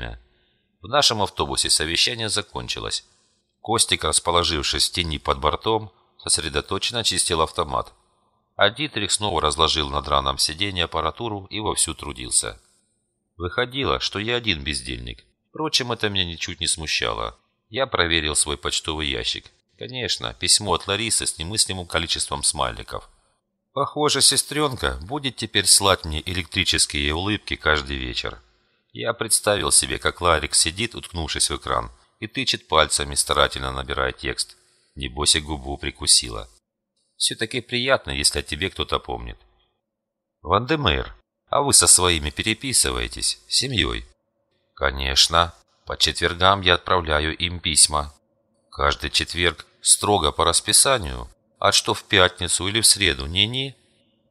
время. В нашем автобусе совещание закончилось. Костик, расположившись в тени под бортом, сосредоточенно чистил автомат. А Дитрих снова разложил на драном сиденье аппаратуру и вовсю трудился. Выходило, что я один бездельник. Впрочем, это меня ничуть не смущало. Я проверил свой почтовый ящик. Конечно, письмо от Ларисы с немыслимым количеством смайликов. Похоже, сестренка будет теперь слать мне электрические улыбки каждый вечер. Я представил себе, как Ларик сидит, уткнувшись в экран, и тычет пальцами, старательно набирая текст. Небось и губу прикусила. Все-таки приятно, если о тебе кто-то помнит. «Вандемейр, а вы со своими переписываетесь? Семьей?» «Конечно. По четвергам я отправляю им письма. Каждый четверг строго по расписанию, а что в пятницу или в среду, не-не?»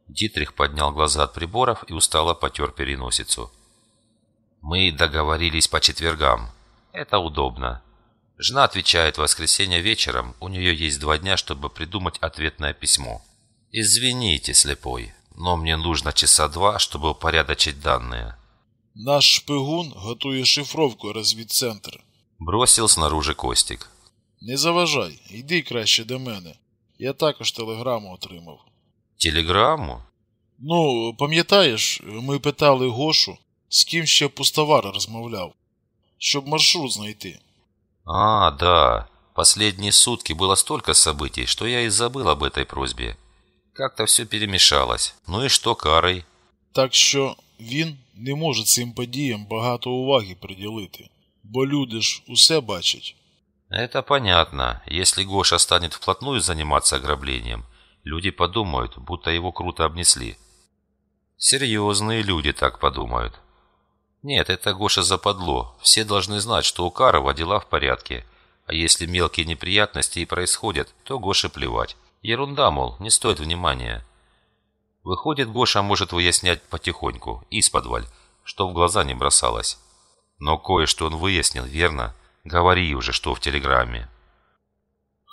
Дитрих поднял глаза от приборов и устало потер переносицу. Мы договорились по четвергам. Это удобно. Жена отвечает в воскресенье вечером, у нее есть два дня, чтобы придумать ответное письмо. «Извините, слепой, но мне нужно часа два, чтобы упорядочить данные». «Наш шпигун готовит шифровку разведцентр. бросил снаружи Костик. «Не заважай, иди краще до мене. Я також телеграму отримав». «Телеграму?» «Ну, пам'ятаєш, ми питали Гошу, з ким ще пустовар розмовляв, щоб маршрут знайти. А, да. Последние сутки было столько событий, что я и забыл об этой просьбе. Как-то все перемешалось. Ну и что карой? Так що він не може цим подіям багато уваги приділити, бо люди ж усе бачать. Это понятно. Если Гоша станет вплотную заниматься ограблением, люди подумают, будто его круто обнесли. Серьезные люди так подумают. Нет, это Гоша западло. Все должны знать, что у Карова дела в порядке. А если мелкие неприятности и происходят, то Гоше плевать. Ерунда, мол, не стоит внимания. Выходит, Гоша может выяснять потихоньку, из подваль, что в глаза не бросалось. Но кое-что он выяснил, верно? Говори уже, что в телеграмме.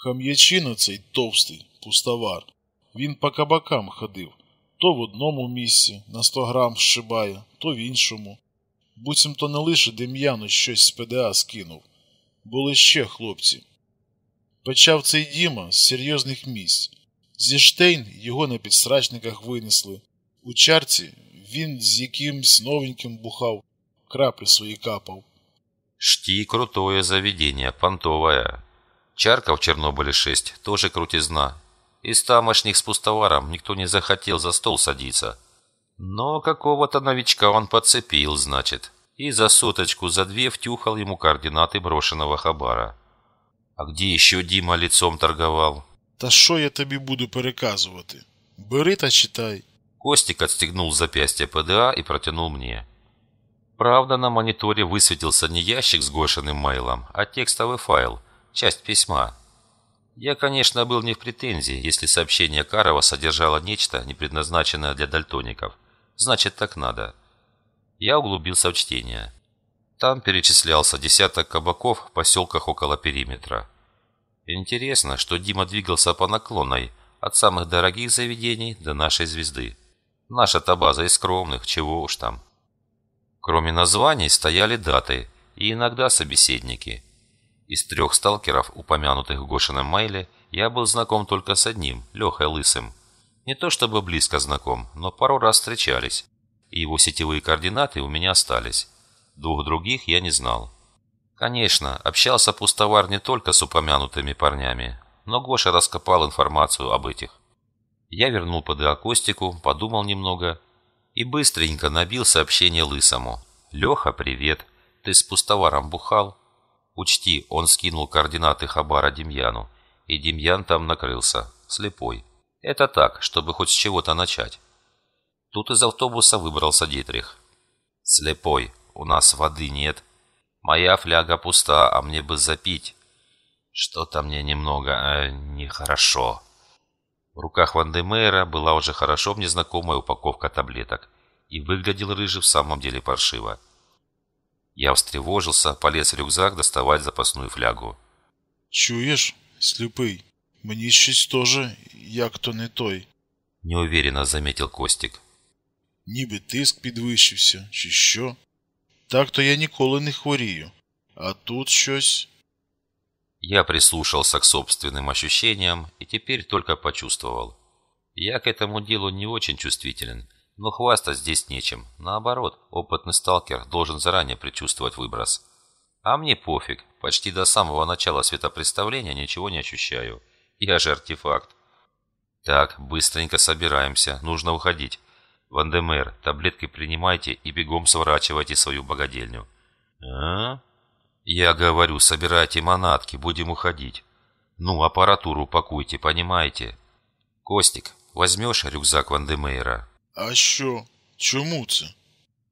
Хам'ячина цей товстий, пустовар. Він по кабакам ходив. То в одному місці на сто грам вшибає, то в іншому. буцімто не лише Дем'яну щось з ПДА скинув, були ще хлопці. Почав цей Діма з серйозних місць. Зі Штейн його на підсрачниках винесли. У чарці він з якимсь новеньким бухав, краплі свої капав. Шті крутое заведение, понтовое. Чарка в Чернобыле 6 тоже крутизна. Із тамошних с пустоваром никто не захотел за стол садиться. Но какого-то новичка он подцепил, значит, и за суточку, за две втюхал ему координаты брошенного хабара. А где еще Дима лицом торговал? Та что я тебе буду переказывать Бери та читай. Костик отстегнул запястье ПДА и протянул мне. Правда, на мониторе высветился не ящик с Гошиным мейлом, а текстовый файл, часть письма. Я, конечно, был не в претензии, если сообщение Карова содержало нечто, не предназначенное для дальтоников – значит так надо. Я углубился в чтение. Там перечислялся десяток кабаков в поселках около периметра. Интересно, что Дима двигался по наклонной, от самых дорогих заведений до нашей звезды. Наша-то база из скромных, чего уж там. Кроме названий стояли даты и иногда собеседники. Из трех сталкеров, упомянутых в Гошином мейле, я был знаком только с одним, Лехой Лысым – не то чтобы близко знаком, но пару раз встречались, и его сетевые координаты у меня остались. Двух других я не знал. Конечно, общался пустовар не только с упомянутыми парнями, но Гоша раскопал информацию об этих. Я вернул ПДА-костику, подумал немного и быстренько набил сообщение Лысому. «Леха, привет! Ты с пустоваром бухал?» Учти, он скинул координаты Хабара Демьяну, и Демьян там накрылся, слепой. Это так, чтобы хоть с чего-то начать. Тут из автобуса выбрался Дитрих. «Слепой, у нас воды нет. Моя фляга пуста, а мне бы запить. Что-то мне немного... Э, нехорошо». В руках Ван Демейра была уже хорошо мне знакомая упаковка таблеток. И выглядел Рыжий в самом деле паршиво. Я встревожился, полез в рюкзак доставать запасную флягу. «Чуешь, слепый?» Мені щось тоже, як то не той, неуверенно заметил Костик. Ніби тиск підвищився, чи що. Так то я ніколи не хворію, а тут щось. Я прислушался к собственным ощущениям и теперь только почувствовал. Я к этому делу не очень чувствителен, но хвастать здесь нечем. Наоборот, опытный сталкер должен заранее предчувствовать выброс. А мне пофиг, почти до самого начала светопредставления ничего не ощущаю. Я же артефакт «Так, быстренько собираемся, нужно уходить. Вандемер, таблетки принимайте и бегом сворачивайте свою богадельню». «А?» «Я говорю, собирайте манатки, будем уходить. Ну, аппаратуру пакуйте, понимаете?» «Костик, возьмешь рюкзак Вандемейра?» «А что? Чому це?»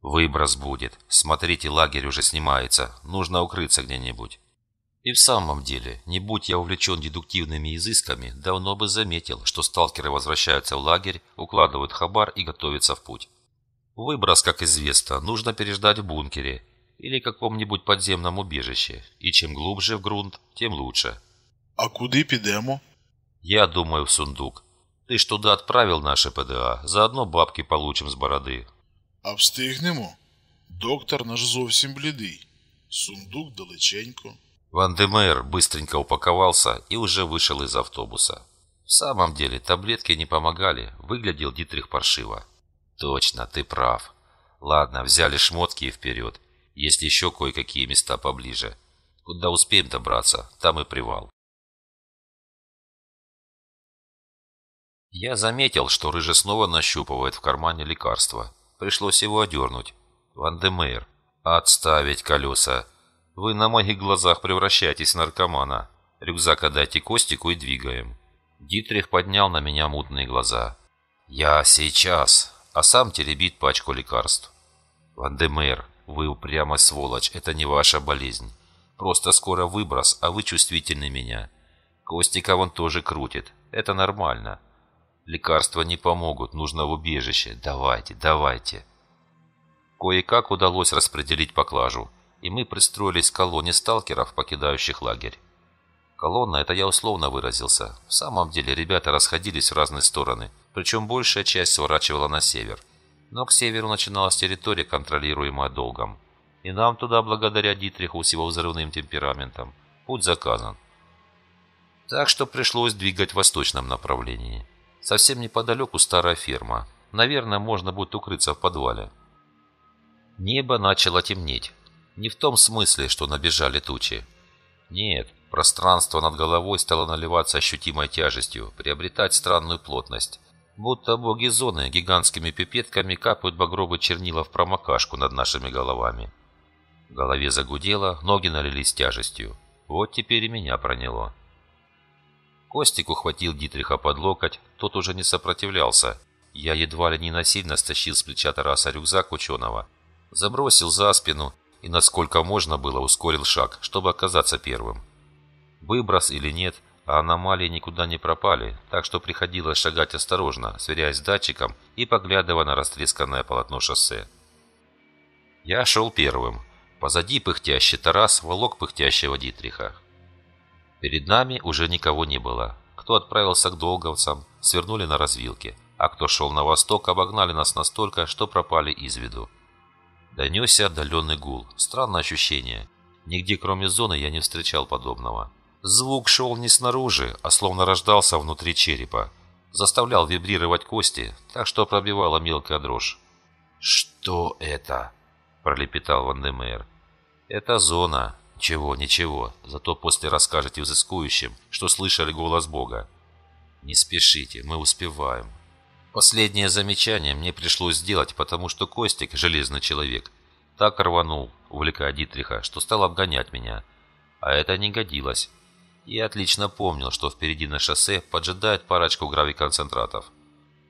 «Выброс будет. Смотрите, лагерь уже снимается. Нужно укрыться где-нибудь». И в самом деле, не будь я увлечен дедуктивными изысками, давно бы заметил, что сталкеры возвращаются в лагерь, укладывают хабар и готовятся в путь. Выброс, как известно, нужно переждать в бункере или каком-нибудь подземном убежище, и чем глубже в грунт, тем лучше. «А куды пидемо?» «Я думаю, в сундук. Ты ж туда отправил наши ПДА, заодно бабки получим с бороды». «А встигнемо? Доктор наш совсем блідий. Сундук далеченько». Ван Демейр быстренько упаковался и уже вышел из автобуса. В самом деле, таблетки не помогали, выглядел Дитрих паршиво. Точно, ты прав. Ладно, взяли шмотки и вперед. Есть еще кое-какие места поближе. Куда успеем добраться, там и привал. Я заметил, что Рыжий снова нащупывает в кармане лекарство. Пришлось его одернуть. Ван Демейр. Отставить колеса. Вы на моих глазах превращаетесь в наркомана. Рюкзак отдайте Костику и двигаем». Дитрих поднял на меня мутные глаза. «Я сейчас!» А сам теребит пачку лекарств. «Вандемер, вы упрямая сволочь, это не ваша болезнь. Просто скоро выброс, а вы чувствительны меня. Костика вон тоже крутит. Это нормально. Лекарства не помогут, нужно в убежище. Давайте, давайте». Кое-как удалось распределить поклажу и мы пристроились к колонне сталкеров, покидающих лагерь. Колонна – это я условно выразился. В самом деле ребята расходились в разные стороны, причем большая часть сворачивала на север. Но к северу начиналась территория, контролируемая долгом. И нам туда, благодаря Дитриху с его взрывным темпераментом, путь заказан. Так что пришлось двигать в восточном направлении. Совсем неподалеку старая ферма. Наверное, можно будет укрыться в подвале. Небо начало темнеть. Не в том смысле, что набежали тучи. Нет, пространство над головой стало наливаться ощутимой тяжестью, приобретать странную плотность. Будто боги зоны гигантскими пипетками капают багровые чернила в промокашку над нашими головами. В голове загудело, ноги налились тяжестью. Вот теперь и меня проняло. Костик ухватил Дитриха под локоть, тот уже не сопротивлялся. Я едва ли не насильно стащил с плеча Тараса рюкзак ученого. Забросил за спину и насколько можно было ускорил шаг, чтобы оказаться первым. Выброс или нет, а аномалии никуда не пропали, так что приходилось шагать осторожно, сверяясь с датчиком и поглядывая на растресканное полотно шоссе. Я шел первым. Позади пыхтящий Тарас волок пыхтящего Дитриха. Перед нами уже никого не было. Кто отправился к долговцам, свернули на развилке, а кто шел на восток, обогнали нас настолько, что пропали из виду. Донесся отдаленный гул. Странное ощущение. Нигде, кроме зоны, я не встречал подобного. Звук шел не снаружи, а словно рождался внутри черепа. Заставлял вибрировать кости, так что пробивала мелкая дрожь. «Что это?» – пролепетал Вандемейр. «Это зона. Чего, ничего. Зато после расскажете взыскующим, что слышали голос Бога. Не спешите, мы успеваем. Последнее замечание мне пришлось сделать, потому что Костик, железный человек, так рванул, увлекая Дитриха, что стал обгонять меня. А это не годилось. Я отлично помнил, что впереди на шоссе поджидает парочку гравиконцентратов.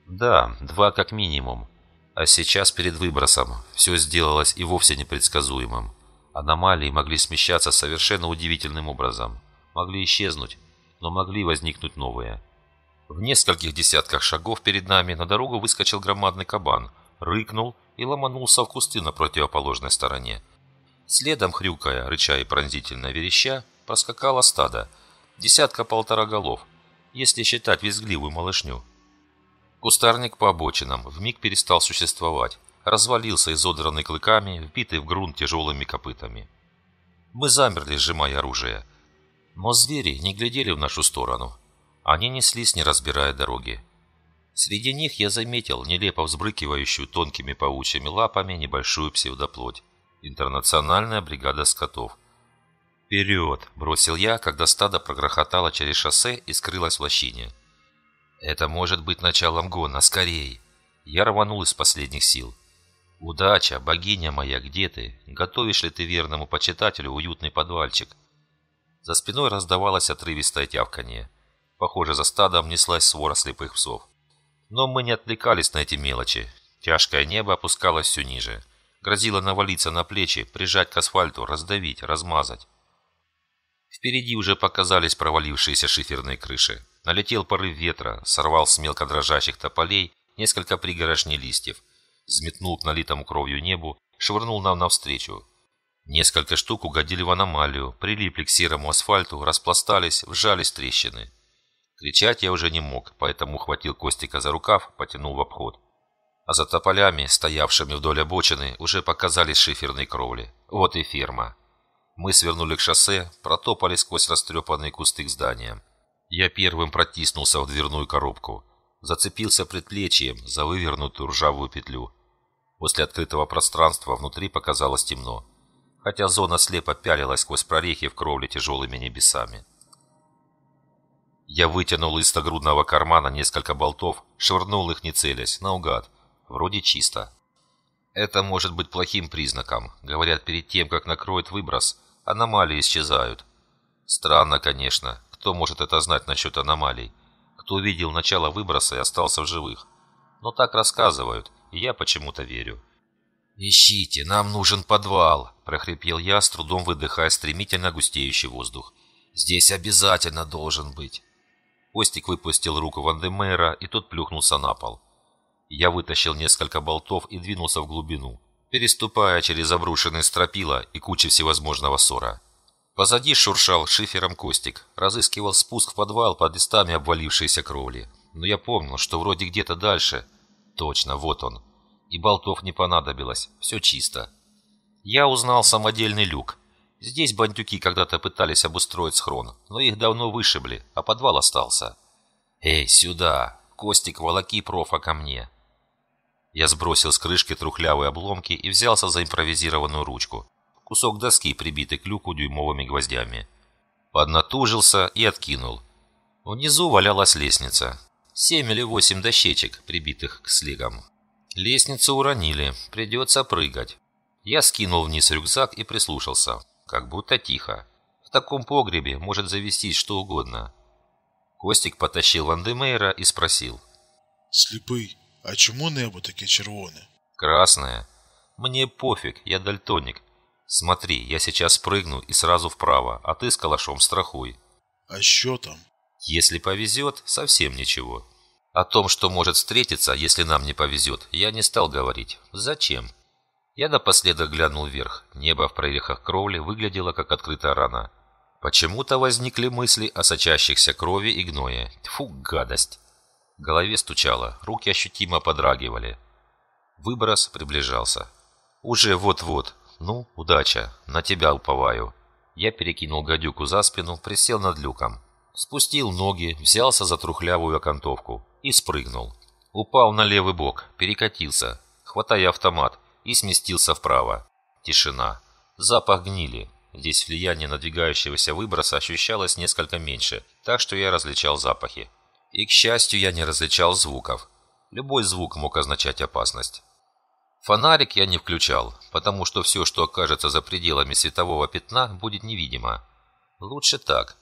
Да, два как минимум. А сейчас перед выбросом все сделалось и вовсе непредсказуемым. Аномалии могли смещаться совершенно удивительным образом. Могли исчезнуть, но могли возникнуть новые. В нескольких десятках шагов перед нами на дорогу выскочил громадный кабан, рыкнул и ломанулся в кусты на противоположной стороне. Следом, хрюкая, рыча и пронзительно вереща, проскакало стадо, десятка-полтора голов, если считать визгливую малышню. Кустарник по обочинам вмиг перестал существовать, развалился изодранный клыками, вбитый в грунт тяжелыми копытами. Мы замерли, сжимая оружие. Но звери не глядели в нашу сторону – они неслись, не разбирая дороги. Среди них я заметил нелепо взбрыкивающую тонкими паучьими лапами небольшую псевдоплоть. Интернациональная бригада скотов. «Вперед!» – бросил я, когда стадо прогрохотало через шоссе и скрылось в лощине. «Это может быть началом гона, скорей!» Я рванул из последних сил. «Удача, богиня моя, где ты? Готовишь ли ты верному почитателю уютный подвальчик?» За спиной раздавалось отрывистое тявканье. Похоже, за стадом неслась свора слепых псов. Но мы не отвлекались на эти мелочи. Тяжкое небо опускалось все ниже. Грозило навалиться на плечи, прижать к асфальту, раздавить, размазать. Впереди уже показались провалившиеся шиферные крыши. Налетел порыв ветра, сорвал с мелко дрожащих тополей несколько пригорошней листьев, взметнул к налитому кровью небу, швырнул нам навстречу. Несколько штук угодили в аномалию, прилипли к серому асфальту, распластались, вжались трещины. Кричать я уже не мог, поэтому хватил Костика за рукав, потянул в обход. А за тополями, стоявшими вдоль обочины, уже показались шиферные кровли. Вот и ферма. Мы свернули к шоссе, протопали сквозь растрепанные кусты к зданиям. Я первым протиснулся в дверную коробку. Зацепился предплечьем за вывернутую ржавую петлю. После открытого пространства внутри показалось темно. Хотя зона слепо пялилась сквозь прорехи в кровле тяжелыми небесами. Я вытянул из нагрудного кармана несколько болтов, швырнул их не целясь, наугад. Вроде чисто. Это может быть плохим признаком. Говорят, перед тем, как накроет выброс, аномалии исчезают. Странно, конечно. Кто может это знать насчет аномалий? Кто видел начало выброса и остался в живых? Но так рассказывают, и я почему-то верю. «Ищите, нам нужен подвал!» – прохрипел я, с трудом выдыхая стремительно густеющий воздух. «Здесь обязательно должен быть!» Костик выпустил руку Вандемейра, и тот плюхнулся на пол. Я вытащил несколько болтов и двинулся в глубину, переступая через обрушенные стропила и кучи всевозможного ссора. Позади шуршал шифером Костик, разыскивал спуск в подвал под листами обвалившейся кровли. Но я помнил, что вроде где-то дальше. Точно, вот он. И болтов не понадобилось, все чисто. Я узнал самодельный люк, Здесь бандюки когда-то пытались обустроить схрон, но их давно вышибли, а подвал остался. «Эй, сюда! Костик, волоки профа ко мне!» Я сбросил с крышки трухлявые обломки и взялся за импровизированную ручку. Кусок доски, прибитый к люку дюймовыми гвоздями. Поднатужился и откинул. Внизу валялась лестница. Семь или восемь дощечек, прибитых к слигам. Лестницу уронили, придется прыгать. Я скинул вниз рюкзак и прислушался. Как будто тихо. В таком погребе может завестись что угодно. Костик потащил Вандемейра и спросил. «Слепый, а чому небо такие червоне?» «Красное. Мне пофиг, я дальтоник. Смотри, я сейчас прыгну и сразу вправо, а ты с калашом страхуй». «А что там?» «Если повезет, совсем ничего. О том, что может встретиться, если нам не повезет, я не стал говорить. Зачем?» Я напоследок глянул вверх. Небо в прорехах кровли выглядело как открытая рана. Почему-то возникли мысли о сочащихся крови и гное. Тьфу, гадость. В голове стучало, руки ощутимо подрагивали. Выброс приближался. Уже вот-вот. Ну, удача, на тебя уповаю. Я перекинул гадюку за спину, присел над люком. Спустил ноги, взялся за трухлявую окантовку и спрыгнул. Упал на левый бок, перекатился, хватая автомат, и сместился вправо. Тишина. Запах гнили. Здесь влияние надвигающегося выброса ощущалось несколько меньше, так что я различал запахи. И, к счастью, я не различал звуков. Любой звук мог означать опасность. Фонарик я не включал, потому что все, что окажется за пределами светового пятна, будет невидимо. Лучше так.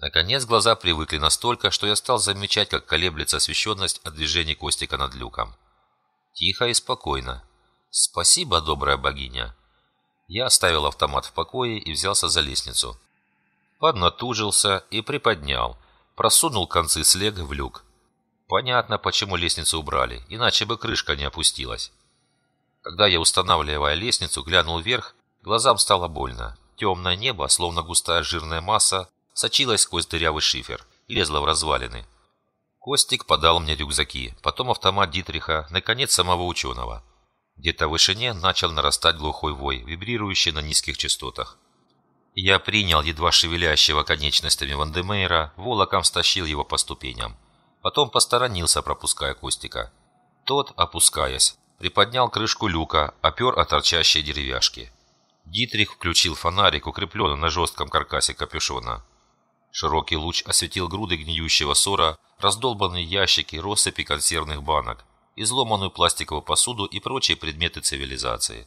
Наконец, глаза привыкли настолько, что я стал замечать, как колеблется освещенность от движений Костика над люком. Тихо и спокойно. «Спасибо, добрая богиня!» Я оставил автомат в покое и взялся за лестницу. Поднатужился и приподнял, просунул концы слег в люк. Понятно, почему лестницу убрали, иначе бы крышка не опустилась. Когда я, устанавливая лестницу, глянул вверх, глазам стало больно. Темное небо, словно густая жирная масса, сочилась сквозь дырявый шифер и лезла в развалины. Костик подал мне рюкзаки, потом автомат Дитриха, наконец самого ученого. Где-то в вышине начал нарастать глухой вой, вибрирующий на низких частотах. Я принял едва шевелящего конечностями Вандемейра, волоком стащил его по ступеням. Потом посторонился, пропуская Костика. Тот, опускаясь, приподнял крышку люка, опер о торчащие деревяшки. Дитрих включил фонарик, укрепленный на жестком каркасе капюшона. Широкий луч осветил груды гниющего сора, раздолбанные ящики, россыпи консервных банок изломанную пластиковую посуду и прочие предметы цивилизации.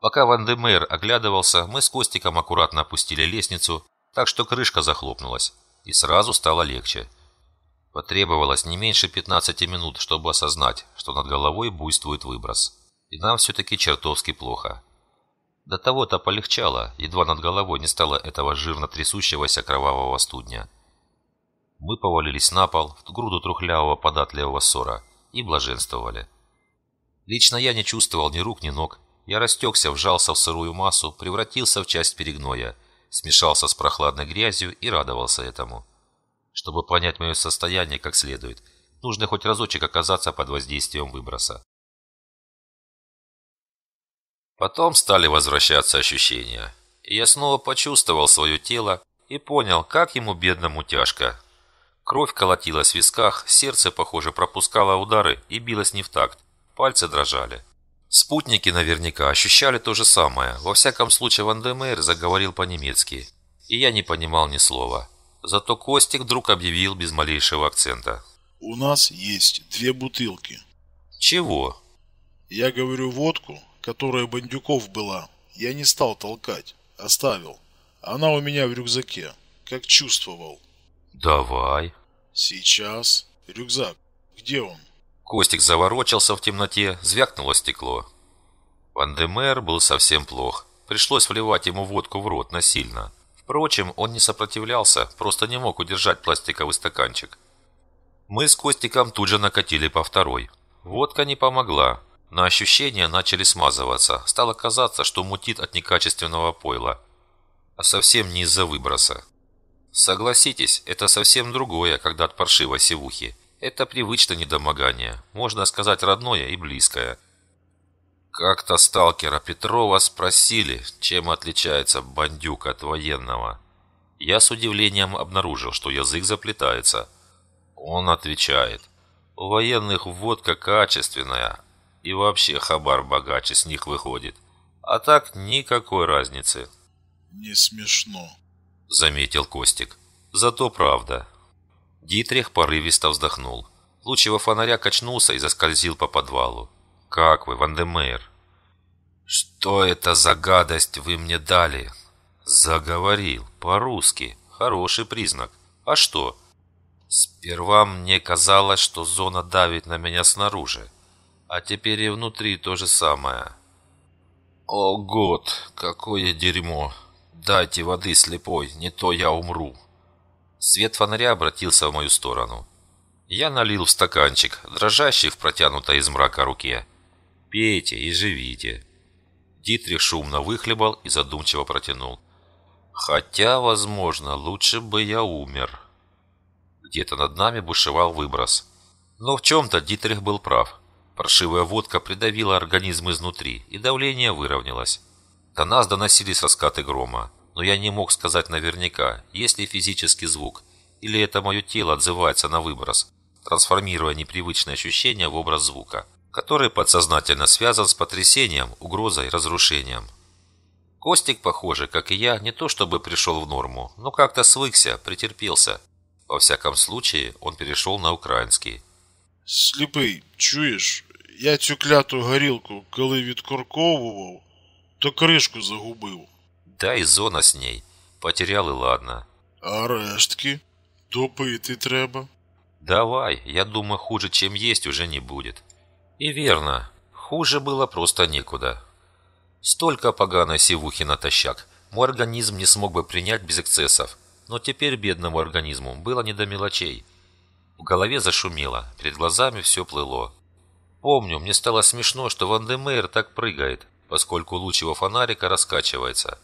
Пока Ван де Демейр оглядывался, мы с Костиком аккуратно опустили лестницу, так что крышка захлопнулась, и сразу стало легче. Потребовалось не меньше 15 минут, чтобы осознать, что над головой буйствует выброс. И нам все-таки чертовски плохо. До того-то полегчало, едва над головой не стало этого жирно трясущегося кровавого студня. Мы повалились на пол, в груду трухлявого податливого ссора – и блаженствовали. Лично я не чувствовал ни рук, ни ног. Я растекся, вжался в сырую массу, превратился в часть перегноя, смешался с прохладной грязью и радовался этому. Чтобы понять мое состояние как следует, нужно хоть разочек оказаться под воздействием выброса. Потом стали возвращаться ощущения. И я снова почувствовал свое тело и понял, как ему бедному тяжко, Кровь колотилась в висках, сердце, похоже, пропускало удары и билось не в такт. Пальцы дрожали. Спутники наверняка ощущали то же самое. Во всяком случае, Ван Демейр заговорил по-немецки. И я не понимал ни слова. Зато Костик вдруг объявил без малейшего акцента. «У нас есть две бутылки». «Чего?» «Я говорю водку, которая Бандюков была. Я не стал толкать. Оставил. Она у меня в рюкзаке. Как чувствовал». «Давай». «Сейчас. Рюкзак. Где он?» Костик заворочился в темноте, звякнуло стекло. Вандемер был совсем плох. Пришлось вливать ему водку в рот насильно. Впрочем, он не сопротивлялся, просто не мог удержать пластиковый стаканчик. Мы с Костиком тут же накатили по второй. Водка не помогла. На ощущения начали смазываться. Стало казаться, что мутит от некачественного пойла. А совсем не из-за выброса. Согласитесь, это совсем другое, когда от паршивой севухи. Это привычное недомогание, можно сказать, родное и близкое. Как-то сталкера Петрова спросили, чем отличается бандюк от военного. Я с удивлением обнаружил, что язык заплетается. Он отвечает, у военных водка качественная, и вообще хабар богаче с них выходит. А так никакой разницы. Не смешно. – заметил Костик. «Зато правда». Дитрих порывисто вздохнул. Луч фонаря качнулся и заскользил по подвалу. «Как вы, Вандемейр?» «Что это за гадость вы мне дали?» «Заговорил, по-русски. Хороший признак. А что?» «Сперва мне казалось, что зона давит на меня снаружи, а теперь и внутри то же самое». «О, год, какое дерьмо!» «Дайте воды, слепой, не то я умру». Свет фонаря обратился в мою сторону. Я налил в стаканчик, дрожащий в протянутой из мрака руке. «Пейте и живите». Дитрих шумно выхлебал и задумчиво протянул. «Хотя, возможно, лучше бы я умер». Где-то над нами бушевал выброс. Но в чем-то Дитрих был прав. Паршивая водка придавила организм изнутри, и давление выровнялось. До нас доносились раскаты грома, но я не мог сказать наверняка, есть ли физический звук, или это мое тело отзывается на выброс, трансформируя непривычные ощущения в образ звука, который подсознательно связан с потрясением, угрозой, разрушением. Костик, похоже, как и я, не то чтобы пришел в норму, но как-то свыкся, претерпелся. Во всяком случае, он перешел на украинский. «Сліпий, чуєш? Я цю кляту горілку, коли відкорковував, Та кришку загубив. Да і зона з ній. Потеряли, ладно. А рештки? Допити треба. Давай, я думаю, хуже, чем есть, уже не будет. И верно, хуже было просто некуда. Столько поганой сивухи натощак. Мой организм не смог бы принять без эксцессов. Но теперь бедному организму было не до мелочей. В голове зашумело, перед глазами все плыло. Помню, мне стало смешно, что Ван де Демейр так прыгает поскольку луч его фонарика раскачивается.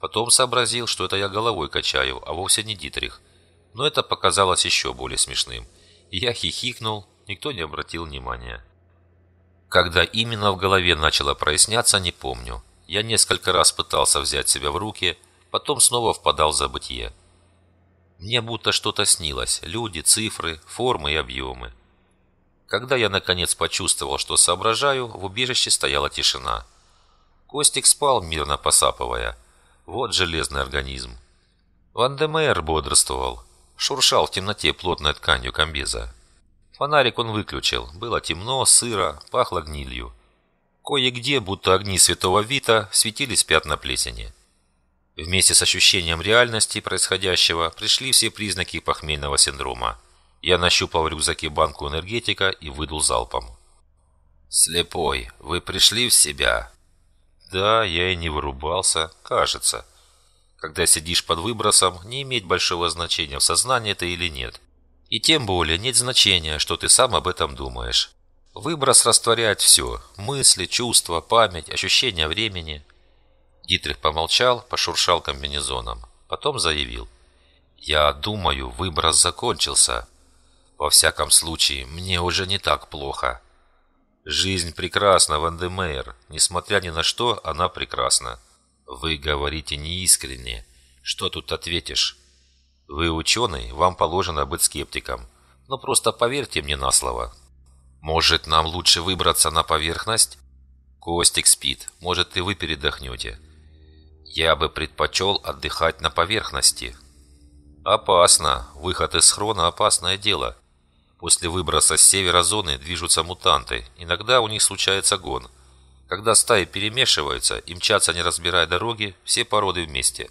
Потом сообразил, что это я головой качаю, а вовсе не Дитрих. Но это показалось еще более смешным. И я хихикнул, никто не обратил внимания. Когда именно в голове начало проясняться, не помню. Я несколько раз пытался взять себя в руки, потом снова впадал в забытье. Мне будто что-то снилось – люди, цифры, формы и объемы. Когда я наконец почувствовал, что соображаю, в убежище стояла тишина – Костик спал, мирно посапывая. Вот железный организм. Ван Демейер бодрствовал. Шуршал в темноте плотной тканью комбеза. Фонарик он выключил. Было темно, сыро, пахло гнилью. Кое-где, будто огни святого Вита, светились пятна плесени. Вместе с ощущением реальности происходящего пришли все признаки похмельного синдрома. Я нащупал в рюкзаке банку энергетика и выдул залпом. «Слепой, вы пришли в себя?» Да, я и не вырубался, кажется. Когда сидишь под выбросом, не имеет большого значения, в сознании это или нет. И тем более нет значения, что ты сам об этом думаешь. Выброс растворяет все – мысли, чувства, память, ощущения времени. Дитрих помолчал, пошуршал комбинезоном. Потом заявил. «Я думаю, выброс закончился. Во всяком случае, мне уже не так плохо». «Жизнь прекрасна, Вандемейр. Несмотря ни на что, она прекрасна». «Вы говорите неискренне. Что тут ответишь?» «Вы ученый, вам положено быть скептиком. Но просто поверьте мне на слово». «Может, нам лучше выбраться на поверхность?» «Костик спит. Может, и вы передохнете». «Я бы предпочел отдыхать на поверхности». «Опасно. Выход из хрона – опасное дело. После выброса с севера зоны движутся мутанты, иногда у них случается гон. Когда стаи перемешиваются и мчатся, не разбирая дороги, все породы вместе.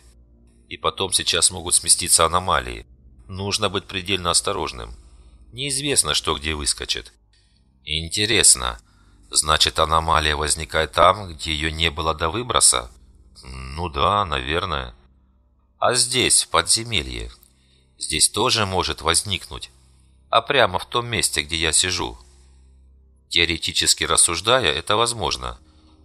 И потом сейчас могут сместиться аномалии. Нужно быть предельно осторожным. Неизвестно, что где выскочит. Интересно. Значит, аномалия возникает там, где ее не было до выброса? Ну да, наверное. А здесь, в подземелье, здесь тоже может возникнуть а прямо в том месте, где я сижу. Теоретически рассуждая, это возможно,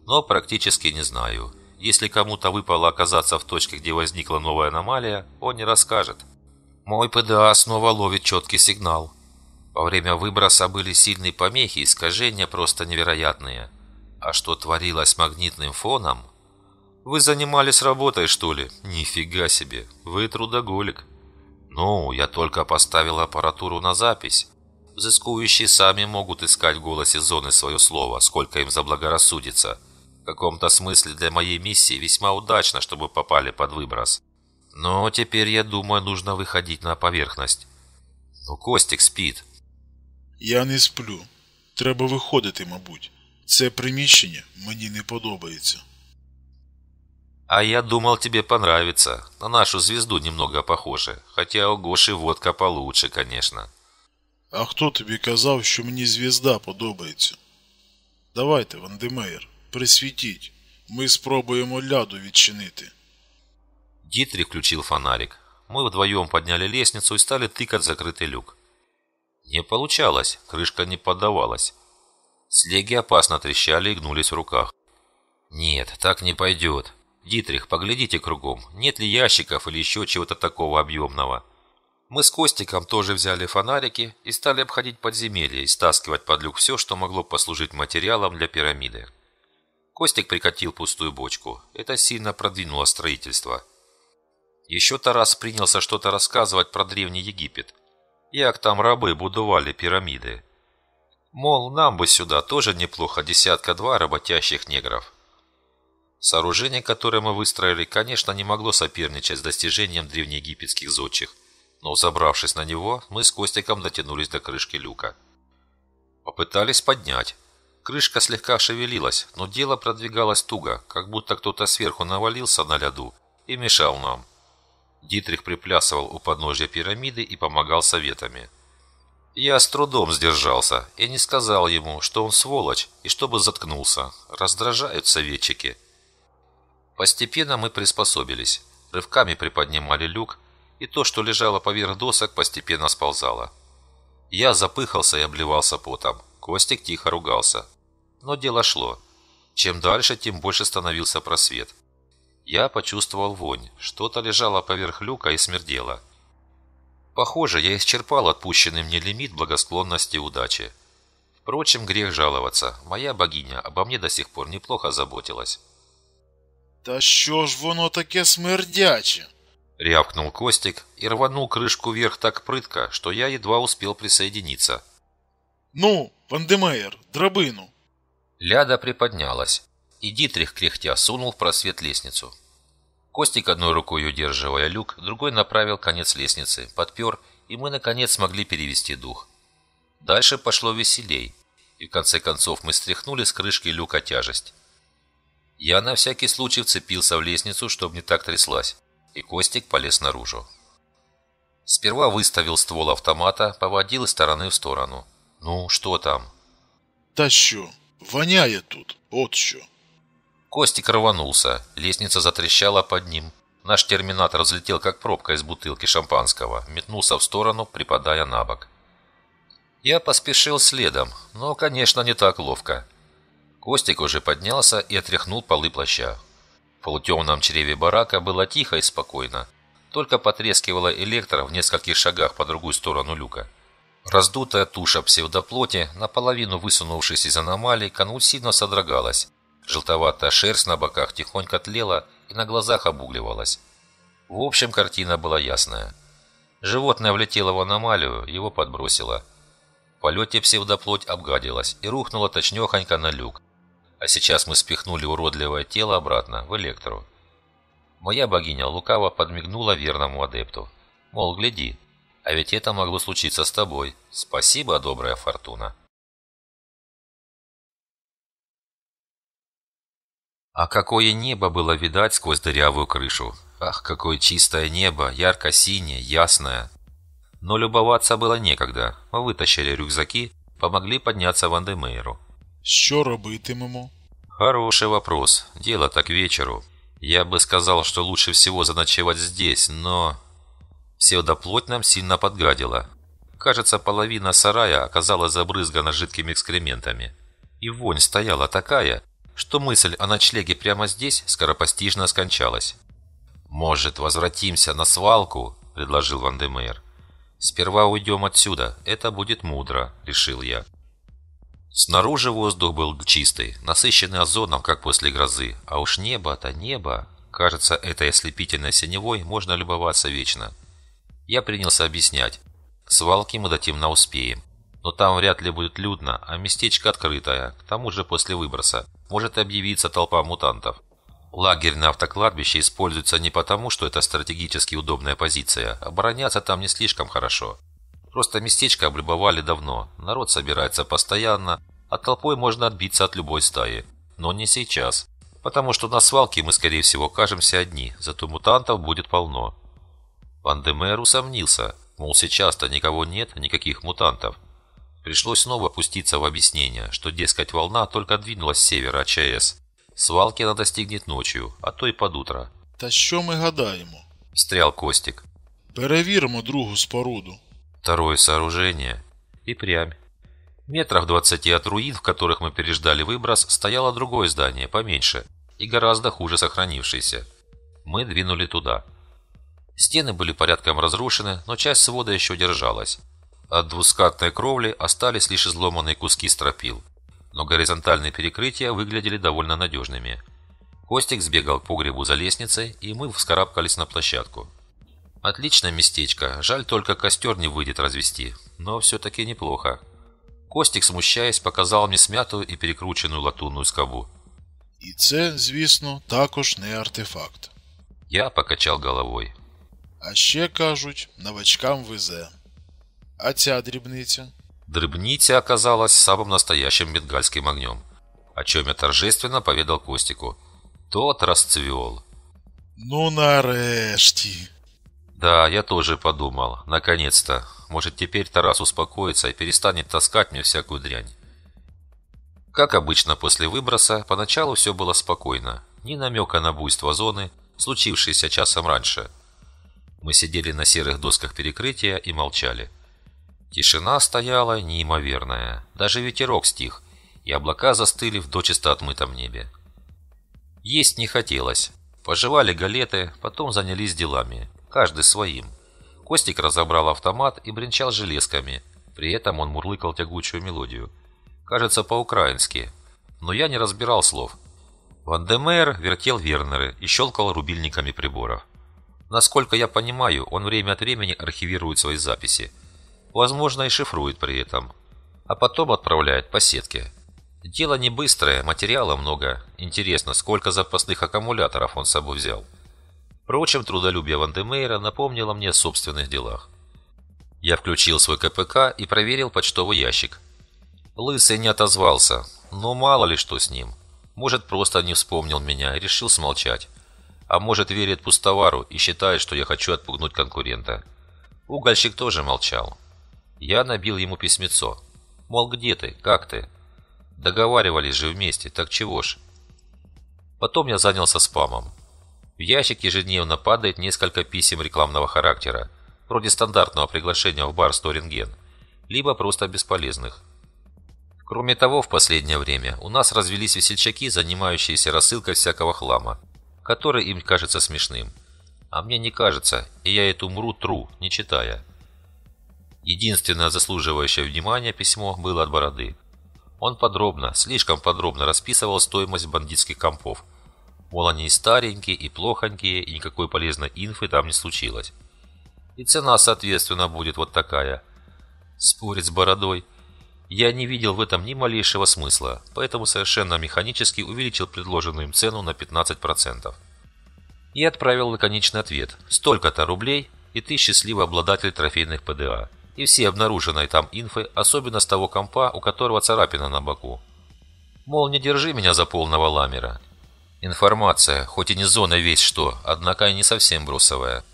но практически не знаю. Если кому-то выпало оказаться в точке, где возникла новая аномалия, он не расскажет. Мой ПДА снова ловит четкий сигнал. Во время выброса были сильные помехи, искажения просто невероятные. А что творилось магнитным фоном? Вы занимались работой, что ли? Нифига себе, вы трудоголик. «Ну, я только поставил аппаратуру на запись. Взыскующие сами могут искать в голосе зоны свое слово, сколько им заблагорассудится. В каком-то смысле для моей миссии весьма удачно, чтобы попали под выброс. Но теперь, я думаю, нужно выходить на поверхность. Ну, Костик спит». «Я не сплю. Треба виходити, мабуть. Це приміщення мені не подобається». «А я думал, тебе понравится. На нашу звезду немного похоже. Хотя у Гоши водка получше, конечно». «А хто тобі казав, що мені звізда подобається? Давайте, Вандемеєр, присвітіть. Ми спробуємо ляду відчинити». Дитри включил фонарик. Мы вдвоем подняли лестницу и стали тыкать закрытый люк. Не получалось, крышка не поддавалась. Слеги опасно трещали и гнулись в руках. «Нет, так не пойдет. «Дитрих, поглядите кругом, нет ли ящиков или еще чего-то такого объемного?» Мы с Костиком тоже взяли фонарики и стали обходить подземелье и стаскивать под люк все, что могло послужить материалом для пирамиды. Костик прикатил пустую бочку. Это сильно продвинуло строительство. Еще Тарас принялся что-то рассказывать про Древний Египет. Як там рабы будовали пирамиды. Мол, нам бы сюда тоже неплохо десятка-два работящих негров. Сооружение, которое мы выстроили, конечно, не могло соперничать с достижением древнеегипетских зодчих, но, забравшись на него, мы с Костиком дотянулись до крышки люка. Попытались поднять. Крышка слегка шевелилась, но дело продвигалось туго, как будто кто-то сверху навалился на льду и мешал нам. Дитрих приплясывал у подножья пирамиды и помогал советами. Я с трудом сдержался и не сказал ему, что он сволочь и чтобы заткнулся. Раздражают советчики. Постепенно мы приспособились, рывками приподнимали люк, и то, что лежало поверх досок, постепенно сползало. Я запыхался и обливался потом. Костик тихо ругался. Но дело шло. Чем дальше, тем больше становился просвет. Я почувствовал вонь. Что-то лежало поверх люка и смердело. Похоже, я исчерпал отпущенный мне лимит благосклонности и удачи. Впрочем, грех жаловаться. Моя богиня обо мне до сих пор неплохо заботилась. Та що ж воно таке смердяче? Рявкнул Костик и рванул крышку вверх так прытко, что я едва успел присоединиться. «Ну, Вандемейер, дробину!» Ляда приподнялась, и Дитрих кряхтя сунул в просвет лестницу. Костик, одной рукой удерживая люк, другой направил конец лестницы, подпер, и мы, наконец, смогли перевести дух. Дальше пошло веселей, и в конце концов мы стряхнули с крышки люка тяжесть. Я на всякий случай вцепился в лестницу, чтобы не так тряслась, и Костик полез наружу. Сперва выставил ствол автомата, поводил из стороны в сторону. «Ну, что там?» «Тащу. Воняет тут. Вот что». Костик рванулся, лестница затрещала под ним. Наш терминатор взлетел, как пробка из бутылки шампанского, метнулся в сторону, припадая на бок. Я поспешил следом, но, конечно, не так ловко. Костик уже поднялся и отряхнул полы плаща. В полутемном чреве барака было тихо и спокойно. Только потрескивала электро в нескольких шагах по другую сторону люка. Раздутая туша псевдоплоти, наполовину высунувшись из аномалий, конвульсивно содрогалась. Желтоватая шерсть на боках тихонько тлела и на глазах обугливалась. В общем, картина была ясная. Животное влетело в аномалию, его подбросило. В полете псевдоплоть обгадилась и рухнула точнёхонько на люк, а сейчас мы спихнули уродливое тело обратно, в Электру. Моя богиня лукаво подмигнула верному адепту. Мол, гляди, а ведь это могло случиться с тобой. Спасибо, добрая фортуна. А какое небо было видать сквозь дырявую крышу. Ах, какое чистое небо, ярко-синее, ясное. Но любоваться было некогда. Мы вытащили рюкзаки, помогли подняться в андемейру. Що робитимемо? Хороший вопрос. дело так вечеру. Я бы сказал, что лучше всего заночевать здесь, но... Псевдоплоть нам сильно подгадила. Кажется, половина сарая оказалась забрызгана жидкими экскрементами. И вонь стояла такая, что мысль о ночлеге прямо здесь скоропостижно скончалась. «Может, возвратимся на свалку?» – предложил Вандемейр. «Сперва уйдем отсюда, это будет мудро», – решил я. Снаружи воздух был чистый, насыщенный озоном, как после грозы, а уж небо-то небо. Кажется, этой ослепительной синевой можно любоваться вечно. Я принялся объяснять. Свалки мы до темно успеем. Но там вряд ли будет людно, а местечко открытое, к тому же после выброса. Может объявиться толпа мутантов. Лагерь на автокладбище используется не потому, что это стратегически удобная позиция. Обороняться там не слишком хорошо. Просто местечко облюбовали давно, народ собирается постоянно, а толпой можно отбиться от любой стаи. Но не сейчас, потому что на свалке мы, скорее всего, окажемся одни, зато мутантов будет полно. Ван Пандемер усомнился, мол, сейчас-то никого нет, никаких мутантов. Пришлось снова опуститься в объяснение, что, дескать, волна только двинулась с севера АЧС. Свалки она достигнет ночью, а то и под утро. «Та що ми гадаємо?» – встрял Костик. «Перевіримо другу споруду». Второе сооружение. И прямь. Метров двадцати от руин, в которых мы переждали выброс, стояло другое здание, поменьше, и гораздо хуже сохранившееся. Мы двинули туда. Стены были порядком разрушены, но часть свода еще держалась. От двускатной кровли остались лишь изломанные куски стропил, но горизонтальные перекрытия выглядели довольно надежными. Костик сбегал к погребу за лестницей, и мы вскарабкались на площадку. Отличное местечко, жаль только костер не выйдет развести, но все-таки неплохо. Костик, смущаясь, показал мне смятую и перекрученную латунную скобу. И це, звісно, також не артефакт. Я покачал головой. А ще кажуть, новачкам везе. А ця дрібниця? Дрібниця оказалась самым настоящим бенгальским огнем, о чем я торжественно поведал Костику. Тот расцвел. Ну нарешті. Да, я тоже подумал. Наконец-то. Может, теперь Тарас успокоится и перестанет таскать мне всякую дрянь. Как обычно после выброса, поначалу все было спокойно. Ни намека на буйство зоны, случившееся часом раньше. Мы сидели на серых досках перекрытия и молчали. Тишина стояла неимоверная. Даже ветерок стих, и облака застыли в дочисто отмытом небе. Есть не хотелось. Пожевали галеты, потом занялись делами каждый своим. Костик разобрал автомат и бренчал железками, при этом он мурлыкал тягучую мелодию. Кажется, по-украински, но я не разбирал слов. Вандемейр вертел Вернеры и щелкал рубильниками приборов. Насколько я понимаю, он время от времени архивирует свои записи. Возможно, и шифрует при этом. А потом отправляет по сетке. Дело не быстрое, материала много. Интересно, сколько запасных аккумуляторов он с собой взял. Впрочем, трудолюбие Вандемейра напомнило мне о собственных делах. Я включил свой КПК и проверил почтовый ящик. Лысый не отозвался, но мало ли что с ним. Может, просто не вспомнил меня и решил смолчать. А может, верит пустовару и считает, что я хочу отпугнуть конкурента. Угольщик тоже молчал. Я набил ему письмецо. Мол, где ты? Как ты? Договаривались же вместе, так чего ж? Потом я занялся спамом. В ящик ежедневно падает несколько писем рекламного характера, вроде стандартного приглашения в бар «Сторинген», либо просто бесполезных. Кроме того, в последнее время у нас развелись весельчаки, занимающиеся рассылкой всякого хлама, который им кажется смешным. А мне не кажется, и я эту мру тру, не читая. Единственное заслуживающее внимания письмо было от Бороды. Он подробно, слишком подробно расписывал стоимость бандитских компов – Мол, они и старенькие, и плохонькие, и никакой полезной инфы там не случилось. И цена, соответственно, будет вот такая. Спорить с бородой. Я не видел в этом ни малейшего смысла, поэтому совершенно механически увеличил предложенную им цену на 15%. И отправил лаконичный ответ. Столько-то рублей, и ты счастливый обладатель трофейных ПДА. И все обнаруженные там инфы, особенно с того компа, у которого царапина на боку. Мол, не держи меня за полного ламера, Информация, хоть и не зона весь что, однако и не совсем бросовая.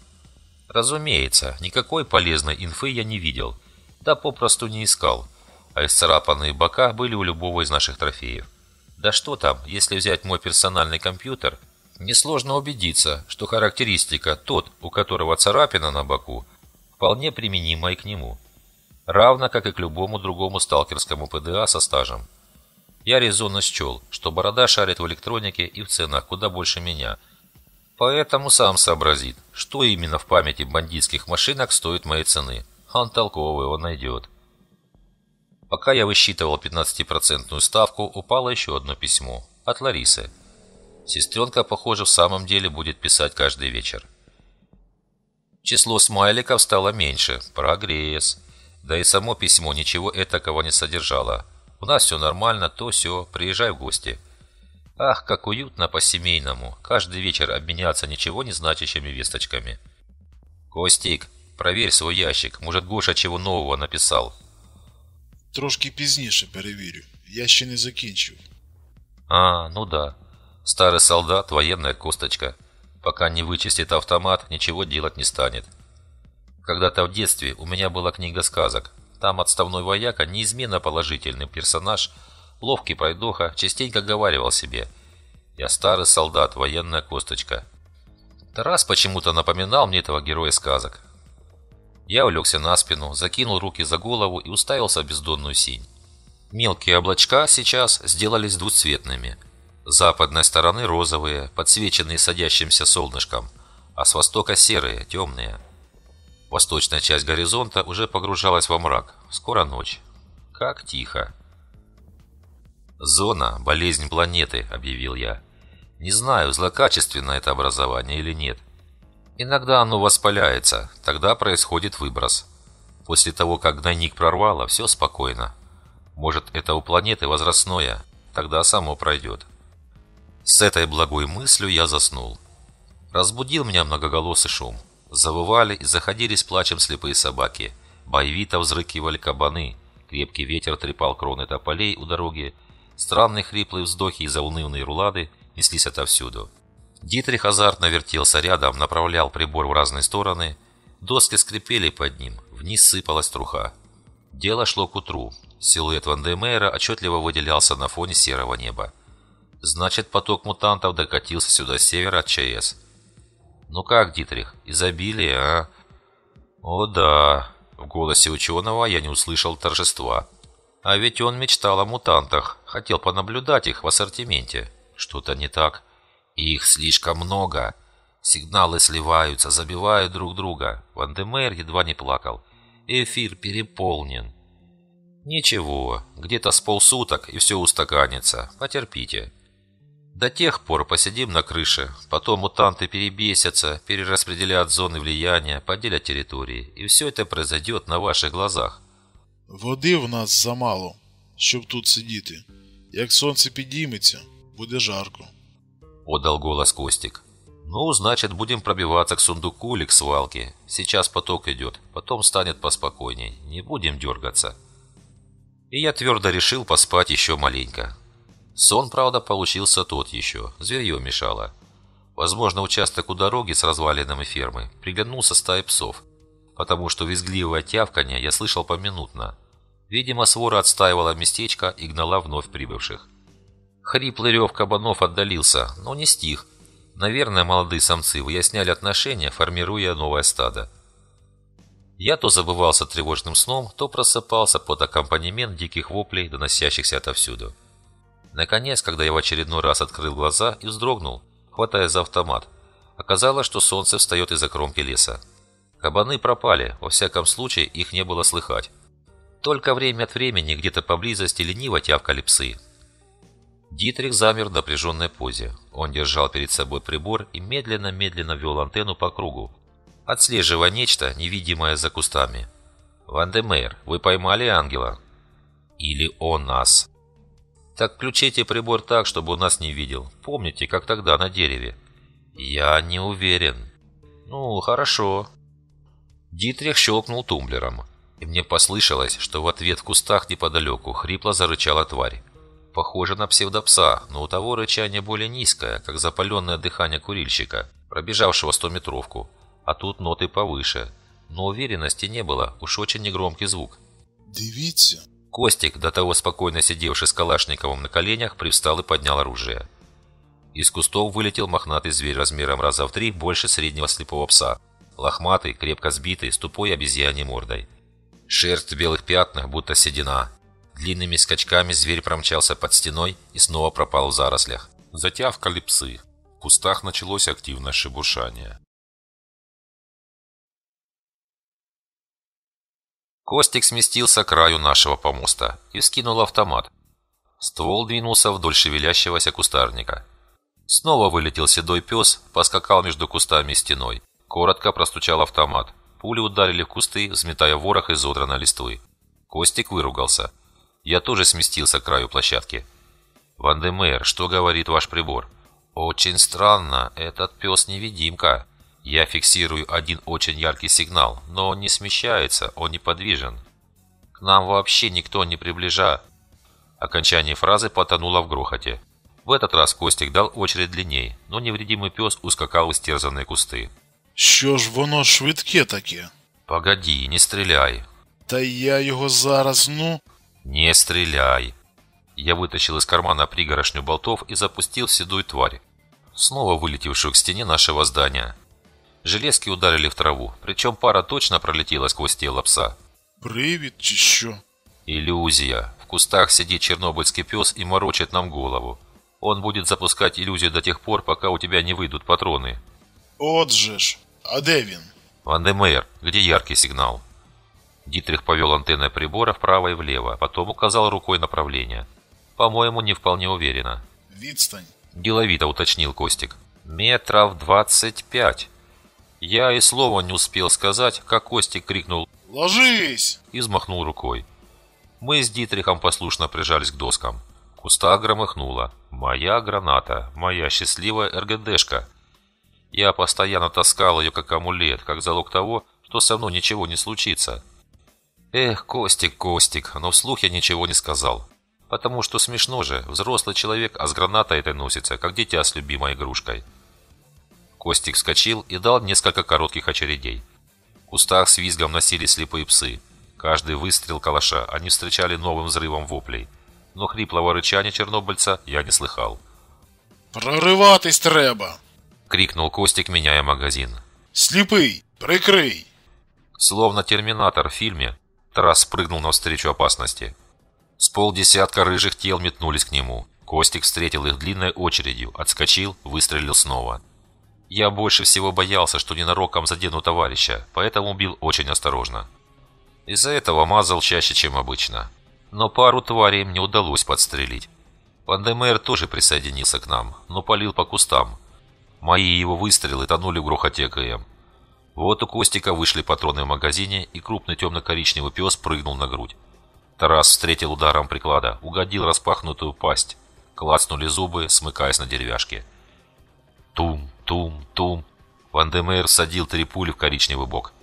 Разумеется, никакой полезной инфы я не видел, да попросту не искал, а исцарапанные бока были у любого из наших трофеев. Да что там, если взять мой персональный компьютер, несложно убедиться, что характеристика тот, у которого царапина на боку, вполне применима и к нему. Равно как и к любому другому сталкерскому ПДА со стажем. Я резонно счел, что борода шарит в электронике и в ценах куда больше меня. Поэтому сам сообразит, что именно в памяти бандитских машинок стоит моей цены. Он толковый, его найдет. Пока я высчитывал 15 ставку, упало еще одно письмо. От Ларисы. Сестренка, похоже, в самом деле будет писать каждый вечер. Число смайликов стало меньше. Прогресс. Да и само письмо ничего этакого не содержало. У нас все нормально, то все, приезжай в гости. Ах, как уютно по-семейному, каждый вечер обменяться ничего не значащими весточками. Костик, проверь свой ящик, может Гоша чего нового написал. Трошки пізніше проверю. я ще не закінчив. А, ну да. Старый солдат, военная косточка. Пока не вычистит автомат, ничего делать не станет. Когда-то в детстве у меня была книга сказок, там отставной вояка, неизменно положительный персонаж, ловкий пройдоха, частенько говаривал себе «Я старый солдат, военная косточка». Тарас почему-то напоминал мне этого героя сказок. Я улегся на спину, закинул руки за голову и уставился в бездонную синь. Мелкие облачка сейчас сделались двуцветными. С западной стороны розовые, подсвеченные садящимся солнышком, а с востока серые, темные – Восточная часть горизонта уже погружалась во мрак. Скоро ночь. Как тихо. «Зона – болезнь планеты», – объявил я. «Не знаю, злокачественно это образование или нет. Иногда оно воспаляется, тогда происходит выброс. После того, как гнойник прорвало, все спокойно. Может, это у планеты возрастное, тогда само пройдет». С этой благой мыслью я заснул. Разбудил меня многоголосый шум. Завывали и заходились плачем слепые собаки. Боевито взрыкивали кабаны. Крепкий ветер трепал кроны тополей у дороги. Странные хриплые вздохи и заунывные рулады неслись отовсюду. Дитрих азартно вертелся рядом, направлял прибор в разные стороны. Доски скрипели под ним, вниз сыпалась труха. Дело шло к утру. Силуэт Вандемейра отчетливо выделялся на фоне серого неба. Значит, поток мутантов докатился сюда с севера от ЧАЭС. «Ну как, Дитрих, изобилие, а?» «О да», — в голосе ученого я не услышал торжества. «А ведь он мечтал о мутантах, хотел понаблюдать их в ассортименте. Что-то не так. Их слишком много. Сигналы сливаются, забивают друг друга. Вандемейр едва не плакал. Эфир переполнен». «Ничего, где-то с полсуток и все устаканится. Потерпите». До тех пор посидим на крыше, потом мутанты перебесятся, перераспределят зоны влияния, поделят территории, и все это произойдет на ваших глазах. Води в нас замало, щоб тут сидіти. Як сонце підійметься, буде жарко. Подал голос Костик. Ну, значит, будем пробиваться к сундуку или к свалке. Сейчас поток идет, потом станет поспокойней. Не будем дергаться. И я твердо решил поспать еще маленько. Сон, правда, получился тот еще, зверье мешало. Возможно, участок у дороги с развалинами фермы приглянулся стае псов, потому что визгливое тявканье я слышал поминутно. Видимо, свора отстаивала местечко и гнала вновь прибывших. Хриплый рев кабанов отдалился, но не стих. Наверное, молодые самцы выясняли отношения, формируя новое стадо. Я то забывался тревожным сном, то просыпался под аккомпанемент диких воплей, доносящихся отовсюду. Наконец, когда я в очередной раз открыл глаза и вздрогнул, хватая за автомат, оказалось, что солнце встает из-за кромки леса. Кабаны пропали, во всяком случае их не было слыхать. Только время от времени где-то поблизости лениво тявкали псы. Дитрих замер в напряженной позе. Он держал перед собой прибор и медленно-медленно вел антенну по кругу, отслеживая нечто, невидимое за кустами. «Вандемейр, вы поймали ангела?» «Или он нас?» Так включите прибор так, чтобы он нас не видел. Помните, как тогда на дереве? Я не уверен. Ну, хорошо. Дитрих щелкнул тумблером. И мне послышалось, что в ответ в кустах неподалеку хрипло зарычала тварь. Похоже на псевдопса, но у того рычание более низкое, как запаленное дыхание курильщика, пробежавшего стометровку. А тут ноты повыше. Но уверенности не было, уж очень негромкий звук. Дивите. Костик, до того спокойно сидевший с Калашниковым на коленях, привстал и поднял оружие. Из кустов вылетел мохнатый зверь размером раза в три больше среднего слепого пса. Лохматый, крепко сбитый, с тупой обезьяньей мордой. Шерсть в белых пятнах, будто седина. Длинными скачками зверь промчался под стеной и снова пропал в зарослях. Затявкали псы. В кустах началось активное шебуршание. Костик сместился к краю нашего помоста и вскинул автомат. Ствол двинулся вдоль шевелящегося кустарника. Снова вылетел седой пес, поскакал между кустами и стеной. Коротко простучал автомат. Пули ударили в кусты, взметая ворох из изодранной листвы. Костик выругался. Я тоже сместился к краю площадки. «Ван де Мэр, что говорит ваш прибор?» «Очень странно, этот пес-невидимка. Я фиксирую один очень яркий сигнал, но он не смещается, он неподвижен. К нам вообще никто не приближа. Окончание фразы потонуло в грохоте. В этот раз Костик дал очередь длинней, но невредимый пес ускакал из стерзанные кусты. Що ж воно швидке таке? Погоди, не стреляй. Та я его зараз, ну. Не стреляй. Я вытащил из кармана пригорошню болтов и запустил седую тварь, снова вылетевшую к стене нашего здания. Железки ударили в траву, причем пара точно пролетела сквозь тело пса. «Привид чи «Иллюзия. В кустах сидит чернобыльский пес и морочит нам голову. Он будет запускать иллюзию до тех пор, пока у тебя не выйдут патроны». «От же ж! А де «Вандемейр, где яркий сигнал?» Дитрих повел антенной прибора вправо и влево, потом указал рукой направление. «По-моему, не вполне уверенно». «Видстань?» – деловито уточнил Костик. «Метров двадцать пять». Я и слова не успел сказать, как Костик крикнул «Ложись!» и взмахнул рукой. Мы с Дитрихом послушно прижались к доскам. Куста громыхнула. Моя граната, моя счастливая РГДшка. Я постоянно таскал ее как амулет, как залог того, что со мной ничего не случится. Эх, Костик, Костик, но вслух я ничего не сказал. Потому что смешно же, взрослый человек, а с гранатой этой носится, как дитя с любимой игрушкой. Костик вскочил и дал несколько коротких очередей. В кустах с визгом носились слепые псы. Каждый выстрел калаша они встречали новым взрывом воплей. Но хриплого рычания чернобыльца я не слыхал. «Прорыватись треба!» — крикнул Костик, меняя магазин. «Слепый, прикрый!» Словно терминатор в фильме, Тарас спрыгнул навстречу опасности. С полдесятка рыжих тел метнулись к нему. Костик встретил их длинной очередью, отскочил, выстрелил снова. Я больше всего боялся, что ненароком задену товарища, поэтому бил очень осторожно. Из-за этого мазал чаще, чем обычно. Но пару тварей мне удалось подстрелить. Пандемер тоже присоединился к нам, но палил по кустам. Мои его выстрелы тонули в грохоте КМ. Вот у Костика вышли патроны в магазине, и крупный темно-коричневый пес прыгнул на грудь. Тарас встретил ударом приклада, угодил распахнутую пасть. Клацнули зубы, смыкаясь на деревяшке. Тум! Тум-тум. Ван садил три пули в коричневый бок.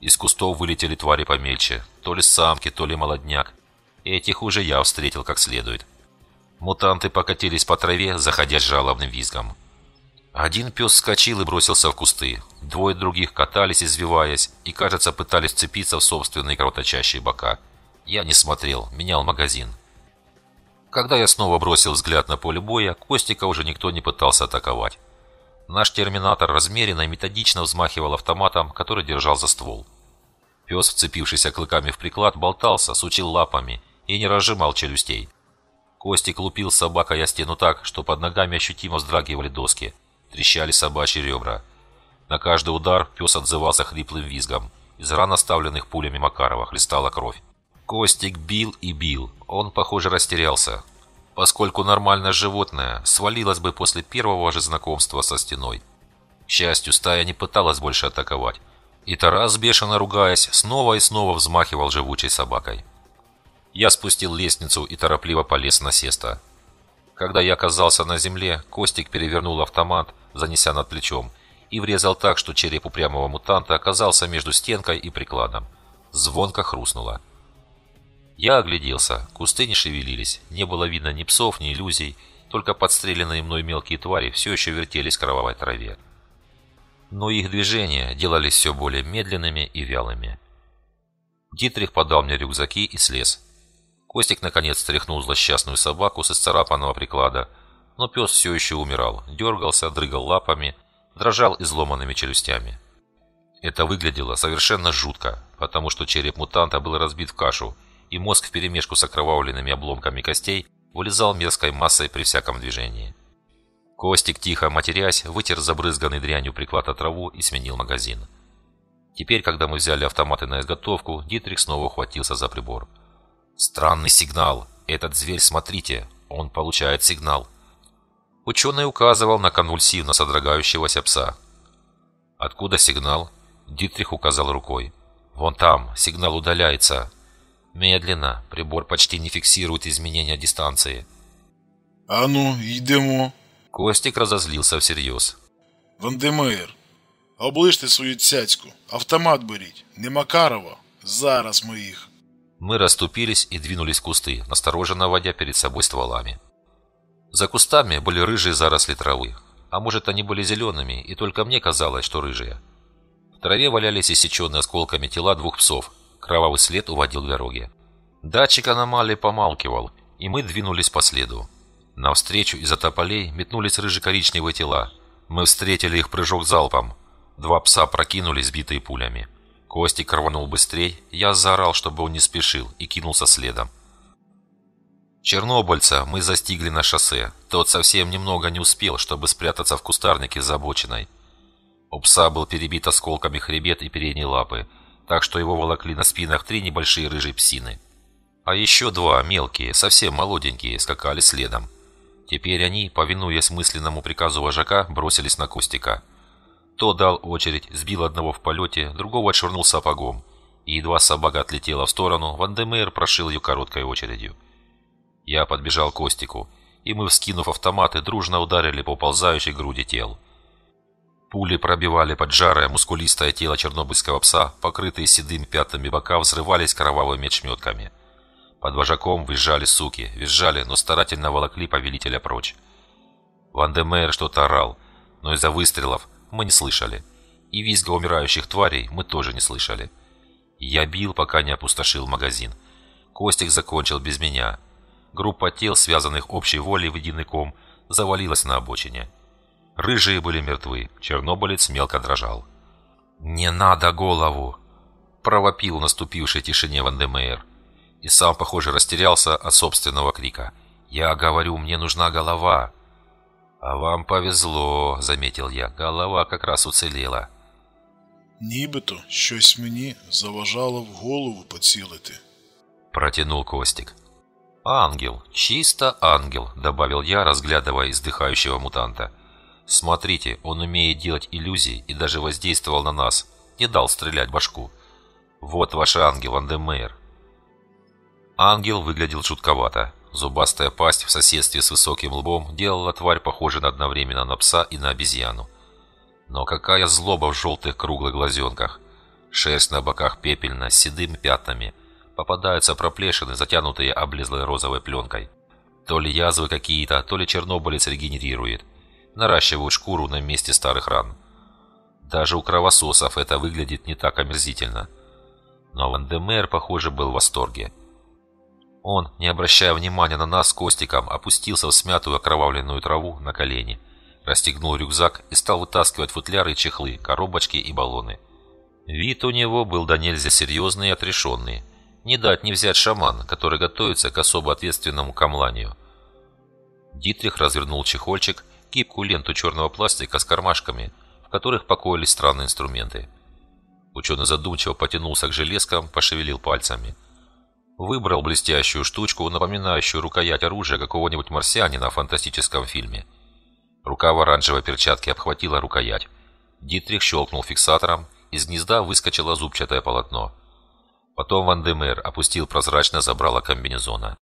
Из кустов вылетели твари помельче. То ли самки, то ли молодняк. Этих уже я встретил как следует. Мутанты покатились по траве, заходя с жалобным визгом. Один пес скочил и бросился в кусты. Двое других катались, извиваясь, и, кажется, пытались вцепиться в собственные кровоточащие бока. Я не смотрел, менял магазин. Когда я снова бросил взгляд на поле боя, Костика уже никто не пытался атаковать. Наш терминатор размеренно и методично взмахивал автоматом, который держал за ствол. Пес, вцепившийся клыками в приклад, болтался, сучил лапами и не разжимал челюстей. Костик лупил собакой о стену так, что под ногами ощутимо вздрагивали доски. Трещали собачьи ребра. На каждый удар пес отзывался хриплым визгом. Из ран оставленных пулями Макарова хлестала кровь. Костик бил и бил. Он, похоже, растерялся поскольку нормальное животное свалилось бы после первого же знакомства со стеной. К счастью, стая не пыталась больше атаковать, и Тарас, бешено ругаясь, снова и снова взмахивал живучей собакой. Я спустил лестницу и торопливо полез на сеста. Когда я оказался на земле, Костик перевернул автомат, занеся над плечом, и врезал так, что череп упрямого мутанта оказался между стенкой и прикладом. Звонко хрустнуло. Я огляделся. Кусты не шевелились. Не было видно ни псов, ни иллюзий. Только подстреленные мной мелкие твари все еще вертелись в кровавой траве. Но их движения делались все более медленными и вялыми. Дитрих подал мне рюкзаки и слез. Костик наконец стряхнул злосчастную собаку с исцарапанного приклада, но пес все еще умирал, дергался, дрыгал лапами, дрожал изломанными челюстями. Это выглядело совершенно жутко, потому что череп мутанта был разбит в кашу, и мозг вперемешку с окровавленными обломками костей вылезал мерзкой массой при всяком движении. Костик, тихо матерясь, вытер забрызганный дрянью приклад траву и сменил магазин. Теперь, когда мы взяли автоматы на изготовку, Дитрих снова ухватился за прибор. «Странный сигнал! Этот зверь, смотрите! Он получает сигнал!» Ученый указывал на конвульсивно содрогающегося пса. «Откуда сигнал?» Дитрих указал рукой. «Вон там, сигнал удаляется. Медленно. Прибор почти не фиксирует изменения дистанции. «А ну, йдемо!» Костик розозлився всерйоз. «Вандемеєр, оближте свою цяцьку, автомат беріть, не Макарова, зараз мы их. Мы расступились и двинулись в кусты, настороженно водя перед собой стволами. За кустами были рыжие заросли травы. А может, они были зелеными, и только мне казалось, что рыжие. В траве валялись иссеченные осколками тела двух псов, Кровавый след уводил к дороге. Датчик аномалии помалкивал, и мы двинулись по следу. Навстречу из-за тополей метнулись рыжекоричневые тела. Мы встретили их прыжок залпом. Два пса прокинулись, сбитые пулями. Костик рванул быстрей, я заорал, чтобы он не спешил, и кинулся следом. Чернобыльца мы застигли на шоссе. Тот совсем немного не успел, чтобы спрятаться в кустарнике за обочиной. У пса был перебит осколками хребет и передние лапы так что его волокли на спинах три небольшие рыжие псины. А еще два, мелкие, совсем молоденькие, скакали следом. Теперь они, повинуясь мысленному приказу вожака, бросились на Костика. То дал очередь, сбил одного в полете, другого отшвырнул сапогом. И едва собака отлетела в сторону, Вандемейр прошил ее короткой очередью. Я подбежал к Костику, и мы, вскинув автоматы, дружно ударили по ползающей груди тел. Пули пробивали поджарое мускулистое тело чернобыльского пса, покрытые седым пятнами бока взрывались кровавыми отшметками. Под вожаком визжали суки, визжали, но старательно волокли повелителя прочь. Вандемейр что-то орал, но из-за выстрелов мы не слышали. И визга умирающих тварей мы тоже не слышали. Я бил, пока не опустошил магазин. Костик закончил без меня. Группа тел, связанных общей волей в единый ком, завалилась на обочине. Рыжие были мертвы, чернобылец мелко дрожал. «Не надо голову!» – провопил наступившей тишине Вандемейр. И сам, похоже, растерялся от собственного крика. «Я говорю, мне нужна голова!» «А вам повезло», – заметил я. «Голова как раз уціліла». Нібито щось мені заважало в голову поцілити. Протянул Костик. «Ангел, чисто ангел», – добавил я, разглядывая издыхающего мутанта. Смотрите, он умеет делать иллюзии и даже воздействовал на нас. Не дал стрелять башку. Вот ваш ангел, Андемейр. Ангел выглядел жутковато. Зубастая пасть в соседстве с высоким лбом делала тварь похожей одновременно на пса и на обезьяну. Но какая злоба в желтых круглых глазенках. Шерсть на боках пепельна, с седыми пятнами. Попадаются проплешины, затянутые облезлой розовой пленкой. То ли язвы какие-то, то ли чернобылец регенерирует наращивают шкуру на месте старых ран. Даже у кровососов это выглядит не так омерзительно. Но Вандемер, похоже, был в восторге. Он, не обращая внимания на нас с Костиком, опустился в смятую окровавленную траву на колени, расстегнул рюкзак и стал вытаскивать футляры и чехлы, коробочки и баллоны. Вид у него был до нельзя серьезный и отрешенный. Не дать не взять шаман, который готовится к особо ответственному камланию. Дитрих развернул чехольчик гибкую ленту черного пластика с кармашками, в которых покоились странные инструменты. Ученый задумчиво потянулся к железкам, пошевелил пальцами. Выбрал блестящую штучку, напоминающую рукоять оружия какого-нибудь марсианина в фантастическом фильме. Рука в оранжевой перчатке обхватила рукоять. Дитрих щелкнул фиксатором, из гнезда выскочило зубчатое полотно. Потом Ван Демер опустил прозрачно забрало комбинезона.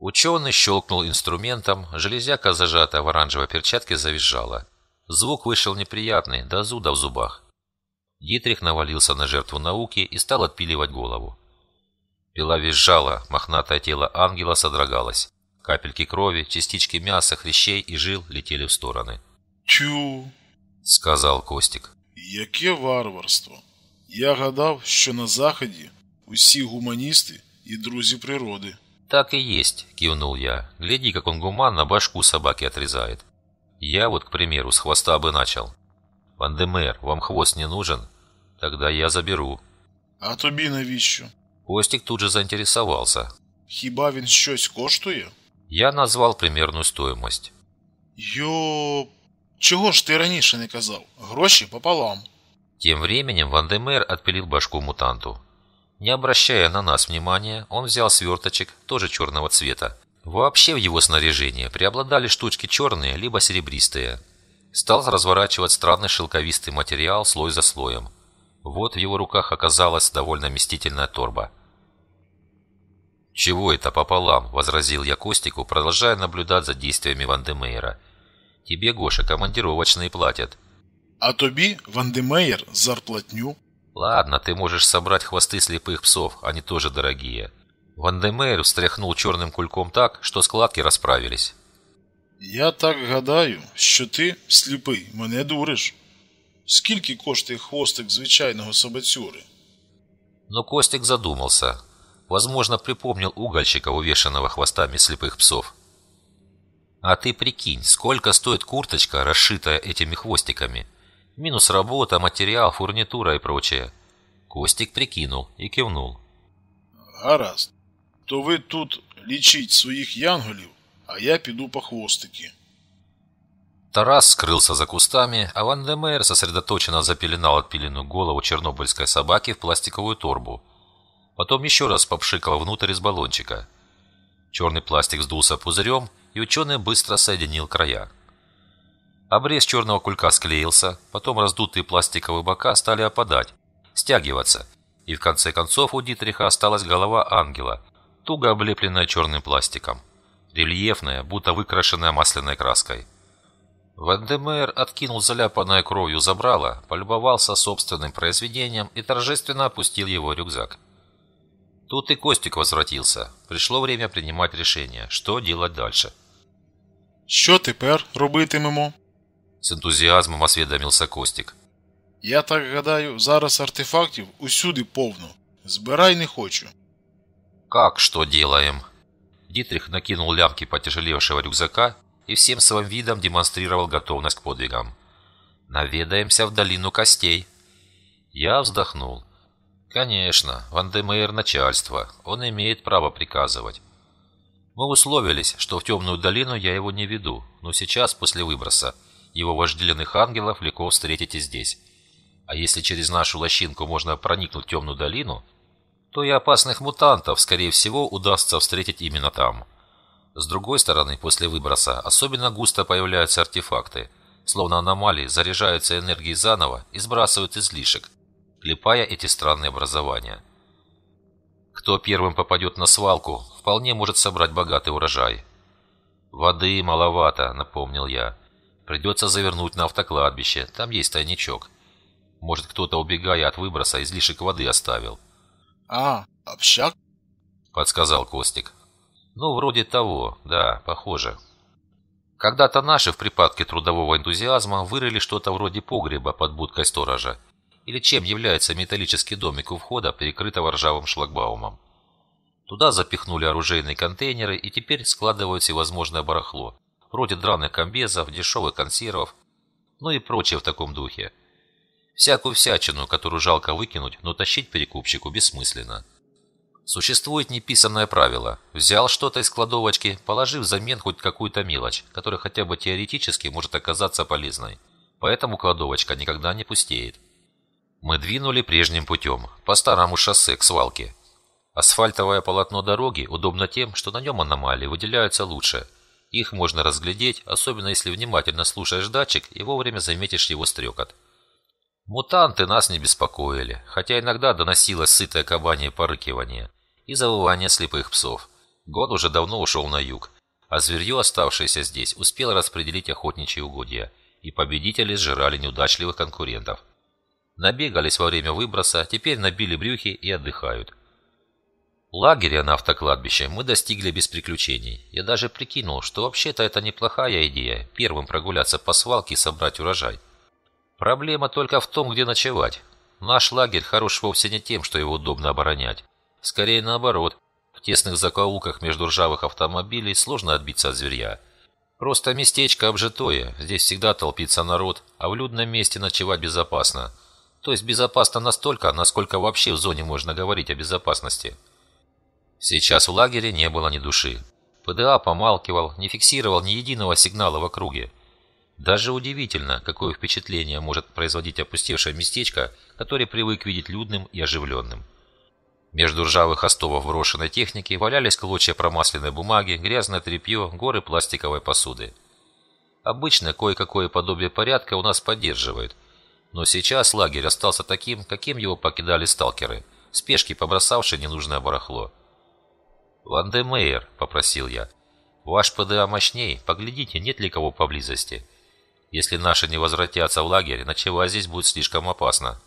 Ученый щелкнул инструментом, железяка, зажатая в оранжевой перчатке, завизжала. Звук вышел неприятный, до зуда в зубах. Дитрих навалился на жертву науки и стал отпиливать голову. Пила визжала, мохнатое тело ангела содрогалось. Капельки крови, частички мяса, хрящей и жил летели в стороны. Чу, сказал Костик. «Яке варварство! Я гадав, що на Заході усі гуманісти і друзі природи». «Так и есть», – кивнул я. «Гляди, как он гуманно башку собаки отрезает. Я вот, к примеру, с хвоста бы начал». «Вандемер, вам хвост не нужен? Тогда я заберу». «А тобі навіщо?» Костик тут же заинтересовался. Хиба він щось коштує?» Я назвал примерную стоимость. «Йо... Чего ж ты раньше не казал? Гроши пополам». Тем временем Вандемер отпилил башку мутанту. Не обращая на нас внимания, он взял сверточек, тоже черного цвета. Вообще в его снаряжении преобладали штучки черные, либо серебристые. Стал разворачивать странный шелковистый материал слой за слоем. Вот в его руках оказалась довольно вместительная торба. «Чего это пополам?» – возразил я Костику, продолжая наблюдать за действиями Вандемейра. «Тебе, Гоша, командировочные платят». «А тоби, Вандемейр, зарплатню». «Ладно, ты можешь собрать хвосты слепых псов, они тоже дорогие». Вандемейр встряхнул черным кульком так, что складки расправились. Я так гадаю, что ты слепый, мене дуриш. Скільки коштує хвостик звичайного собацюри? Но Костик задумался. Возможно, припомнил угольщика, увешанного хвостами слепых псов. А ты прикинь, сколько стоит курточка, расшитая этими хвостиками? Минус работа, материал, фурнитура и прочее. Костик прикинул и кивнул. Гаразд. То вы тут лечить своих янголів, а я піду по хвостики. Тарас скрылся за кустами, а Ван Демейр сосредоточенно запеленал отпиленную голову чернобыльской собаки в пластиковую торбу. Потом еще раз попшикал внутрь из баллончика. Черный пластик сдулся пузырем, и ученый быстро соединил края. Обрез черного кулька склеился, потом раздутые пластиковые бока стали опадать, стягиваться, и в конце концов у Дитриха осталась голова ангела, туго облепленная черным пластиком, рельефная, будто выкрашенная масляной краской. Вандемейр откинул заляпанное кровью забрало, полюбовался собственным произведением и торжественно опустил его рюкзак. Тут и Костик возвратился. Пришло время принимать решение, что делать дальше. Що тепер робитимемо? – с энтузиазмом осведомился Костик. Я так гадаю, зараз артефактів усюди повно. Збирай не хочу. Как что делаем? Дитрих накинул лямки потяжелевшего рюкзака и всем своим видом демонстрировал готовность к подвигам. Наведаемся в долину костей. Я вздохнул. Конечно, Вандемейр начальство. Он имеет право приказывать. Мы условились, что в темную долину я его не веду, но сейчас, после выброса, его вожделенных ангелов легко встретите здесь. А если через нашу лощинку можно проникнуть в темную долину, то и опасных мутантов, скорее всего, удастся встретить именно там. С другой стороны, после выброса особенно густо появляются артефакты, словно аномалии заряжаются энергией заново и сбрасывают излишек, клепая эти странные образования. Кто первым попадет на свалку, вполне может собрать богатый урожай. «Воды маловато», — напомнил я. Придется завернуть на автокладбище, там есть тайничок. Может, кто-то, убегая от выброса, излишек воды оставил. «А, общак?» — подсказал Костик. «Ну, вроде того, да, похоже». Когда-то наши в припадке трудового энтузиазма вырыли что-то вроде погреба под будкой сторожа, или чем является металлический домик у входа, перекрытого ржавым шлагбаумом. Туда запихнули оружейные контейнеры и теперь складывают всевозможное барахло, вроде драных комбезов, дешевых консервов, ну и прочее в таком духе. Всякую всячину, которую жалко выкинуть, но тащить перекупщику бессмысленно. Существует неписанное правило. Взял что-то из кладовочки, положив взамен хоть какую-то мелочь, которая хотя бы теоретически может оказаться полезной. Поэтому кладовочка никогда не пустеет. Мы двинули прежним путем, по старому шоссе к свалке. Асфальтовое полотно дороги удобно тем, что на нем аномалии выделяются лучше – их можно разглядеть, особенно если внимательно слушаешь датчик и вовремя заметишь его стрекот. Мутанты нас не беспокоили, хотя иногда доносилось сытое кабанье порыкивание и завывание слепых псов. Год уже давно ушел на юг, а зверье, оставшееся здесь, успело распределить охотничьи угодья, и победители сжирали неудачливых конкурентов. Набегались во время выброса, теперь набили брюхи и отдыхают. Лагеря на автокладбище мы достигли без приключений. Я даже прикинул, что вообще-то это неплохая идея – первым прогуляться по свалке и собрать урожай. Проблема только в том, где ночевать. Наш лагерь хорош вовсе не тем, что его удобно оборонять. Скорее наоборот, в тесных закоулках между ржавых автомобилей сложно отбиться от зверья. Просто местечко обжитое, здесь всегда толпится народ, а в людном месте ночевать безопасно. То есть безопасно настолько, насколько вообще в зоне можно говорить о безопасности. Сейчас в лагере не было ни души. ПДА помалкивал, не фиксировал ни единого сигнала в округе. Даже удивительно, какое впечатление может производить опустевшее местечко, которое привык видеть людным и оживленным. Между ржавых остовов брошенной техники валялись клочья промасленной бумаги, грязное тряпье, горы пластиковой посуды. Обычно кое-какое подобие порядка у нас поддерживают, но сейчас лагерь остался таким, каким его покидали сталкеры, спешки побросавшие ненужное барахло. «Ландемейр», — попросил я, — «ваш ПДА мощней, поглядите, нет ли кого поблизости. Если наши не возвратятся в лагерь, ночевать здесь будет слишком опасно».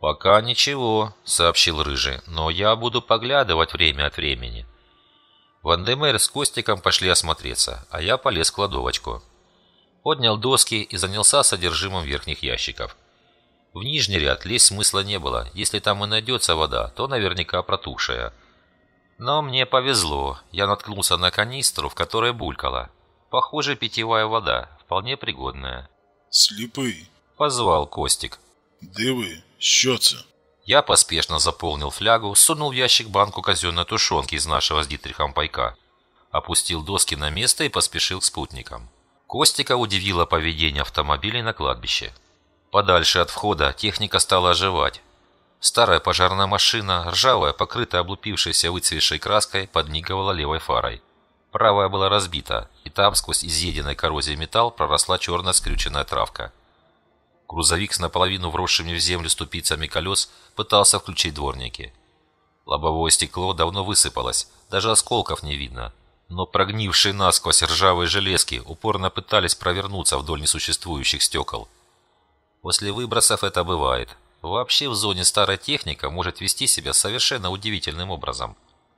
«Пока ничего», — сообщил Рыжий, — «но я буду поглядывать время от времени». Вандемейр с Костиком пошли осмотреться, а я полез в кладовочку. Поднял доски и занялся содержимым верхних ящиков. В нижний ряд лезть смысла не было, если там и найдется вода, то наверняка протухшая. Но мне повезло. Я наткнулся на канистру, в которой булькала. Похоже, питьевая вода, вполне пригодная. «Слепый!» – позвал Костик. «Где вы? Що це?» Я поспешно заполнил флягу, сунул в ящик банку казенной тушенки из нашего с Дитрихом пайка, опустил доски на место и поспешил к спутникам. Костика удивило поведение автомобилей на кладбище. Подальше от входа техника стала оживать. Старая пожарная машина, ржавая, покрытая облупившейся выцвевшей краской, подмигивала левой фарой. Правая была разбита, и там, сквозь изъеденной коррозией металл, проросла черная скрюченная травка. Грузовик с наполовину вросшими в землю ступицами колес пытался включить дворники. Лобовое стекло давно высыпалось, даже осколков не видно. Но прогнившие насквозь ржавые железки упорно пытались провернуться вдоль несуществующих стекол. После выбросов это бывает, Вообще в зоне старая техника может вести себя совершенно удивительным образом.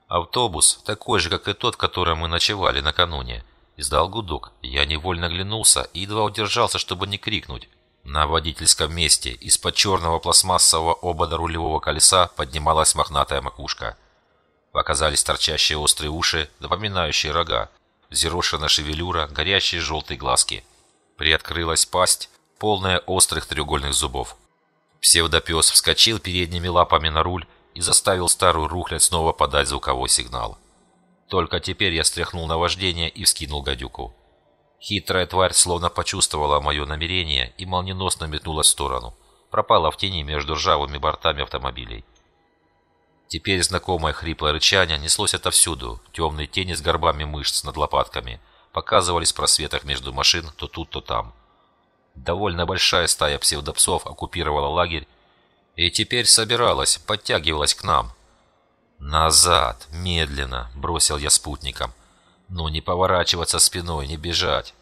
Автобус, такой же, как и тот, в котором мы ночевали накануне, издал гудок. Я невольно оглянулся и едва удержался, чтобы не крикнуть. На водительском месте из-под черного пластмассового обода рулевого колеса поднималась мохнатая макушка. Показались торчащие острые уши, напоминающие рога, зерошена шевелюра, горящие желтые глазки. Приоткрылась пасть, полная острых треугольных зубов. Псевдопес вскочил передними лапами на руль и заставил старую рухлядь снова подать звуковой сигнал. Только теперь я стряхнул на вождение и вскинул гадюку. Хитрая тварь словно почувствовала мое намерение и молниеносно метнулась в сторону. Пропала в тени между ржавыми бортами автомобилей. Теперь знакомое хриплое рычание неслось отовсюду. Темные тени с горбами мышц над лопатками показывались в просветах между машин то тут, то там. Довольно большая стая псевдопсов оккупировала лагерь и теперь собиралась, подтягивалась к нам. «Назад! Медленно!» – бросил я спутникам. «Ну, не поворачиваться спиной, не бежать!»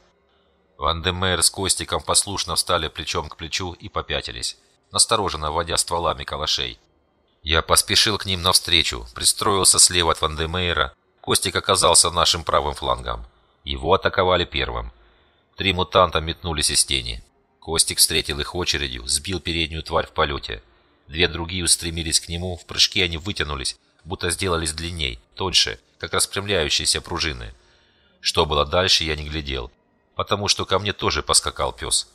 Вандемейр с Костиком послушно встали плечом к плечу и попятились, настороженно вводя стволами калашей. Я поспешил к ним навстречу, пристроился слева от Вандемейра. Костик оказался нашим правым флангом. Его атаковали первым. Три мутанта метнулись из тени. Костик встретил их очередью, сбил переднюю тварь в полете. Две другие устремились к нему, в прыжке они вытянулись, будто сделались длинней, тоньше, как распрямляющиеся пружины. Что было дальше, я не глядел, потому что ко мне тоже поскакал пес.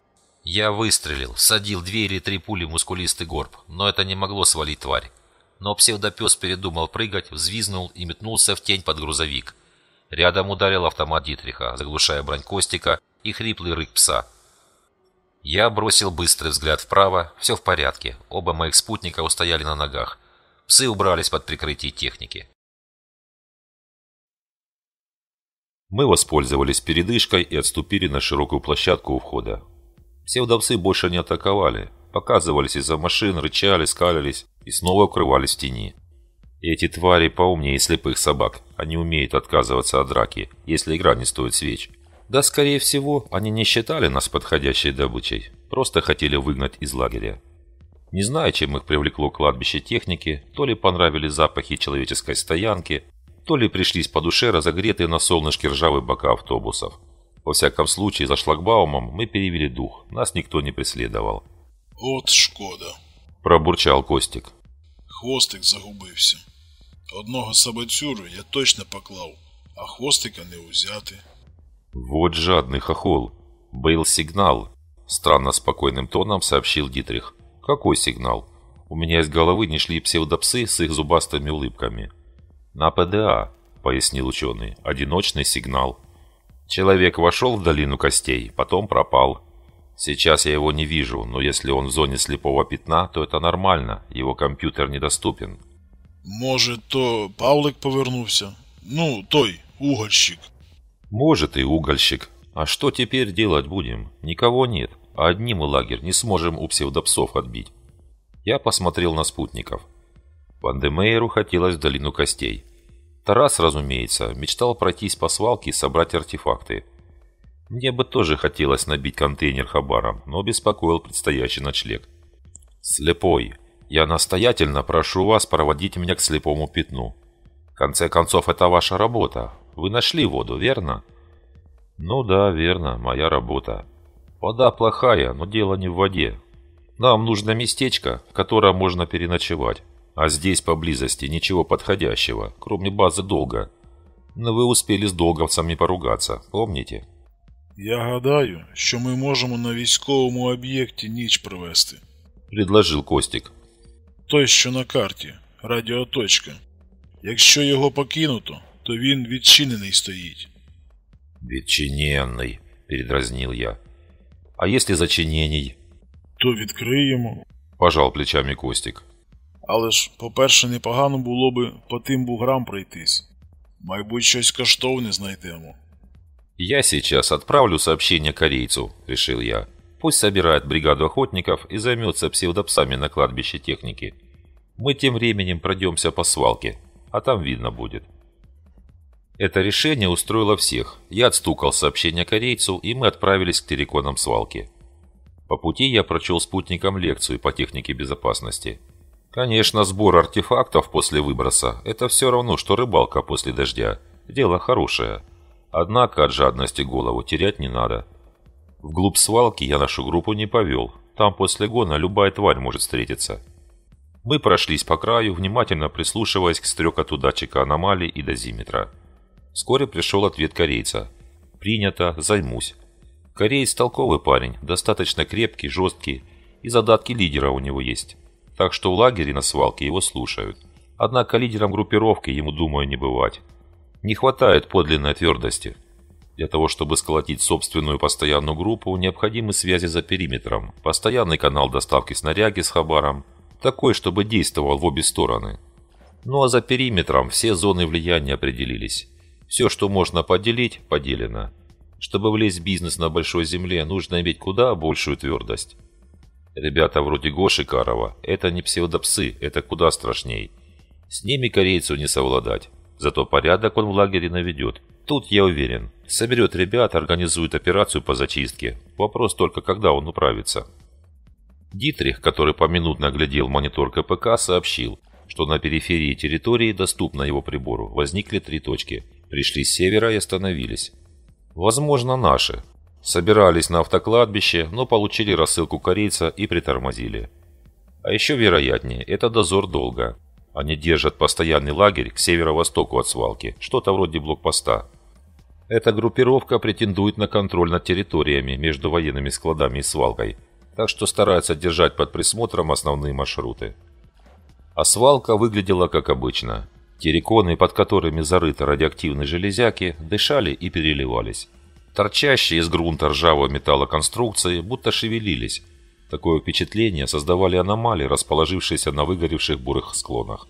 Я выстрелил, садил две или три пули в мускулистый горб, но это не могло свалить тварь. Но псевдопес передумал прыгать, взвизнул и метнулся в тень под грузовик. Рядом ударил автомат Дитриха, заглушая бронь Костика и хриплый рык пса. Я бросил быстрый взгляд вправо, все в порядке, оба моих спутника устояли на ногах. Псы убрались под прикрытие техники. Мы воспользовались передышкой и отступили на широкую площадку у входа. Все удавцы больше не атаковали, показывались из-за машин, рычали, скалились и снова укрывались в тени. Эти твари поумнее слепых собак. Они умеют отказываться от драки, если игра не стоит свеч. Да, скорее всего, они не считали нас подходящей добычей. Просто хотели выгнать из лагеря. Не знаю, чем их привлекло кладбище техники, то ли понравились запахи человеческой стоянки, то ли пришлись по душе разогретые на солнышке ржавые бока автобусов. Во всяком случае, за шлагбаумом мы перевели дух, нас никто не преследовал. «Вот шкода», – пробурчал Костик. «Хвостик загубився». Одного сабацюру я точно поклав, а хвостика не узяти. Вот жадный хохол. Был сигнал. Странно спокойным тоном сообщил Дитрих. Какой сигнал? У меня из головы не шли псевдопсы с их зубастыми улыбками. На ПДА, пояснил ученый. Одиночный сигнал. Человек вошел в долину костей, потом пропал. Сейчас я его не вижу, но если он в зоне слепого пятна, то это нормально, его компьютер недоступен. Може, то Павлик повернувся? Ну, той, угольщик. Может и угольщик. А что теперь делать будем? Никого нет. А одни мы лагерь не сможем у псевдопсов отбить. Я посмотрел на спутников. Вандемейеру хотелось в долину костей. Тарас, разумеется, мечтал пройтись по свалке и собрать артефакты. Мне бы тоже хотелось набить контейнер хабаром, но беспокоил предстоящий ночлег. Слепой, я настоятельно прошу вас проводить меня к слепому пятну. В конце концов, это ваша работа. Вы нашли воду, верно? Ну да, верно, моя работа. Вода плохая, но дело не в воде. Нам нужно местечко, в котором можно переночевать. А здесь поблизости ничего подходящего, кроме базы долга. Но вы успели с долговцами поругаться, помните? Я гадаю, что мы можем на військовому объекте ніч провести, предложил Костик той, що на карті, радіоточка. Якщо його покинуто, то він відчинений стоїть. Відчиненний, передразнил я. А если зачинений? То відкриємо, пожав плечами Костик. Але ж, по-перше, непогано було би по тим буграм пройтись. Мабуть, щось коштовне знайдемо. Я сейчас отправлю сообщение корейцу, решил я. Пусть собирает бригаду охотников и займется псевдопсами на кладбище техники. Мы тем временем пройдемся по свалке, а там видно будет. Это решение устроило всех. Я отстукал сообщение корейцу, и мы отправились к терриконам свалки. По пути я прочел спутникам лекцию по технике безопасности. Конечно, сбор артефактов после выброса – это все равно, что рыбалка после дождя. Дело хорошее. Однако от жадности голову терять не надо – Вглубь свалки я нашу группу не повел. Там после гона любая тварь может встретиться. Мы прошлись по краю, внимательно прислушиваясь к стрекоту датчика аномалии и дозиметра. Вскоре пришел ответ корейца. «Принято, займусь». Кореец толковый парень, достаточно крепкий, жесткий, и задатки лидера у него есть. Так что в лагере на свалке его слушают. Однако лидером группировки ему, думаю, не бывать. Не хватает подлинной твердости. Для того, чтобы сколотить собственную постоянную группу, необходимы связи за периметром, постоянный канал доставки снаряги с Хабаром, такой, чтобы действовал в обе стороны. Ну а за периметром все зоны влияния определились. Все, что можно поделить, поделено. Чтобы влезть в бизнес на большой земле, нужно иметь куда большую твердость. Ребята вроде Гоши Карова – это не псевдопсы, это куда страшней. С ними корейцу не совладать. Зато порядок он в лагере наведет. Тут я уверен. Соберет ребят, организует операцию по зачистке. Вопрос только, когда он управится. Дитрих, который поминутно глядел монитор КПК, сообщил, что на периферии территории доступно его прибору. Возникли три точки. Пришли с севера и остановились. Возможно, наши. Собирались на автокладбище, но получили рассылку корейца и притормозили. А еще вероятнее, это дозор долго. Они держат постоянный лагерь к северо-востоку от свалки, что-то вроде блокпоста. Эта группировка претендует на контроль над территориями между военными складами и свалкой, так что старается держать под присмотром основные маршруты. А свалка выглядела как обычно. Терриконы, под которыми зарыты радиоактивные железяки, дышали и переливались. Торчащие из грунта ржавого металла конструкции будто шевелились, Такое впечатление создавали аномалии, расположившиеся на выгоревших бурых склонах.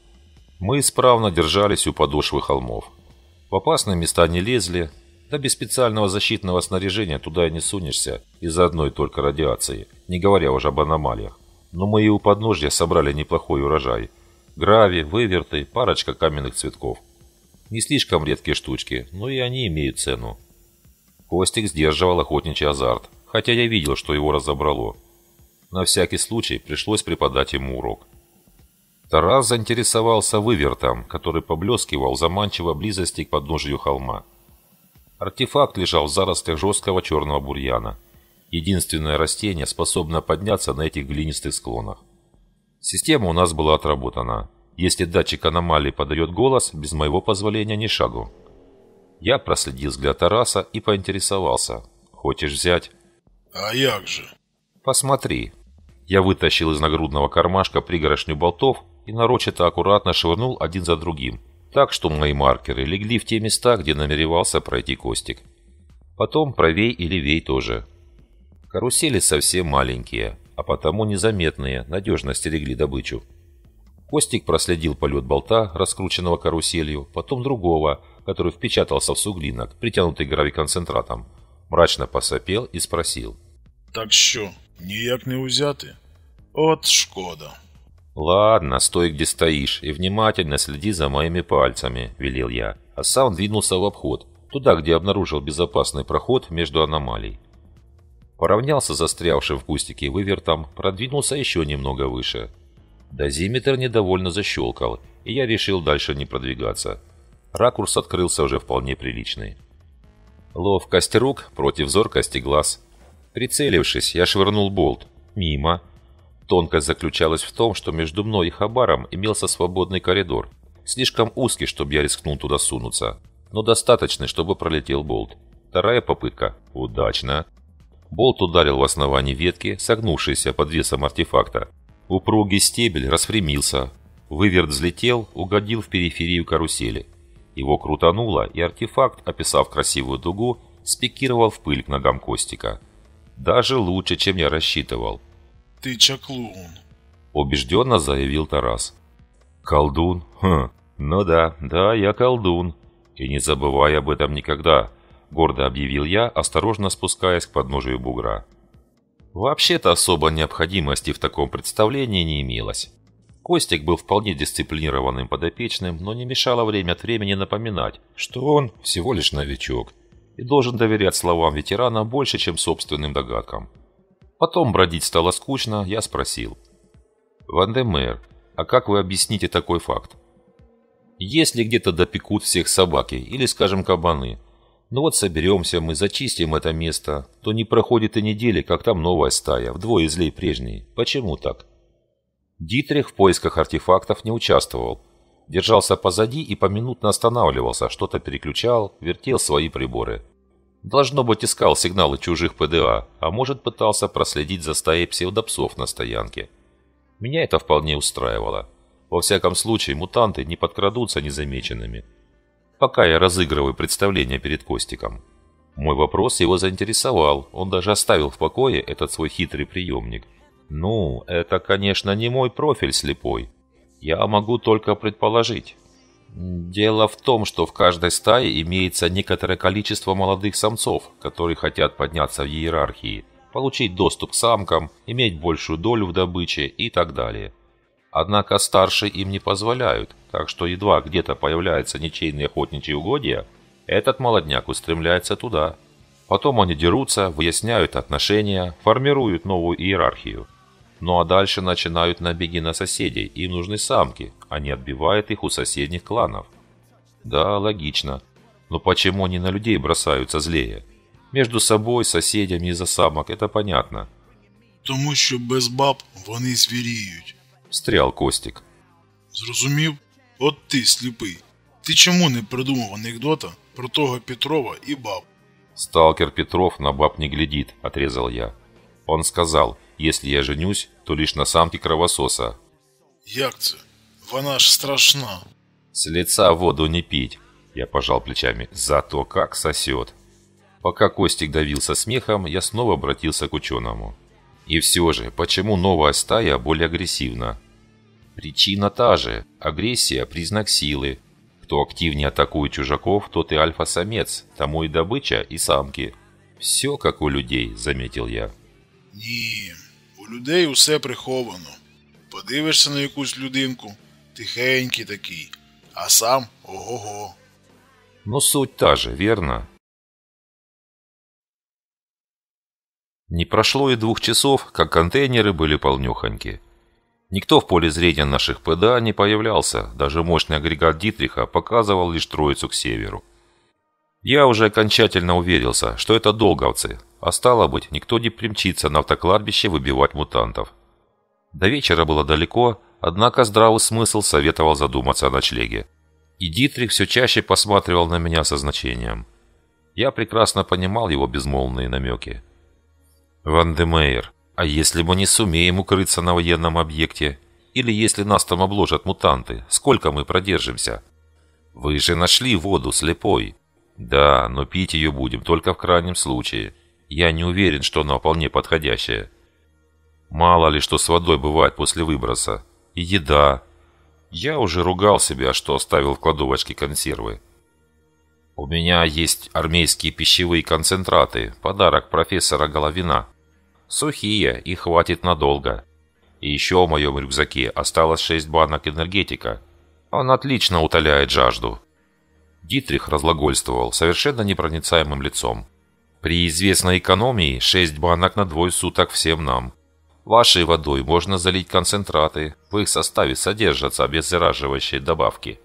Мы исправно держались у подошвы холмов. В опасные места не лезли, да без специального защитного снаряжения туда и не сунешься из-за одной только радиации, не говоря уже об аномалиях. Но мы и у подножья собрали неплохой урожай. Грави, выверты, парочка каменных цветков. Не слишком редкие штучки, но и они имеют цену. Костик сдерживал охотничий азарт, хотя я видел, что его разобрало. На всякий случай пришлось преподать ему урок. Тарас заинтересовался вывертом, который поблескивал заманчиво близости к подножию холма. Артефакт лежал в зарослях жесткого черного бурьяна. Единственное растение, способное подняться на этих глинистых склонах. Система у нас была отработана. Если датчик аномалии подает голос, без моего позволения ни шагу. Я проследил взгляд Тараса и поинтересовался. «Хочешь взять?» «А як же?» «Посмотри». Я вытащил из нагрудного кармашка пригорошню болтов и нарочито аккуратно швырнул один за другим, так что мои маркеры легли в те места, где намеревался пройти Костик. Потом правей и левей тоже. Карусели совсем маленькие, а потому незаметные, надежно стерегли добычу. Костик проследил полет болта, раскрученного каруселью, потом другого, который впечатался в суглинок, притянутый гравиконцентратом. Мрачно посопел и спросил. «Так что, ніяк не узяти. От шкода. «Ладно, стой, где стоишь, и внимательно следи за моими пальцами», – велел я. А сам двинулся в обход, туда, где обнаружил безопасный проход между аномалий. Поравнялся застрявшим в кустике вывертом, продвинулся еще немного выше. Дозиметр недовольно защелкал, и я решил дальше не продвигаться. Ракурс открылся уже вполне приличный. Ловкость рук против зоркости глаз. Прицелившись, я швырнул болт. Мимо. Тонкость заключалась в том, что между мной и Хабаром имелся свободный коридор. Слишком узкий, чтобы я рискнул туда сунуться. Но достаточный, чтобы пролетел болт. Вторая попытка. Удачно. Болт ударил в основании ветки, согнувшейся под весом артефакта. Упругий стебель распрямился. Выверт взлетел, угодил в периферию карусели. Его крутануло, и артефакт, описав красивую дугу, спикировал в пыль к ногам Костика. Даже лучше, чем я рассчитывал. «Ты чаклун», — убежденно заявил Тарас. «Колдун? Хм, ну да, да, я колдун. И не забывай об этом никогда», — гордо объявил я, осторожно спускаясь к подножию бугра. Вообще-то особой необходимости в таком представлении не имелось. Костик был вполне дисциплинированным подопечным, но не мешало время от времени напоминать, что он всего лишь новичок и должен доверять словам ветерана больше, чем собственным догадкам. Потом бродить стало скучно, я спросил. Вандемер, а как вы объясните такой факт? Если где-то допекут всех собаки или, скажем, кабаны, ну вот соберемся мы, зачистим это место, то не проходит и недели, как там новая стая, вдвое злей прежней. Почему так?» Дитрих в поисках артефактов не участвовал, держался позади и поминутно останавливался, что-то переключал, вертел свои приборы. Должно быть, искал сигналы чужих ПДА, а может, пытался проследить за стаей псевдопсов на стоянке. Меня это вполне устраивало. Во всяком случае, мутанты не подкрадутся незамеченными. Пока я разыгрываю представление перед Костиком. Мой вопрос его заинтересовал, он даже оставил в покое этот свой хитрый приемник. Ну, это, конечно, не мой профиль слепой, я могу только предположить. Дело в том, что в каждой стае имеется некоторое количество молодых самцов, которые хотят подняться в иерархии, получить доступ к самкам, иметь большую долю в добыче и так далее. Однако старшие им не позволяют, так что едва где-то появляются ничейные охотничьи угодья, этот молодняк устремляется туда. Потом они дерутся, выясняют отношения, формируют новую иерархию. Ну а дальше начинают набеги на соседей, им нужны самки, они отбивают их у соседних кланов. Да, логично. Но почему они на людей бросаются злее? Между собой, соседями из-за самок, это понятно. Тому що без баб вони звіріють, встрял Костик. Зрозумів? От ти сліпий. Ти чому не придумав анекдота про того Петрова и баб? Сталкер Петров на баб не глядит, отрезал я. Он сказал – если я женюсь, то лишь на самке кровососа. Як це? Вона ж страшна. С лица воду не пить. Я пожал плечами. Зато как сосет. Пока Костик давился смехом, я снова обратился к ученому. И все же, почему новая стая более агрессивна? Причина та же. Агрессия – признак силы. Кто активнее атакует чужаков, тот и альфа-самец, тому и добыча, и самки. Все как у людей, заметил я. Не, людей усе приховано. Подивишся на якусь людинку, тихенький такий, а сам ого. го Ну суть та же, верно? Не прошло и двух часов, как контейнеры были полнюханьки. Никто в поле зрения наших ПДА не появлялся, даже мощный агрегат Дитриха показывал лишь троицу к северу. Я уже окончательно уверился, что это долговцы, а стало быть, никто не примчится на автокладбище выбивать мутантов. До вечера было далеко, однако здравый смысл советовал задуматься о ночлеге. И Дитрих все чаще посматривал на меня со значением. Я прекрасно понимал его безмолвные намеки. «Ван де а если мы не сумеем укрыться на военном объекте? Или если нас там обложат мутанты, сколько мы продержимся? Вы же нашли воду слепой!» «Да, но пить ее будем только в крайнем случае. Я не уверен, что она вполне подходящая. Мало ли, что с водой бывает после выброса. И еда. Я уже ругал себя, что оставил в кладовочке консервы. У меня есть армейские пищевые концентраты, подарок профессора Головина. Сухие, и хватит надолго. И еще в моем рюкзаке осталось 6 банок энергетика. Он отлично утоляет жажду. Дитрих разлагольствовал совершенно непроницаемым лицом. При известной экономии 6 банок на двое суток всем нам. Вашей водой можно залить концентраты, в их составе содержатся обеззараживающие добавки.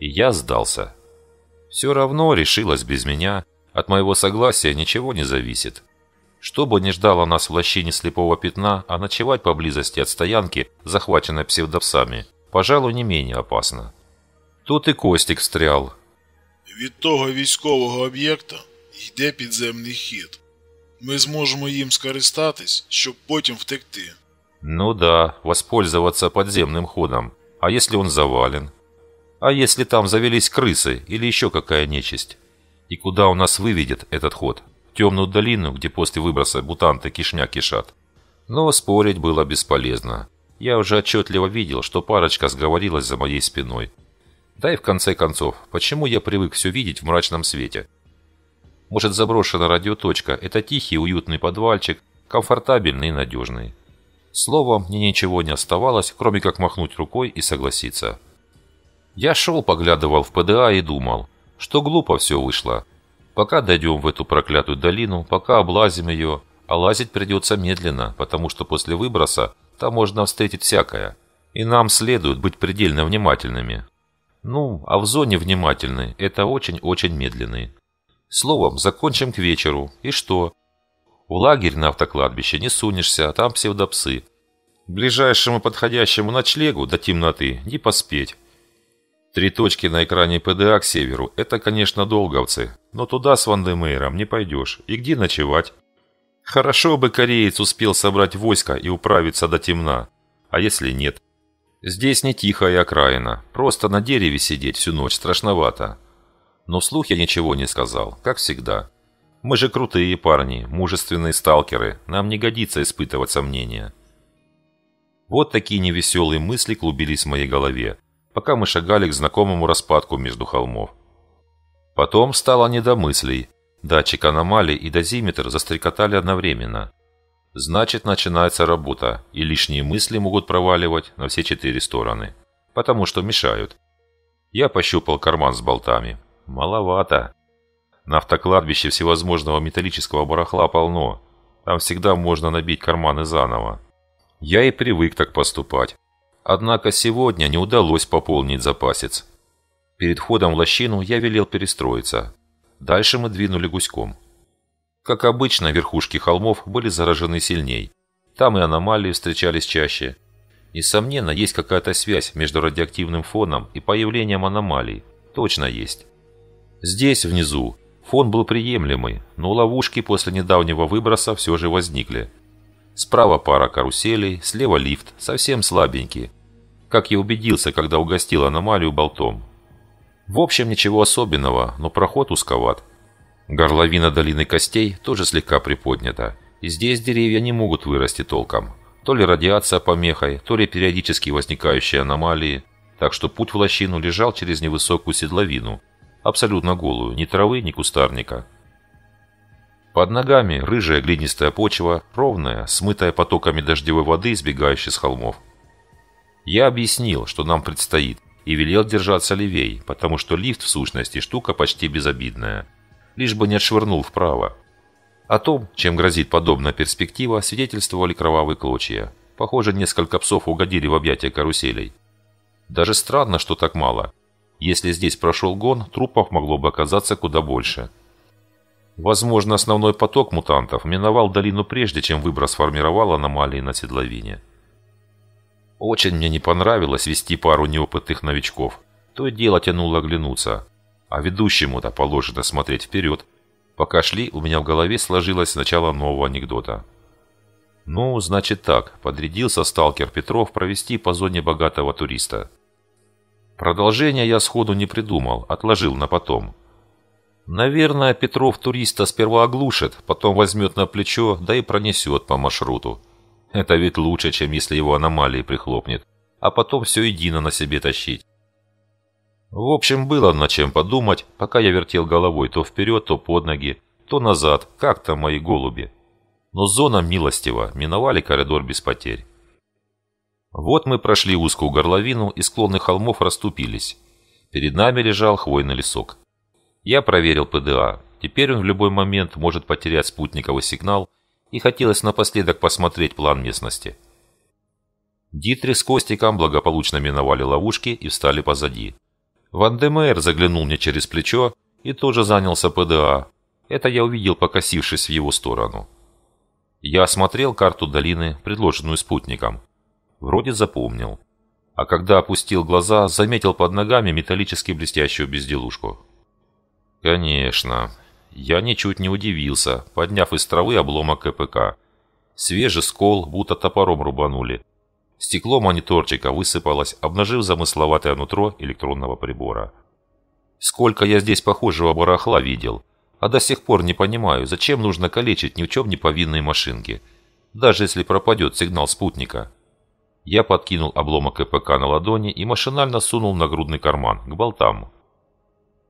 И я сдался. Все равно решилась без меня, от моего согласия ничего не зависит. Что бы ни ждало нас в лощине слепого пятна, а ночевать поблизости от стоянки, захваченной псевдопсами, пожалуй, не менее опасно. Тут и Костик встрял. Від того військового об'єкта йде підземний хід. Ми зможемо їм скористатись, щоб потім втекти. Ну да, воспользоваться подземным ходом. А если он завален? А если там завелись крысы или еще какая нечисть? И куда у нас выведет этот ход? В темную долину, где после выброса бутанты кишня кишат. Но спорить было бесполезно. Я уже отчетливо видел, что парочка сговорилась за моей спиной. Да и в конце концов, почему я привык все видеть в мрачном свете? Может, заброшена радиоточка – это тихий, уютный подвальчик, комфортабельный и надежный. Словом, мне ничего не оставалось, кроме как махнуть рукой и согласиться. Я шел, поглядывал в ПДА и думал, что глупо все вышло. Пока дойдем в эту проклятую долину, пока облазим ее, а лазить придется медленно, потому что после выброса там можно встретить всякое. И нам следует быть предельно внимательными. Ну, а в зоне внимательны – это очень-очень медленный. Словом, закончим к вечеру. И что? В лагерь на автокладбище не сунешься, а там псевдопсы. ближайшему подходящему ночлегу до темноты не поспеть. Три точки на экране ПДА к северу – это, конечно, долговцы, но туда с Вандемейром не пойдешь. И где ночевать? Хорошо бы кореец успел собрать войско и управиться до темна. А если нет? Здесь не тихая окраина. Просто на дереве сидеть всю ночь страшновато. Но слух я ничего не сказал, как всегда. Мы же крутые парни, мужественные сталкеры, нам не годится испытывать сомнения. Вот такие невеселые мысли клубились в моей голове, пока мы шагали к знакомому распадку между холмов. Потом стало не до мыслей. Датчик аномалии и дозиметр застрекотали одновременно. Значит, начинается работа, и лишние мысли могут проваливать на все четыре стороны. Потому что мешают. Я пощупал карман с болтами, Маловато. На автокладбище всевозможного металлического барахла полно. Там всегда можно набить карманы заново. Я и привык так поступать. Однако сегодня не удалось пополнить запасец. Перед ходом в лощину я велел перестроиться. Дальше мы двинули гуськом. Как обычно, верхушки холмов были заражены сильней. Там и аномалии встречались чаще. Несомненно, есть какая-то связь между радиоактивным фоном и появлением аномалий. Точно есть. Здесь, внизу, фон был приемлемый, но ловушки после недавнего выброса все же возникли. Справа пара каруселей, слева лифт, совсем слабенький. Как я убедился, когда угостил аномалию болтом. В общем, ничего особенного, но проход узковат. Горловина долины костей тоже слегка приподнята. И здесь деревья не могут вырасти толком. То ли радиация помехой, то ли периодически возникающие аномалии. Так что путь в лощину лежал через невысокую седловину – абсолютно голую, ни травы, ни кустарника. Под ногами рыжая глинистая почва, ровная, смытая потоками дождевой воды, избегающей с холмов. Я объяснил, что нам предстоит, и велел держаться левей, потому что лифт, в сущности, штука почти безобидная. Лишь бы не отшвырнул вправо. О том, чем грозит подобная перспектива, свидетельствовали кровавые клочья. Похоже, несколько псов угодили в объятия каруселей. Даже странно, что так мало – если здесь прошел гон, трупов могло бы оказаться куда больше. Возможно, основной поток мутантов миновал долину прежде, чем выброс формировал аномалии на седловине. Очень мне не понравилось вести пару неопытных новичков. То и дело тянуло оглянуться. А ведущему-то положено смотреть вперед. Пока шли, у меня в голове сложилось начало нового анекдота. «Ну, значит так, подрядился сталкер Петров провести по зоне богатого туриста». Продолжение я сходу не придумал, отложил на потом. Наверное, Петров туриста сперва оглушит, потом возьмет на плечо, да и пронесет по маршруту. Это ведь лучше, чем если его аномалии прихлопнет, а потом все едино на себе тащить. В общем, было над чем подумать, пока я вертел головой то вперед, то под ноги, то назад, как там мои голуби. Но зона милостива, миновали коридор без потерь. Вот мы прошли узкую горловину, и склоны холмов расступились. Перед нами лежал хвойный лесок. Я проверил ПДА. Теперь он в любой момент может потерять спутниковый сигнал, и хотелось напоследок посмотреть план местности. Дитрих с Костиком благополучно миновали ловушки и встали позади. Ван Демейр заглянул мне через плечо и тоже занялся ПДА. Это я увидел, покосившись в его сторону. Я осмотрел карту долины, предложенную спутником – Вроде запомнил. А когда опустил глаза, заметил под ногами металлически блестящую безделушку. Конечно. Я ничуть не удивился, подняв из травы обломок КПК. Свежий скол будто топором рубанули. Стекло мониторчика высыпалось, обнажив замысловатое нутро электронного прибора. Сколько я здесь похожего барахла видел, а до сих пор не понимаю, зачем нужно калечить ни в чем не повинные машинки, даже если пропадет сигнал спутника. Я подкинул обломок э КПК на ладони и машинально сунул на грудный карман, к болтам.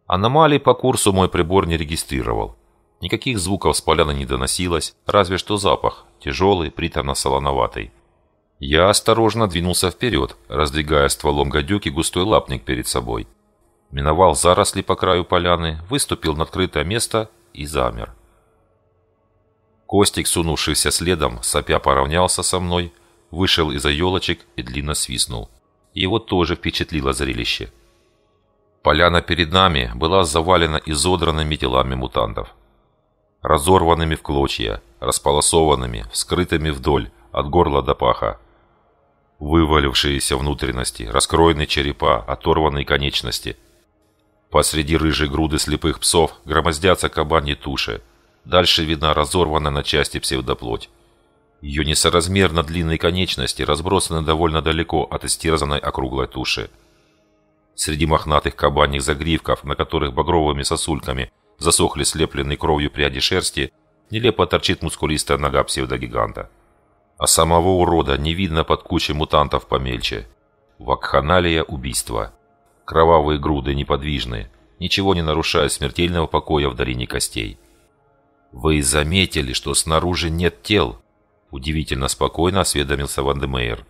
Аномалий по курсу мой прибор не регистрировал. Никаких звуков с поляны не доносилось, разве что запах, тяжелый, приторно-солоноватый. Я осторожно двинулся вперед, раздвигая стволом гадюки густой лапник перед собой. Миновал заросли по краю поляны, выступил на открытое место и замер. Костик, сунувшийся следом, сопя поравнялся со мной – вышел из-за елочек и длинно свистнул. Его тоже впечатлило зрелище. Поляна перед нами была завалена изодранными телами мутантов. Разорванными в клочья, располосованными, вскрытыми вдоль, от горла до паха. Вывалившиеся внутренности, раскроенные черепа, оторванные конечности. Посреди рыжей груды слепых псов громоздятся кабаньи туши. Дальше видна разорванная на части псевдоплоть. Ее несоразмерно длинные конечности разбросаны довольно далеко от истерзанной округлой туши. Среди мохнатых кабаньих загривков, на которых багровыми сосульками засохли слепленные кровью пряди шерсти, нелепо торчит мускулистая нога псевдогиганта. А самого урода не видно под кучей мутантов помельче. Вакханалия убийства. Кровавые груды неподвижны, ничего не нарушая смертельного покоя в долине костей. «Вы заметили, что снаружи нет тел?» Удивительно спокойно осведомился Вандемейр.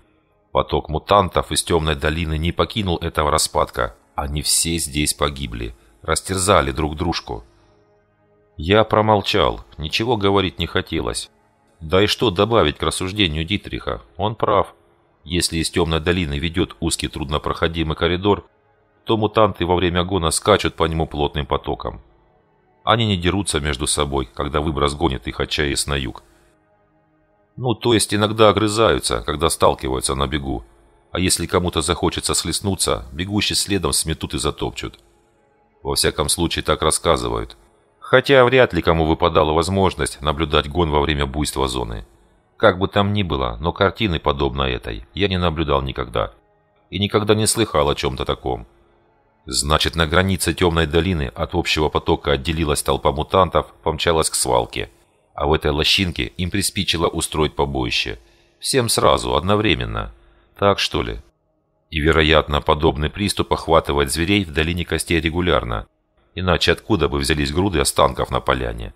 Поток мутантов из темной долины не покинул этого распадка. Они все здесь погибли, растерзали друг дружку. Я промолчал, ничего говорить не хотелось. Да и что добавить к рассуждению Дитриха? Он прав. Если из темной долины ведет узкий труднопроходимый коридор, то мутанты во время гона скачут по нему плотным потоком. Они не дерутся между собой, когда выброс гонит их отчаясь на юг. Ну, то есть иногда огрызаются, когда сталкиваются на бегу. А если кому-то захочется слеснуться, бегущий следом сметут и затопчут. Во всяком случае, так рассказывают. Хотя вряд ли кому выпадала возможность наблюдать гон во время буйства зоны. Как бы там ни было, но картины, подобно этой, я не наблюдал никогда. И никогда не слыхал о чем-то таком. Значит, на границе темной долины от общего потока отделилась толпа мутантов, помчалась к свалке – а в этой лощинке им приспичило устроить побоище. Всем сразу, одновременно. Так что ли? И, вероятно, подобный приступ охватывает зверей в долине костей регулярно. Иначе откуда бы взялись груды останков на поляне?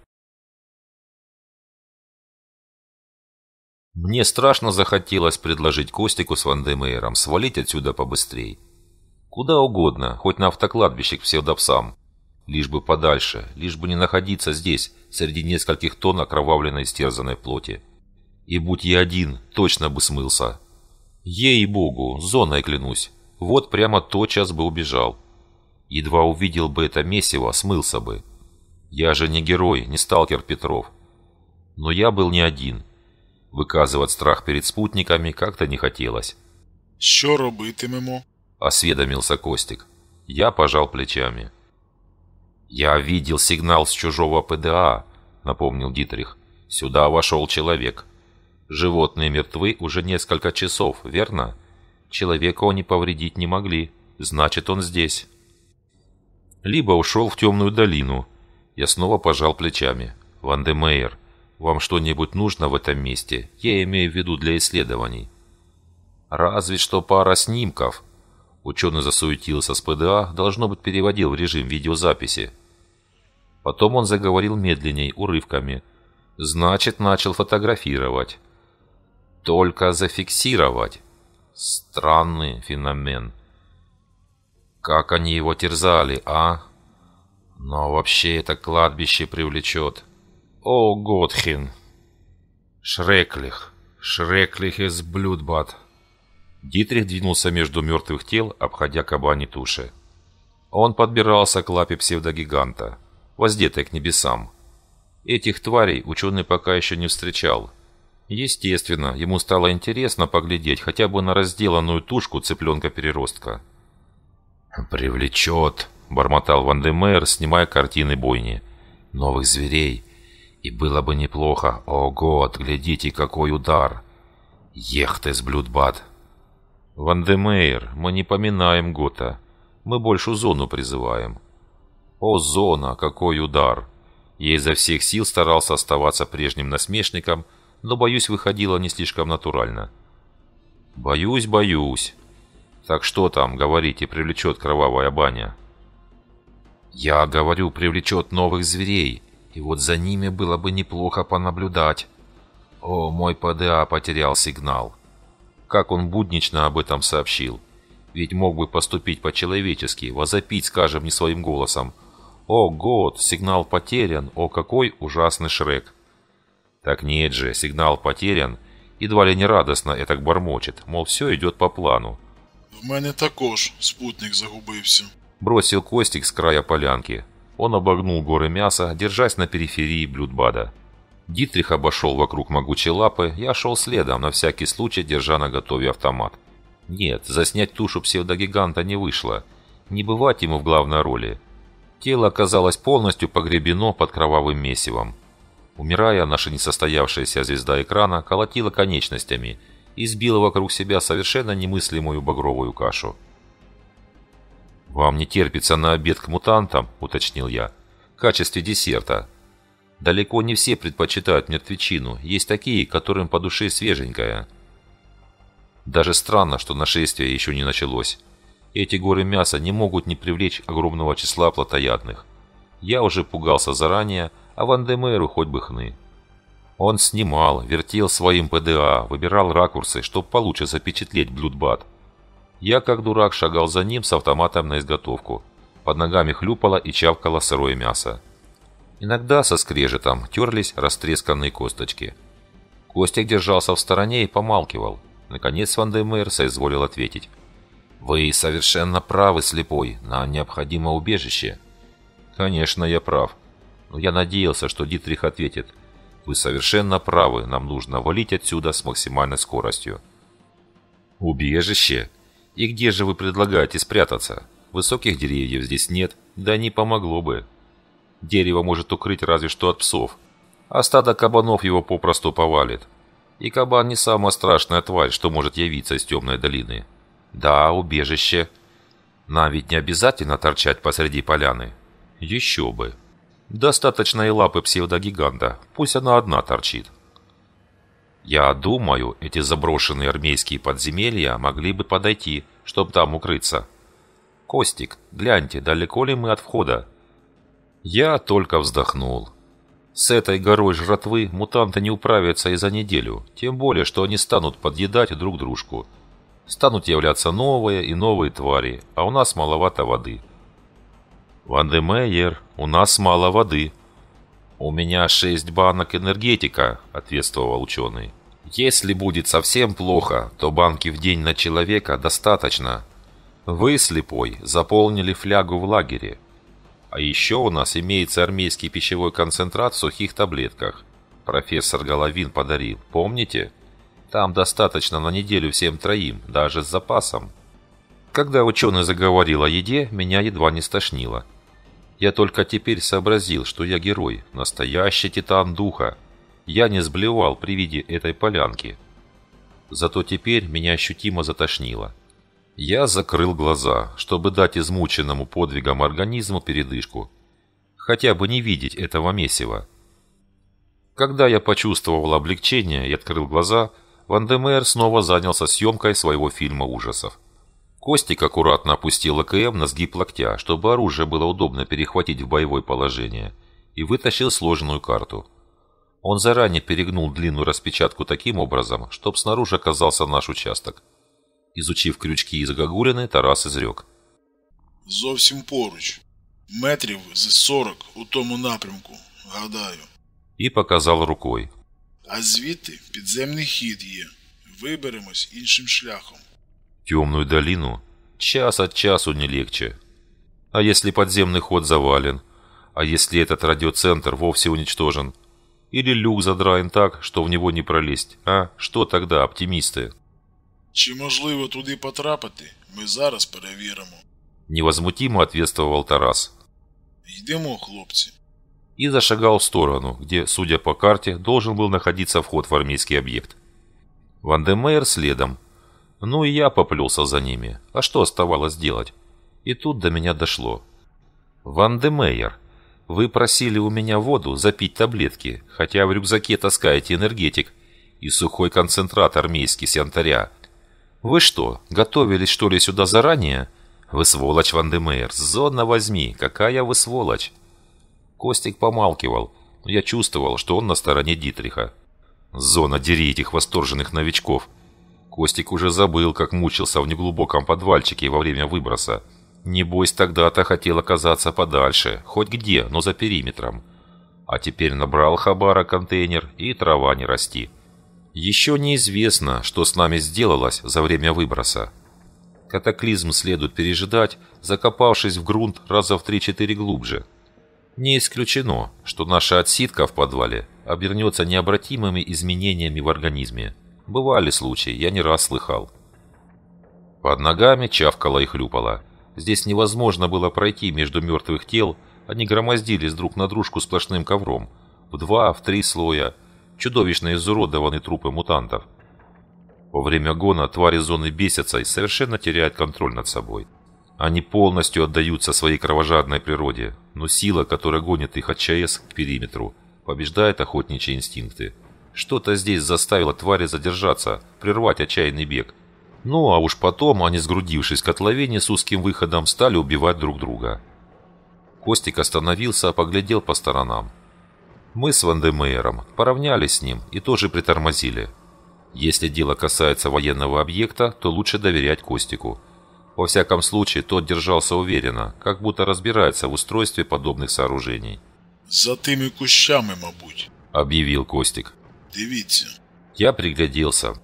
Мне страшно захотелось предложить Костику с Вандемейром свалить отсюда побыстрей. Куда угодно, хоть на автокладбище к псевдопсам лишь бы подальше, лишь бы не находиться здесь, среди нескольких тонн окровавленной стерзанной плоти. И будь я один, точно бы смылся. Ей-богу, зоной клянусь, вот прямо тотчас бы убежал. Едва увидел бы это месиво, смылся бы. Я же не герой, не сталкер Петров. Но я был не один. Выказывать страх перед спутниками как-то не хотелось. «Що робитимемо?» – осведомился Костик. Я пожал плечами. «Я видел сигнал с чужого ПДА», — напомнил Дитрих. «Сюда вошел человек. Животные мертвы уже несколько часов, верно? Человека они повредить не могли. Значит, он здесь». Либо ушел в темную долину. Я снова пожал плечами. «Ван вам что-нибудь нужно в этом месте? Я имею в виду для исследований». «Разве что пара снимков», Ученый засуетился с ПДА, должно быть, переводил в режим видеозаписи. Потом он заговорил медленней, урывками. Значит, начал фотографировать. Только зафиксировать. Странный феномен. Как они его терзали, а? Но вообще это кладбище привлечет. О, Готхин! Шреклих! Шреклих из Блюдбад! Дитрих двинулся между мертвых тел, обходя кабани туши. Он подбирался к лапе псевдогиганта, воздетой к небесам. Этих тварей ученый пока еще не встречал. Естественно, ему стало интересно поглядеть хотя бы на разделанную тушку цыпленка-переростка. «Привлечет», — бормотал Ван де снимая картины бойни. «Новых зверей. И было бы неплохо. ого, год, глядите, какой удар!» «Ех ты с «Вандемейр, мы не поминаем Гота. Мы больше зону призываем». «О, зона, какой удар!» Я изо всех сил старался оставаться прежним насмешником, но, боюсь, выходило не слишком натурально. «Боюсь, боюсь. Так что там, говорите, привлечет кровавая баня?» «Я говорю, привлечет новых зверей, и вот за ними было бы неплохо понаблюдать». «О, мой ПДА потерял сигнал как он буднично об этом сообщил. Ведь мог бы поступить по-человечески, возопить, скажем, не своим голосом. «О, год, сигнал потерян, о, какой ужасный Шрек!» Так нет же, сигнал потерян, едва ли не радостно это бормочет, мол, все идет по плану. «В мене також спутник загубився», – бросил Костик с края полянки. Он обогнул горы мяса, держась на периферии блюдбада. Дитрих обошел вокруг могучей лапы, я шел следом, на всякий случай держа на готове автомат. Нет, заснять тушу псевдогиганта не вышло. Не бывать ему в главной роли. Тело оказалось полностью погребено под кровавым месивом. Умирая, наша несостоявшаяся звезда экрана колотила конечностями и сбила вокруг себя совершенно немыслимую багровую кашу. «Вам не терпится на обед к мутантам?» – уточнил я. «В качестве десерта». Далеко не все предпочитают мертвечину, есть такие, которым по душе свеженькая. Даже странно, что нашествие еще не началось. Эти горы мяса не могут не привлечь огромного числа плотоядных. Я уже пугался заранее, а Ван Демейру хоть бы хны. Он снимал, вертел своим ПДА, выбирал ракурсы, чтобы получше запечатлеть блюдбат. Я, как дурак, шагал за ним с автоматом на изготовку. Под ногами хлюпало и чавкало сырое мясо. Иногда со скрежетом терлись растресканные косточки. Костик держался в стороне и помалкивал. Наконец Ван Деймейр соизволил ответить. «Вы совершенно правы, слепой. Нам необходимо убежище». «Конечно, я прав. Но я надеялся, что Дитрих ответит. Вы совершенно правы. Нам нужно валить отсюда с максимальной скоростью». «Убежище? И где же вы предлагаете спрятаться? Высоких деревьев здесь нет. Да не помогло бы». Дерево может укрыть разве что от псов. А стадо кабанов его попросту повалит. И кабан не самая страшная тварь, что может явиться из темной долины. Да, убежище. Нам ведь не обязательно торчать посреди поляны. Еще бы. Достаточно и лапы псевдогиганта, пусть она одна торчит. Я думаю, эти заброшенные армейские подземелья могли бы подойти, чтобы там укрыться. Костик, гляньте, далеко ли мы от входа? Я только вздохнул. С этой горой жратвы мутанты не управятся и за неделю, тем более, что они станут подъедать друг дружку. Станут являться новые и новые твари, а у нас маловато воды. «Ван де Мейер, у нас мало воды». «У меня шесть банок энергетика», — ответствовал ученый. «Если будет совсем плохо, то банки в день на человека достаточно. Вы, слепой, заполнили флягу в лагере». А еще у нас имеется армейский пищевой концентрат в сухих таблетках. Профессор Головин подарил, помните? Там достаточно на неделю всем троим, даже с запасом. Когда ученый заговорил о еде, меня едва не стошнило. Я только теперь сообразил, что я герой, настоящий титан духа. Я не сблевал при виде этой полянки. Зато теперь меня ощутимо затошнило. Я закрыл глаза, чтобы дать измученному подвигам организму передышку. Хотя бы не видеть этого месива. Когда я почувствовал облегчение и открыл глаза, Ван Демер снова занялся съемкой своего фильма ужасов. Костик аккуратно опустил АКМ на сгиб локтя, чтобы оружие было удобно перехватить в боевое положение, и вытащил сложенную карту. Он заранее перегнул длинную распечатку таким образом, чтобы снаружи оказался наш участок. Изучив крючки из загогулины, Тарас изрек. Зовсім поруч. Метрів за сорок у тому напрямку, гадаю. І показав рукою. А звідти підземний хід є. Виберемось іншим шляхом. Темную долину? Час от часу не легче. А если подземный ход завален? А если этот радиоцентр вовсе уничтожен? Или люк задраен так, что в него не пролезть? А что тогда, оптимисты? Чи можливо туди потрапити, ми зараз перевіримо. Невозмутимо ответствовал Тарас. Йдемо, хлопці. И зашагал в сторону, где, судя по карте, должен был находиться вход в армейский объект. Вандемейр следом. Ну и я поплелся за ними. А что оставалось делать? И тут до меня дошло. «Вандемейер, вы просили у меня воду запить таблетки, хотя в рюкзаке таскаете энергетик и сухой концентрат армейский с янтаря. «Вы что, готовились что ли сюда заранее?» «Вы сволочь, Вандемейр, зона возьми, какая вы сволочь!» Костик помалкивал, но я чувствовал, что он на стороне Дитриха. «Зона, дери этих восторженных новичков!» Костик уже забыл, как мучился в неглубоком подвальчике во время выброса. Небось, тогда-то хотел оказаться подальше, хоть где, но за периметром. А теперь набрал хабара контейнер, и трава не расти. Еще неизвестно, что с нами сделалось за время выброса. Катаклизм следует пережидать, закопавшись в грунт раза в 3-4 глубже. Не исключено, что наша отсидка в подвале обернется необратимыми изменениями в организме. Бывали случаи, я не раз слыхал. Под ногами чавкало и хлюпало. Здесь невозможно было пройти между мертвых тел, они громоздились друг на дружку сплошным ковром. В два, в три слоя – чудовищно изуродованы трупы мутантов. Во время гона твари зоны бесятся и совершенно теряют контроль над собой. Они полностью отдаются своей кровожадной природе, но сила, которая гонит их от ЧАЭС к периметру, побеждает охотничьи инстинкты. Что-то здесь заставило твари задержаться, прервать отчаянный бег. Ну а уж потом они, сгрудившись в котловине с узким выходом, стали убивать друг друга. Костик остановился, поглядел по сторонам. Мы с Вандемейером поравнялись с ним и тоже притормозили. Если дело касается военного объекта, то лучше доверять Костику. Во всяком случае, тот держался уверенно, как будто разбирается в устройстве подобных сооружений. «За тими кущами, мабуть», – объявил Костик. Дивите. Я пригляделся.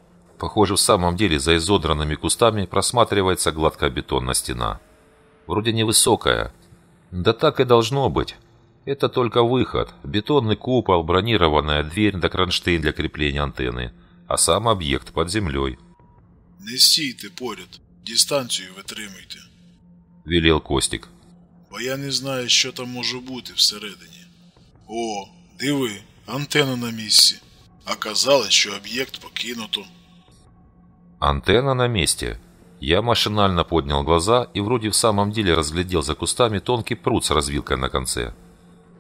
Похоже, в самом деле за изодранными кустами просматривается гладкая бетонная стена. Вроде невысокая. Да так и должно быть. Это только выход, бетонный купол, бронированная дверь да кронштейн для крепления антенны, а сам объект под землей. «Не стійте поряд, дистанцію витримуйте», – велел Костик. «Бо я не знаю, что там може бути всередині. О, диви, антенна на месте. Оказалось, что объект об'єкт покинуто». «Антенна на месте», я машинально поднял глаза и вроде в самом деле разглядел за кустами тонкий пруд с развилкой на конце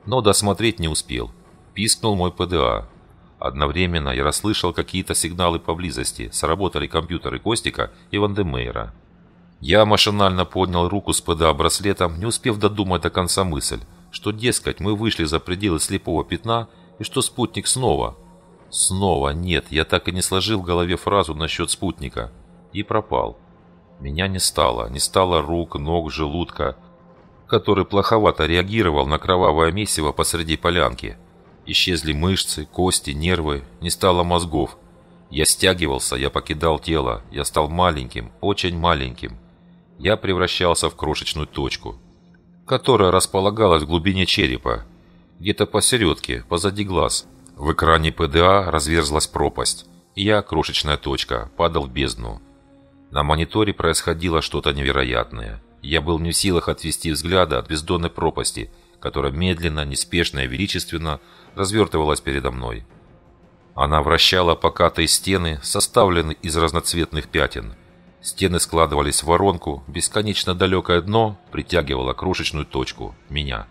но досмотреть не успел. Пискнул мой ПДА. Одновременно я расслышал какие-то сигналы поблизости, сработали компьютеры Костика и Вандемейра. Я машинально поднял руку с ПДА-браслетом, не успев додумать до конца мысль, что, дескать, мы вышли за пределы слепого пятна и что спутник снова... Снова нет, я так и не сложил в голове фразу насчет спутника. И пропал. Меня не стало, не стало рук, ног, желудка, который плоховато реагировал на кровавое месиво посреди полянки. Исчезли мышцы, кости, нервы, не стало мозгов. Я стягивался, я покидал тело, я стал маленьким, очень маленьким. Я превращался в крошечную точку, которая располагалась в глубине черепа, где-то посередке, позади глаз. В экране ПДА разверзлась пропасть, и я, крошечная точка, падал в бездну. На мониторе происходило что-то невероятное – я был не в силах отвести взгляда от бездонной пропасти, которая медленно, неспешно и величественно развертывалась передо мной. Она вращала покатые стены, составленные из разноцветных пятен. Стены складывались в воронку, бесконечно далекое дно притягивало крошечную точку, меня.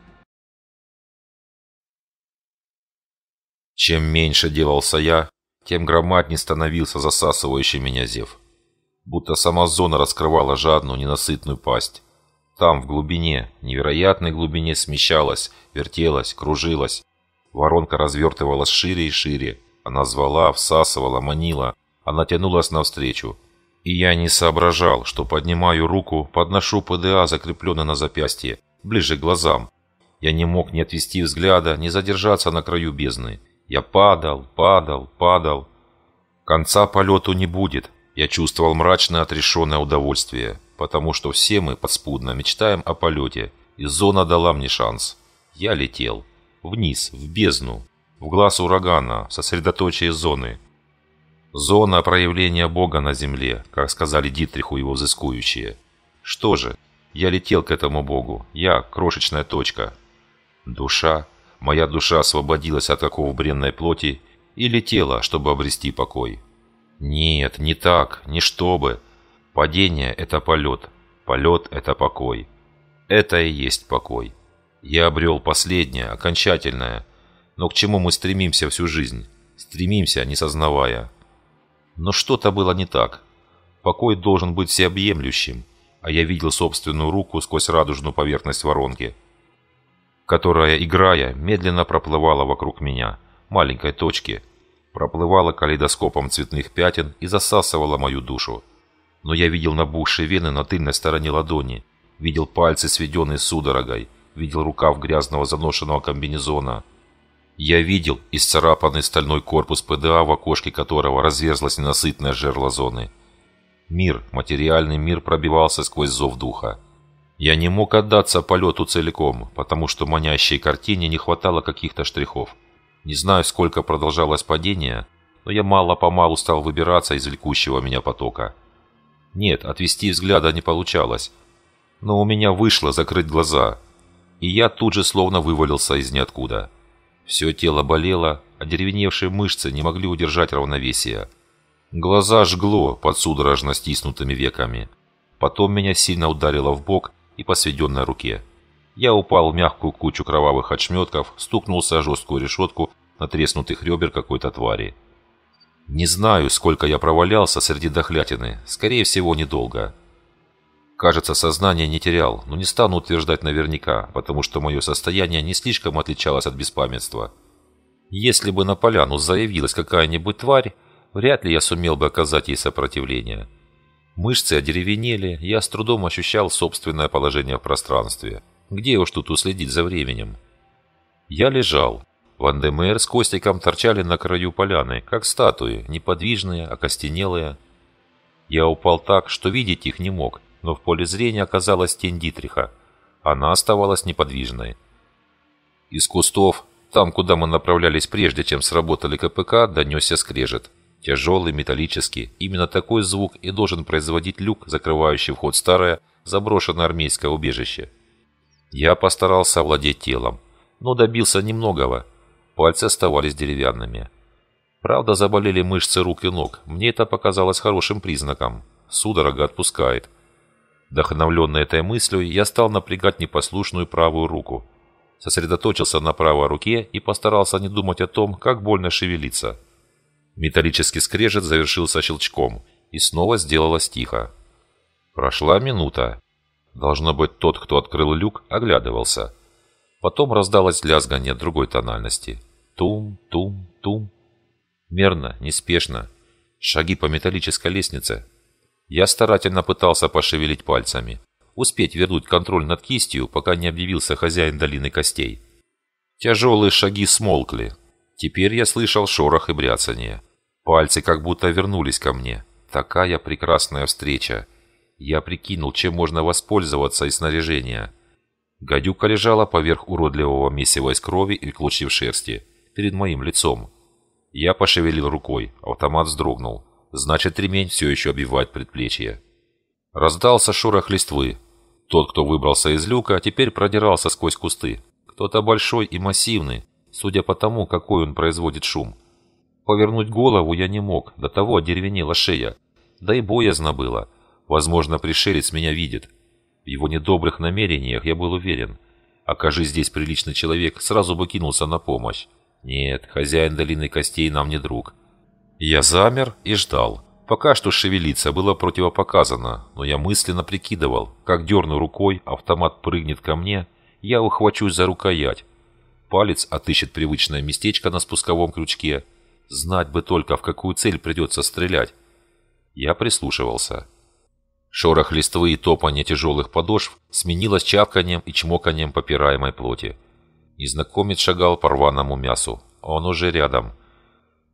Чем меньше делался я, тем громаднее становился засасывающий меня зев будто сама зона раскрывала жадную, ненасытную пасть. Там, в глубине, невероятной глубине смещалась, вертелась, кружилась. Воронка развертывалась шире и шире. Она звала, всасывала, манила. Она тянулась навстречу. И я не соображал, что поднимаю руку, подношу ПДА, закрепленное на запястье, ближе к глазам. Я не мог ни отвести взгляда, ни задержаться на краю бездны. Я падал, падал, падал. Конца полету не будет, я чувствовал мрачное отрешенное удовольствие, потому что все мы подспудно мечтаем о полете, и зона дала мне шанс. Я летел. Вниз, в бездну, в глаз урагана, в сосредоточие зоны. Зона проявления Бога на земле, как сказали Дитриху его взыскующие. Что же, я летел к этому Богу, я крошечная точка. Душа, моя душа освободилась от оков бренной плоти и летела, чтобы обрести покой. Нет, не так, не чтобы. Падение – это полет, полет – это покой. Это и есть покой. Я обрел последнее, окончательное. Но к чему мы стремимся всю жизнь? Стремимся, не сознавая. Но что-то было не так. Покой должен быть всеобъемлющим, а я видел собственную руку сквозь радужную поверхность воронки, которая, играя, медленно проплывала вокруг меня, маленькой точки – проплывала калейдоскопом цветных пятен и засасывала мою душу. Но я видел набухшие вены на тыльной стороне ладони, видел пальцы, сведенные судорогой, видел рукав грязного заношенного комбинезона. Я видел исцарапанный стальной корпус ПДА, в окошке которого разверзлось ненасытное жерло зоны. Мир, материальный мир пробивался сквозь зов духа. Я не мог отдаться полету целиком, потому что манящей картине не хватало каких-то штрихов. Не знаю, сколько продолжалось падение, но я мало-помалу стал выбираться из влекущего меня потока. Нет, отвести взгляда не получалось. Но у меня вышло закрыть глаза, и я тут же словно вывалился из ниоткуда. Все тело болело, а деревеневшие мышцы не могли удержать равновесия. Глаза жгло под судорожно стиснутыми веками. Потом меня сильно ударило в бок и по сведенной руке. Я упал в мягкую кучу кровавых отшметков, стукнулся о жесткую решетку на треснутых ребер какой-то твари. Не знаю, сколько я провалялся среди дохлятины, скорее всего, недолго. Кажется, сознание не терял, но не стану утверждать наверняка, потому что мое состояние не слишком отличалось от беспамятства. Если бы на поляну заявилась какая-нибудь тварь, вряд ли я сумел бы оказать ей сопротивление. Мышцы одеревенели, я с трудом ощущал собственное положение в пространстве. Где уж тут уследить за временем? Я лежал. Ван де с Костиком торчали на краю поляны, как статуи, неподвижные, окостенелые. Я упал так, что видеть их не мог, но в поле зрения оказалась тень Дитриха. Она оставалась неподвижной. Из кустов, там, куда мы направлялись прежде, чем сработали КПК, донесся скрежет. Тяжелый, металлический. Именно такой звук и должен производить люк, закрывающий вход старое, заброшенное армейское убежище. Я постарался овладеть телом, но добился немногого. Пальцы оставались деревянными. Правда, заболели мышцы рук и ног. Мне это показалось хорошим признаком. Судорога отпускает. Вдохновленный этой мыслью, я стал напрягать непослушную правую руку. Сосредоточился на правой руке и постарался не думать о том, как больно шевелиться. Металлический скрежет завершился щелчком, и снова сделалось тихо. Прошла минута. Должно быть, тот, кто открыл люк, оглядывался. Потом раздалось лязганье другой тональности. Тум-тум-тум. Мерно, неспешно. Шаги по металлической лестнице. Я старательно пытался пошевелить пальцами. Успеть вернуть контроль над кистью, пока не объявился хозяин долины костей. Тяжелые шаги смолкли. Теперь я слышал шорох и бряцание. Пальцы как будто вернулись ко мне. Такая прекрасная встреча. Я прикинул, чем можно воспользоваться из снаряжения. Гадюка лежала поверх уродливого месива из крови и клочьев шерсти, перед моим лицом. Я пошевелил рукой, автомат вздрогнул. Значит, ремень все еще обвивает предплечье. Раздался шорох листвы. Тот, кто выбрался из люка, теперь продирался сквозь кусты. Кто-то большой и массивный, судя по тому, какой он производит шум. Повернуть голову я не мог, до того одеревенела шея. Да и боязно было. Возможно, пришелец меня видит. В его недобрых намерениях я был уверен. Окажи здесь приличный человек, сразу бы кинулся на помощь. Нет, хозяин долины костей нам не друг. Я замер и ждал. Пока что шевелиться было противопоказано, но я мысленно прикидывал, как дерну рукой, автомат прыгнет ко мне, я ухвачусь за рукоять. Палец отыщет привычное местечко на спусковом крючке. Знать бы только, в какую цель придется стрелять. Я прислушивался. Шорох листвы и топанье тяжелых подошв сменилось чавканием и чмоканием попираемой плоти. Незнакомец шагал по рваному мясу, а он уже рядом.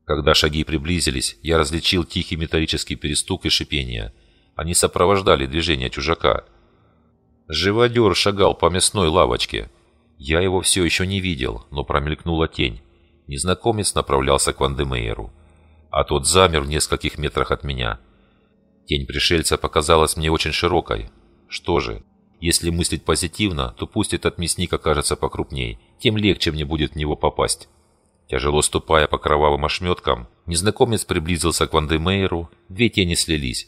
Когда шаги приблизились, я различил тихий металлический перестук и шипение. Они сопровождали движение чужака. Живодер шагал по мясной лавочке. Я его все еще не видел, но промелькнула тень. Незнакомец направлялся к Вандемейеру. А тот замер в нескольких метрах от меня. Тень пришельца показалась мне очень широкой. Что же, если мыслить позитивно, то пусть этот мясник окажется покрупней, тем легче мне будет в него попасть. Тяжело ступая по кровавым ошметкам, незнакомец приблизился к Вандемейру, две тени слились.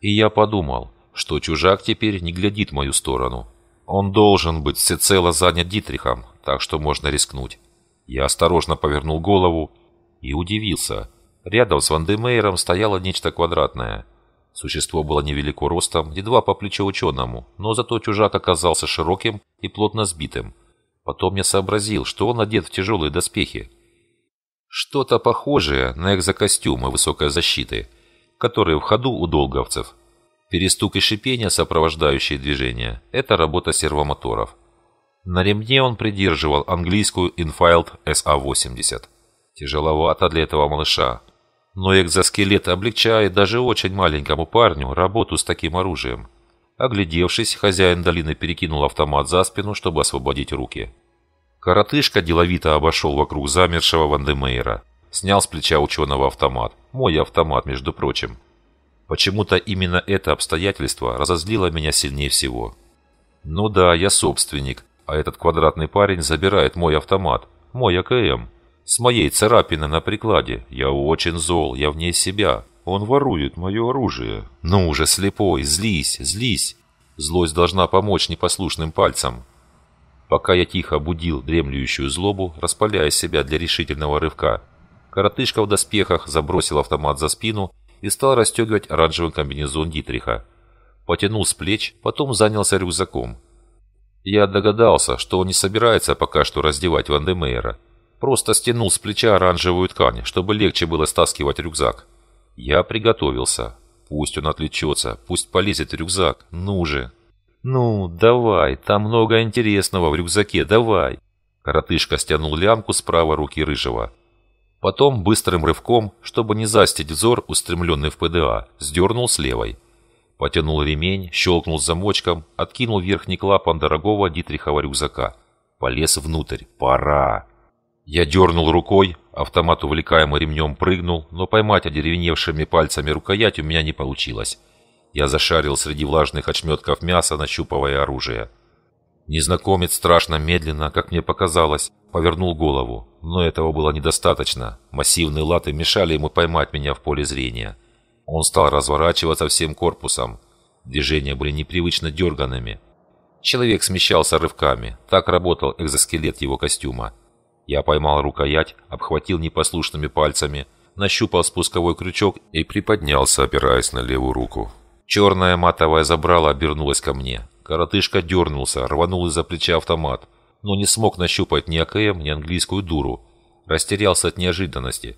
И я подумал, что чужак теперь не глядит в мою сторону. Он должен быть всецело занят Дитрихом, так что можно рискнуть. Я осторожно повернул голову и удивился. Рядом с Вандемейром стояло нечто квадратное – Существо было невелико ростом, едва по плечо ученому, но зато чужак оказался широким и плотно сбитым. Потом я сообразил, что он одет в тяжелые доспехи. Что-то похожее на экзокостюмы высокой защиты, которые в ходу у долговцев. Перестук и шипение, сопровождающие движение – это работа сервомоторов. На ремне он придерживал английскую Infield SA-80. Тяжеловато для этого малыша, но экзоскелет облегчает даже очень маленькому парню работу с таким оружием. Оглядевшись, хозяин долины перекинул автомат за спину, чтобы освободить руки. Коротышка деловито обошел вокруг замершего Вандемейра. Снял с плеча ученого автомат. Мой автомат, между прочим. Почему-то именно это обстоятельство разозлило меня сильнее всего. Ну да, я собственник, а этот квадратный парень забирает мой автомат, мой АКМ. С моей царапины на прикладе. Я очень зол, я вне себя. Он ворует мое оружие. Ну уже, слепой, злись, злись. Злость должна помочь непослушным пальцам. Пока я тихо будил дремлющую злобу, распаляя себя для решительного рывка, коротышка в доспехах забросил автомат за спину и стал расстегивать оранжевый комбинезон Дитриха. Потянул с плеч, потом занялся рюкзаком. Я догадался, что он не собирается пока что раздевать Вандемейра, Просто стянул с плеча оранжевую ткань, чтобы легче было стаскивать рюкзак. Я приготовился. Пусть он отвлечется, пусть полезет рюкзак. Ну же. Ну, давай, там много интересного в рюкзаке, давай. Коротышка стянул лямку с правой руки рыжего. Потом быстрым рывком, чтобы не застить взор, устремленный в ПДА, сдернул с левой. Потянул ремень, щелкнул замочком, откинул верхний клапан дорогого дитрихова рюкзака. Полез внутрь. Пора. Я дернул рукой, автомат, увлекаемый ремнем, прыгнул, но поймать одеревеневшими пальцами рукоять у меня не получилось. Я зашарил среди влажных очметков мяса, нащупывая оружие. Незнакомец страшно медленно, как мне показалось, повернул голову, но этого было недостаточно. Массивные латы мешали ему поймать меня в поле зрения. Он стал разворачиваться всем корпусом. Движения были непривычно дерганными. Человек смещался рывками. Так работал экзоскелет его костюма. Я поймал рукоять, обхватил непослушными пальцами, нащупал спусковой крючок и приподнялся, опираясь на левую руку. Черная матовая забрала обернулась ко мне. Коротышка дернулся, рванул из-за плеча автомат, но не смог нащупать ни АКМ, ни английскую дуру. Растерялся от неожиданности.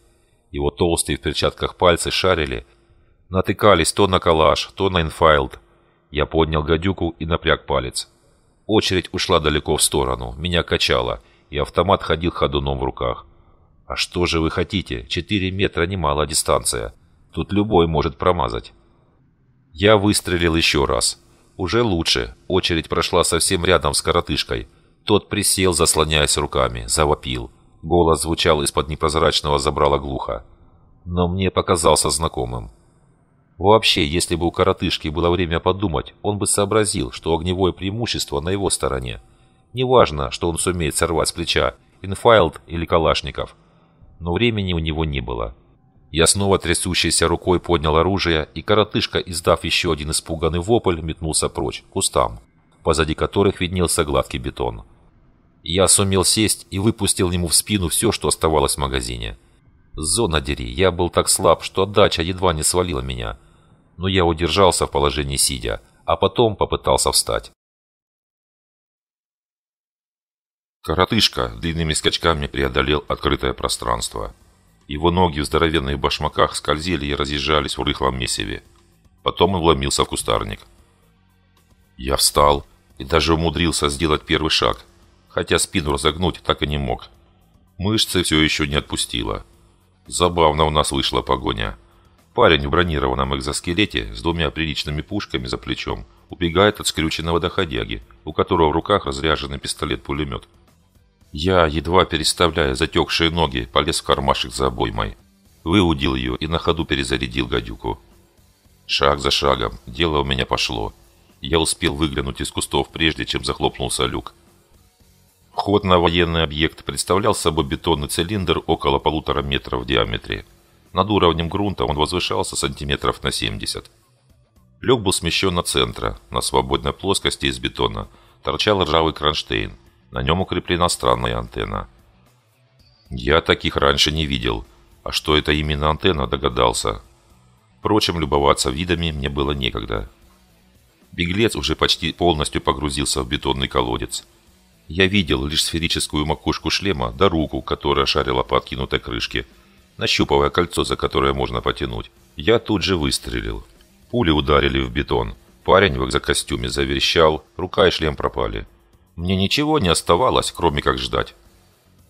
Его толстые в перчатках пальцы шарили, натыкались то на калаш, то на инфайлд. Я поднял гадюку и напряг палец. Очередь ушла далеко в сторону, меня качало – и автомат ходил ходуном в руках. «А что же вы хотите? Четыре метра немало дистанция. Тут любой может промазать». Я выстрелил еще раз. Уже лучше. Очередь прошла совсем рядом с коротышкой. Тот присел, заслоняясь руками, завопил. Голос звучал из-под непрозрачного забрала глухо. Но мне показался знакомым. Вообще, если бы у коротышки было время подумать, он бы сообразил, что огневое преимущество на его стороне. Неважно, что он сумеет сорвать с плеча Инфайлд или Калашников. Но времени у него не было. Я снова трясущейся рукой поднял оружие, и коротышка, издав еще один испуганный вопль, метнулся прочь, кустам, позади которых виднелся гладкий бетон. Я сумел сесть и выпустил ему в спину все, что оставалось в магазине. Зона дери, я был так слаб, что отдача едва не свалила меня. Но я удержался в положении сидя, а потом попытался встать. Коротышка длинными скачками преодолел открытое пространство. Его ноги в здоровенных башмаках скользили и разъезжались в рыхлом месиве. Потом он вломился в кустарник. Я встал и даже умудрился сделать первый шаг, хотя спину разогнуть так и не мог. Мышцы все еще не отпустило. Забавно у нас вышла погоня. Парень в бронированном экзоскелете с двумя приличными пушками за плечом убегает от скрюченного доходяги, у которого в руках разряженный пистолет-пулемет. Я, едва переставляя затекшие ноги, полез в кармашек за обоймой. Выудил ее и на ходу перезарядил гадюку. Шаг за шагом дело у меня пошло. Я успел выглянуть из кустов, прежде чем захлопнулся люк. Вход на военный объект представлял собой бетонный цилиндр около полутора метров в диаметре. Над уровнем грунта он возвышался сантиметров на 70. Люк был смещен на центра. На свободной плоскости из бетона торчал ржавый кронштейн. На нем укреплена странная антенна. Я таких раньше не видел. А что это именно антенна, догадался. Впрочем, любоваться видами мне было некогда. Беглец уже почти полностью погрузился в бетонный колодец. Я видел лишь сферическую макушку шлема да руку, которая шарила по откинутой крышке. Нащупывая кольцо, за которое можно потянуть, я тут же выстрелил. Пули ударили в бетон. Парень в экзокостюме заверещал, рука и шлем пропали. Мне ничего не оставалось, кроме как ждать.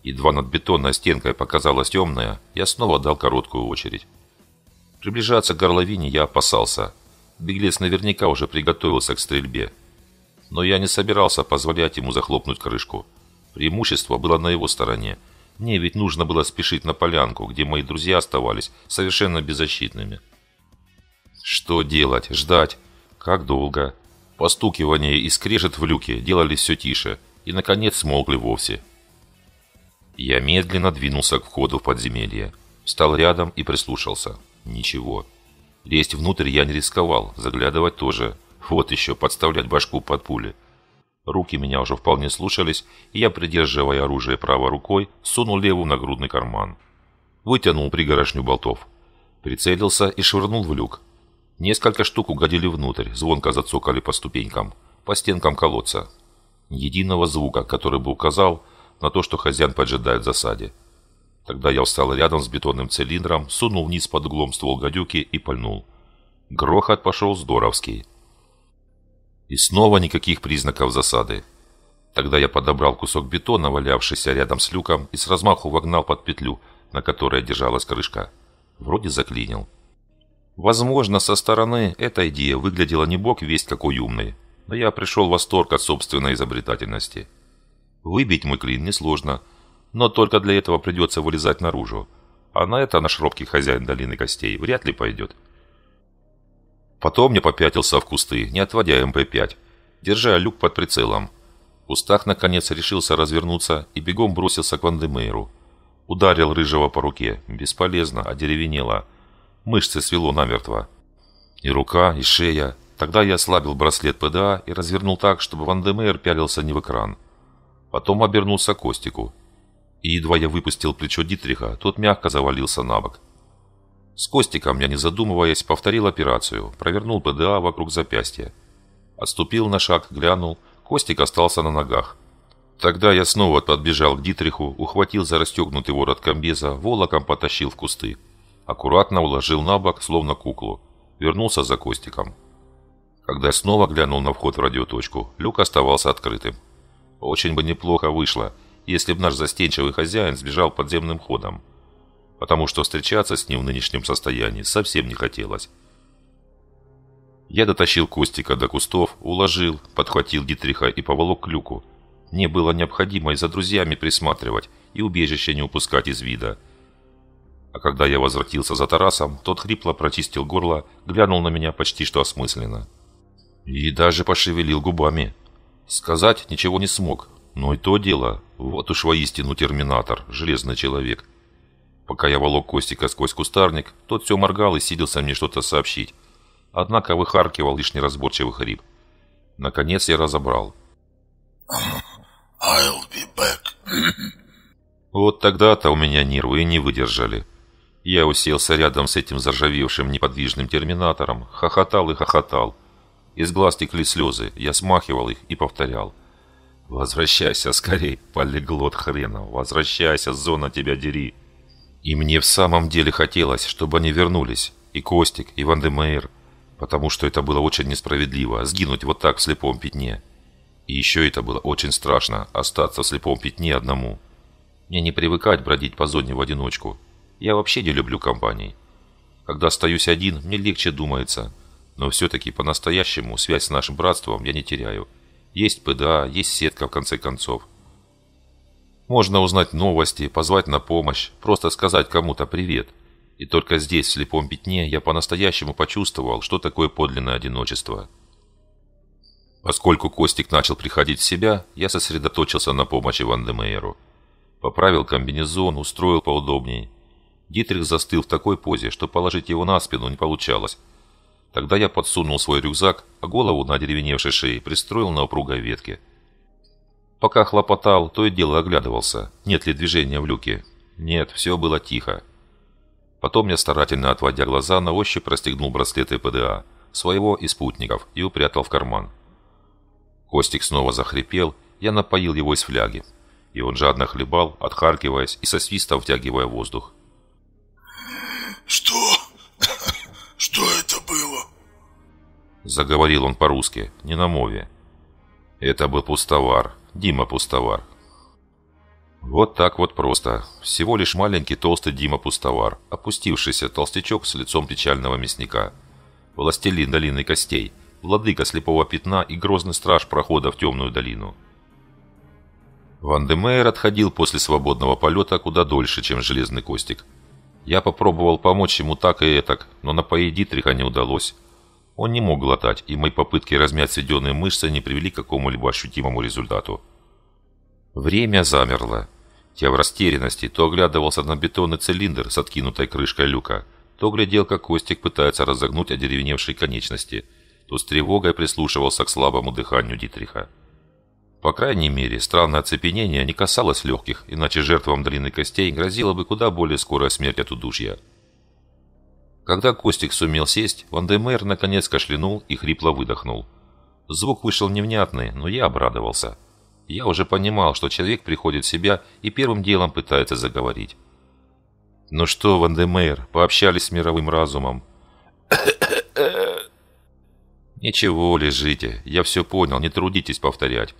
Едва над бетонной стенкой показалась темная, я снова дал короткую очередь. Приближаться к горловине я опасался. Беглец наверняка уже приготовился к стрельбе. Но я не собирался позволять ему захлопнуть крышку. Преимущество было на его стороне. Мне ведь нужно было спешить на полянку, где мои друзья оставались совершенно беззащитными. Что делать? Ждать? Как долго? Постукивание и скрежет в люке делались все тише и, наконец, смогли вовсе. Я медленно двинулся к входу в подземелье. Встал рядом и прислушался. Ничего. Лезть внутрь я не рисковал, заглядывать тоже. Вот еще подставлять башку под пули. Руки меня уже вполне слушались, и я, придерживая оружие правой рукой, сунул левую на грудный карман. Вытянул пригорошню болтов. Прицелился и швырнул в люк. Несколько штук угодили внутрь, звонко зацокали по ступенькам, по стенкам колодца. Единого звука, который бы указал на то, что хозяин поджидает в засаде. Тогда я встал рядом с бетонным цилиндром, сунул вниз под углом ствол гадюки и пальнул. Грохот пошел здоровский. И снова никаких признаков засады. Тогда я подобрал кусок бетона, валявшийся рядом с люком, и с размаху вогнал под петлю, на которой держалась крышка. Вроде заклинил. Возможно, со стороны эта идея выглядела не бог весть какой умной, но я пришел в восторг от собственной изобретательности. Выбить мой клин несложно, но только для этого придется вылезать наружу, а на это наш робкий хозяин долины костей вряд ли пойдет. Потом я попятился в кусты, не отводя МП-5, держа люк под прицелом. В кустах, наконец, решился развернуться и бегом бросился к Вандемейру. Ударил рыжего по руке. Бесполезно, одеревенело мышцы свело намертво. И рука, и шея. Тогда я ослабил браслет ПДА и развернул так, чтобы Ван Демейр пялился не в экран. Потом обернулся к Костику. И едва я выпустил плечо Дитриха, тот мягко завалился на бок. С Костиком я, не задумываясь, повторил операцию, провернул ПДА вокруг запястья. Отступил на шаг, глянул, Костик остался на ногах. Тогда я снова подбежал к Дитриху, ухватил за расстегнутый ворот комбеза, волоком потащил в кусты аккуратно уложил на бок, словно куклу. Вернулся за Костиком. Когда снова глянул на вход в радиоточку, люк оставался открытым. Очень бы неплохо вышло, если бы наш застенчивый хозяин сбежал подземным ходом. Потому что встречаться с ним в нынешнем состоянии совсем не хотелось. Я дотащил Костика до кустов, уложил, подхватил Дитриха и поволок к люку. Мне было необходимо и за друзьями присматривать, и убежище не упускать из вида – а когда я возвратился за Тарасом, тот хрипло прочистил горло, глянул на меня почти что осмысленно. И даже пошевелил губами. Сказать ничего не смог, но и то дело. Вот уж воистину терминатор, железный человек. Пока я волок Костика сквозь кустарник, тот все моргал и сиделся мне что-то сообщить. Однако выхаркивал лишь неразборчивый хрип. Наконец я разобрал. «I'll be back». Вот тогда-то у меня нервы не выдержали. Я уселся рядом с этим заржавевшим неподвижным терминатором, хохотал и хохотал. Из глаз текли слезы, я смахивал их и повторял. «Возвращайся скорей, полиглот хренов, возвращайся, зона тебя дери!» И мне в самом деле хотелось, чтобы они вернулись, и Костик, и Ван потому что это было очень несправедливо, сгинуть вот так в слепом пятне. И еще это было очень страшно, остаться в слепом пятне одному. Мне не привыкать бродить по зоне в одиночку, я вообще не люблю компаний. Когда остаюсь один, мне легче думается. Но все-таки по-настоящему связь с нашим братством я не теряю. Есть ПДА, есть сетка в конце концов. Можно узнать новости, позвать на помощь, просто сказать кому-то «привет». И только здесь, в слепом пятне, я по-настоящему почувствовал, что такое подлинное одиночество. Поскольку Костик начал приходить в себя, я сосредоточился на помощи Ван Демейеру. Поправил комбинезон, устроил поудобнее. Дитрих застыл в такой позе, что положить его на спину не получалось. Тогда я подсунул свой рюкзак, а голову на деревеневшей шее пристроил на упругой ветке. Пока хлопотал, то и дело оглядывался, нет ли движения в люке. Нет, все было тихо. Потом я, старательно отводя глаза, на ощупь расстегнул браслеты ПДА, своего и спутников, и упрятал в карман. Костик снова захрипел, я напоил его из фляги. И он жадно хлебал, отхаркиваясь и со свистом втягивая воздух. «Что? Что это было?» Заговорил он по-русски, не на мове. Это был пустовар, Дима Пустовар. Вот так вот просто. Всего лишь маленький толстый Дима Пустовар, опустившийся толстячок с лицом печального мясника. Властелин долины костей, владыка слепого пятна и грозный страж прохода в темную долину. Ван Демейер отходил после свободного полета куда дольше, чем железный костик. Я попробовал помочь ему так и этак, но напоить Дитриха не удалось. Он не мог глотать, и мои попытки размять сведенные мышцы не привели к какому-либо ощутимому результату. Время замерло. Я в растерянности то оглядывался на бетонный цилиндр с откинутой крышкой люка, то глядел, как Костик пытается разогнуть одеревеневшие конечности, то с тревогой прислушивался к слабому дыханию Дитриха. По крайней мере, странное оцепенение не касалось легких, иначе жертвам долины костей грозила бы куда более скорая смерть от удушья. Когда Костик сумел сесть, Ван Вандемер наконец кашлянул и хрипло выдохнул. Звук вышел невнятный, но я обрадовался. Я уже понимал, что человек приходит в себя и первым делом пытается заговорить. «Ну что, Ван Вандемейр, пообщались с мировым разумом?» «Ничего, лежите. Я все понял, не трудитесь повторять.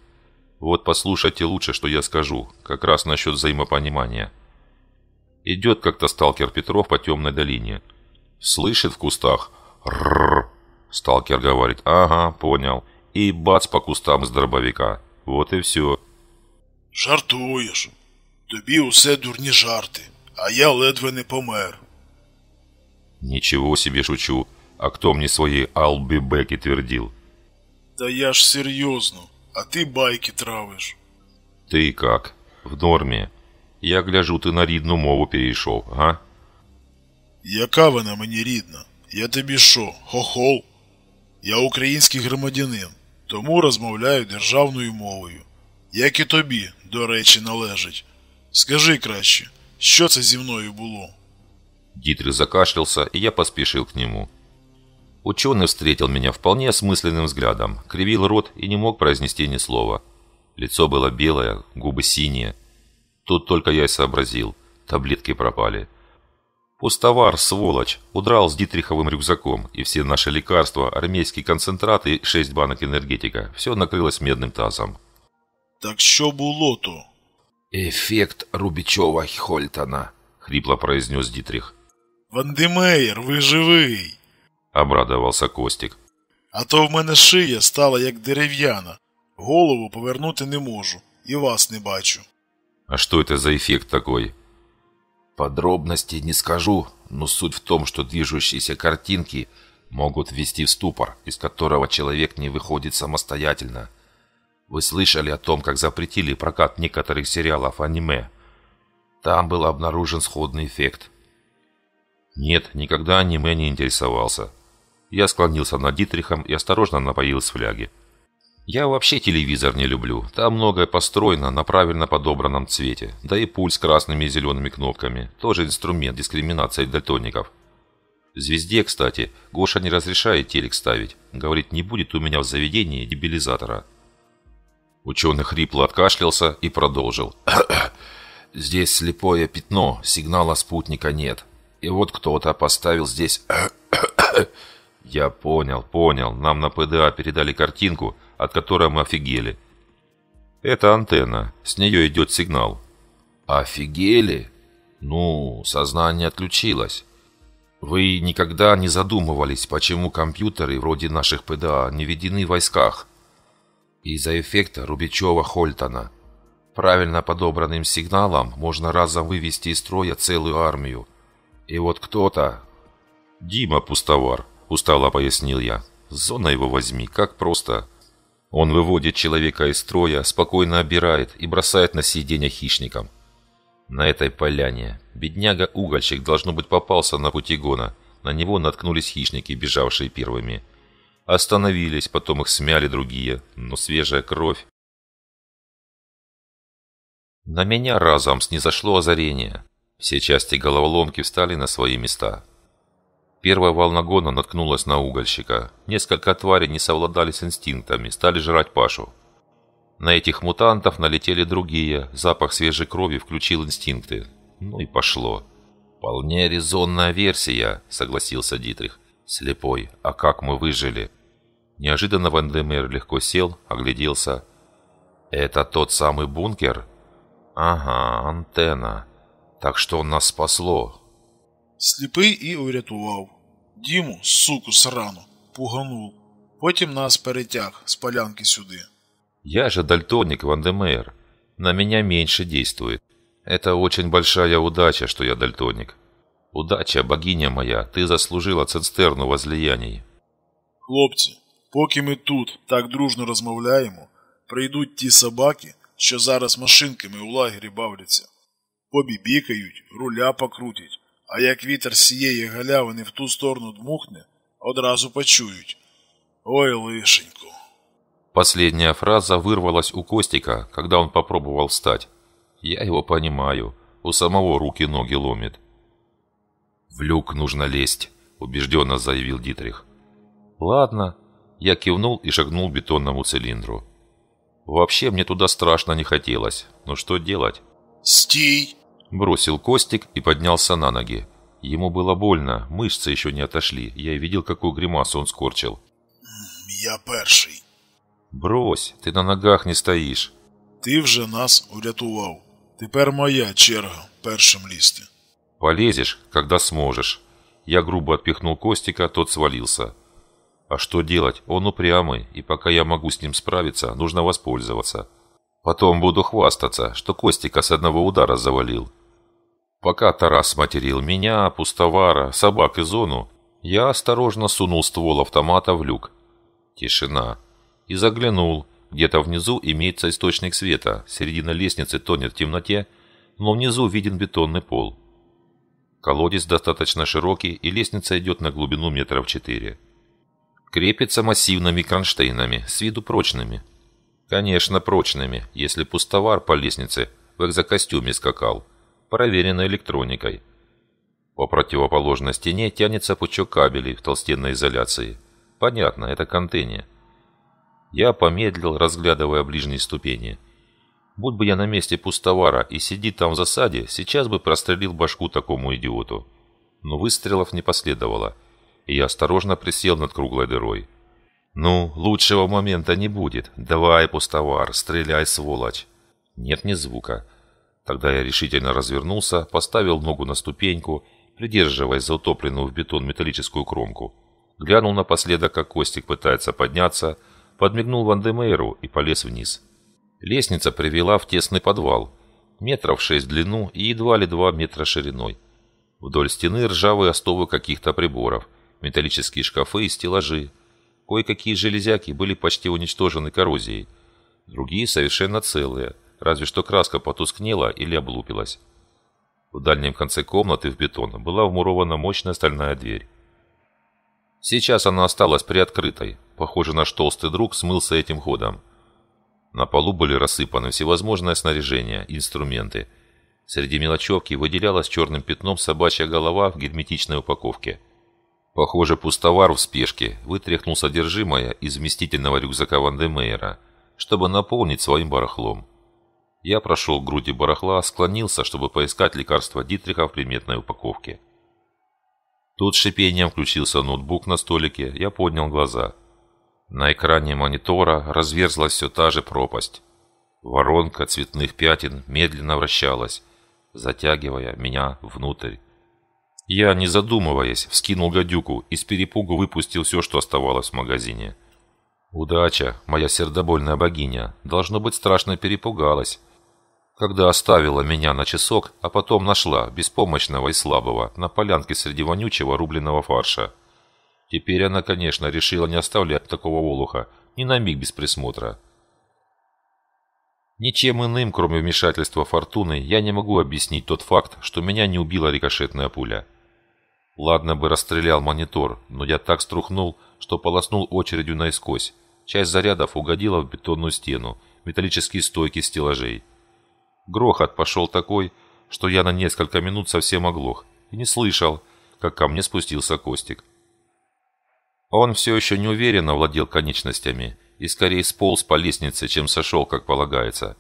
Вот послушайте лучше, что я скажу, как раз насчет взаимопонимания. Идет как-то сталкер Петров по темной долине. Слышит в кустах «Ррррр». Сталкер говорит «Ага, понял». И бац по кустам с дробовика. Вот и все. Жартуєш. Тобі усе дурні жарти, а я ледве не помер. Ничего себе шучу. А кто мне свои албибеки твердил? Да я ж серьезно а ты байки травишь. Ты как? В норме. Я гляжу, ты на рідну мову перейшов, га? Яка вона мені рідна? Я тобі що, хохол? Я український громадянин, тому розмовляю державною мовою. Як і тобі, до речі, належить. Скажи краще, що це зі мною було? Дітрих закашлялся, и я поспешил к нему. Ученый встретил меня вполне осмысленным взглядом, кривил рот и не мог произнести ни слова. Лицо было белое, губы синие. Тут только я и сообразил. Таблетки пропали. Пустовар, сволочь, удрал с Дитриховым рюкзаком, и все наши лекарства, армейский концентрат и шесть банок энергетика. Все накрылось медным тазом. Так что було то? Ефект Рубічова Хольтона, хрипло произнес Дитрих. Вандемейер, вы живий! Обрадовался Костик. А то в мене шия стала як дерев'яна. Голову повернути не можу і вас не бачу. А что это за эффект такой? Подробностей не скажу, но суть в том, что движущиеся картинки могут ввести в ступор, из которого человек не выходит самостоятельно. Вы слышали о том, как запретили прокат некоторых сериалов аниме? Там был обнаружен сходный эффект. Нет, никогда аниме не интересовался. Я склонился над Дитрихом и осторожно напоил с фляги. Я вообще телевизор не люблю. Там многое построено на правильно подобранном цвете. Да и пульт с красными и зелеными кнопками. Тоже инструмент дискриминации дальтоников. Звезде, кстати, Гоша не разрешает телек ставить. Говорит, не будет у меня в заведении дебилизатора. Ученый хрипло откашлялся и продолжил. «Здесь слепое пятно, сигнала спутника нет. И вот кто-то поставил здесь «Я понял, понял. Нам на ПДА передали картинку, от которой мы офигели». «Это антенна. С нее идет сигнал». «Офигели? Ну, сознание отключилось». «Вы никогда не задумывались, почему компьютеры вроде наших ПДА не введены в войсках?» «Из-за эффекта Рубичева-Хольтона. Правильно подобранным сигналом можно разом вывести из строя целую армию. И вот кто-то...» «Дима Пустовар», устало пояснил я. Зона его возьми, как просто. Он выводит человека из строя, спокойно обирает и бросает на съедение хищникам. На этой поляне бедняга-угольщик, должно быть, попался на пути гона. На него наткнулись хищники, бежавшие первыми. Остановились, потом их смяли другие, но свежая кровь. На меня разом снизошло озарение. Все части головоломки встали на свои места. Первая волна гона наткнулась на угольщика. Несколько тварей не совладали с инстинктами, стали жрать Пашу. На этих мутантов налетели другие, запах свежей крови включил инстинкты. Ну и пошло. «Вполне резонная версия», — согласился Дитрих. «Слепой, а как мы выжили?» Неожиданно Ван легко сел, огляделся. «Это тот самый бункер?» «Ага, антенна. Так что нас спасло?» «Слепый и урятував», Діму, суку срану, пуганув. Потім нас перетяг з полянки сюди. Я же дальтоник Вандемейр. На меня меньше действует. Это очень большая удача, что я дальтоник. Удача, богиня моя, ты заслужила цистерну возлияний. Хлопці, поки ми тут так дружно розмовляємо, прийдуть ті собаки, що зараз машинками у лагері бавляться. Побібікають, руля покрутять, а як вітер з цієї галявини в ту сторону дмухне, одразу почують. Ой, лишеньку. Последняя фраза вырвалась у Костика, когда он попробовал встать. Я его понимаю. У самого руки-ноги ломит. «В люк нужно лезть», — убежденно заявил Дитрих. «Ладно». Я кивнул и шагнул к бетонному цилиндру. Вообще мне туда страшно не хотелось. Но что делать? «Стій!» Бросил Костик и поднялся на ноги. Ему было больно, мышцы еще не отошли. Я и видел, какую гримасу он скорчил. «Я перший». «Брось, ты на ногах не стоишь. Ты вже нас урятував. Тепер моя черга першим лізти». «Полезешь, когда сможешь». Я грубо отпихнул Костика, тот свалился. «А что делать? Он упрямый, и пока я могу с ним справиться, нужно воспользоваться». Потом буду хвастаться, что Костика с одного удара завалил. Пока Тарас материл меня, пустовара, собак и зону, я осторожно сунул ствол автомата в люк. Тишина. И заглянул. Где-то внизу имеется источник света, середина лестницы тонет в темноте, но внизу виден бетонный пол. Колодец достаточно широкий, и лестница идет на глубину метров четыре. Крепится массивными кронштейнами, с виду прочными. Конечно, прочными, если пустовар по лестнице в экзокостюме скакал, проверенной электроникой. По противоположной стене тянется пучок кабелей в толстенной изоляции. Понятно, это контейнер. Я помедлил, разглядывая ближние ступени. Будь бы я на месте пустовара и сиди там в засаде, сейчас бы прострелил башку такому идиоту. Но выстрелов не последовало, и я осторожно присел над круглой дырой. «Ну, лучшего момента не будет. Давай, пустовар, стреляй, сволочь!» Нет ни звука. Тогда я решительно развернулся, поставил ногу на ступеньку, придерживаясь за утопленную в бетон металлическую кромку. Глянул напоследок, как Костик пытается подняться, подмигнул Вандемейру и полез вниз. Лестница привела в тесный подвал, метров шесть в длину и едва ли два метра шириной. Вдоль стены ржавые остовы каких-то приборов, металлические шкафы и стеллажи, Кое-какие железяки были почти уничтожены коррозией. Другие совершенно целые, разве что краска потускнела или облупилась. В дальнем конце комнаты в бетон была вмурована мощная стальная дверь. Сейчас она осталась приоткрытой. Похоже, наш толстый друг смылся этим ходом. На полу были рассыпаны всевозможное снаряжение, инструменты. Среди мелочевки выделялась черным пятном собачья голова в герметичной упаковке – Похоже, пустовар в спешке вытряхнул содержимое из вместительного рюкзака Вандемейра, чтобы наполнить своим барахлом. Я прошел к груди барахла, склонился, чтобы поискать лекарство Дитриха в приметной упаковке. Тут шипением включился ноутбук на столике, я поднял глаза. На экране монитора разверзлась все та же пропасть. Воронка цветных пятен медленно вращалась, затягивая меня внутрь. Я, не задумываясь, вскинул гадюку и с перепугу выпустил все, что оставалось в магазине. Удача, моя сердобольная богиня, должно быть, страшно перепугалась, когда оставила меня на часок, а потом нашла, беспомощного и слабого, на полянке среди вонючего рубленного фарша. Теперь она, конечно, решила не оставлять такого волуха ни на миг без присмотра. Ничем иным, кроме вмешательства фортуны, я не могу объяснить тот факт, что меня не убила рикошетная пуля. Ладно бы расстрелял монитор, но я так струхнул, что полоснул очередью наискось. Часть зарядов угодила в бетонную стену, металлические стойки стеллажей. Грохот пошел такой, что я на несколько минут совсем оглох и не слышал, как ко мне спустился Костик. Он все еще неуверенно владел конечностями и скорее сполз по лестнице, чем сошел, как полагается.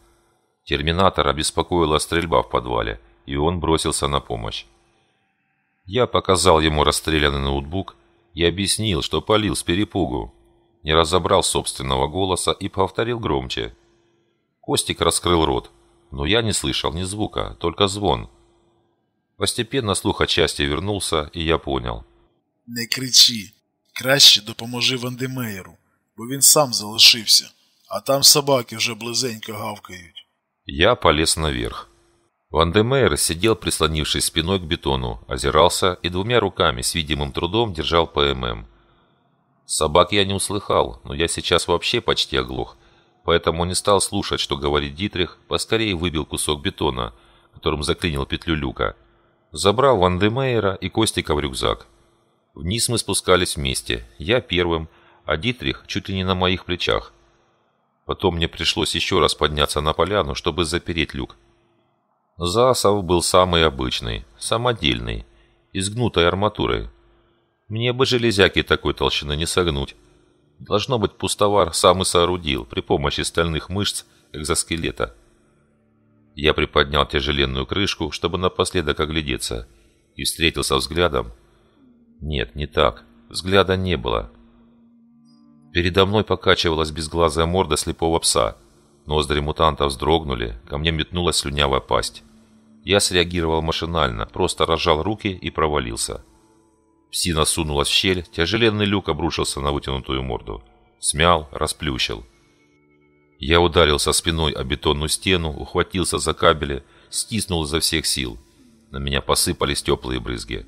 Терминатор обеспокоила стрельба в подвале, и он бросился на помощь. Я показал ему расстрелянный ноутбук и объяснил, что полил с перепугу. Не разобрал собственного голоса и повторил громче. Костик раскрыл рот, но я не слышал ни звука, только звон. Постепенно слух отчасти вернулся, и я понял. Не кричи. Краще допоможи Вандемеєру, бо він сам залишився, а там собаки вже близенько гавкають. Я полез наверх. Вандемейр сидел, прислонившись спиной к бетону, озирался и двумя руками с видимым трудом держал ПММ. Собак я не услыхал, но я сейчас вообще почти оглох, поэтому не стал слушать, что говорит Дитрих, поскорее выбил кусок бетона, которым заклинил петлю люка. Забрал Вандемейра и Костика в рюкзак. Вниз мы спускались вместе, я первым, а Дитрих чуть ли не на моих плечах. Потом мне пришлось еще раз подняться на поляну, чтобы запереть люк, Засов был самый обычный, самодельный, изгнутой арматурой. Мне бы железяки такой толщины не согнуть. Должно быть, пустовар сам и соорудил при помощи стальных мышц экзоскелета. Я приподнял тяжеленную крышку, чтобы напоследок оглядеться, и встретился взглядом. Нет, не так. Взгляда не было. Передо мной покачивалась безглазая морда слепого пса – Ноздри мутанта вздрогнули, ко мне метнулась слюнявая пасть. Я среагировал машинально, просто разжал руки и провалился. Псина сунулась в щель, тяжеленный люк обрушился на вытянутую морду. Смял, расплющил. Я ударился спиной о бетонную стену, ухватился за кабели, стиснул изо всех сил. На меня посыпались теплые брызги.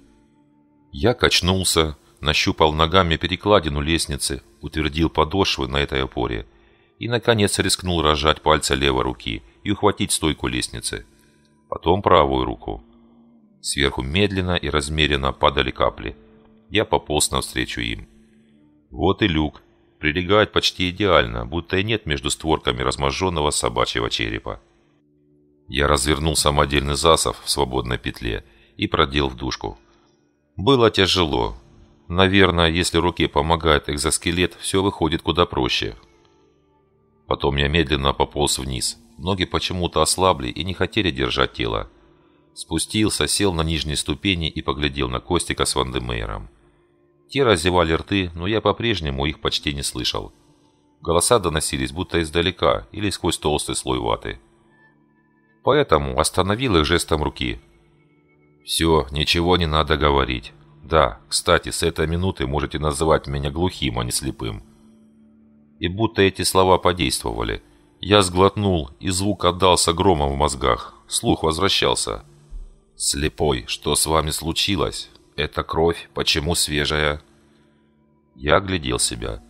Я качнулся, нащупал ногами перекладину лестницы, утвердил подошвы на этой опоре – и, наконец, рискнул разжать пальцы левой руки и ухватить стойку лестницы. Потом правую руку. Сверху медленно и размеренно падали капли. Я пополз навстречу им. Вот и люк. Прилегает почти идеально, будто и нет между створками разможженного собачьего черепа. Я развернул самодельный засов в свободной петле и продел в душку. Было тяжело. Наверное, если руке помогает экзоскелет, все выходит куда проще, Потом я медленно пополз вниз. Ноги почему-то ослабли и не хотели держать тело. Спустился, сел на нижней ступени и поглядел на Костика с Вандемейром. Те разевали рты, но я по-прежнему их почти не слышал. Голоса доносились будто издалека или сквозь толстый слой ваты. Поэтому остановил их жестом руки. «Все, ничего не надо говорить. Да, кстати, с этой минуты можете называть меня глухим, а не слепым и будто эти слова подействовали. Я сглотнул, и звук отдался громом в мозгах. Слух возвращался. «Слепой, что с вами случилось? Это кровь, почему свежая?» Я оглядел себя.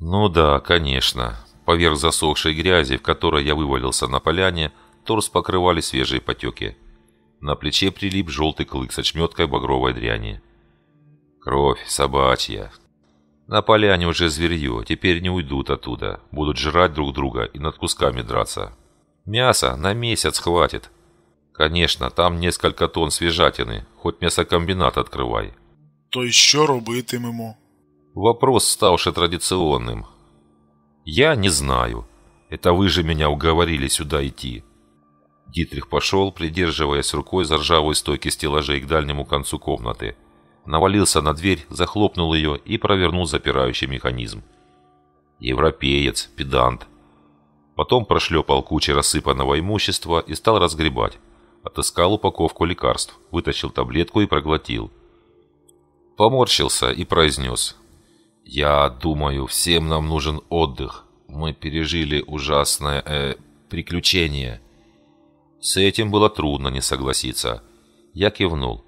«Ну да, конечно. Поверх засохшей грязи, в которой я вывалился на поляне, торс покрывали свежие потеки. На плече прилип желтый клык с очметкой багровой дряни. Кровь собачья, на поляне уже зверье, теперь не уйдут оттуда. Будут жрать друг друга и над кусками драться. Мясо на месяц хватит. Конечно, там несколько тонн свежатины, хоть мясокомбинат открывай. То еще що ему. Вопрос, ставший традиционным. Я не знаю. Это вы же меня уговорили сюда идти. Дитрих пошел, придерживаясь рукой за ржавой стойки стеллажей к дальнему концу комнаты – навалился на дверь, захлопнул ее и провернул запирающий механизм. Европеец, педант. Потом прошлепал кучу рассыпанного имущества и стал разгребать. Отыскал упаковку лекарств, вытащил таблетку и проглотил. Поморщился и произнес. «Я думаю, всем нам нужен отдых. Мы пережили ужасное... Э, приключение». С этим было трудно не согласиться. Я кивнул.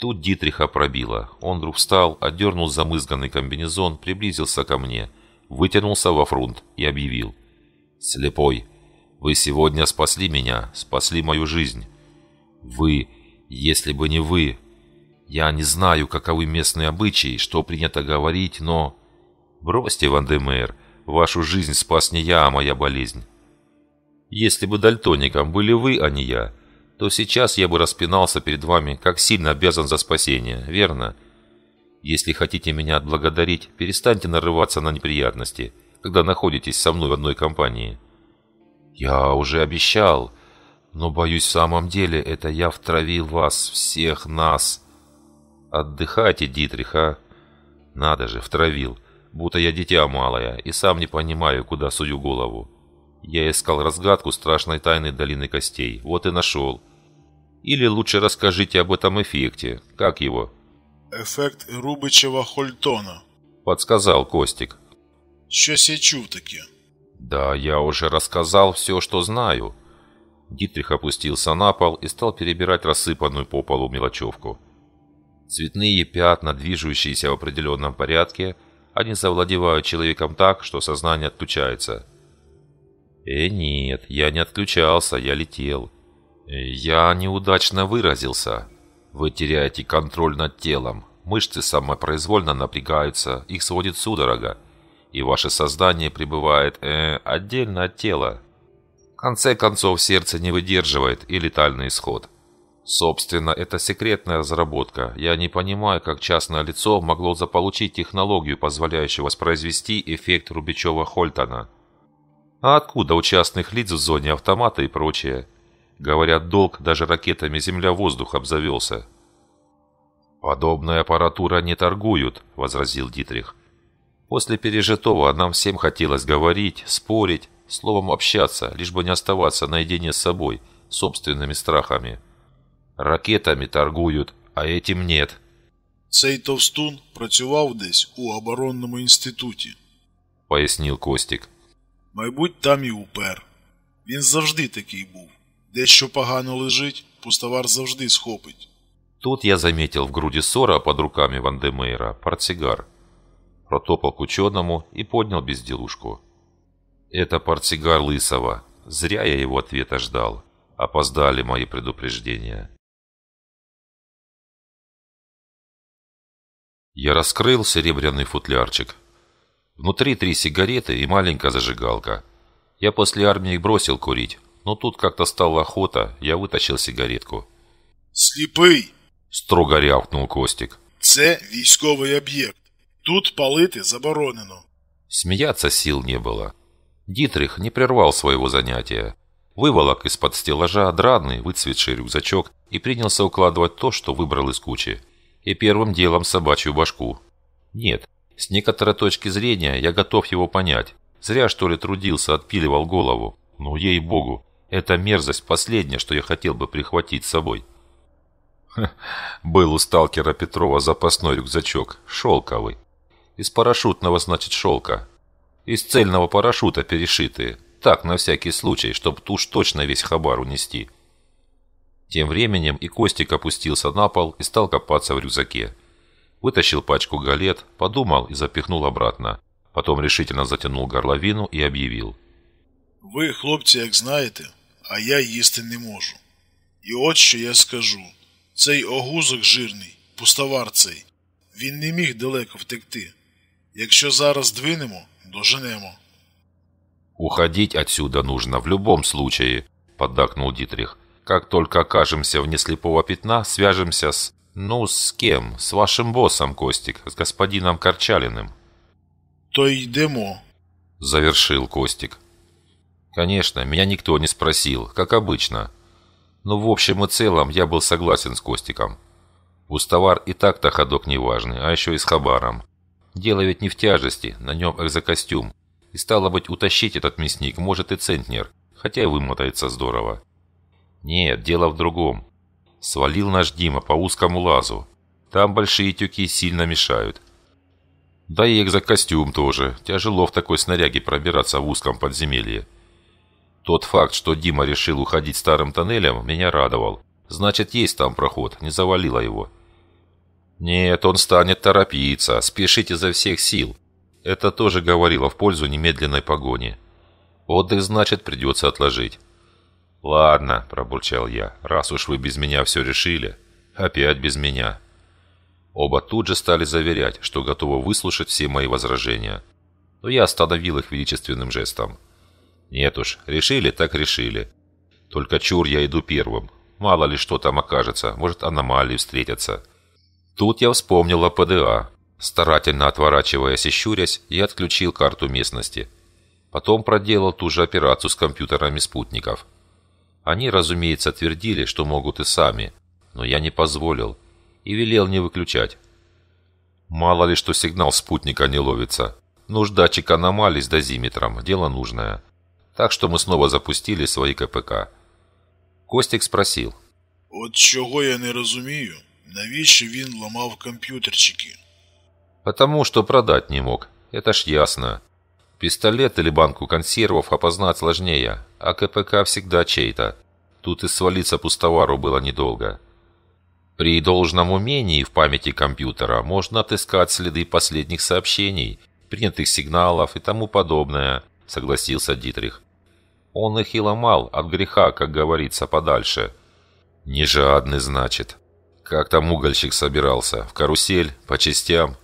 Тут Дитриха пробило. Он вдруг встал, отдернул замызганный комбинезон, приблизился ко мне, вытянулся во фрунт и объявил. «Слепой, вы сегодня спасли меня, спасли мою жизнь. Вы, если бы не вы, я не знаю, каковы местные обычаи, что принято говорить, но... Бросьте, Вандемейр, вашу жизнь спас не я, а моя болезнь. Если бы дальтоником были вы, а не я, то сейчас я бы распинался перед вами, как сильно обязан за спасение, верно? Если хотите меня отблагодарить, перестаньте нарываться на неприятности, когда находитесь со мной в одной компании. Я уже обещал, но, боюсь, в самом деле, это я втравил вас, всех нас. Отдыхайте, Дитрих, а? Надо же, втравил, будто я дитя малое и сам не понимаю, куда сую голову. Я искал разгадку страшной тайны Долины Костей. Вот и нашел. Или лучше расскажите об этом эффекте. Как его? Эффект Рубичева-Хольтона. Подсказал Костик. Що сечу таки? Да, я уже рассказал все, что знаю. Дитрих опустился на пол и стал перебирать рассыпанную по полу мелочевку. Цветные пятна, движущиеся в определенном порядке, они завладевают человеком так, что сознание отключается – «Э, нет, я не отключался, я летел». Э, «Я неудачно выразился». «Вы теряете контроль над телом. Мышцы самопроизвольно напрягаются, их сводит судорога. И ваше сознание пребывает э, отдельно от тела. В конце концов, сердце не выдерживает и летальный исход». Собственно, это секретная разработка. Я не понимаю, как частное лицо могло заполучить технологию, позволяющую воспроизвести эффект Рубичева-Хольтона. А откуда у частных лиц в зоне автомата и прочее? Говорят, долг даже ракетами земля-воздух обзавелся. «Подобная аппаратура не торгуют», — возразил Дитрих. «После пережитого нам всем хотелось говорить, спорить, словом общаться, лишь бы не оставаться наедине с собой, собственными страхами. Ракетами торгуют, а этим нет». Цей товстун працював десь у оборонному институте, пояснил Костик. Мабуть, там і упер. Він завжди такий був. Дещо погано лежить, пустовар завжди схопить. Тут я заметил в груди Сора под руками Вандемейра портсигар. Протопал к ученому и поднял безделушку. Это портсигар Лысого. Зря я его ответа ждал. Опоздали мои предупреждения. Я раскрыл серебряный футлярчик, Внутри три сигареты и маленькая зажигалка. Я после армии бросил курить, но тут как-то стала охота, я вытащил сигаретку. Слепый. строго рявкнул Костик. «Це військовий об'єкт. Тут палити заборонено». Смеяться сил не было. Дитрих не прервал своего занятия. Выволок из-под стеллажа драный, выцветший рюкзачок и принялся укладывать то, что выбрал из кучи. И первым делом собачью башку. Нет, с некоторой точки зрения я готов его понять. Зря, что ли, трудился, отпиливал голову. Но ну, ей-богу, эта мерзость последняя, что я хотел бы прихватить с собой. Ха, был у сталкера Петрова запасной рюкзачок, шелковый. Из парашютного, значит, шелка. Из цельного парашюта перешитые. Так, на всякий случай, чтобы тушь точно весь хабар унести. Тем временем и Костик опустился на пол и стал копаться в рюкзаке вытащил пачку галет, подумал и запихнул обратно. Потом решительно затянул горловину и объявил. "Вы хлопці, як знаєте, а я їсти не можу. І от що я скажу. Цей огузок жирний, пустовар цей, він не міг далеко втекти. Якщо зараз двинемо, доженемо». «Уходить отсюда нужно в любом случае», – поддакнул Дитрих. «Как только окажемся вне слепого пятна, свяжемся с...» «Ну, с кем? С вашим боссом, Костик, с господином Корчалиным». «То йдемо», — завершил Костик. «Конечно, меня никто не спросил, как обычно. Но ну, в общем и целом я был согласен с Костиком. Уставар и так-то ходок неважный, а еще и с хабаром. Дело ведь не в тяжести, на нем экзокостюм. И стало быть, утащить этот мясник может и центнер, хотя и вымотается здорово. Нет, дело в другом свалил наш Дима по узкому лазу. Там большие тюки сильно мешают. Да и экзокостюм тоже. Тяжело в такой снаряге пробираться в узком подземелье. Тот факт, что Дима решил уходить старым тоннелем, меня радовал. Значит, есть там проход, не завалило его. Нет, он станет торопиться, спешить изо всех сил. Это тоже говорило в пользу немедленной погони. Отдых, значит, придется отложить. «Ладно», – пробурчал я, – «раз уж вы без меня все решили, опять без меня». Оба тут же стали заверять, что готовы выслушать все мои возражения. Но я остановил их величественным жестом. «Нет уж, решили, так решили. Только чур я иду первым. Мало ли что там окажется, может аномалии встретятся». Тут я вспомнил о ПДА. Старательно отворачиваясь и щурясь, я отключил карту местности. Потом проделал ту же операцию с компьютерами спутников – они, разумеется, твердили, что могут и сами, но я не позволил и велел не выключать. Мало ли, что сигнал спутника не ловится. Нуж ну датчик аномалий с дозиметром, дело нужное. Так что мы снова запустили свои КПК. Костик спросил: От чего я не розумію, навіщо він ламав комп'ютерчики? Потому что продать не мог, это ж ясно. Пистолет или банку консервов опознать сложнее, а КПК всегда чей-то. Тут и свалиться пустовару было недолго. При должном умении в памяти компьютера можно отыскать следы последних сообщений, принятых сигналов и тому подобное, согласился Дитрих. Он их и ломал от греха, как говорится, подальше. Не жадный, значит. Как там угольщик собирался? В карусель? По частям?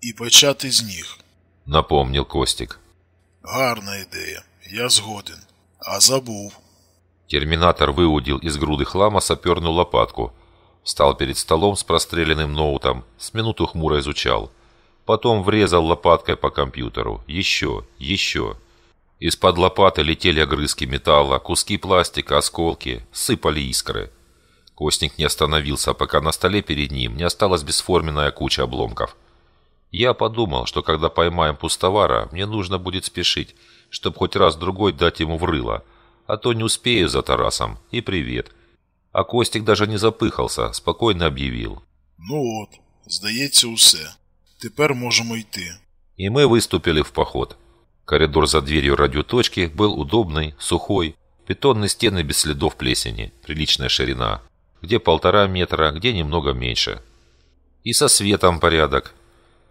И почат из них напомнив Костик. Гарна ідея, я згоден. А забув. Терминатор выудил из груды хлама саперную лопатку. Встал перед столом с простреленным ноутом, с минуту хмуро изучал. Потом врезал лопаткой по компьютеру. Еще, еще. Из-под лопаты летели огрызки металла, куски пластика, осколки, сыпали искры. Костник не остановился, пока на столе перед ним не осталась бесформенная куча обломков. Я подумал, что когда поймаем пустовара, мне нужно будет спешить, чтобы хоть раз-другой дать ему в рыло, а то не успею за Тарасом, и привет. А Костик даже не запыхался, спокойно объявил. «Ну вот, здається усе. Тепер можемо йти». И мы выступили в поход. Коридор за дверью радиоточки был удобный, сухой, бетонные стены без следов плесени, приличная ширина, где полтора метра, где немного меньше. И со светом порядок,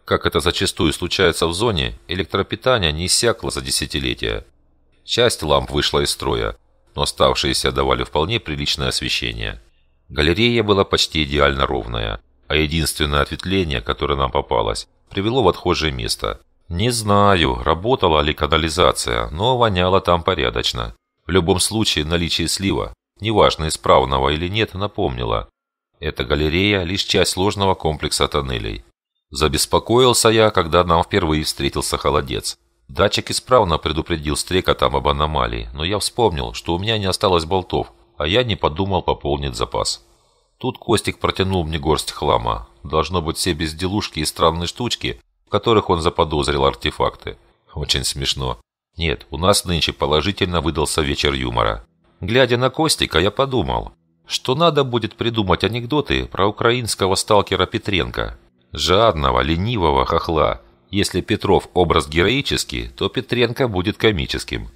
как это зачастую случается в зоне, электропитание не иссякло за десятилетия. Часть ламп вышла из строя, но оставшиеся давали вполне приличное освещение. Галерея была почти идеально ровная, а единственное ответвление, которое нам попалось, привело в отхожее место. Не знаю, работала ли канализация, но воняло там порядочно. В любом случае, наличие слива, неважно исправного или нет, напомнило. Эта галерея – лишь часть сложного комплекса тоннелей. Забеспокоился я, когда нам впервые встретился холодец. Датчик исправно предупредил стрекотом об аномалии, но я вспомнил, что у меня не осталось болтов, а я не подумал пополнить запас. Тут Костик протянул мне горсть хлама. Должно быть все безделушки и странные штучки, в которых он заподозрил артефакты. Очень смешно. Нет, у нас нынче положительно выдался вечер юмора. Глядя на Костика, я подумал, что надо будет придумать анекдоты про украинского сталкера Петренко, жадного, ленивого хохла. Если Петров образ героический, то Петренко будет комическим.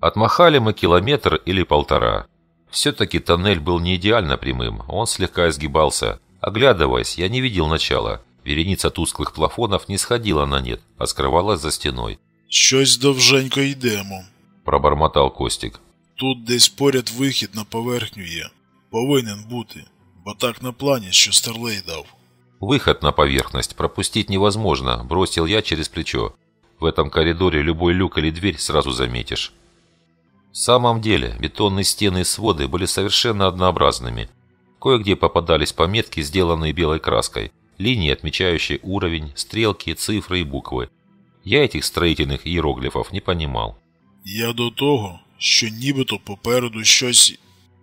Отмахали мы километр или полтора. Все-таки тоннель был не идеально прямым, он слегка изгибался. Оглядываясь, я не видел начала. Вереница тусклых плафонов не сходила на нет, а скрывалась за стеной. «Щось довженько йдемо», – пробормотал Костик. «Тут десь поряд вихід на поверхню є. Повинен бути, бо так на плані, що Старлей дав». Выход на поверхность пропустить невозможно, бросил я через плечо. В этом коридоре любой люк или дверь сразу заметишь. В самом деле, бетонные стены и своды были совершенно однообразными. Кое-где попадались пометки, сделанные белой краской, линии, отмечающие уровень, стрелки, цифры и буквы. Я этих строительных иероглифов не понимал. Я до того, що нібито попереду щось...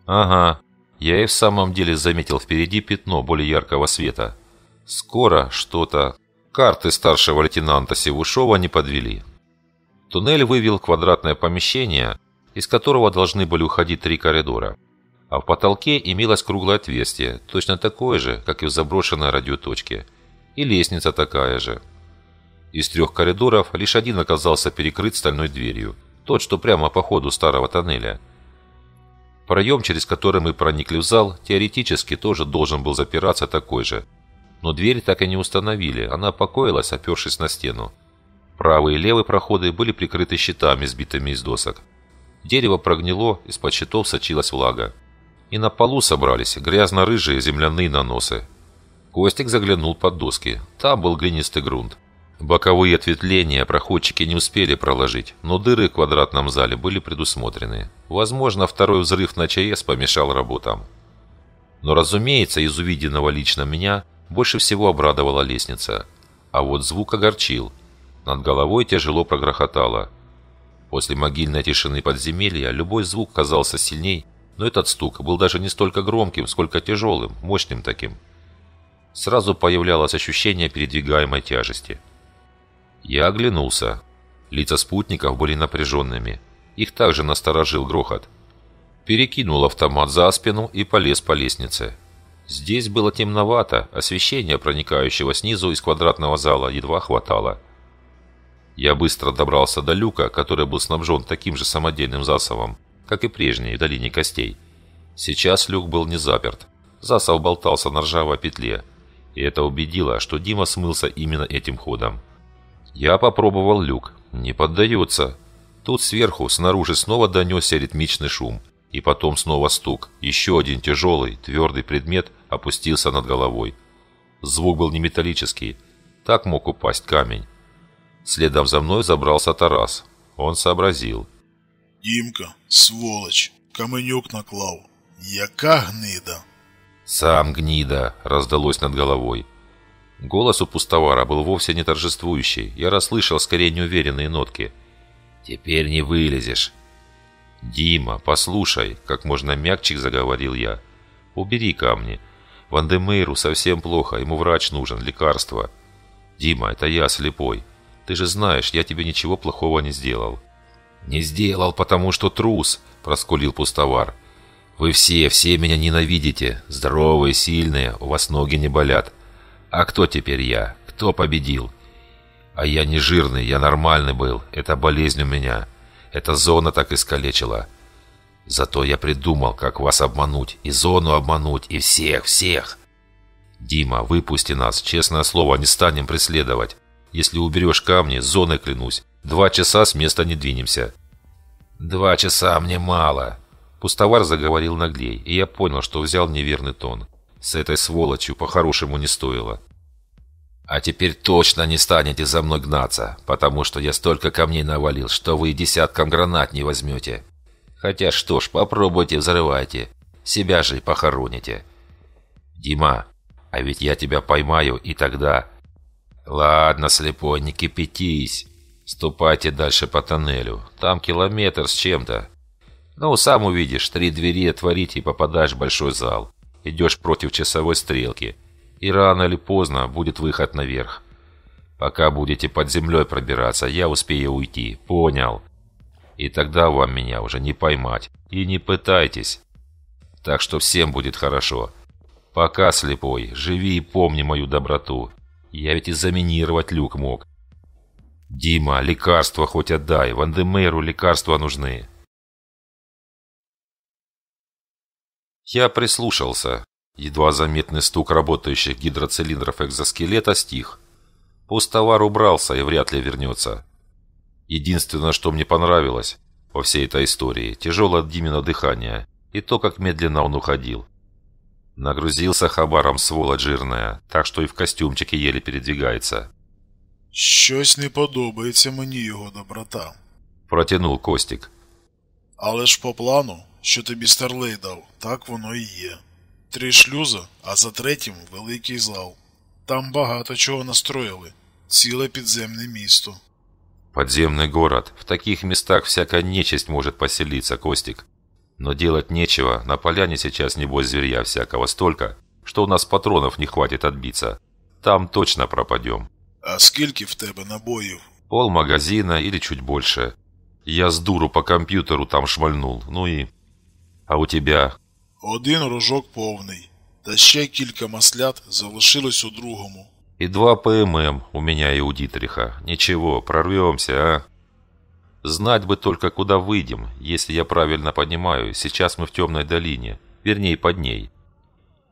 Ага, я и в самом деле заметил впереди пятно более яркого света. Скоро что-то... Карты старшего лейтенанта Севушова не подвели. Туннель вывел квадратное помещение, из которого должны были уходить три коридора. А в потолке имелось круглое отверстие, точно такое же, как и в заброшенной радиоточке. И лестница такая же. Из трех коридоров лишь один оказался перекрыт стальной дверью. Тот, что прямо по ходу старого тоннеля. Проем, через который мы проникли в зал, теоретически тоже должен был запираться такой же – но дверь так и не установили, она покоилась, опершись на стену. Правые и левые проходы были прикрыты щитами, сбитыми из досок. Дерево прогнило, из-под щитов сочилась влага. И на полу собрались грязно-рыжие земляные наносы. Костик заглянул под доски. Там был глинистый грунт. Боковые ответвления проходчики не успели проложить, но дыры в квадратном зале были предусмотрены. Возможно, второй взрыв на ЧАЭС помешал работам. Но, разумеется, из увиденного лично меня – больше всего обрадовала лестница. А вот звук огорчил. Над головой тяжело прогрохотало. После могильной тишины подземелья любой звук казался сильней, но этот стук был даже не столько громким, сколько тяжелым, мощным таким. Сразу появлялось ощущение передвигаемой тяжести. Я оглянулся. Лица спутников были напряженными. Их также насторожил грохот. Перекинул автомат за спину и полез по лестнице. Здесь было темновато, освещения, проникающего снизу из квадратного зала, едва хватало. Я быстро добрался до люка, который был снабжен таким же самодельным засовом, как и прежний в долине костей. Сейчас люк был не заперт. Засов болтался на ржавой петле, и это убедило, что Дима смылся именно этим ходом. Я попробовал люк. Не поддается. Тут сверху, снаружи снова донесся ритмичный шум. И потом снова стук. Еще один тяжелый, твердый предмет опустился над головой. Звук был не металлический, так мог упасть камень. Следом за мной забрался Тарас. Он сообразил. «Димка, сволочь, каменюк наклал. Яка гнида!» «Сам гнида!» – раздалось над головой. Голос у пустовара был вовсе не торжествующий. Я расслышал скорее неуверенные нотки. «Теперь не вылезешь!» «Дима, послушай!» – как можно мягче заговорил я. «Убери камни. Вандемейру совсем плохо, ему врач нужен, лекарство. Дима, это я, слепой. Ты же знаешь, я тебе ничего плохого не сделал. Не сделал, потому что трус, проскулил пустовар. Вы все, все меня ненавидите. Здоровые, сильные, у вас ноги не болят. А кто теперь я? Кто победил? А я не жирный, я нормальный был. Это болезнь у меня. Эта зона так искалечила. Зато я придумал, как вас обмануть, и зону обмануть, и всех, всех. Дима, выпусти нас, честное слово, не станем преследовать. Если уберешь камни, зоны клянусь, два часа с места не двинемся. Два часа мне мало. Пустовар заговорил наглей, и я понял, что взял неверный тон. С этой сволочью по-хорошему не стоило. А теперь точно не станете за мной гнаться, потому что я столько камней навалил, что вы и десятком гранат не возьмете. Хотя что ж, попробуйте взрывайте. Себя же и похороните. Дима, а ведь я тебя поймаю и тогда... Ладно, слепой, не кипятись. Ступайте дальше по тоннелю. Там километр с чем-то. Ну, сам увидишь, три двери отворить и попадаешь в большой зал. Идешь против часовой стрелки. И рано или поздно будет выход наверх. Пока будете под землей пробираться, я успею уйти. Понял и тогда вам меня уже не поймать. И не пытайтесь. Так что всем будет хорошо. Пока, слепой, живи и помни мою доброту. Я ведь и заминировать люк мог. Дима, лекарства хоть отдай, Вандемейру лекарства нужны. Я прислушался. Едва заметный стук работающих гидроцилиндров экзоскелета стих. Пусть товар убрался и вряд ли вернется. Единственное, что мне понравилось во всей этой истории, тяжелое от Димина дыхание и то, как медленно он уходил. Нагрузился хабаром сволочь жирная, так что и в костюмчике еле передвигается. «Щось не подобається мені його доброта», – протянул Костик. «Але ж по плану, що тобі старлей дав, так воно і є. Три шлюза, а за третім – великий зал. Там багато чого настроїли, ціле підземне місто». Подземный город. В таких местах всякая нечисть может поселиться, Костик. Но делать нечего, на поляне сейчас небось зверья всякого столько, что у нас патронов не хватит отбиться. Там точно пропадем. А скільки в тебе набоїв? Пол магазина или чуть больше. Я с дуру по компьютеру там шмальнул, ну и... А у тебя? Один рожок повний. Та ще кілька маслят залишилось у другому. И два ПММ у меня и у Дитриха. Ничего, прорвемся, а? Знать бы только, куда выйдем. Если я правильно понимаю, сейчас мы в темной долине. Вернее, под ней.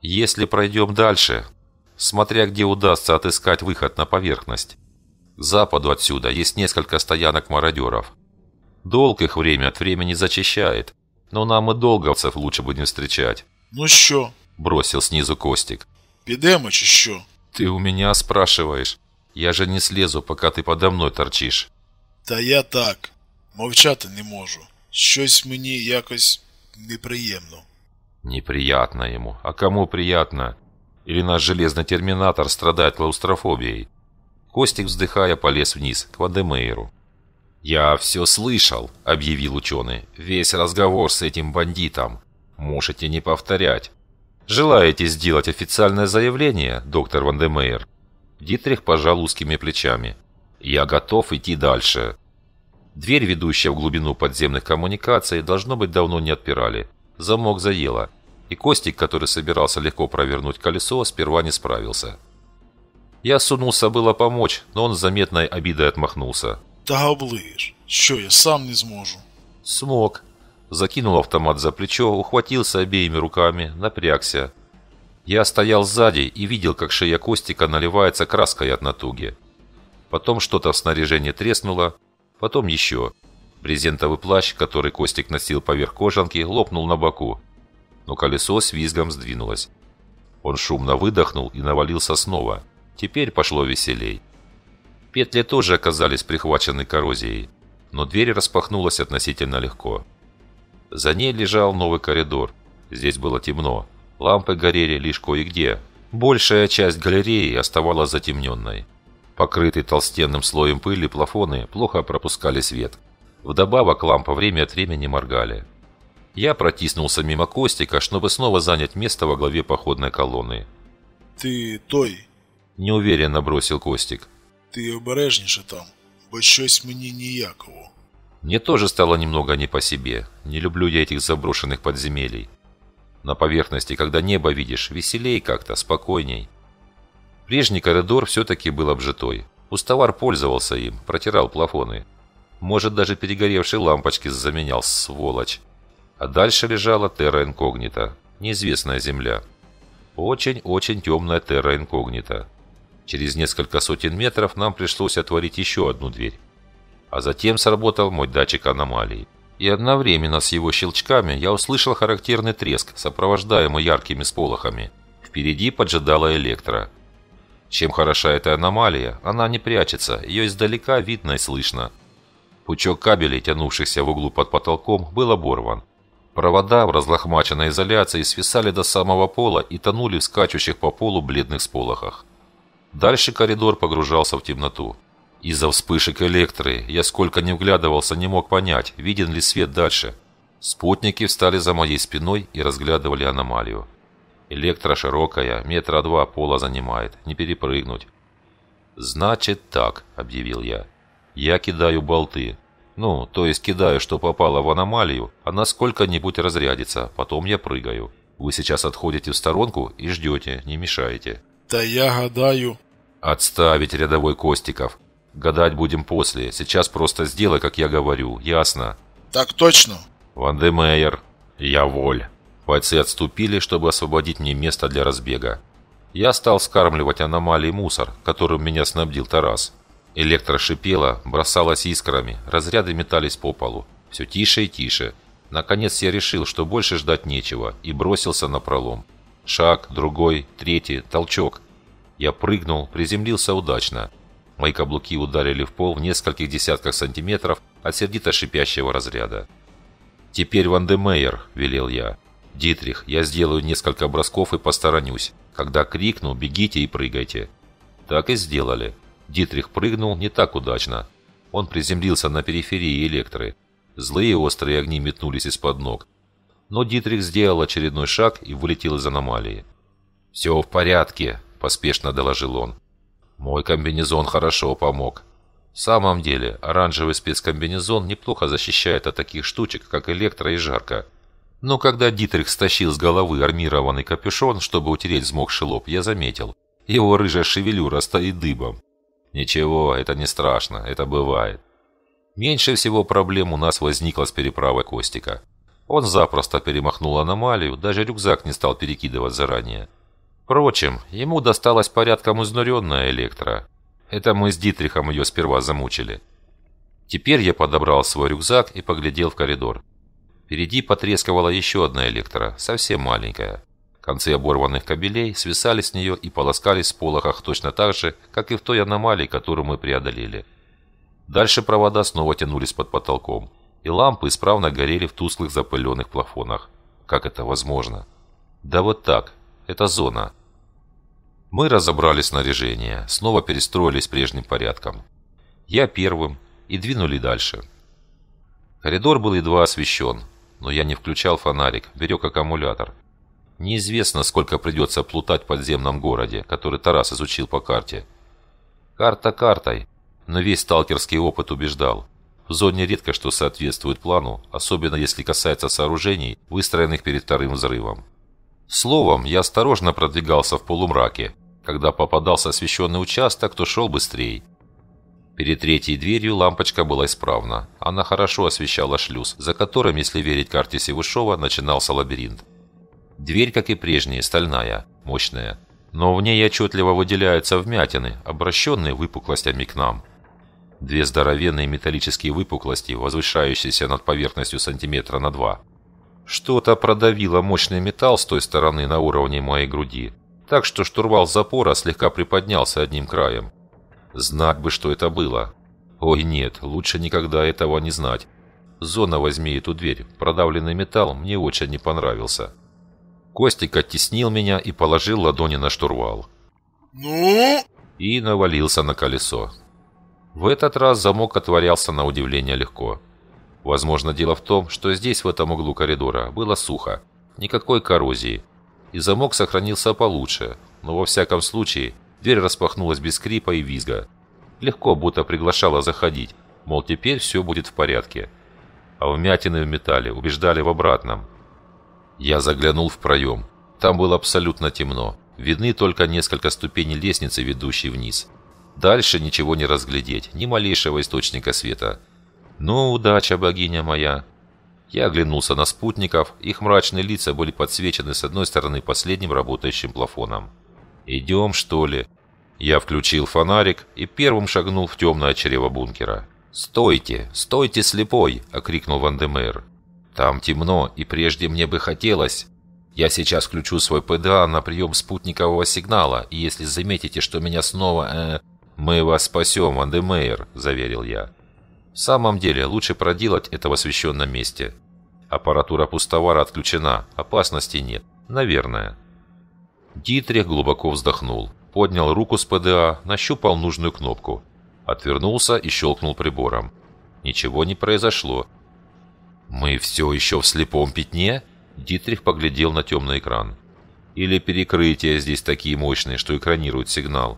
Если пройдем дальше, смотря где удастся отыскать выход на поверхность. К западу отсюда есть несколько стоянок мародеров. Долг их время от времени зачищает. Но нам и долговцев лучше будем встречать. «Ну що?» – бросил снизу Костик. «Підемо еще. «Ты у меня спрашиваешь. Я же не слезу, пока ты подо мной торчишь. Да я так. Мовчати не можу. Щось мені якось неприємно. Неприятно ему. А кому приятно? Или наш железный терминатор страдает клаустрофобией? Костик, вздыхая, полез вниз, к Вадемейру. «Я все слышал», — объявил ученый. «Весь разговор с этим бандитом. Можете не повторять. «Желаете сделать официальное заявление, доктор Вандемейр?» Дитрих пожал узкими плечами. «Я готов идти дальше». Дверь, ведущая в глубину подземных коммуникаций, должно быть, давно не отпирали. Замок заело, и Костик, который собирался легко провернуть колесо, сперва не справился. Я сунулся было помочь, но он с заметной обидой отмахнулся. Да оближ, Что я сам не зможу?» «Смог», закинул автомат за плечо, ухватился обеими руками, напрягся. Я стоял сзади и видел, как шея Костика наливается краской от натуги. Потом что-то в снаряжении треснуло, потом еще. Брезентовый плащ, который Костик носил поверх кожанки, лопнул на боку. Но колесо с визгом сдвинулось. Он шумно выдохнул и навалился снова. Теперь пошло веселей. Петли тоже оказались прихвачены коррозией, но дверь распахнулась относительно легко. За ней лежал новый коридор. Здесь было темно. Лампы горели лишь кое-где. Большая часть галереи оставалась затемненной. Покрытые толстенным слоем пыли плафоны плохо пропускали свет. Вдобавок лампы время от времени моргали. Я протиснулся мимо Костика, чтобы снова занять место во главе походной колонны. «Ты той?» – неуверенно бросил Костик. Ты обережніше там, бо щось не якого. Мне тоже стало немного не по себе. Не люблю я этих заброшенных подземелий. На поверхности, когда небо видишь, веселей как-то, спокойней. Прежний коридор все-таки был обжитой. Уставар пользовался им, протирал плафоны. Может, даже перегоревшие лампочки заменял, сволочь. А дальше лежала терра инкогнита, неизвестная земля. Очень-очень темная терра инкогнита. Через несколько сотен метров нам пришлось отворить еще одну дверь а затем сработал мой датчик аномалии. И одновременно с его щелчками я услышал характерный треск, сопровождаемый яркими сполохами. Впереди поджидала электро. Чем хороша эта аномалия, она не прячется, ее издалека видно и слышно. Пучок кабелей, тянувшихся в углу под потолком, был оборван. Провода в разлохмаченной изоляции свисали до самого пола и тонули в скачущих по полу бледных сполохах. Дальше коридор погружался в темноту. Из-за вспышек электры я сколько ни вглядывался, не мог понять, виден ли свет дальше. Спутники встали за моей спиной и разглядывали аномалию. Электро широкая, метра два пола занимает, не перепрыгнуть. «Значит так», — объявил я. «Я кидаю болты. Ну, то есть кидаю, что попало в аномалию, она а сколько-нибудь разрядится, потом я прыгаю. Вы сейчас отходите в сторонку и ждете, не мешаете». «Да я гадаю». «Отставить, рядовой Костиков. Гадать будем после. Сейчас просто сделай, как я говорю. Ясно?» «Так точно». «Вандемейер». «Я воль». Бойцы отступили, чтобы освободить мне место для разбега. Я стал скармливать аномалии мусор, которым меня снабдил Тарас. Электро шипело, бросалось искрами, разряды метались по полу. Все тише и тише. Наконец я решил, что больше ждать нечего, и бросился на пролом. Шаг, другой, третий, толчок. Я прыгнул, приземлился удачно. Мои каблуки ударили в пол в нескольких десятках сантиметров от сердито шипящего разряда. «Теперь Ван де Мейер», — велел я. «Дитрих, я сделаю несколько бросков и посторонюсь. Когда крикну, бегите и прыгайте». Так и сделали. Дитрих прыгнул не так удачно. Он приземлился на периферии электры. Злые острые огни метнулись из-под ног. Но Дитрих сделал очередной шаг и вылетел из аномалии. «Все в порядке», – поспешно доложил он. Мой комбинезон хорошо помог. В самом деле, оранжевый спецкомбинезон неплохо защищает от таких штучек, как электро и жарко. Но когда Дитрих стащил с головы армированный капюшон, чтобы утереть взмокший лоб, я заметил. Его рыжая шевелюра стоит дыбом. Ничего, это не страшно, это бывает. Меньше всего проблем у нас возникло с переправой Костика. Он запросто перемахнул аномалию, даже рюкзак не стал перекидывать заранее. Впрочем, ему досталась порядком изнуренная Электра. Это мы с Дитрихом ее сперва замучили. Теперь я подобрал свой рюкзак и поглядел в коридор. Впереди потрескивала еще одна Электра, совсем маленькая. Концы оборванных кабелей свисали с нее и полоскались в полохах точно так же, как и в той аномалии, которую мы преодолели. Дальше провода снова тянулись под потолком, и лампы исправно горели в тусклых запыленных плафонах. Как это возможно? Да вот так, – это зона. Мы разобрали снаряжение, снова перестроились прежним порядком. Я первым и двинули дальше. Коридор был едва освещен, но я не включал фонарик, берег аккумулятор. Неизвестно, сколько придется плутать в подземном городе, который Тарас изучил по карте. Карта картой, но весь сталкерский опыт убеждал. В зоне редко что соответствует плану, особенно если касается сооружений, выстроенных перед вторым взрывом. Словом, я осторожно продвигался в полумраке. Когда попадался освещенный участок, то шел быстрее. Перед третьей дверью лампочка была исправна. Она хорошо освещала шлюз, за которым, если верить карте Севышова, начинался лабиринт. Дверь, как и прежняя, стальная, мощная. Но в ней отчетливо выделяются вмятины, обращенные выпуклостями к нам. Две здоровенные металлические выпуклости, возвышающиеся над поверхностью сантиметра на два – что-то продавило мощный металл с той стороны на уровне моей груди, так что штурвал запора слегка приподнялся одним краем. Знать бы, что это было. Ой, нет, лучше никогда этого не знать. Зона возьми эту дверь, продавленный металл мне очень не понравился. Костик оттеснил меня и положил ладони на штурвал. «Ну?» И навалился на колесо. В этот раз замок отворялся на удивление легко. Возможно, дело в том, что здесь, в этом углу коридора, было сухо, никакой коррозии, и замок сохранился получше, но во всяком случае, дверь распахнулась без скрипа и визга. Легко, будто приглашала заходить, мол, теперь все будет в порядке. А вмятины в металле убеждали в обратном. Я заглянул в проем. Там было абсолютно темно. Видны только несколько ступеней лестницы, ведущей вниз. Дальше ничего не разглядеть, ни малейшего источника света – ну удача, богиня моя!» Я оглянулся на спутников, их мрачные лица были подсвечены с одной стороны последним работающим плафоном. «Идем, что ли?» Я включил фонарик и первым шагнул в темное чрево бункера. «Стойте! Стойте, слепой!» – окрикнул Вандемейр. «Там темно, и прежде мне бы хотелось. Я сейчас включу свой ПДА на прием спутникового сигнала, и если заметите, что меня снова... Э, мы вас спасем, Вандемейр», – заверил я. В самом деле, лучше проделать это в освещенном месте. Аппаратура пустовара отключена, опасности нет. Наверное. Дитрих глубоко вздохнул, поднял руку с ПДА, нащупал нужную кнопку. Отвернулся и щелкнул прибором. Ничего не произошло. «Мы все еще в слепом пятне?» Дитрих поглядел на темный экран. «Или перекрытия здесь такие мощные, что экранируют сигнал?»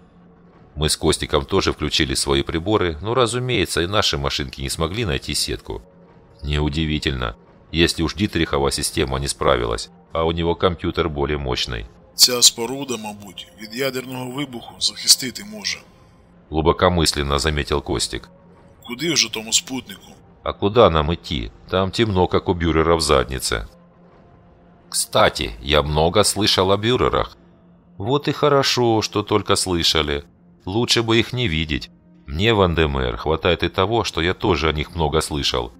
Мы с Костиком тоже включили свои приборы, но, ну, разумеется, и наши машинки не смогли найти сетку. Неудивительно, если уж Дитрихова система не справилась, а у него компьютер более мощный. Ця споруда, мабуть, від ядерного вибуху захистити може. Глубокомысленно заметил Костик. Куди вже тому спутнику? А куда нам идти? Там темно, как у Бюрера в заднице. Кстати, я много слышал о Бюрерах. Вот и хорошо, что только слышали. Лучше бы их не видеть. Мне, Вандемер, хватает и того, что я тоже о них много слышал.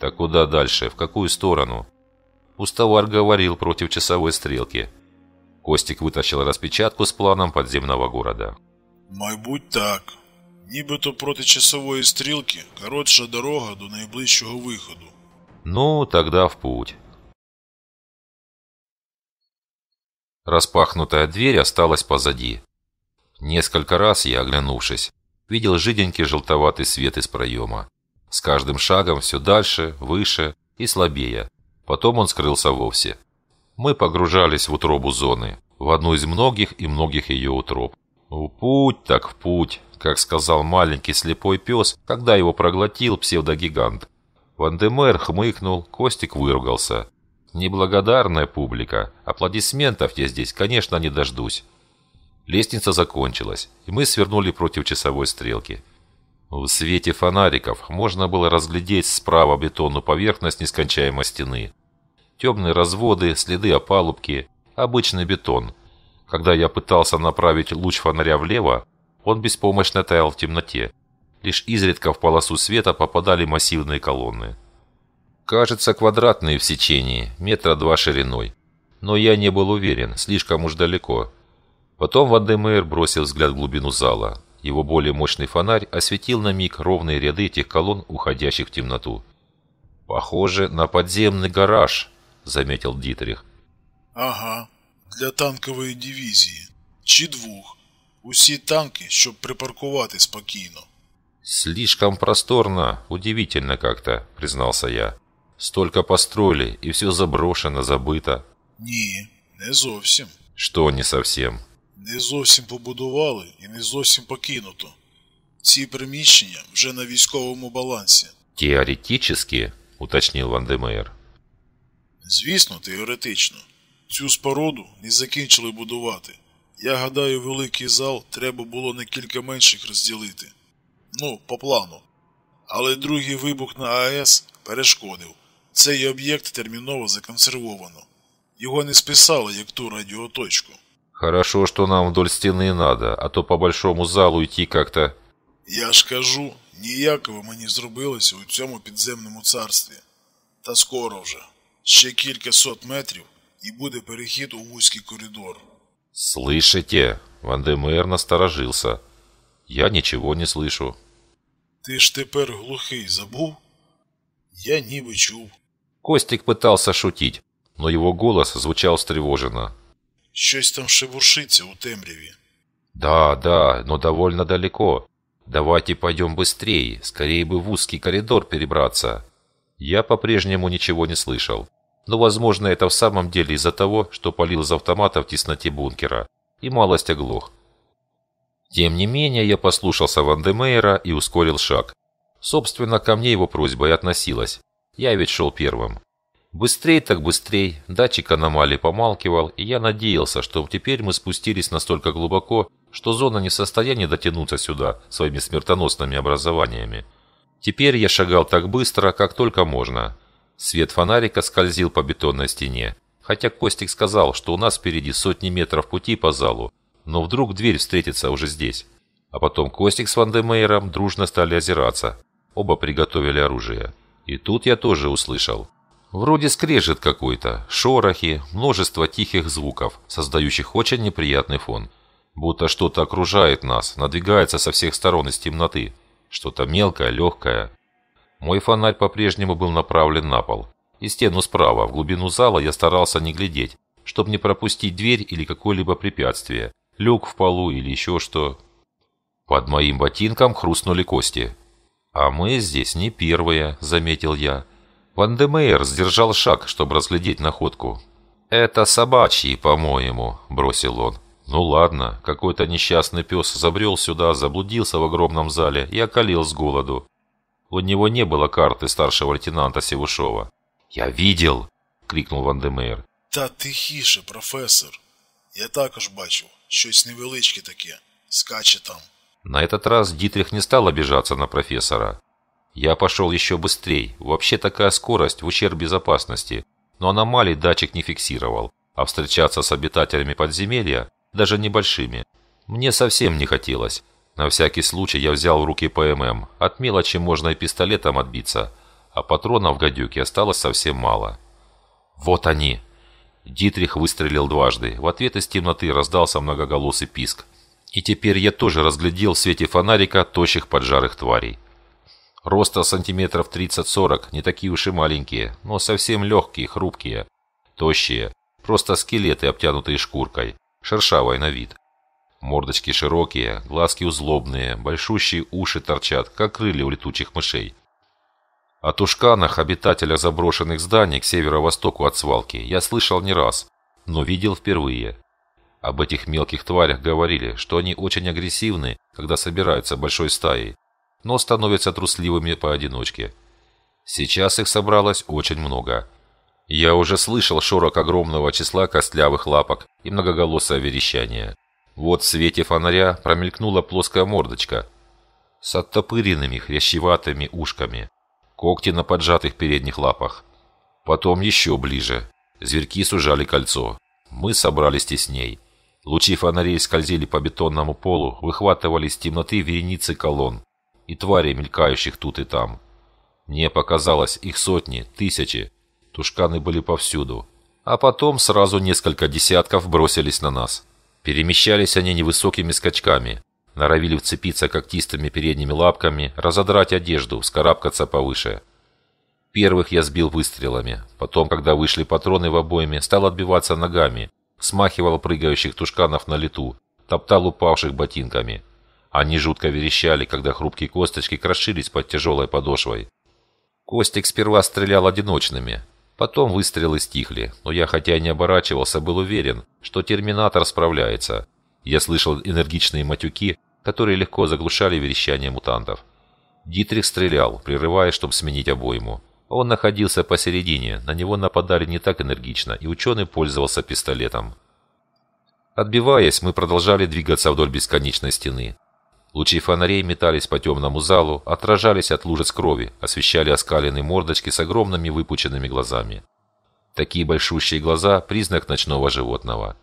Так куда дальше? В какую сторону? Уставар говорил против часовой стрелки. Костик вытащил распечатку с планом подземного города. Май будь так. Нібито проти часової стрілки коротша дорога до найближчого виходу. Ну, тогда в путь. Распахнутая дверь осталась позади. Несколько раз я, оглянувшись, видел жиденький желтоватый свет из проема. С каждым шагом все дальше, выше и слабее. Потом он скрылся вовсе. Мы погружались в утробу зоны, в одну из многих и многих ее утроб. В путь так в путь, как сказал маленький слепой пес, когда его проглотил псевдогигант. Вандемер хмыкнул, Костик выругался. Неблагодарная публика. Аплодисментов я здесь, конечно, не дождусь. Лестница закончилась, и мы свернули против часовой стрелки. В свете фонариков можно было разглядеть справа бетонную поверхность нескончаемой стены. Темные разводы, следы опалубки, обычный бетон. Когда я пытался направить луч фонаря влево, он беспомощно таял в темноте. Лишь изредка в полосу света попадали массивные колонны. Кажется, квадратные в сечении, метра два шириной. Но я не был уверен, слишком уж далеко. Потом Ван Демейр бросил взгляд в глубину зала. Его более мощный фонарь осветил на миг ровные ряды этих колонн, уходящих в темноту. «Похоже на подземный гараж», — заметил Дитрих. «Ага, для танкової дивизии Чи двох. Усі танки, щоб припаркувати спокійно». «Слишком просторно, удивительно как-то», — признался я. «Столько построили, и все заброшено, забыто». «Ні, не совсем. «Что не совсем?» не зовсім побудували і не зовсім покинуто. Ці приміщення вже на військовому балансі. Теоретически, уточнив Вандемеєр. Звісно, теоретично. Цю споруду не закінчили будувати. Я гадаю, великий зал треба було на кілька менших розділити. Ну, по плану. Але другий вибух на АЕС перешкодив. Цей об'єкт терміново законсервовано. Його не списали як ту радіоточку. Хорошо, что нам вдоль стены надо, а то по большому залу идти как-то... Я ж кажу, ніяково мені зробилося у цьому підземному царстві. Та скоро вже. Ще кілька сот метрів і буде перехід у вузький коридор. Слышите? Вандемер насторожился. Я ничего не слышу. Ти ж тепер глухий забув? Я ніби чув. Костик пытался шутить, но его голос звучал встревоженно. Щось там шебуршится у темряве. Да, да, но довольно далеко. Давайте пойдем быстрее, скорее бы в узкий коридор перебраться. Я по-прежнему ничего не слышал. Но, возможно, это в самом деле из-за того, что полил из автомата в тесноте бункера. И малость оглох. Тем не менее, я послушался Вандемейра и ускорил шаг. Собственно, ко мне его просьба и относилась. Я ведь шел первым. Быстрей так быстрей, датчик аномалии помалкивал, и я надеялся, что теперь мы спустились настолько глубоко, что зона не в состоянии дотянуться сюда своими смертоносными образованиями. Теперь я шагал так быстро, как только можно. Свет фонарика скользил по бетонной стене. Хотя Костик сказал, что у нас впереди сотни метров пути по залу, но вдруг дверь встретится уже здесь. А потом Костик с Вандемейром дружно стали озираться. Оба приготовили оружие. И тут я тоже услышал. Вроде скрежет какой-то, шорохи, множество тихих звуков, создающих очень неприятный фон. Будто что-то окружает нас, надвигается со всех сторон из темноты. Что-то мелкое, легкое. Мой фонарь по-прежнему был направлен на пол. И стену справа, в глубину зала я старался не глядеть, чтобы не пропустить дверь или какое-либо препятствие. Люк в полу или еще что. Под моим ботинком хрустнули кости. «А мы здесь не первые», — заметил я. Вандемейер сдержал шаг, чтобы разглядеть находку. «Это собачьи, по-моему», – бросил он. «Ну ладно, какой-то несчастный пес забрел сюда, заблудился в огромном зале и околел с голоду. У него не было карты старшего лейтенанта Севушова». «Я видел!» – крикнул Вандемейр. «Та тихіше, професор. Я також бачу. Щось невеличке таке. Скаче там». На этот раз Дитрих не стал обижаться на профессора. Я пошел еще быстрее. Вообще такая скорость в ущерб безопасности. Но аномалий датчик не фиксировал. А встречаться с обитателями подземелья, даже небольшими, мне совсем не хотелось. На всякий случай я взял в руки ПММ. От мелочи можно и пистолетом отбиться. А патронов в гадюке осталось совсем мало. «Вот они!» Дитрих выстрелил дважды. В ответ из темноты раздался многоголосый писк. И теперь я тоже разглядел в свете фонарика тощих поджарых тварей. Роста сантиметров 30-40, не такие уж и маленькие, но совсем легкие, хрупкие, тощие. Просто скелеты, обтянутые шкуркой, шершавой на вид. Мордочки широкие, глазки узлобные, большущие уши торчат, как крылья у летучих мышей. О тушканах, обитателях заброшенных зданий к северо-востоку от свалки, я слышал не раз, но видел впервые. Об этих мелких тварях говорили, что они очень агрессивны, когда собираются большой стаей, но становятся трусливыми поодиночке. Сейчас их собралось очень много. Я уже слышал шорох огромного числа костлявых лапок и многоголосое верещание. Вот в свете фонаря промелькнула плоская мордочка с оттопыренными хрящеватыми ушками, когти на поджатых передних лапах. Потом еще ближе. Зверьки сужали кольцо. Мы собрались тесней. Лучи фонарей скользили по бетонному полу, выхватывали из темноты вереницы колонн, и тварей, мелькающих тут и там. Мне показалось, их сотни, тысячи. Тушканы были повсюду. А потом сразу несколько десятков бросились на нас. Перемещались они невысокими скачками. Норовили вцепиться когтистыми передними лапками, разодрать одежду, скарабкаться повыше. Первых я сбил выстрелами. Потом, когда вышли патроны в обойме, стал отбиваться ногами. Смахивал прыгающих тушканов на лету. Топтал упавших ботинками. Они жутко верещали, когда хрупкие косточки крошились под тяжелой подошвой. Костик сперва стрелял одиночными. Потом выстрелы стихли, но я, хотя и не оборачивался, был уверен, что терминатор справляется. Я слышал энергичные матюки, которые легко заглушали верещание мутантов. Дитрих стрелял, прерывая, чтобы сменить обойму. Он находился посередине, на него нападали не так энергично, и ученый пользовался пистолетом. Отбиваясь, мы продолжали двигаться вдоль бесконечной стены. Лучи фонарей метались по темному залу, отражались от лужиц крови, освещали оскаленные мордочки с огромными выпученными глазами. Такие большущие глаза – признак ночного животного.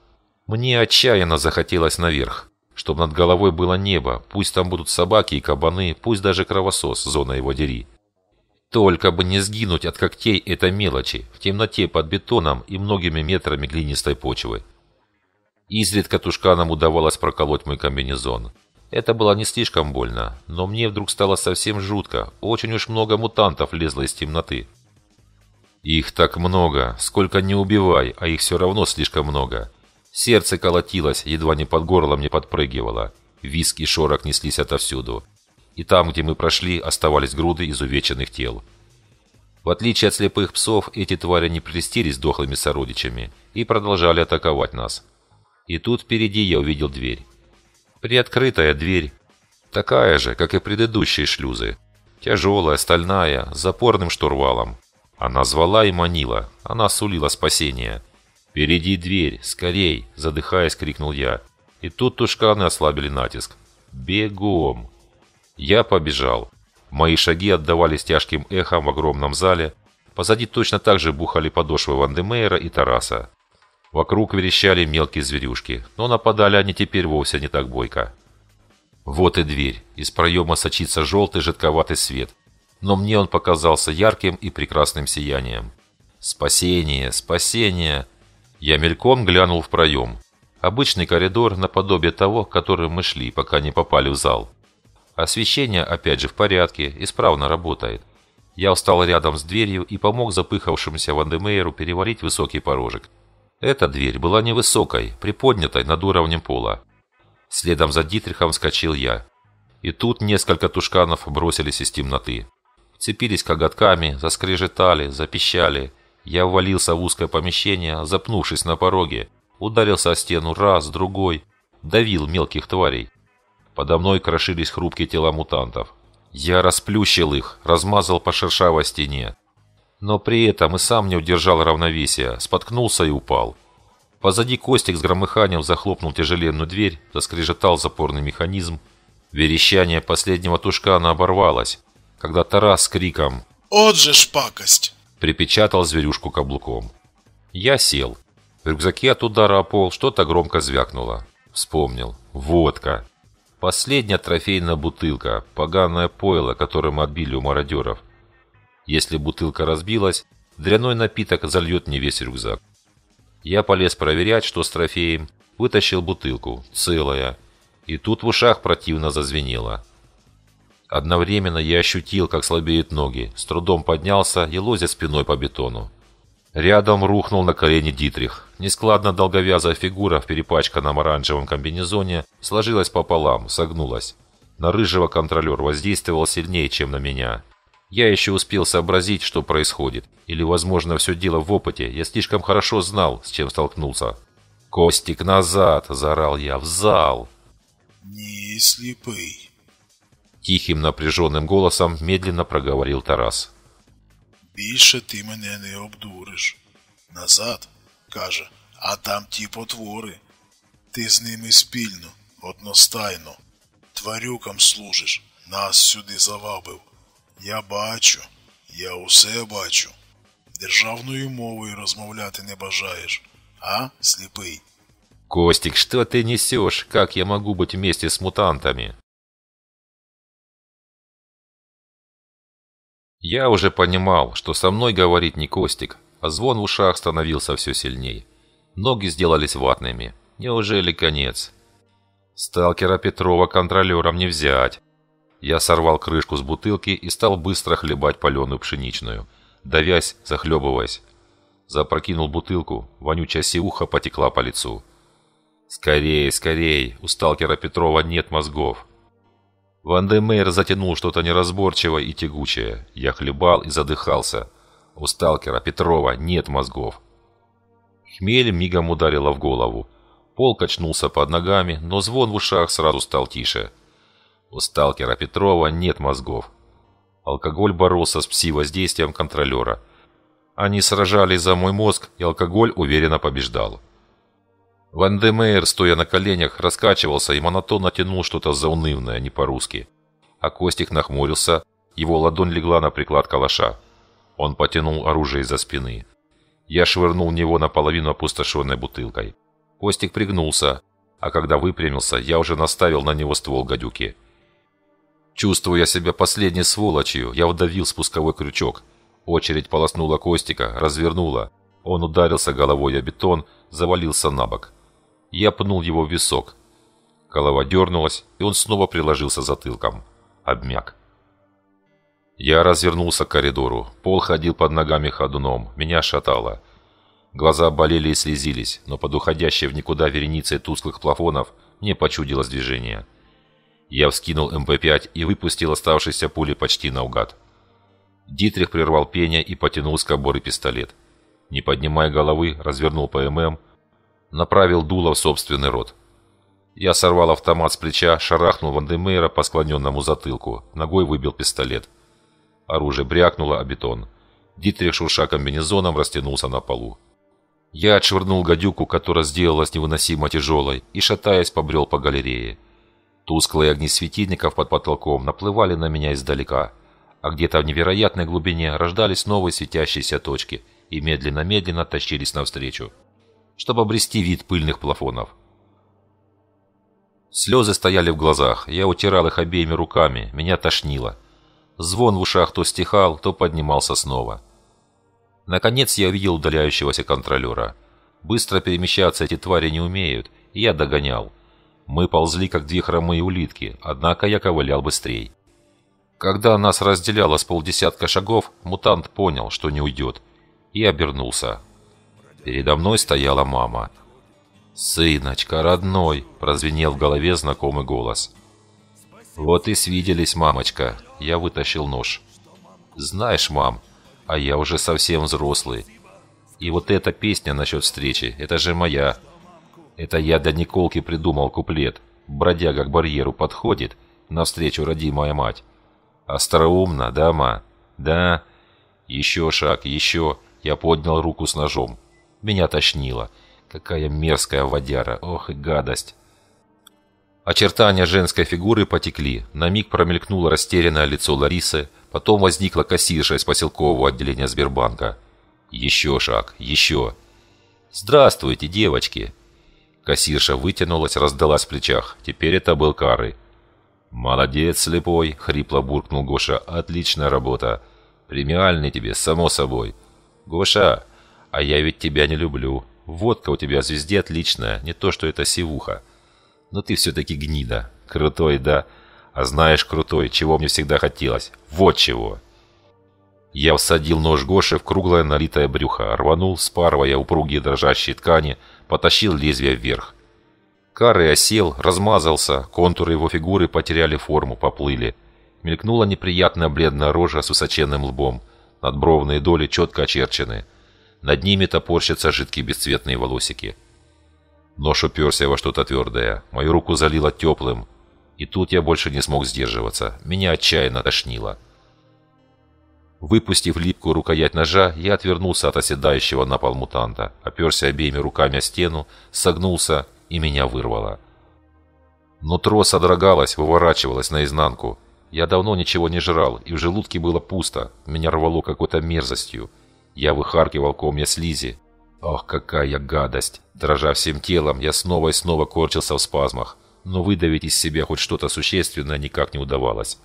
Мне отчаянно захотелось наверх, чтобы над головой было небо, пусть там будут собаки и кабаны, пусть даже кровосос, зона его дери. Только бы не сгинуть от когтей это мелочи, в темноте под бетоном и многими метрами глинистой почвы. Изредка тушканам удавалось проколоть мой комбинезон – это было не слишком больно, но мне вдруг стало совсем жутко. Очень уж много мутантов лезло из темноты. Их так много, сколько не убивай, а их все равно слишком много. Сердце колотилось, едва не под горлом не подпрыгивало. Виск и шорох неслись отовсюду. И там, где мы прошли, оставались груды изувеченных тел. В отличие от слепых псов, эти твари не прелестились дохлыми сородичами и продолжали атаковать нас. И тут впереди я увидел дверь. Приоткрытая дверь. Такая же, как и предыдущие шлюзы. Тяжелая, стальная, с запорным штурвалом. Она звала и манила. Она сулила спасение. «Впереди дверь! Скорей!» – задыхаясь, крикнул я. И тут тушканы ослабили натиск. «Бегом!» Я побежал. Мои шаги отдавались тяжким эхом в огромном зале. Позади точно так же бухали подошвы Вандемейра и Тараса. Вокруг верещали мелкие зверюшки, но нападали они теперь вовсе не так бойко. Вот и дверь. Из проема сочится желтый жидковатый свет. Но мне он показался ярким и прекрасным сиянием. «Спасение! Спасение!» Я мельком глянул в проем. Обычный коридор наподобие того, которым мы шли, пока не попали в зал. Освещение опять же в порядке, исправно работает. Я встал рядом с дверью и помог запыхавшемуся Вандемейру переварить высокий порожек. Эта дверь была невысокой, приподнятой над уровнем пола. Следом за Дитрихом вскочил я. И тут несколько тушканов бросились из темноты. Цепились коготками, заскрежетали, запищали. Я ввалился в узкое помещение, запнувшись на пороге. Ударился о стену раз, другой. Давил мелких тварей. Подо мной крошились хрупкие тела мутантов. Я расплющил их, размазал по шершавой стене но при этом и сам не удержал равновесия, споткнулся и упал. Позади Костик с громыханием захлопнул тяжеленную дверь, заскрежетал запорный механизм. Верещание последнего тушкана оборвалось, когда Тарас с криком «От же ж пакость!» припечатал зверюшку каблуком. Я сел. В рюкзаке от удара о пол что-то громко звякнуло. Вспомнил. Водка. Последняя трофейная бутылка, поганое пойло, которое мы отбили у мародеров. Если бутылка разбилась, дряной напиток зальет не весь рюкзак. Я полез проверять, что с трофеем, вытащил бутылку, целая. И тут в ушах противно зазвенело. Одновременно я ощутил, как слабеют ноги, с трудом поднялся и лозя спиной по бетону. Рядом рухнул на колени Дитрих. Нескладно долговязая фигура в перепачканном оранжевом комбинезоне сложилась пополам, согнулась. На рыжего контролер воздействовал сильнее, чем на меня. Я еще успел сообразить, что происходит. Или, возможно, все дело в опыте. Я слишком хорошо знал, с чем столкнулся. «Костик, назад!» – заорал я. «В зал!» «Не слепый!» Тихим напряженным голосом медленно проговорил Тарас. «Більше ты меня не обдуришь. Назад, каже, а там типа потвори. Ты с ними спільно, одностайно. Тварюкам служишь, нас сюди завабил. Я бачу, я усе бачу. Державною мовою розмовляти не бажаєш, а, сліпий? Костик, что ты несешь? Как я могу быть вместе с мутантами? Я уже понимал, что со мной говорит не Костик, а звон в ушах становился все сильней. Ноги сделались ватными. Неужели конец? Сталкера Петрова контролером не взять. Я сорвал крышку с бутылки и стал быстро хлебать паленую пшеничную, давясь, захлебываясь. Запрокинул бутылку, вонючая сиуха потекла по лицу. Скорее, скорей! У сталкера Петрова нет мозгов!» Ван де затянул что-то неразборчивое и тягучее. Я хлебал и задыхался. «У сталкера Петрова нет мозгов!» Хмель мигом ударила в голову. Пол качнулся под ногами, но звон в ушах сразу стал тише. У сталкера Петрова нет мозгов. Алкоголь боролся с пси-воздействием контролера. Они сражались за мой мозг, и алкоголь уверенно побеждал. Ван де стоя на коленях, раскачивался и монотонно тянул что-то заунывное, не по-русски. А Костик нахмурился, его ладонь легла на приклад калаша. Он потянул оружие из-за спины. Я швырнул в него наполовину опустошенной бутылкой. Костик пригнулся, а когда выпрямился, я уже наставил на него ствол гадюки. Чувствуя себя последней сволочью, я вдавил спусковой крючок. Очередь полоснула Костика, развернула. Он ударился головой о бетон, завалился на бок. Я пнул его в висок. Голова дернулась, и он снова приложился затылком. Обмяк. Я развернулся к коридору. Пол ходил под ногами ходуном. Меня шатало. Глаза болели и слезились, но под уходящей в никуда вереницей тусклых плафонов мне почудилось движение. Я вскинул МП-5 эм и выпустил оставшиеся пули почти наугад. Дитрих прервал пение и потянул с кобуры пистолет. Не поднимая головы, развернул ПММ, направил дуло в собственный рот. Я сорвал автомат с плеча, шарахнул Вандемейра по склоненному затылку, ногой выбил пистолет. Оружие брякнуло о бетон. Дитрих, шурша комбинезоном, растянулся на полу. Я отшвырнул гадюку, которая сделалась невыносимо тяжелой, и, шатаясь, побрел по галерее. Тусклые огни светильников под потолком наплывали на меня издалека, а где-то в невероятной глубине рождались новые светящиеся точки и медленно-медленно тащились навстречу, чтобы обрести вид пыльных плафонов. Слезы стояли в глазах, я утирал их обеими руками, меня тошнило. Звон в ушах то стихал, то поднимался снова. Наконец я увидел удаляющегося контролера. Быстро перемещаться эти твари не умеют, и я догонял – мы ползли, как две хромые улитки, однако я ковылял быстрее. Когда нас разделяло с полдесятка шагов, мутант понял, что не уйдет, и обернулся. Передо мной стояла мама. «Сыночка, родной!» – прозвенел в голове знакомый голос. «Вот и свиделись, мамочка!» – я вытащил нож. «Знаешь, мам, а я уже совсем взрослый. И вот эта песня насчет встречи – это же моя!» Это я до Николки придумал куплет. Бродяга к барьеру подходит, навстречу родимая мать. Остроумно, да, ма? Да. Еще шаг, еще. Я поднял руку с ножом. Меня тошнило. Какая мерзкая водяра, ох и гадость. Очертания женской фигуры потекли. На миг промелькнуло растерянное лицо Ларисы, потом возникла кассирша из поселкового отделения Сбербанка. Еще шаг, еще. «Здравствуйте, девочки!» Кассирша вытянулась, раздалась в плечах. Теперь это был Кары. «Молодец, слепой!» — хрипло буркнул Гоша. «Отличная работа! Премиальный тебе, само собой!» «Гоша, а я ведь тебя не люблю. Водка у тебя звезде отличная, не то что это сивуха. Но ты все-таки гнида. Крутой, да. А знаешь, крутой, чего мне всегда хотелось. Вот чего!» Я всадил нож Гоши в круглое налитое брюхо, рванул, спарывая упругие дрожащие ткани — потащил лезвие вверх. Кары осел, размазался, контуры его фигуры потеряли форму, поплыли. Мелькнула неприятная бледная рожа с высоченным лбом. Надбровные доли четко очерчены. Над ними топорщатся жидкие бесцветные волосики. Нож уперся во что-то твердое. Мою руку залило теплым. И тут я больше не смог сдерживаться. Меня отчаянно тошнило. Выпустив липкую рукоять ножа, я отвернулся от оседающего на пол мутанта, оперся обеими руками о стену, согнулся и меня вырвало. Нутро содрогалось, выворачивалось наизнанку. Я давно ничего не жрал, и в желудке было пусто, меня рвало какой-то мерзостью. Я выхаркивал комья слизи. Ох, какая я гадость! Дрожа всем телом, я снова и снова корчился в спазмах, но выдавить из себя хоть что-то существенное никак не удавалось.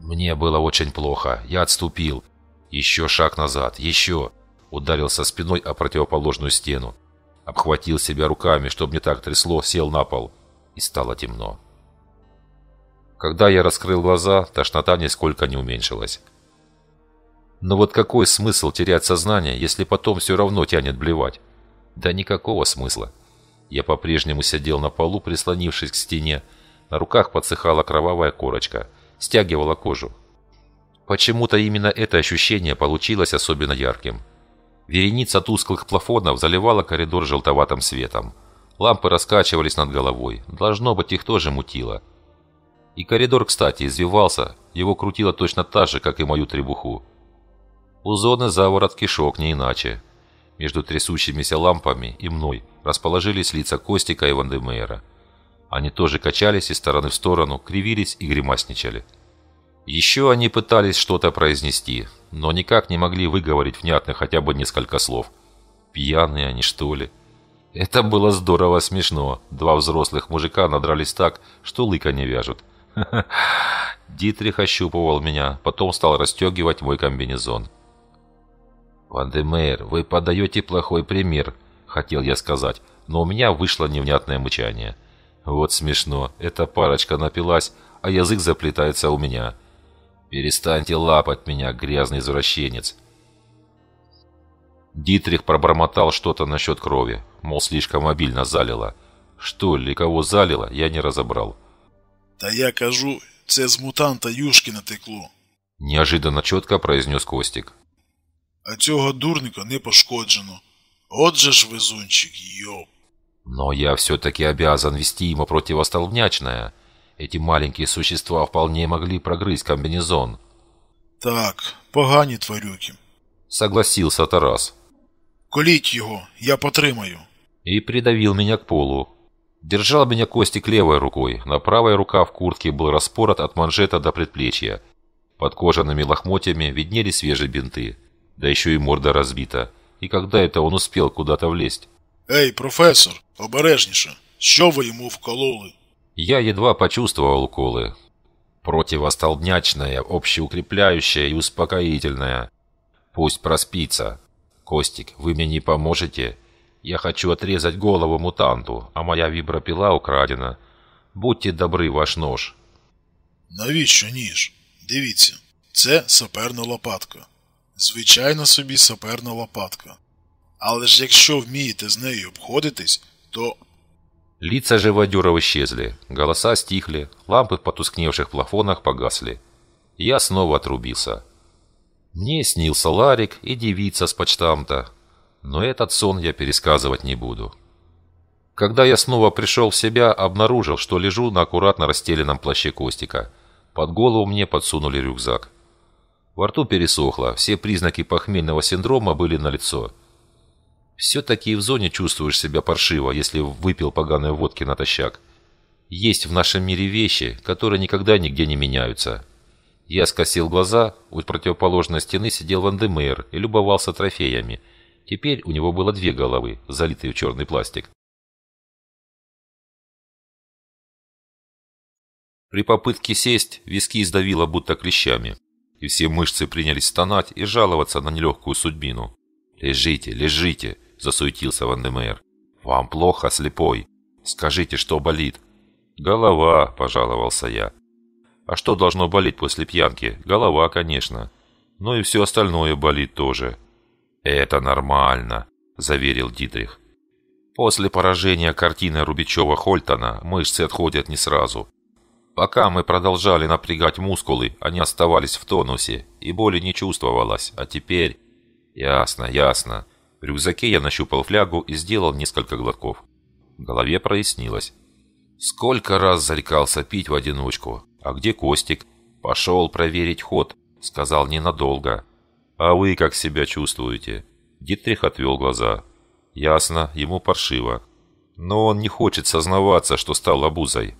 Мне было очень плохо. Я отступил. Еще шаг назад. Еще. Ударился спиной о противоположную стену. Обхватил себя руками, чтобы не так трясло, сел на пол. И стало темно. Когда я раскрыл глаза, тошнота нисколько не уменьшилась. Но вот какой смысл терять сознание, если потом все равно тянет блевать? Да никакого смысла. Я по-прежнему сидел на полу, прислонившись к стене. На руках подсыхала кровавая корочка – стягивала кожу. Почему-то именно это ощущение получилось особенно ярким. Вереница тусклых плафонов заливала коридор желтоватым светом. Лампы раскачивались над головой. Должно быть, их тоже мутило. И коридор, кстати, извивался. Его крутило точно так же, как и мою требуху. У зоны заворот кишок не иначе. Между трясущимися лампами и мной расположились лица Костика и Вандемейра. Они тоже качались из стороны в сторону, кривились и гримасничали. Еще они пытались что-то произнести, но никак не могли выговорить внятно хотя бы несколько слов. Пьяные они, что ли? Это было здорово смешно. Два взрослых мужика надрались так, что лыка не вяжут. Дитрих ощупывал меня, потом стал расстегивать мой комбинезон. «Ван де вы подаете плохой пример», — хотел я сказать, но у меня вышло невнятное мычание. Вот смешно. Эта парочка напилась, а язык заплетается у меня. Перестаньте лапать меня, грязный извращенец. Дитрих пробормотал что-то насчет крови, мол, слишком обильно залило. Что ли, кого залило, я не разобрал. Да я кажу, це з мутанта юшки натекло», – неожиданно четко произнес Костик. «А цього дурника не пошкоджено. От же ж везунчик, йоп!» Но я все-таки обязан вести ему противостолбнячное. Эти маленькие существа вполне могли прогрызть комбинезон. Так, погані тварюки, согласился Тарас. Коліть его, я потримаю. И придавил меня к полу. Держал меня Костик левой рукой, на правой рука в куртке был распорот от манжета до предплечья. Под кожаными лохмотьями виднели свежие бинты. Да еще и морда разбита. И когда это он успел куда-то влезть? Ей, професор, обережніше. Що ви йому вкололи? Я едва почувствовал уколы. Противостолбнячное, общеукрепляющее и успокоительное. Пусть проспится. Костик, вы мне не поможете? Я хочу отрезать голову мутанту, а моя вибропила украдена. Будьте добры, ваш нож. Навіщо ніж? Дивіться, це саперна лопатка. Звичайна собі саперна лопатка. Але ж якщо вмієте з нею обходитись, то... Лица живодеров исчезли, голоса стихли, лампы в потускневших плафонах погасли. Я снова отрубился. Мне снился Ларик и девица с почтамта, но этот сон я пересказывать не буду. Когда я снова пришел в себя, обнаружил, что лежу на аккуратно расстеленном плаще Костика. Под голову мне подсунули рюкзак. Во рту пересохло, все признаки похмельного синдрома были налицо. лицо. Все-таки в зоне чувствуешь себя паршиво, если выпил поганой водки натощак. Есть в нашем мире вещи, которые никогда нигде не меняются. Я скосил глаза, у противоположной стены сидел Вандемейр и любовался трофеями. Теперь у него было две головы, залитые в черный пластик. При попытке сесть, виски сдавило будто клещами, и все мышцы принялись стонать и жаловаться на нелегкую судьбину. «Лежите, лежите!» засуетился Вандемейр. «Вам плохо, слепой? Скажите, что болит?» «Голова», – пожаловался я. «А что должно болеть после пьянки? Голова, конечно. Ну и все остальное болит тоже». «Это нормально», – заверил Дитрих. После поражения картины Рубичева-Хольтона мышцы отходят не сразу. Пока мы продолжали напрягать мускулы, они оставались в тонусе, и боли не чувствовалось, а теперь... Ясно, ясно. В рюкзаке я нащупал флягу и сделал несколько глотков. В голове прояснилось. Сколько раз зарекался пить в одиночку. А где Костик? Пошел проверить ход. Сказал ненадолго. А вы как себя чувствуете? Дитрих отвел глаза. Ясно, ему паршиво. Но он не хочет сознаваться, что стал обузой.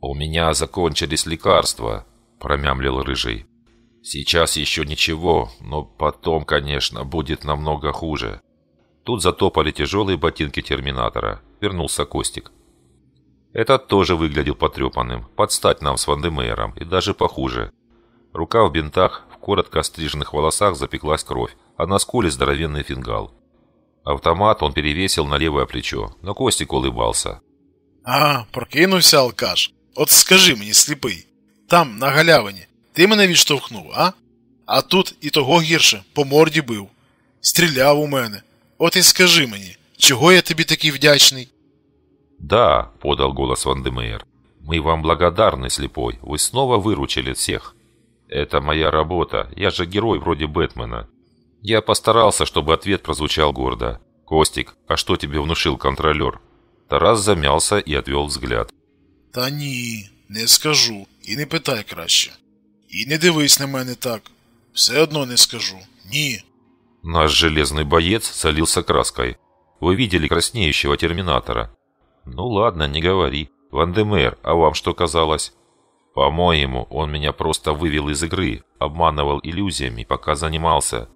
«У меня закончились лекарства», – промямлил Рыжий. «Сейчас еще ничего, но потом, конечно, будет намного хуже. Тут затопали тяжелые ботинки Терминатора. Вернулся Костик. Этот тоже выглядел потрепанным, Подстать нам с Вандемейером, и даже похуже. Рука в бинтах, в коротко стриженных волосах запеклась кровь, а на скуле здоровенный фингал. Автомат он перевесил на левое плечо, но Костик улыбался. «А, прокинулся алкаш? Вот скажи мені, сліпий, там, на галявині, ти мене відштовхнув, а? А тут і того гірше, по морді бив. Стріляв у мене. От і скажи мені, чого я тобі такий вдячний? Да, подал голос Вандемейр. Мы вам благодарны, слепой. Вы снова выручили всех. Это моя работа. Я же герой вроде Бэтмена. Я постарался, чтобы ответ прозвучал гордо. «Костик, а что тебе внушил контролер?» Тарас замялся и отвел взгляд. «Та ні, не скажу. І не питай краще. І не дивись на мене так. Все одно не скажу. Ні». Наш железный боец солился краской. Вы видели краснеющего терминатора? Ну ладно, не говори. Вандемер, а вам что казалось? По-моему, он меня просто вывел из игры, обманывал иллюзиями, пока занимался.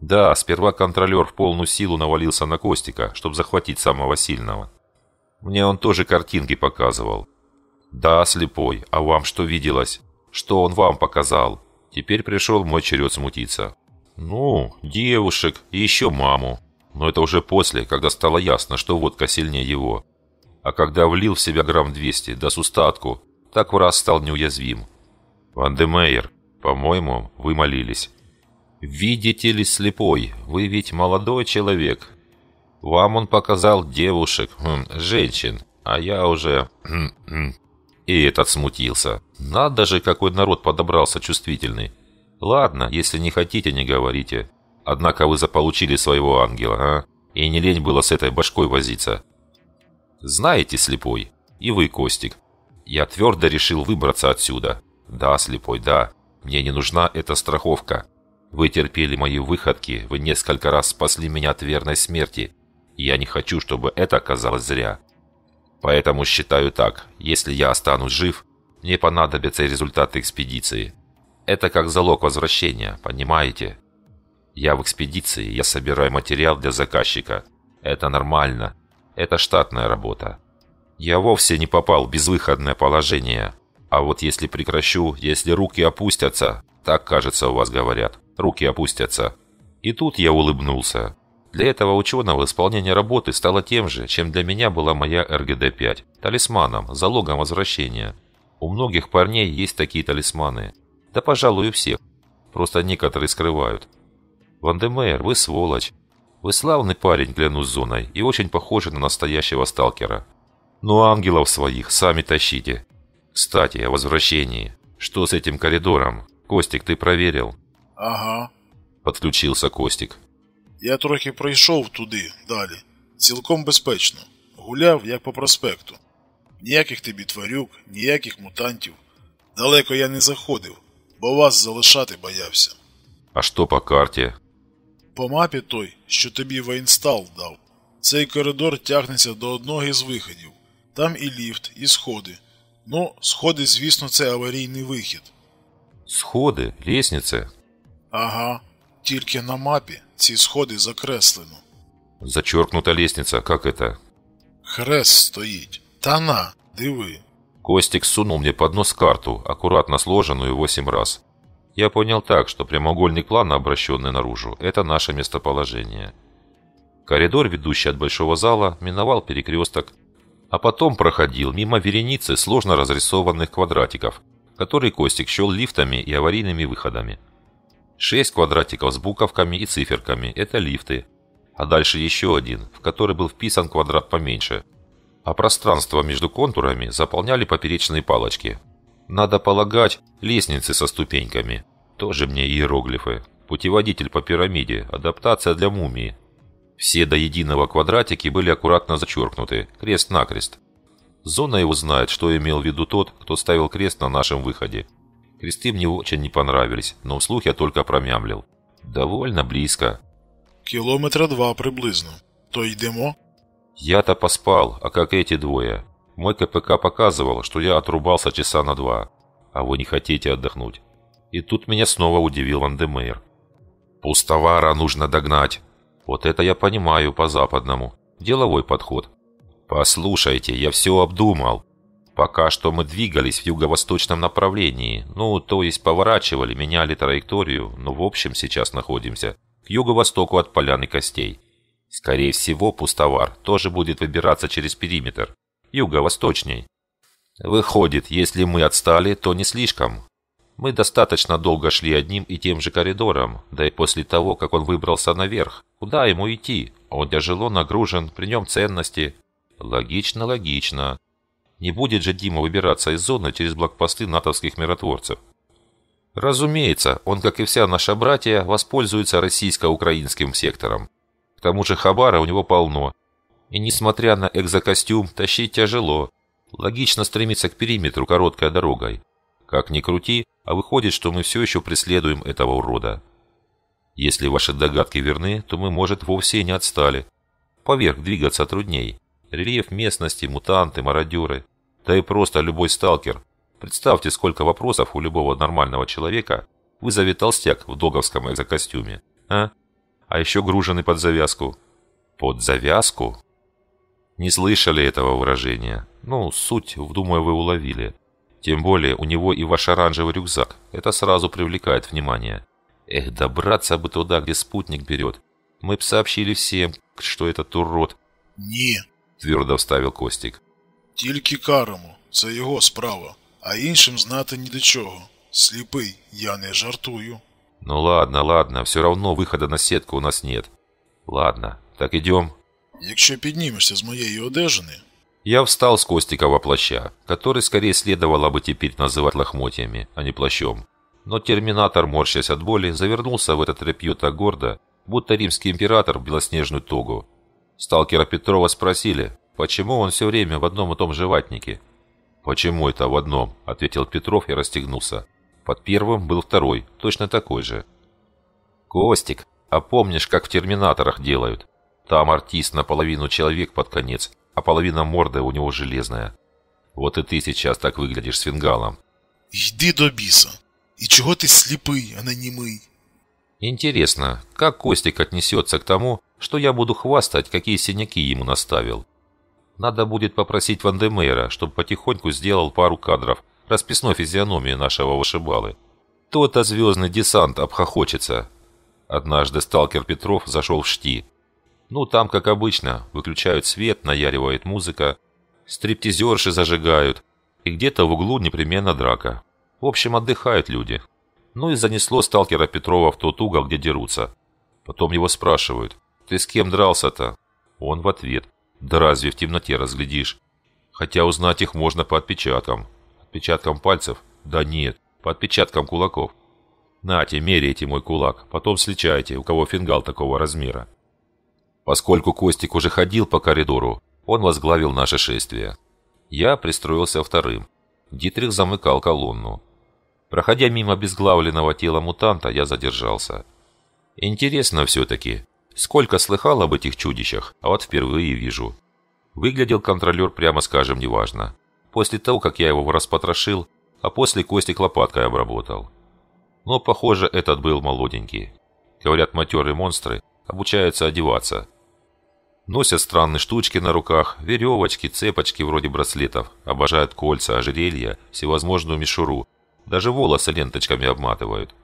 Да, сперва контролер в полную силу навалился на Костика, чтобы захватить самого сильного. Мне он тоже картинки показывал. Да, слепой, а вам что виделось? Что он вам показал? Теперь пришел мой черед смутиться. Ну, девушек и еще маму. Но это уже после, когда стало ясно, что водка сильнее его. А когда влил в себя грамм 200, да с устатку, так в раз стал неуязвим. «Ван де Мейер, по-моему, вы молились». «Видите ли, слепой, вы ведь молодой человек. Вам он показал девушек, хм, женщин, а я уже...» хм, хм, И этот смутился. «Надо же, какой народ подобрался чувствительный». Ладно, если не хотите, не говорите. Однако вы заполучили своего ангела, а? И не лень было с этой башкой возиться. Знаете, слепой, и вы, Костик, я твердо решил выбраться отсюда. Да, слепой, да. Мне не нужна эта страховка. Вы терпели мои выходки, вы несколько раз спасли меня от верной смерти. я не хочу, чтобы это оказалось зря. Поэтому считаю так, если я останусь жив, мне понадобятся результаты экспедиции. Это как залог возвращения, понимаете? Я в экспедиции, я собираю материал для заказчика. Это нормально. Это штатная работа. Я вовсе не попал в безвыходное положение. А вот если прекращу, если руки опустятся, так, кажется, у вас говорят, руки опустятся. И тут я улыбнулся. Для этого ученого исполнение работы стало тем же, чем для меня была моя РГД-5. Талисманом, залогом возвращения. У многих парней есть такие талисманы. Да, пожалуй, у всех. Просто некоторые скрывают. «Вандемейр, вы сволочь. Вы славный парень, клянусь зоной, и очень похожи на настоящего сталкера. Но ну, ангелов своих сами тащите. Кстати, о возвращении. Что с этим коридором? Костик, ты проверил?» «Ага», – подключился Костик. «Я трохи пройшов туди, далі. Цілком безпечно. Гуляв, як по проспекту. Ніяких тобі тварюк, ніяких мутантів. Далеко я не заходив. бо вас залишати боявся. А що по карті? По мапі той, що тобі воїнстал дав. Цей коридор тягнеться до одного із виходів. Там і ліфт, і сходи. Ну, сходи, звісно, це аварійний вихід. Сходи, лісниці? Ага. Тільки на мапі ці сходи закреслено. Зачеркнута лісниця, як это? Хрест стоїть. Та на, диви. Костик сунул мне под нос карту, аккуратно сложенную восемь раз. Я понял так, что прямоугольный план обращенный наружу, это наше местоположение. Коридор, ведущий от большого зала, миновал перекресток, а потом проходил мимо вереницы сложно разрисованных квадратиков, которые Костик счел лифтами и аварийными выходами. Шесть квадратиков с буковками и циферками – это лифты, а дальше еще один, в который был вписан квадрат поменьше – а пространство между контурами заполняли поперечные палочки. Надо полагать, лестницы со ступеньками. Тоже мне иероглифы. Путеводитель по пирамиде, адаптация для мумии. Все до единого квадратики были аккуратно зачеркнуты, крест-накрест. Зона его знает, что имел в виду тот, кто ставил крест на нашем выходе. Кресты мне очень не понравились, но вслух я только промямлил. Довольно близко. Километра два приблизно. То йдемо? Я-то поспал, а как эти двое? Мой КПК показывал, что я отрубался часа на два. А вы не хотите отдохнуть. И тут меня снова удивил Вандемейр. Пустовара нужно догнать. Вот это я понимаю по-западному. Деловой подход. Послушайте, я все обдумал. Пока что мы двигались в юго-восточном направлении. Ну, то есть поворачивали, меняли траекторию, но в общем сейчас находимся к юго-востоку от поляны костей. Скорее всего, пустовар тоже будет выбираться через периметр, юго-восточней. Выходит, если мы отстали, то не слишком. Мы достаточно долго шли одним и тем же коридором, да и после того, как он выбрался наверх. Куда ему идти? Он тяжело нагружен, при нем ценности. Логично, логично. Не будет же Дима выбираться из зоны через блокпосты натовских миротворцев. Разумеется, он, как и вся наша братья, воспользуется российско-украинским сектором. К тому же хабара у него полно. И несмотря на экзокостюм, тащить тяжело. Логично стремиться к периметру короткой дорогой. Как ни крути, а выходит, что мы все еще преследуем этого урода. Если ваши догадки верны, то мы, может, вовсе и не отстали. Поверх двигаться трудней. Рельеф местности, мутанты, мародеры. Да и просто любой сталкер. Представьте, сколько вопросов у любого нормального человека вызовет толстяк в договском экзокостюме. А? а еще гружены под завязку. Под завязку? Не слышали этого выражения. Ну, суть, думаю, вы уловили. Тем более, у него и ваш оранжевый рюкзак. Это сразу привлекает внимание. Эх, добраться бы туда, где спутник берет. Мы б сообщили всем, что этот урод. Не, твердо вставил Костик. Тільки карому, це його справа, а іншим знати ні до чого. Сліпий, я не жартую. «Ну ладно, ладно, все равно выхода на сетку у нас нет. Ладно, так идем». «Якщо піднімешся з моєї одежини...» Я встал с Костикова плаща, который скорее следовало бы теперь называть лохмотьями, а не плащом. Но терминатор, морщась от боли, завернулся в этот репью так гордо, будто римский император в белоснежную тогу. Сталкера Петрова спросили, почему он все время в одном и том же ватнике. «Почему это в одном?» – ответил Петров и расстегнулся. Под первым был второй, точно такой же. «Костик, а помнишь, как в «Терминаторах» делают? Там артист наполовину человек под конец, а половина морды у него железная. Вот и ты сейчас так выглядишь с фингалом». «Йди до биса. И чего ты слепый, а не немый?» «Интересно, как Костик отнесется к тому, что я буду хвастать, какие синяки ему наставил?» Надо будет попросить Вандемейра, чтобы потихоньку сделал пару кадров, расписной физиономии нашего вышибалы. То-то звездный десант обхохочется. Однажды сталкер Петров зашел в шти. Ну, там, как обычно, выключают свет, наяривает музыка, стриптизерши зажигают, и где-то в углу непременно драка. В общем, отдыхают люди. Ну и занесло сталкера Петрова в тот угол, где дерутся. Потом его спрашивают, «Ты с кем дрался-то?» Он в ответ, «Да разве в темноте разглядишь?» Хотя узнать их можно по отпечаткам. Отпечатком пальцев? Да нет, по отпечаткам кулаков. Нате, меряйте мой кулак, потом сличайте, у кого фингал такого размера. Поскольку Костик уже ходил по коридору, он возглавил наше шествие. Я пристроился вторым. Дитрих замыкал колонну. Проходя мимо безглавленного тела мутанта, я задержался. Интересно все-таки. Сколько слыхал об этих чудищах, а вот впервые вижу. Выглядел контролер, прямо скажем, неважно после того, как я его распотрошил, а после Костик лопаткой обработал. Но, похоже, этот был молоденький. Говорят, матерые монстры обучаются одеваться. Носят странные штучки на руках, веревочки, цепочки вроде браслетов, обожают кольца, ожерелья, всевозможную мишуру, даже волосы ленточками обматывают.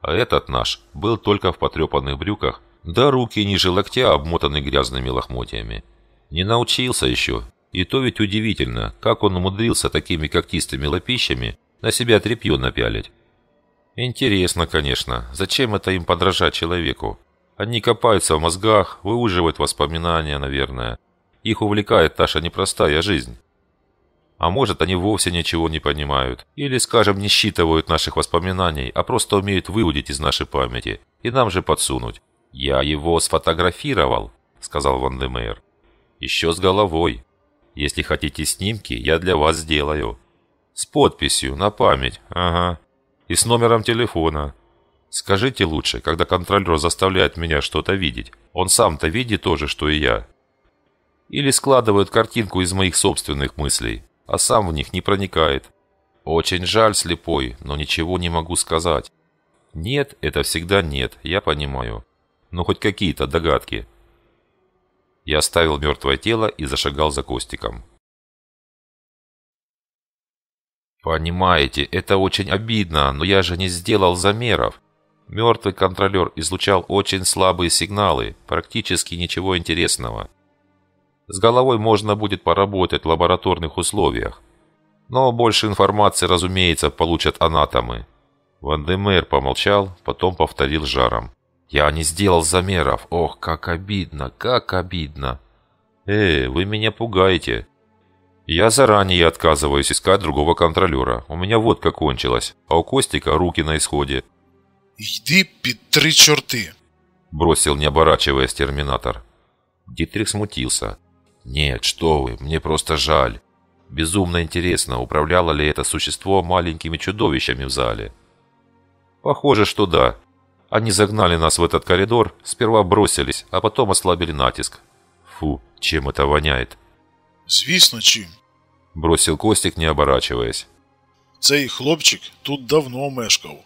А этот наш был только в потрепанных брюках, да руки ниже локтя обмотаны грязными лохмотьями. Не научился еще, и то ведь удивительно, как он умудрился такими когтистыми лопищами на себя тряпье напялить. Интересно, конечно, зачем это им подражать человеку? Они копаются в мозгах, выуживают воспоминания, наверное. Их увлекает таша непростая жизнь. А может, они вовсе ничего не понимают. Или, скажем, не считывают наших воспоминаний, а просто умеют выудить из нашей памяти. И нам же подсунуть. «Я его сфотографировал», — сказал Ван Демейр. «Еще с головой. Если хотите снимки, я для вас сделаю. С подписью, на память, ага. И с номером телефона. Скажите лучше, когда контролер заставляет меня что-то видеть, он сам-то видит то же, что и я. Или складывает картинку из моих собственных мыслей, а сам в них не проникает. Очень жаль, слепой, но ничего не могу сказать. Нет, это всегда нет, я понимаю. Но хоть какие-то догадки. Я оставил мертвое тело и зашагал за Костиком. «Понимаете, это очень обидно, но я же не сделал замеров. Мертвый контролер излучал очень слабые сигналы, практически ничего интересного. С головой можно будет поработать в лабораторных условиях. Но больше информации, разумеется, получат анатомы». Вандемер помолчал, потом повторил жаром. Я не сделал замеров. Ох, как обидно, как обидно. Э, вы меня пугаете. Я заранее отказываюсь искать другого контролера. У меня водка кончилась, а у Костика руки на исходе. «Иди, Петры, черты!» Бросил, не оборачиваясь, терминатор. Дитрих смутился. «Нет, что вы, мне просто жаль. Безумно интересно, управляло ли это существо маленькими чудовищами в зале?» «Похоже, что да. Они загнали нас в этот коридор, сперва бросились, а потом ослабили натиск. Фу, чем это воняет. Звісно, чим. Бросил Костик, не оборачиваясь. Цей хлопчик тут давно мешкал.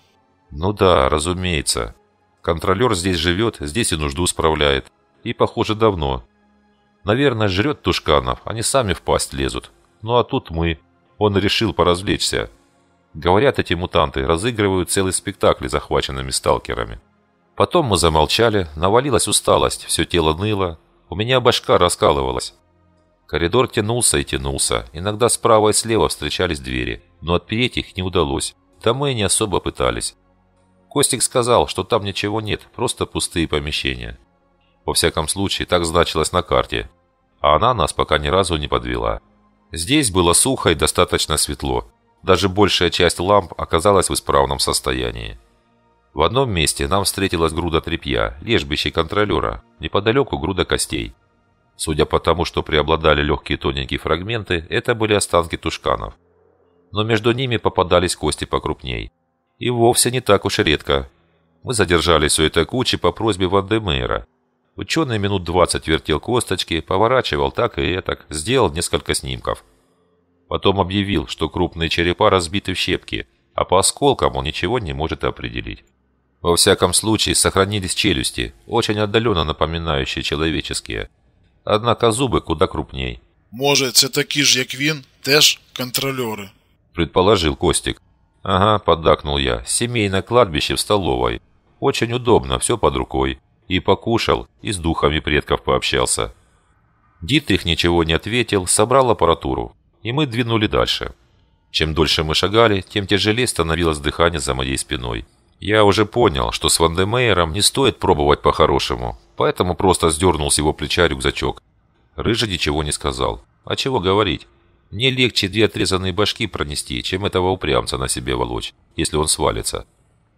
Ну да, разумеется. Контролер здесь живет, здесь и нужду справляет. И, похоже, давно. Наверное, жрет тушканов, они сами в пасть лезут. Ну а тут мы. Он решил поразвлечься. Говорят, эти мутанты разыгрывают целый спектакль захваченными сталкерами. Потом мы замолчали, навалилась усталость, все тело ныло, у меня башка раскалывалась. Коридор тянулся и тянулся, иногда справа и слева встречались двери, но отпереть их не удалось, да мы и не особо пытались. Костик сказал, что там ничего нет, просто пустые помещения. Во всяком случае, так значилось на карте, а она нас пока ни разу не подвела. Здесь было сухо и достаточно светло, даже большая часть ламп оказалась в исправном состоянии. В одном месте нам встретилась груда тряпья, лежбище контролера, неподалеку груда костей. Судя по тому, что преобладали легкие тоненькие фрагменты, это были останки тушканов. Но между ними попадались кости покрупней. И вовсе не так уж редко. Мы задержались у этой кучи по просьбе Вандемейра. Ученый минут 20 вертел косточки, поворачивал так и этак, сделал несколько снимков – Потом объявил, что крупные черепа разбиты в щепки, а по осколкам он ничего не может определить. Во всяком случае, сохранились челюсти, очень отдаленно напоминающие человеческие. Однако зубы куда крупней. Может, це такие же, как вин, теж контролеры?» – предположил Костик. «Ага», – поддакнул я, – «семейное кладбище в столовой. Очень удобно, все под рукой. И покушал, и с духами предков пообщался». Дитрих ничего не ответил, собрал аппаратуру и мы двинули дальше. Чем дольше мы шагали, тем тяжелее становилось дыхание за моей спиной. Я уже понял, что с Вандемейером не стоит пробовать по-хорошему, поэтому просто сдернул с его плеча рюкзачок. Рыжий ничего не сказал. А чего говорить? Мне легче две отрезанные башки пронести, чем этого упрямца на себе волочь, если он свалится.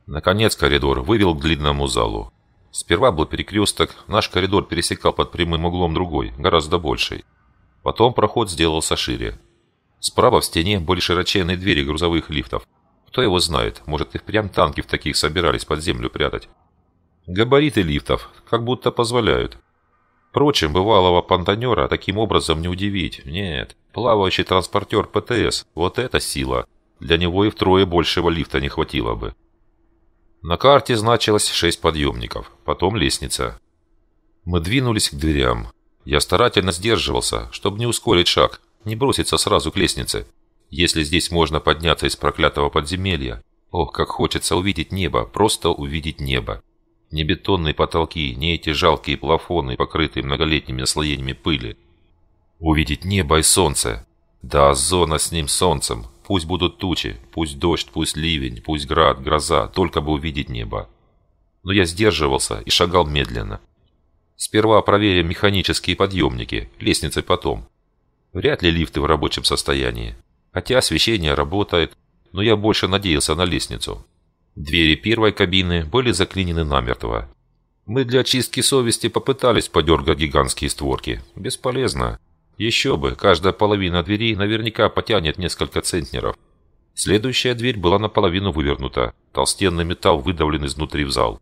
Наконец коридор вывел к длинному залу. Сперва был перекресток, наш коридор пересекал под прямым углом другой, гораздо больший. Потом проход сделался шире. Справа в стене были широченные двери грузовых лифтов. Кто его знает, может и впрямь танки в таких собирались под землю прятать. Габариты лифтов как будто позволяют. Впрочем, бывалого понтонера таким образом не удивить. Нет, плавающий транспортер ПТС – вот это сила. Для него и втрое большего лифта не хватило бы. На карте значилось шесть подъемников, потом лестница. Мы двинулись к дверям. Я старательно сдерживался, чтобы не ускорить шаг, не броситься сразу к лестнице. Если здесь можно подняться из проклятого подземелья, ох, как хочется увидеть небо, просто увидеть небо. Не бетонные потолки, не эти жалкие плафоны, покрытые многолетними слоями пыли. Увидеть небо и солнце. Да, зона с ним солнцем. Пусть будут тучи, пусть дождь, пусть ливень, пусть град, гроза, только бы увидеть небо. Но я сдерживался и шагал медленно. Сперва проверим механические подъемники, лестницы потом. Вряд ли лифты в рабочем состоянии. Хотя освещение работает, но я больше надеялся на лестницу. Двери первой кабины были заклинены намертво. Мы для очистки совести попытались подергать гигантские створки. Бесполезно. Еще бы, каждая половина двери наверняка потянет несколько центнеров. Следующая дверь была наполовину вывернута. Толстенный металл выдавлен изнутри в зал.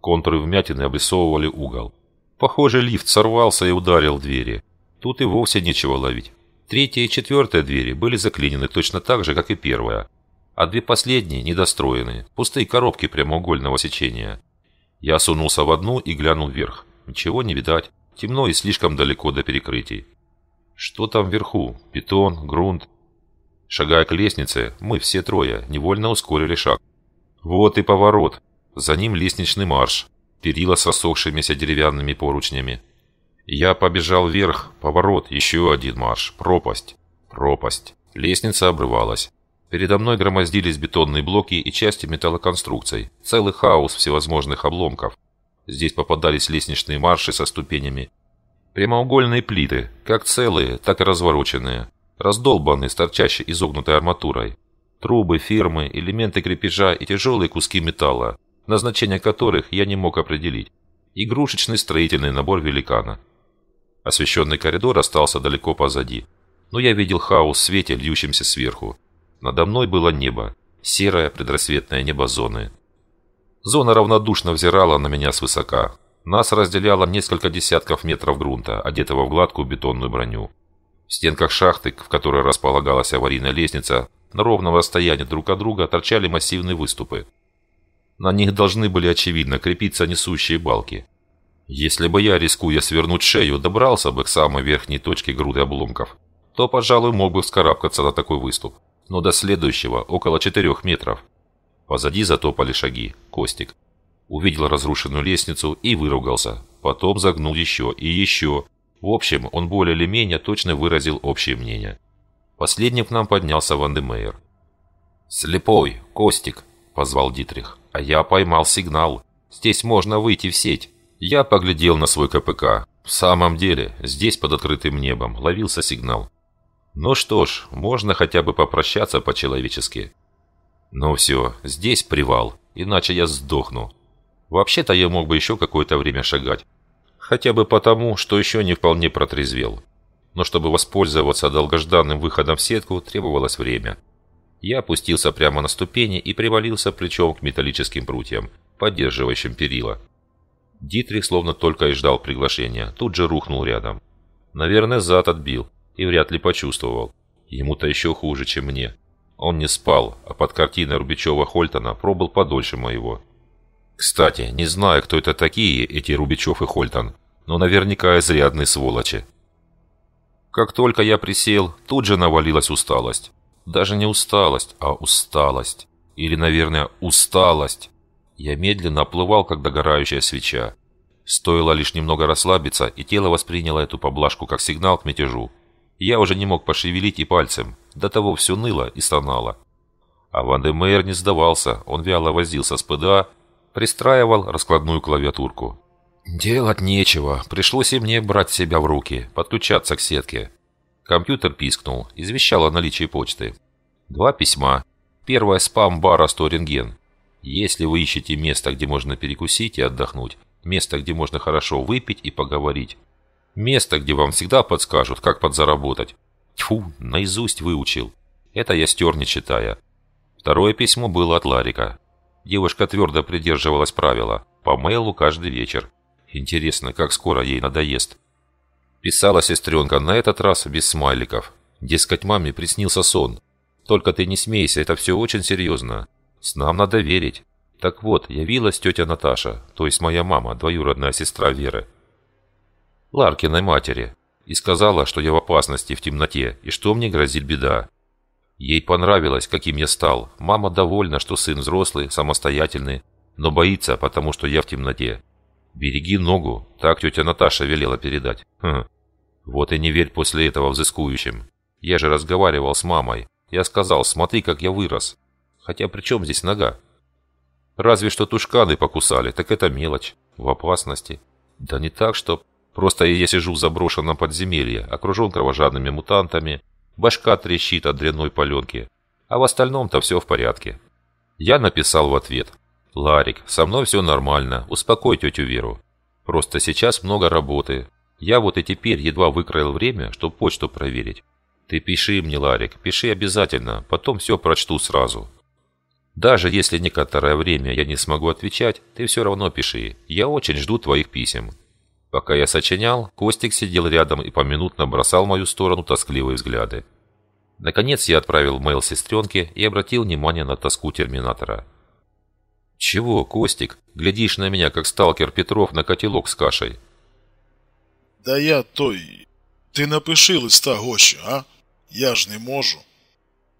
Контуры вмятины обрисовывали угол. Похоже, лифт сорвался и ударил двери. Тут и вовсе нечего ловить. Третья и четвертая двери были заклинены точно так же, как и первая, а две последние недостроены, пустые коробки прямоугольного сечения. Я сунулся в одну и глянул вверх. Ничего не видать, темно и слишком далеко до перекрытий. Что там вверху? Бетон, грунт? Шагая к лестнице, мы все трое невольно ускорили шаг. Вот и поворот. За ним лестничный марш, перила с рассохшимися деревянными поручнями. Я побежал вверх, поворот, еще один марш, пропасть, пропасть. Лестница обрывалась. Передо мной громоздились бетонные блоки и части металлоконструкций. Целый хаос всевозможных обломков. Здесь попадались лестничные марши со ступенями. Прямоугольные плиты, как целые, так и развороченные. Раздолбанные с торчащей изогнутой арматурой. Трубы, фермы, элементы крепежа и тяжелые куски металла, назначение которых я не мог определить. Игрушечный строительный набор великана – Освещенный коридор остался далеко позади. Но я видел хаос в свете, льющимся сверху. Надо мной было небо. Серое предрассветное небо зоны. Зона равнодушно взирала на меня свысока. Нас разделяло несколько десятков метров грунта, одетого в гладкую бетонную броню. В стенках шахты, в которой располагалась аварийная лестница, на ровном расстоянии друг от друга торчали массивные выступы. На них должны были, очевидно, крепиться несущие балки. Если бы я, рискуя свернуть шею, добрался бы к самой верхней точке груды обломков, то, пожалуй, мог бы вскарабкаться на такой выступ. Но до следующего около четырех метров. Позади затопали шаги. Костик. Увидел разрушенную лестницу и выругался. Потом загнул еще и еще. В общем, он более или менее точно выразил общее мнение. Последним к нам поднялся Вандемейр. «Слепой, Костик!» – позвал Дитрих. «А я поймал сигнал. Здесь можно выйти в сеть». Я поглядел на свой КПК. В самом деле, здесь под открытым небом ловился сигнал. Ну что ж, можно хотя бы попрощаться по-человечески. Ну все, здесь привал, иначе я сдохну. Вообще-то я мог бы еще какое-то время шагать. Хотя бы потому, что еще не вполне протрезвел. Но чтобы воспользоваться долгожданным выходом в сетку, требовалось время. Я опустился прямо на ступени и привалился плечом к металлическим прутьям, поддерживающим перила. Дитрих словно только и ждал приглашения, тут же рухнул рядом. Наверное, зад отбил и вряд ли почувствовал. Ему-то еще хуже, чем мне. Он не спал, а под картиной Рубичева-Хольтона пробыл подольше моего. Кстати, не знаю, кто это такие, эти Рубичев и Хольтон, но наверняка изрядные сволочи. Как только я присел, тут же навалилась усталость. Даже не усталость, а усталость. Или, наверное, усталость. Я медленно оплывал, как догорающая свеча. Стоило лишь немного расслабиться, и тело восприняло эту поблажку как сигнал к мятежу. Я уже не мог пошевелить и пальцем, до того все ныло и стонало. А Вандемейр не сдавался, он вяло возился с ПДА, пристраивал раскладную клавиатурку. «Делать нечего, пришлось и мне брать себя в руки, подключаться к сетке». Компьютер пискнул, извещал о наличии почты. Два письма. Первое спам-бара «Сторинген». Если вы ищете место, где можно перекусить и отдохнуть, место, где можно хорошо выпить и поговорить, место, где вам всегда подскажут, как подзаработать. Тьфу, наизусть выучил. Это я стер, не читая. Второе письмо было от Ларика. Девушка твердо придерживалась правила. По мейлу каждый вечер. Интересно, как скоро ей надоест. Писала сестренка, на этот раз без смайликов. Дескать, маме приснился сон. Только ты не смейся, это все очень серьезно. С нам надо верить. Так вот, явилась тетя Наташа, то есть моя мама, двоюродная сестра Веры. Ларкиной матери. И сказала, что я в опасности, в темноте, и что мне грозит беда. Ей понравилось, каким я стал. Мама довольна, что сын взрослый, самостоятельный, но боится, потому что я в темноте. «Береги ногу», так тетя Наташа велела передать. Хм. Вот и не верь после этого взыскующим. Я же разговаривал с мамой. Я сказал, смотри, как я вырос. Хотя при чем здесь нога? Разве что тушканы покусали, так это мелочь. В опасности. Да не так, что... Просто я сижу в заброшенном подземелье, окружен кровожадными мутантами, башка трещит от дрянной паленки. А в остальном-то все в порядке. Я написал в ответ. «Ларик, со мной все нормально, успокой тетю Веру. Просто сейчас много работы. Я вот и теперь едва выкроил время, чтобы почту проверить. Ты пиши мне, Ларик, пиши обязательно, потом все прочту сразу. Даже если некоторое время я не смогу отвечать, ты все равно пиши. Я очень жду твоих писем». Пока я сочинял, Костик сидел рядом и поминутно бросал в мою сторону тоскливые взгляды. Наконец я отправил мейл сестренке и обратил внимание на тоску терминатора. «Чего, Костик? Глядишь на меня, как сталкер Петров на котелок с кашей». «Да я той... Ты напиши листа Гоші, а? Я ж не можу».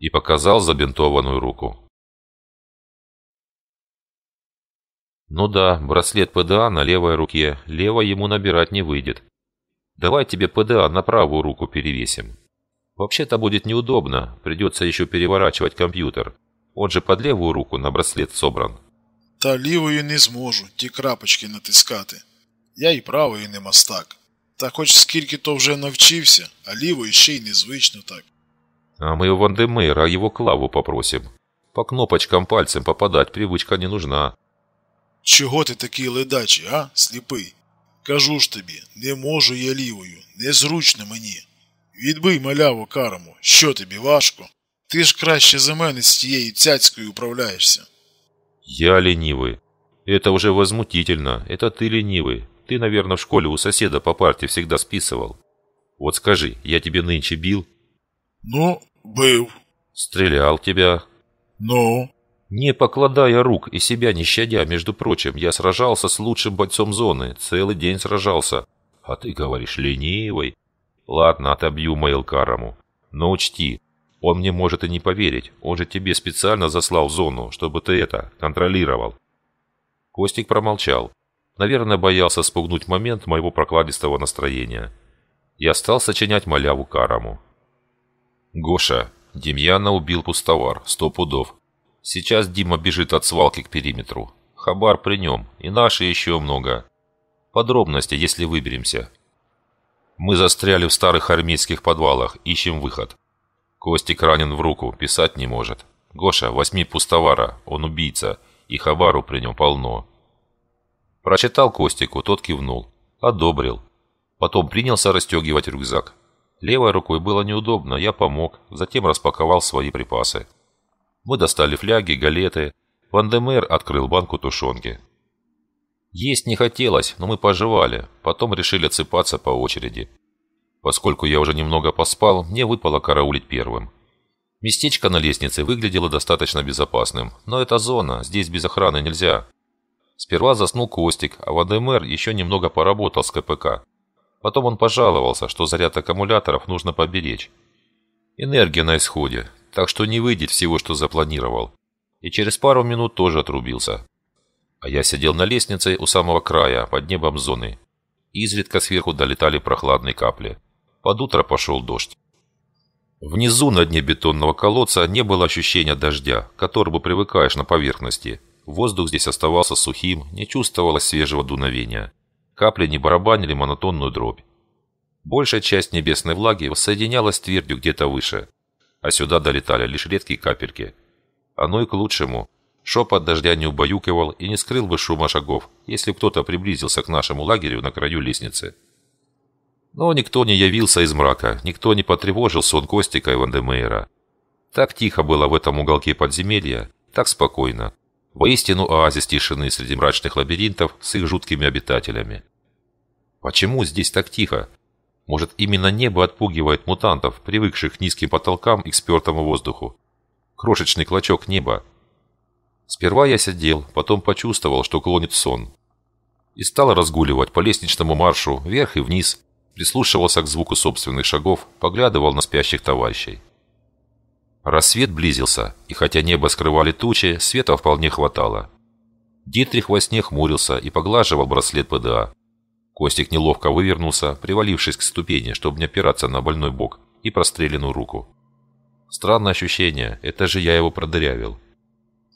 И показал забинтованную руку. Ну да, браслет ПДА на левой руке, лево ему набирать не выйдет. Давай тебе ПДА на правую руку перевесим. Вообще-то будет неудобно, придется еще переворачивать компьютер. Он же под левую руку на браслет собран. Та левую не зможу, те крапочки натискати. Я и правую не мастак. Та хоч скільки то вже навчився, а лівою ще й незвично так. А мы у Вандемейра его клаву попросим. По кнопочкам пальцем попадать привычка не нужна. Чого ти такий ледачий, а, сліпий? Кажу ж тобі, не можу я лівою, незручно мені. Відбий маляву карму, що тобі важко? Ти ж краще за мене з тією цяцькою управляєшся. Я ленивый. Это уже возмутительно. Это ты ленивый. Ты, наверное, в школе у соседа по парте всегда списывал. Вот скажи, я тебе нынче бил? Ну, был. Стрелял тебя? Ну? Не покладая рук и себя не щадя, между прочим, я сражался с лучшим бойцом зоны, целый день сражался. А ты говоришь, ленивый. Ладно, отобью Мейлкарому. Но учти, он мне может и не поверить, он же тебе специально заслал зону, чтобы ты это, контролировал. Костик промолчал. Наверное, боялся спугнуть момент моего прокладистого настроения. Я стал сочинять маляву Караму. «Гоша, Демьяна убил пустовар, сто пудов. Сейчас Дима бежит от свалки к периметру. Хабар при нем, и наши еще много. Подробности, если выберемся. Мы застряли в старых армейских подвалах, ищем выход. Костик ранен в руку, писать не может. Гоша, возьми пустовара, он убийца, и Хабару при нем полно. Прочитал Костику, тот кивнул. Одобрил. Потом принялся расстегивать рюкзак. Левой рукой было неудобно, я помог, затем распаковал свои припасы. Мы достали фляги, галеты. Ван Демер открыл банку тушенки. Есть не хотелось, но мы пожевали. Потом решили отсыпаться по очереди. Поскольку я уже немного поспал, мне выпало караулить первым. Местечко на лестнице выглядело достаточно безопасным, но это зона, здесь без охраны нельзя. Сперва заснул Костик, а Ван Демер еще немного поработал с КПК. Потом он пожаловался, что заряд аккумуляторов нужно поберечь. Энергия на исходе, так что не выйдет всего, что запланировал. И через пару минут тоже отрубился. А я сидел на лестнице у самого края, под небом зоны. Изредка сверху долетали прохладные капли. Под утро пошел дождь. Внизу, на дне бетонного колодца, не было ощущения дождя, к которому привыкаешь на поверхности. Воздух здесь оставался сухим, не чувствовалось свежего дуновения. Капли не барабанили монотонную дробь. Большая часть небесной влаги воссоединялась с твердью где-то выше – а сюда долетали лишь редкие капельки. Оно и к лучшему. Шепот дождя не убаюкивал и не скрыл бы шума шагов, если кто-то приблизился к нашему лагерю на краю лестницы. Но никто не явился из мрака, никто не потревожил сон Костика и Вандемейра. Так тихо было в этом уголке подземелья, так спокойно. Воистину оазис тишины среди мрачных лабиринтов с их жуткими обитателями. Почему здесь так тихо? Может, именно небо отпугивает мутантов, привыкших к низким потолкам и к спертому воздуху. Крошечный клочок неба. Сперва я сидел, потом почувствовал, что клонит сон. И стал разгуливать по лестничному маршу, вверх и вниз, прислушивался к звуку собственных шагов, поглядывал на спящих товарищей. Рассвет близился, и хотя небо скрывали тучи, света вполне хватало. Дитрих во сне хмурился и поглаживал браслет ПДА. Костик неловко вывернулся, привалившись к ступени, чтобы не опираться на больной бок, и простреленную руку. Странное ощущение, это же я его продырявил.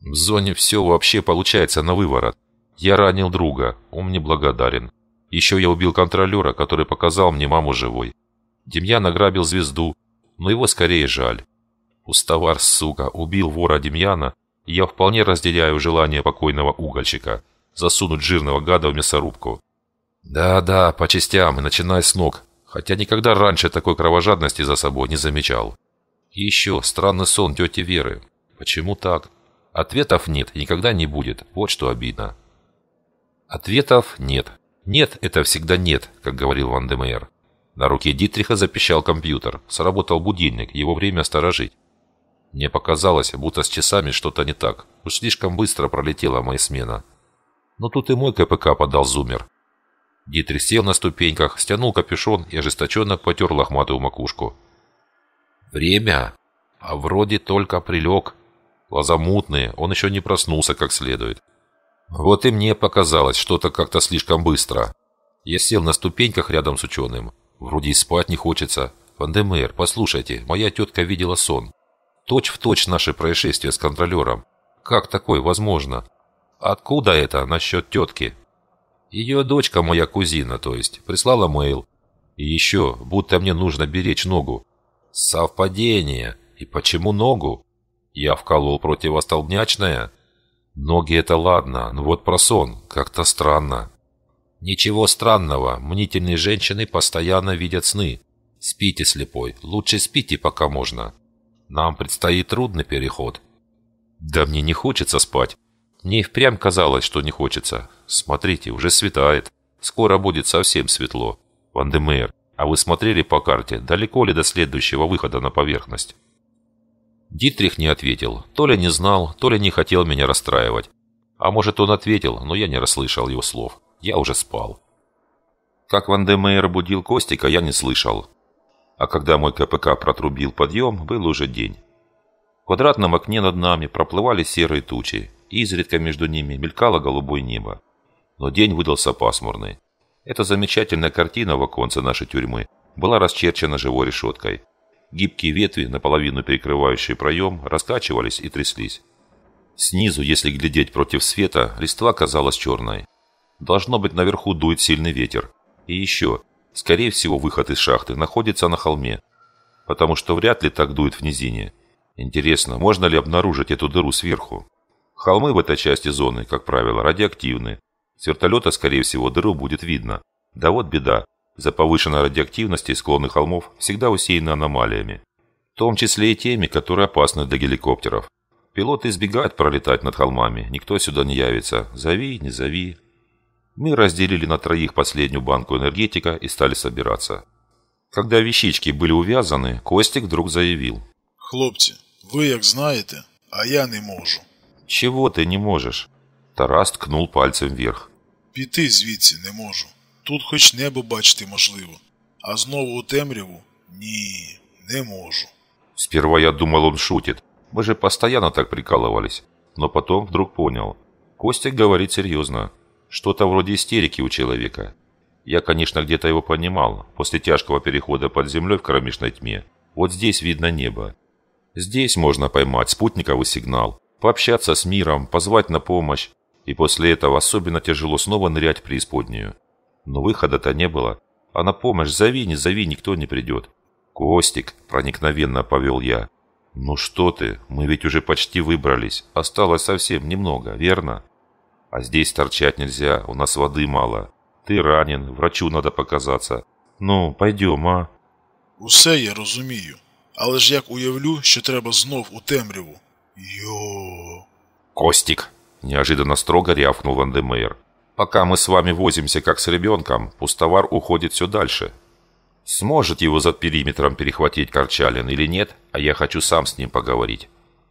В зоне все вообще получается на выворот. Я ранил друга, он мне благодарен. Еще я убил контролера, который показал мне маму живой. Демьян ограбил звезду, но его скорее жаль. Пустовар, сука, убил вора Демьяна, и я вполне разделяю желание покойного угольщика засунуть жирного гада в мясорубку. Да-да, по частям и начинай с ног, хотя никогда раньше такой кровожадности за собой не замечал. И еще странный сон тети Веры. Почему так? Ответов нет никогда не будет, вот что обидно. Ответов нет. Нет – это всегда нет, как говорил Ван Демейр. На руке Дитриха запищал компьютер, сработал будильник, его время сторожить. Мне показалось, будто с часами что-то не так. Уж слишком быстро пролетела моя смена. Но тут и мой КПК подал зумер. Дитрих сел на ступеньках, стянул капюшон и ожесточенно потер лохматую макушку. «Время? А вроде только прилег. Глаза мутные, он еще не проснулся как следует. Вот и мне показалось что-то как-то слишком быстро. Я сел на ступеньках рядом с ученым. Вроде и спать не хочется. Вандемер, послушайте, моя тетка видела сон. Точь в точь наше происшествие с контролером. Как такое возможно? Откуда это насчет тетки?» Ее дочка моя кузина, то есть, прислала мейл. И еще, будто мне нужно беречь ногу. Совпадение. И почему ногу? Я вколол противостолбнячное. Ноги это ладно, но вот про сон. Как-то странно. Ничего странного. Мнительные женщины постоянно видят сны. Спите, слепой. Лучше спите, пока можно. Нам предстоит трудный переход. Да мне не хочется спать. Мне и впрямь казалось, что не хочется. Смотрите, уже светает. Скоро будет совсем светло. Ван де Мейер, а вы смотрели по карте, далеко ли до следующего выхода на поверхность?» Дитрих не ответил. То ли не знал, то ли не хотел меня расстраивать. А может, он ответил, но я не расслышал его слов. Я уже спал. Как Ван де Мейер будил Костика, я не слышал. А когда мой КПК протрубил подъем, был уже день. В квадратном окне над нами проплывали серые тучи, и изредка между ними мелькало голубое небо но день выдался пасмурный. Эта замечательная картина в оконце нашей тюрьмы была расчерчена живой решеткой. Гибкие ветви, наполовину перекрывающие проем, раскачивались и тряслись. Снизу, если глядеть против света, листва казалась черной. Должно быть, наверху дует сильный ветер. И еще, скорее всего, выход из шахты находится на холме, потому что вряд ли так дует в низине. Интересно, можно ли обнаружить эту дыру сверху? Холмы в этой части зоны, как правило, радиоактивны, с вертолета, скорее всего, дыру будет видно. Да вот беда. За повышенной радиоактивностью склоны холмов всегда усеяны аномалиями. В том числе и теми, которые опасны для геликоптеров. Пилоты избегают пролетать над холмами, никто сюда не явится. Зови, не зови. Мы разделили на троих последнюю банку энергетика и стали собираться. Когда вещички были увязаны, Костик вдруг заявил. "Хлопцы, вы, як знаете, а я не могу. «Чего ты не можешь?» Тарас ткнув пальцем вверх. Піти звідси не можу. Тут хоч небо бачити можливо. А знову у темряву? Ні, не можу. Сперва я думал, он шутит. Мы же постоянно так прикалывались. Но потом вдруг понял. Костик говорит серьезно. Что-то вроде истерики у человека. Я, конечно, где-то его понимал. После тяжкого перехода под землей в кромешной тьме. Вот здесь видно небо. Здесь можно поймать спутниковый сигнал, пообщаться с миром, позвать на помощь и после этого особенно тяжело снова нырять в преисподнюю. Но выхода-то не было. А на помощь зови, не зови, никто не придет. «Костик», — проникновенно повел я. «Ну что ты, мы ведь уже почти выбрались. Осталось совсем немного, верно?» «А здесь торчать нельзя, у нас воды мало. Ты ранен, врачу надо показаться. Ну, пойдем, а?» «Усе я разумею, Але ж як уявлю, що треба знов у темряву?» «Йо...» «Костик!» неожиданно строго рявкнул Вандемейр. «Пока мы с вами возимся, как с ребенком, пустовар уходит все дальше. Сможет его за периметром перехватить Корчалин или нет, а я хочу сам с ним поговорить.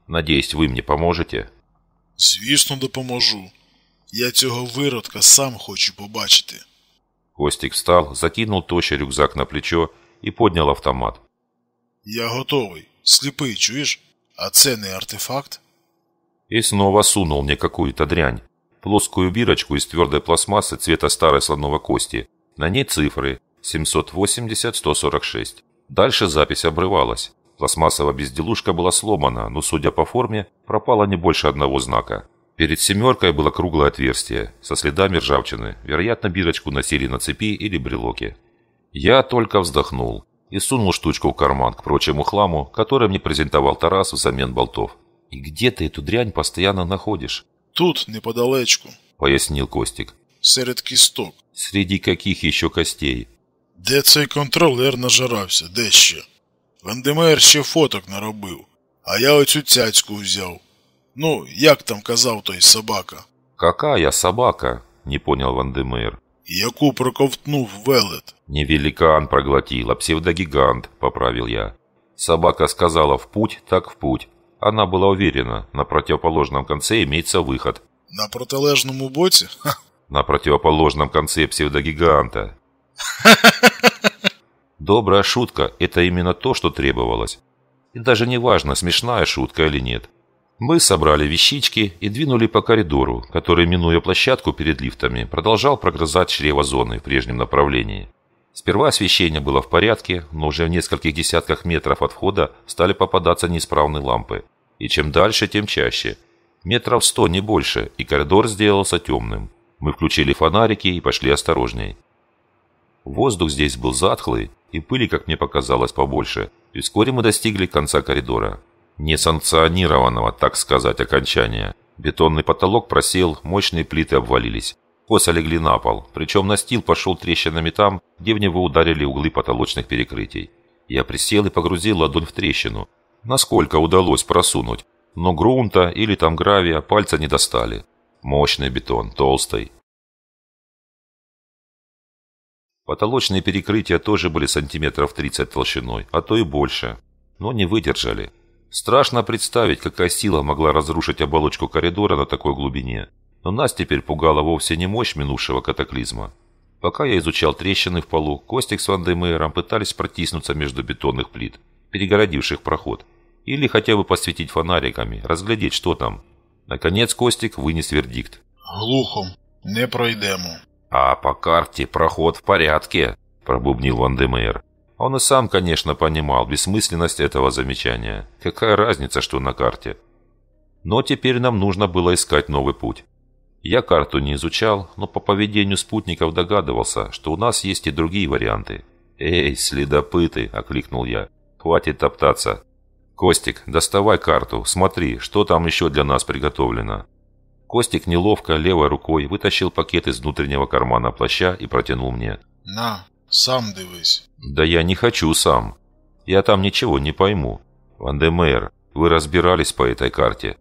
Надеюсь, вы мне поможете?» «Звісно, допоможу. Я цього виродка сам хочу побачити». Костик встал, закинул тощий рюкзак на плечо и поднял автомат. «Я готовый. Сліпий, чуєш? А це не артефакт?» и снова сунул мне какую-то дрянь. Плоскую бирочку из твердой пластмассы цвета старой слоновой кости. На ней цифры 780-146. Дальше запись обрывалась. Пластмассовая безделушка была сломана, но, судя по форме, пропало не больше одного знака. Перед «семеркой» было круглое отверстие, со следами ржавчины. Вероятно, бирочку носили на цепи или брелоке. Я только вздохнул и сунул штучку в карман к прочему хламу, который мне презентовал Тарас взамен болтов. И где ты эту дрянь постоянно находишь? Тут, неподалечку, пояснил Костик. Серед кісток. Среди каких еще костей? Де цей контролер нажирався, де ще? Вендемер ще фоток наробив, а я оцю цяцьку взяв. Ну, як там казав той собака? Какая собака? Не понял Вандемир. Яку проковтнув велет. Не великан проглотил, а псевдогигант, поправил я. Собака сказала в путь, так в путь. Она была уверена, на противоположном конце имеется выход. «На протилежному боці?» «На противоположном конце псевдогиганта». Добрая шутка – это именно то, что требовалось. И даже не важно, смешная шутка или нет. Мы собрали вещички и двинули по коридору, который, минуя площадку перед лифтами, продолжал прогрызать чрево зоны в прежнем направлении. Сперва освещение было в порядке, но уже в нескольких десятках метров от входа стали попадаться неисправные лампы. И чем дальше, тем чаще. Метров сто, не больше, и коридор сделался темным. Мы включили фонарики и пошли осторожней. Воздух здесь был затхлый, и пыли, как мне показалось, побольше, и вскоре мы достигли конца коридора. Несанкционированного, так сказать, окончания. Бетонный потолок просел, мощные плиты обвалились. Косы легли на пол, причем настил пошел трещинами там, где в него ударили углы потолочных перекрытий. Я присел и погрузил ладонь в трещину. Насколько удалось просунуть, но грунта или там гравия пальца не достали. Мощный бетон, толстый. Потолочные перекрытия тоже были сантиметров 30 толщиной, а то и больше. Но не выдержали. Страшно представить, какая сила могла разрушить оболочку коридора на такой глубине. Но нас теперь пугала вовсе не мощь минувшего катаклизма. Пока я изучал трещины в полу, Костик с Ван пытались протиснуться между бетонных плит, перегородивших проход. Или хотя бы посветить фонариками, разглядеть, что там. Наконец Костик вынес вердикт. «Глухо. Не пройдемо». «А по карте проход в порядке», – пробубнил Ван Демейер. Он и сам, конечно, понимал бессмысленность этого замечания. Какая разница, что на карте? Но теперь нам нужно было искать новый путь. Я карту не изучал, но по поведению спутников догадывался, что у нас есть и другие варианты. «Эй, следопыты!» – окликнул я. «Хватит топтаться!» «Костик, доставай карту, смотри, что там еще для нас приготовлено!» Костик неловко левой рукой вытащил пакет из внутреннего кармана плаща и протянул мне. «На, сам дивись!» «Да я не хочу сам! Я там ничего не пойму!» «Вандемейр, вы разбирались по этой карте.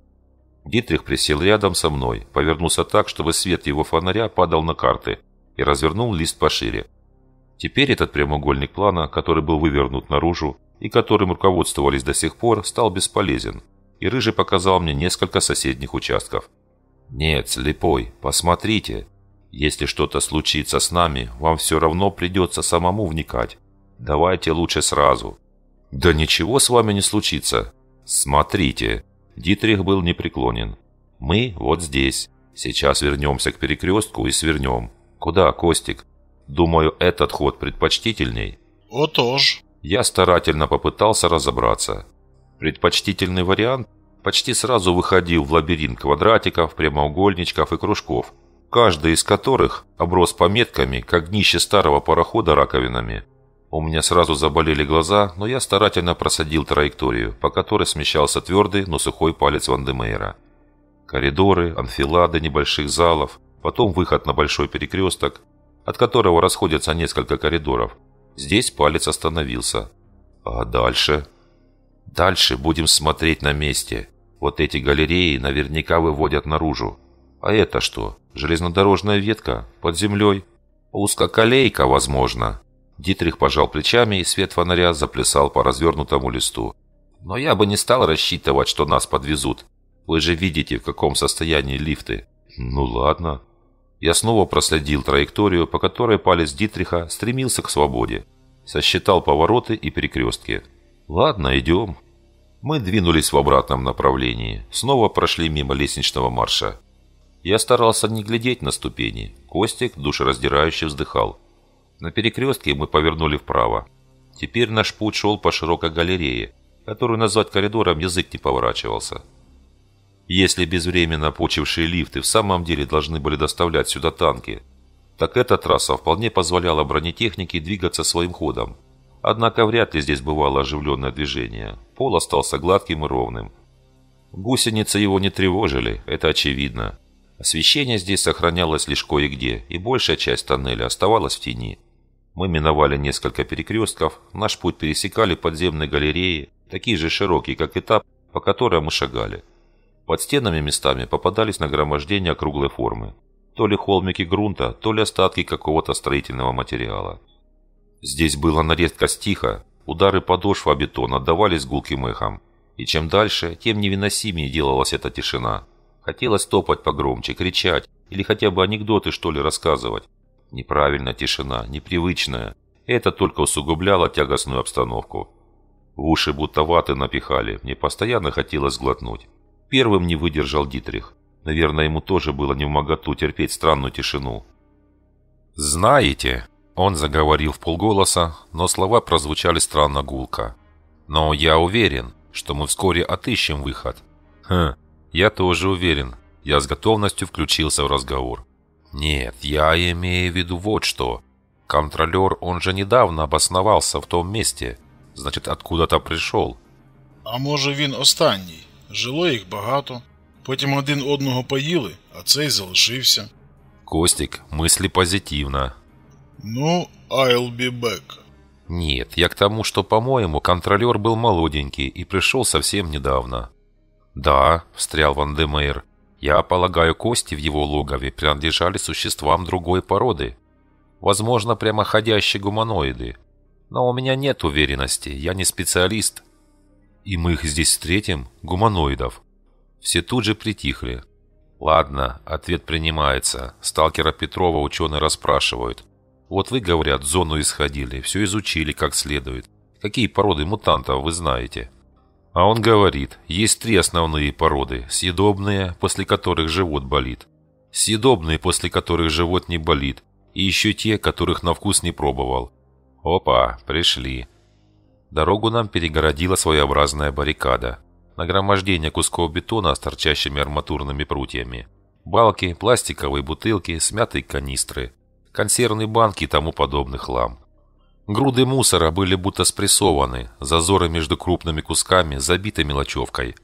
Дитрих присел рядом со мной, повернулся так, чтобы свет его фонаря падал на карты, и развернул лист пошире. Теперь этот прямоугольник плана, который был вывернут наружу и которым руководствовались до сих пор, стал бесполезен, и Рыжий показал мне несколько соседних участков. «Нет, слепой, посмотрите. Если что-то случится с нами, вам все равно придется самому вникать. Давайте лучше сразу». «Да ничего с вами не случится. Смотрите». Дитрих был непреклонен. «Мы вот здесь. Сейчас вернемся к перекрестку и свернем. Куда, Костик? Думаю, этот ход предпочтительней». «О, тоже». Я старательно попытался разобраться. Предпочтительный вариант почти сразу выходил в лабиринт квадратиков, прямоугольничков и кружков, каждый из которых оброс пометками, как днище старого парохода раковинами. У меня сразу заболели глаза, но я старательно просадил траекторию, по которой смещался твердый, но сухой палец Вандемейра. Коридоры, анфилады небольших залов, потом выход на большой перекресток, от которого расходятся несколько коридоров. Здесь палец остановился. А дальше? Дальше будем смотреть на месте. Вот эти галереи наверняка выводят наружу. А это что? Железнодорожная ветка? Под землей? Узкоколейка, возможно. Дитрих пожал плечами, и свет фонаря заплясал по развернутому листу. «Но я бы не стал рассчитывать, что нас подвезут. Вы же видите, в каком состоянии лифты». «Ну ладно». Я снова проследил траекторию, по которой палец Дитриха стремился к свободе. Сосчитал повороты и перекрестки. «Ладно, идем». Мы двинулись в обратном направлении. Снова прошли мимо лестничного марша. Я старался не глядеть на ступени. Костик душераздирающе вздыхал. На перекрестке мы повернули вправо. Теперь наш путь шел по широкой галерее, которую назвать коридором язык не поворачивался. Если безвременно почившие лифты в самом деле должны были доставлять сюда танки, так эта трасса вполне позволяла бронетехнике двигаться своим ходом. Однако вряд ли здесь бывало оживленное движение. Пол остался гладким и ровным. Гусеницы его не тревожили, это очевидно. Освещение здесь сохранялось лишь кое-где, и большая часть тоннеля оставалась в тени – мы миновали несколько перекрестков, наш путь пересекали подземные галереи, такие же широкие, как этап, по которой мы шагали. Под стенами местами попадались нагромождения круглой формы. То ли холмики грунта, то ли остатки какого-то строительного материала. Здесь было на редкость тихо, удары подошвы о бетон отдавались гулким эхом. И чем дальше, тем невыносимее делалась эта тишина. Хотелось топать погромче, кричать, или хотя бы анекдоты что ли рассказывать, неправильная тишина, непривычная. Это только усугубляло тягостную обстановку. В уши будто ваты напихали, мне постоянно хотелось глотнуть. Первым не выдержал Дитрих. Наверное, ему тоже было не в моготу терпеть странную тишину. «Знаете...» Он заговорил в полголоса, но слова прозвучали странно гулко. «Но я уверен, что мы вскоре отыщем выход». «Хм, я тоже уверен». Я с готовностью включился в разговор. Нет, я имею в виду вот что. Контролер, он же недавно обосновался в том месте. Значит, откуда-то пришел. А може він останній? Жило їх багато. Потім один одного поїли, а цей залишився. Костик, мысли позитивно. Ну, I'll be back. Нет, я к тому, что, по-моему, контролер был молоденький и пришел совсем недавно. Да, встрял Ван Демейр. Я полагаю, кости в его логове принадлежали существам другой породы. Возможно, прямоходящие гуманоиды. Но у меня нет уверенности, я не специалист. И мы их здесь встретим, гуманоидов. Все тут же притихли. Ладно, ответ принимается. Сталкера Петрова ученые расспрашивают. Вот вы, говорят, зону исходили, все изучили как следует. Какие породы мутантов вы знаете? А он говорит, есть три основные породы. Съедобные, после которых живот болит. Съедобные, после которых живот не болит. И еще те, которых на вкус не пробовал. Опа, пришли. Дорогу нам перегородила своеобразная баррикада. Нагромождение кусков бетона с торчащими арматурными прутьями. Балки, пластиковые бутылки, смятые канистры. Консервные банки и тому подобный хлам. Груды мусора были будто спрессованы, зазоры между крупными кусками забиты мелочевкой.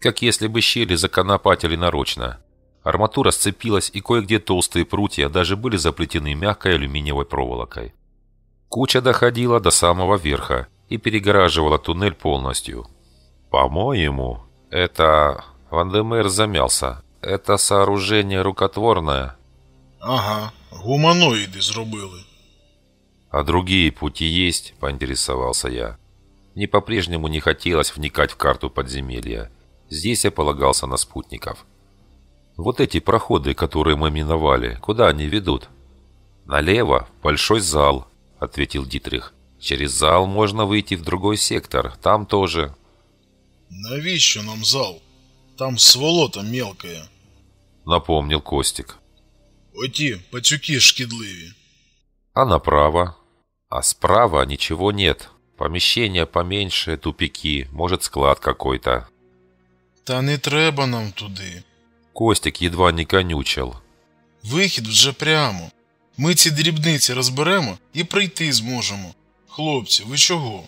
Как если бы щели законопатили нарочно. Арматура сцепилась, и кое-где толстые прутья даже были заплетены мягкой алюминиевой проволокой. Куча доходила до самого верха и перегораживала туннель полностью. «По-моему, это...» Вандемер замялся. «Это сооружение рукотворное?» «Ага, гуманоиды зробили». «А другие пути есть?» – поинтересовался я. Мне по-прежнему не хотелось вникать в карту подземелья. Здесь я полагался на спутников. «Вот эти проходы, которые мы миновали, куда они ведут?» «Налево, в большой зал», – ответил Дитрих. «Через зал можно выйти в другой сектор, там тоже». «Навещу нам зал? Там сволота мелкая», – напомнил Костик. Ути, пацюки шкідливі». «А направо?» А справа ничего нет. Помещение поменьше, тупики, может склад какой-то. Та не треба нам туди. Костик едва не конючил. Выход вже прямо. Мы эти дрібниці розберемо и прийти зможемо. Хлопцы, вы чего?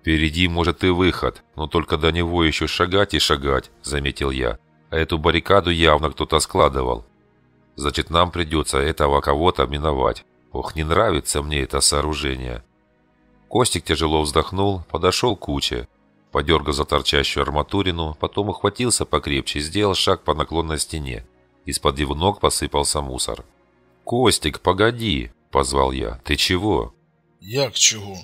Впереди, может, и выход, но только до него еще шагать и шагать, заметил я. А эту баррикаду явно кто-то складывал. Значит, нам придется этого кого-то миновать. Ох, не нравится мне это сооружение. Костик тяжело вздохнул, подошел к куче, подергал за торчащую арматурину, потом ухватился покрепче, сделал шаг по наклонной стене. Из-под его ног посыпался мусор. «Костик, погоди!» – позвал я. «Ты чего?» Я к чого?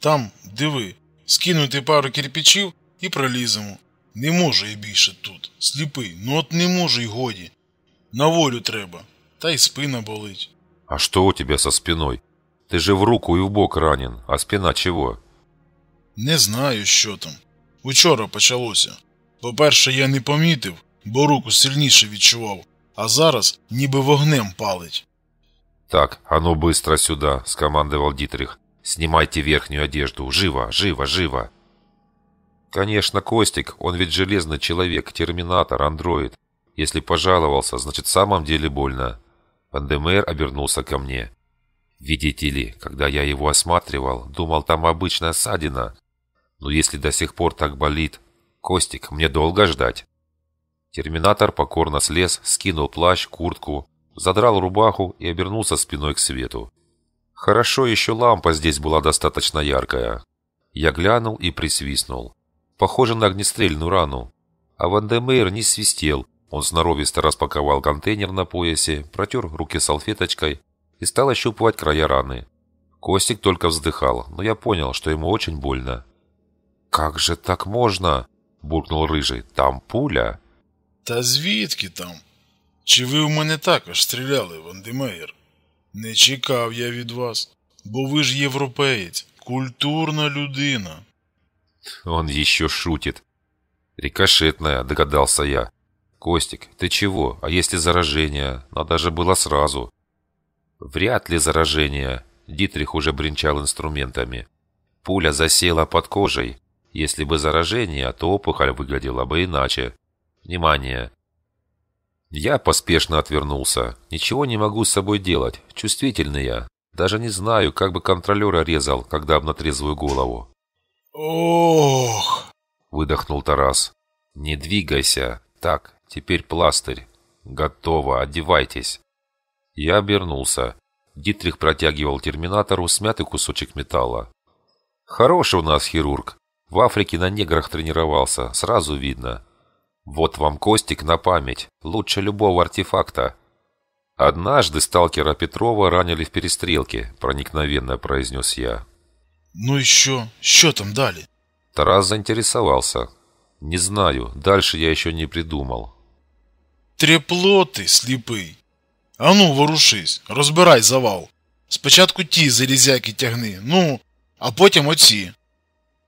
Там, диви, скинути пару кирпичів и проліземо. Не можу я більше тут. Сліпий, ну от не можу й годі. На волю треба, та й спина болить. «А что у тебя со спиной? Ты же в руку и в бок ранен, а спина чего?» Не знаю, що там. Учора почалося. По-перше, я не помітив, бо руку сильніше відчував, а зараз ніби вогнем палить. «Так, а ну быстро сюда!» – скомандовал Дитрих. «Снимайте верхнюю одежду! Живо, живо, живо!» Конечно, Костик, он ведь железный человек, терминатор, андроид. Если пожаловался, значит в самом деле больно. Пандемейр обернулся ко мне. «Видите ли, когда я его осматривал, думал, там обычная ссадина. Но если до сих пор так болит, Костик, мне долго ждать?» Терминатор покорно слез, скинул плащ, куртку, задрал рубаху и обернулся спиной к свету. Хорошо еще лампа здесь была достаточно яркая. Я глянул и присвистнул. Похоже на огнестрельную рану. А Вандемейр не свистел, он сноровисто распаковал контейнер на поясе, протер руки салфеточкой и стал ощупывать края раны. Костик только вздыхал, но я понял, что ему очень больно. «Как же так можно?» – буркнул Рыжий. «Там пуля!» «Та звідки там? Чи ви в мене також стріляли, Вандемеєр? Не чекав я від вас, бо ви ж європеєць, культурна людина!» «Он еще шутит!» «Рикошетная», – догадался я. «Костик, ты чего? А если заражение? Надо же было сразу». «Вряд ли заражение», — Дитрих уже бренчал инструментами. «Пуля засела под кожей. Если бы заражение, то опухоль выглядела бы иначе. Внимание!» Я поспешно отвернулся. Ничего не могу с собой делать. Чувствительный я. Даже не знаю, как бы контролера резал, когда обнатрезвую голову. «Ох!» — выдохнул Тарас. «Не двигайся. Так, Теперь пластырь. Готово, одевайтесь. Я обернулся. Дитрих протягивал терминатору смятый кусочек металла. Хороший у нас хирург. В Африке на неграх тренировался, сразу видно. Вот вам костик на память, лучше любого артефакта. Однажды сталкера Петрова ранили в перестрелке, проникновенно произнес я. Ну еще, что там дали? Тарас заинтересовался. Не знаю, дальше я еще не придумал. Трепло ти, сліпий. Ану, ворушись, розбирай завал. Спочатку ті залізяки тягни, ну, а потім оці.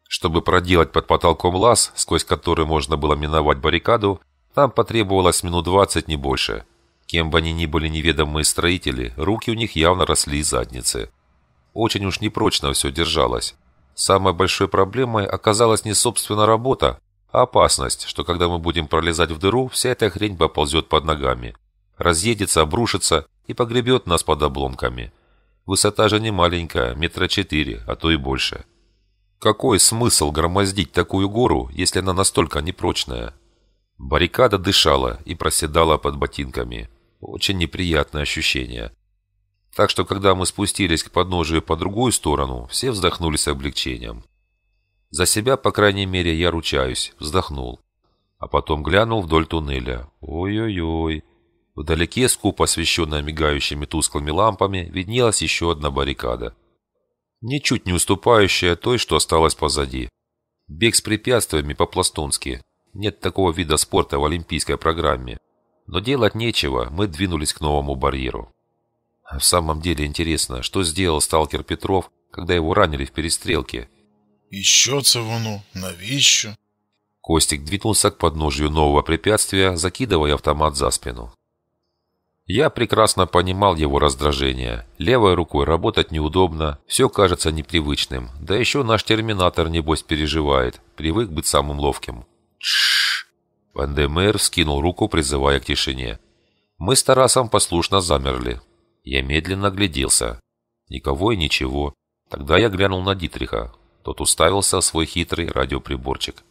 Чтобы проделать под потолком лаз, сквозь который можно было миновать баррикаду, там потребовалось минут 20 не больше. Кем бы они ни были неведомые строители, руки у них явно росли из задницы. Очень уж непрочно все держалось. Самой большой проблемой оказалась не собственно работа, Опасность, что когда мы будем пролезать в дыру, вся эта хрень поползет под ногами. Разъедется, обрушится и погребет нас под обломками. Высота же не маленькая, метра четыре, а то и больше. Какой смысл громоздить такую гору, если она настолько непрочная? Баррикада дышала и проседала под ботинками. Очень неприятное ощущение. Так что, когда мы спустились к подножию по другую сторону, все вздохнули с облегчением. За себя, по крайней мере, я ручаюсь, вздохнул. А потом глянул вдоль туннеля. Ой-ой-ой. Вдалеке, скупо освещенная мигающими тусклыми лампами, виднелась еще одна баррикада. Ничуть не уступающая той, что осталась позади. Бег с препятствиями по-пластунски. Нет такого вида спорта в олимпийской программе. Но делать нечего, мы двинулись к новому барьеру. А в самом деле интересно, что сделал сталкер Петров, когда его ранили в перестрелке – І що це воно? Навіщо? Костик двинулся к подножию нового препятствия, закидывая автомат за спину. Я прекрасно понимал его раздражение. Левой рукой работать неудобно, все кажется непривычным. Да еще наш терминатор, небось, переживает. Привык быть самым ловким. Тш! Ван Демер вскинул руку, призывая к тишине. Мы с Тарасом послушно замерли. Я медленно гляделся. Никого и ничего. Тогда я глянул на Дитриха. Тот уставился в свой хитрый радиоприборчик.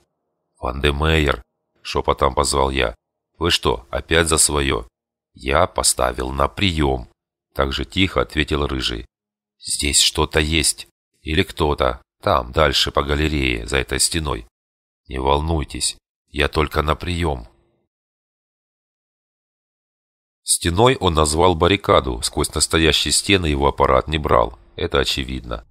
«Ван де Мейер!» – шепотом позвал я. «Вы что, опять за свое?» «Я поставил на прием!» – так же тихо ответил Рыжий. «Здесь что-то есть. Или кто-то. Там, дальше, по галерее, за этой стеной. Не волнуйтесь, я только на прием». Стеной он назвал баррикаду, сквозь настоящие стены его аппарат не брал, это очевидно.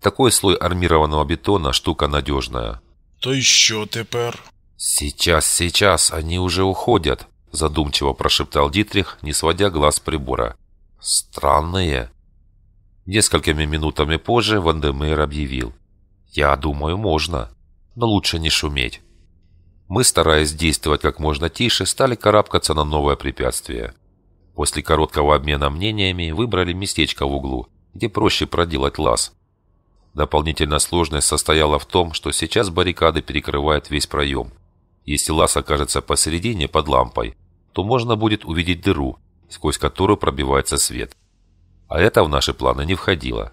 Такой слой армированного бетона – штука надежная. То еще тепер? Сейчас, сейчас, они уже уходят, задумчиво прошептал Дитрих, не сводя глаз прибора. Странные. Несколькими минутами позже Вандемейр объявил. Я думаю, можно, но лучше не шуметь. Мы, стараясь действовать как можно тише, стали карабкаться на новое препятствие. После короткого обмена мнениями выбрали местечко в углу, где проще проделать лаз, Дополнительная сложность состояла в том, что сейчас баррикады перекрывают весь проем. Если лаз окажется посередине под лампой, то можно будет увидеть дыру, сквозь которую пробивается свет. А это в наши планы не входило.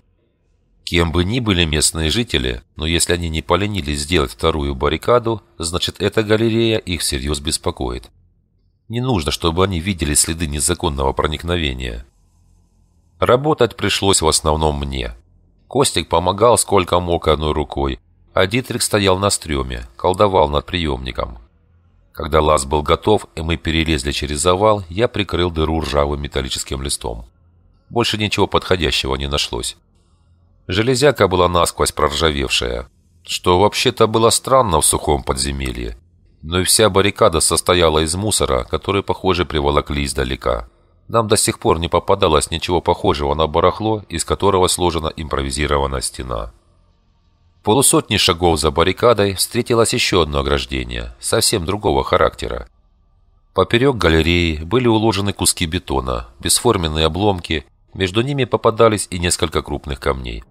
Кем бы ни были местные жители, но если они не поленились сделать вторую баррикаду, значит эта галерея их всерьез беспокоит. Не нужно, чтобы они видели следы незаконного проникновения. Работать пришлось в основном мне. Костик помогал сколько мог одной рукой, а Дитрих стоял на стреме, колдовал над приемником. Когда лаз был готов, и мы перелезли через завал, я прикрыл дыру ржавым металлическим листом. Больше ничего подходящего не нашлось. Железяка была насквозь проржавевшая, что вообще-то было странно в сухом подземелье. Но и вся баррикада состояла из мусора, который, похоже, приволокли издалека. Нам до сих пор не попадалось ничего похожего на барахло, из которого сложена импровизированная стена. Полусотни шагов за баррикадой встретилось еще одно ограждение, совсем другого характера. Поперек галереи были уложены куски бетона, бесформенные обломки, между ними попадались и несколько крупных камней.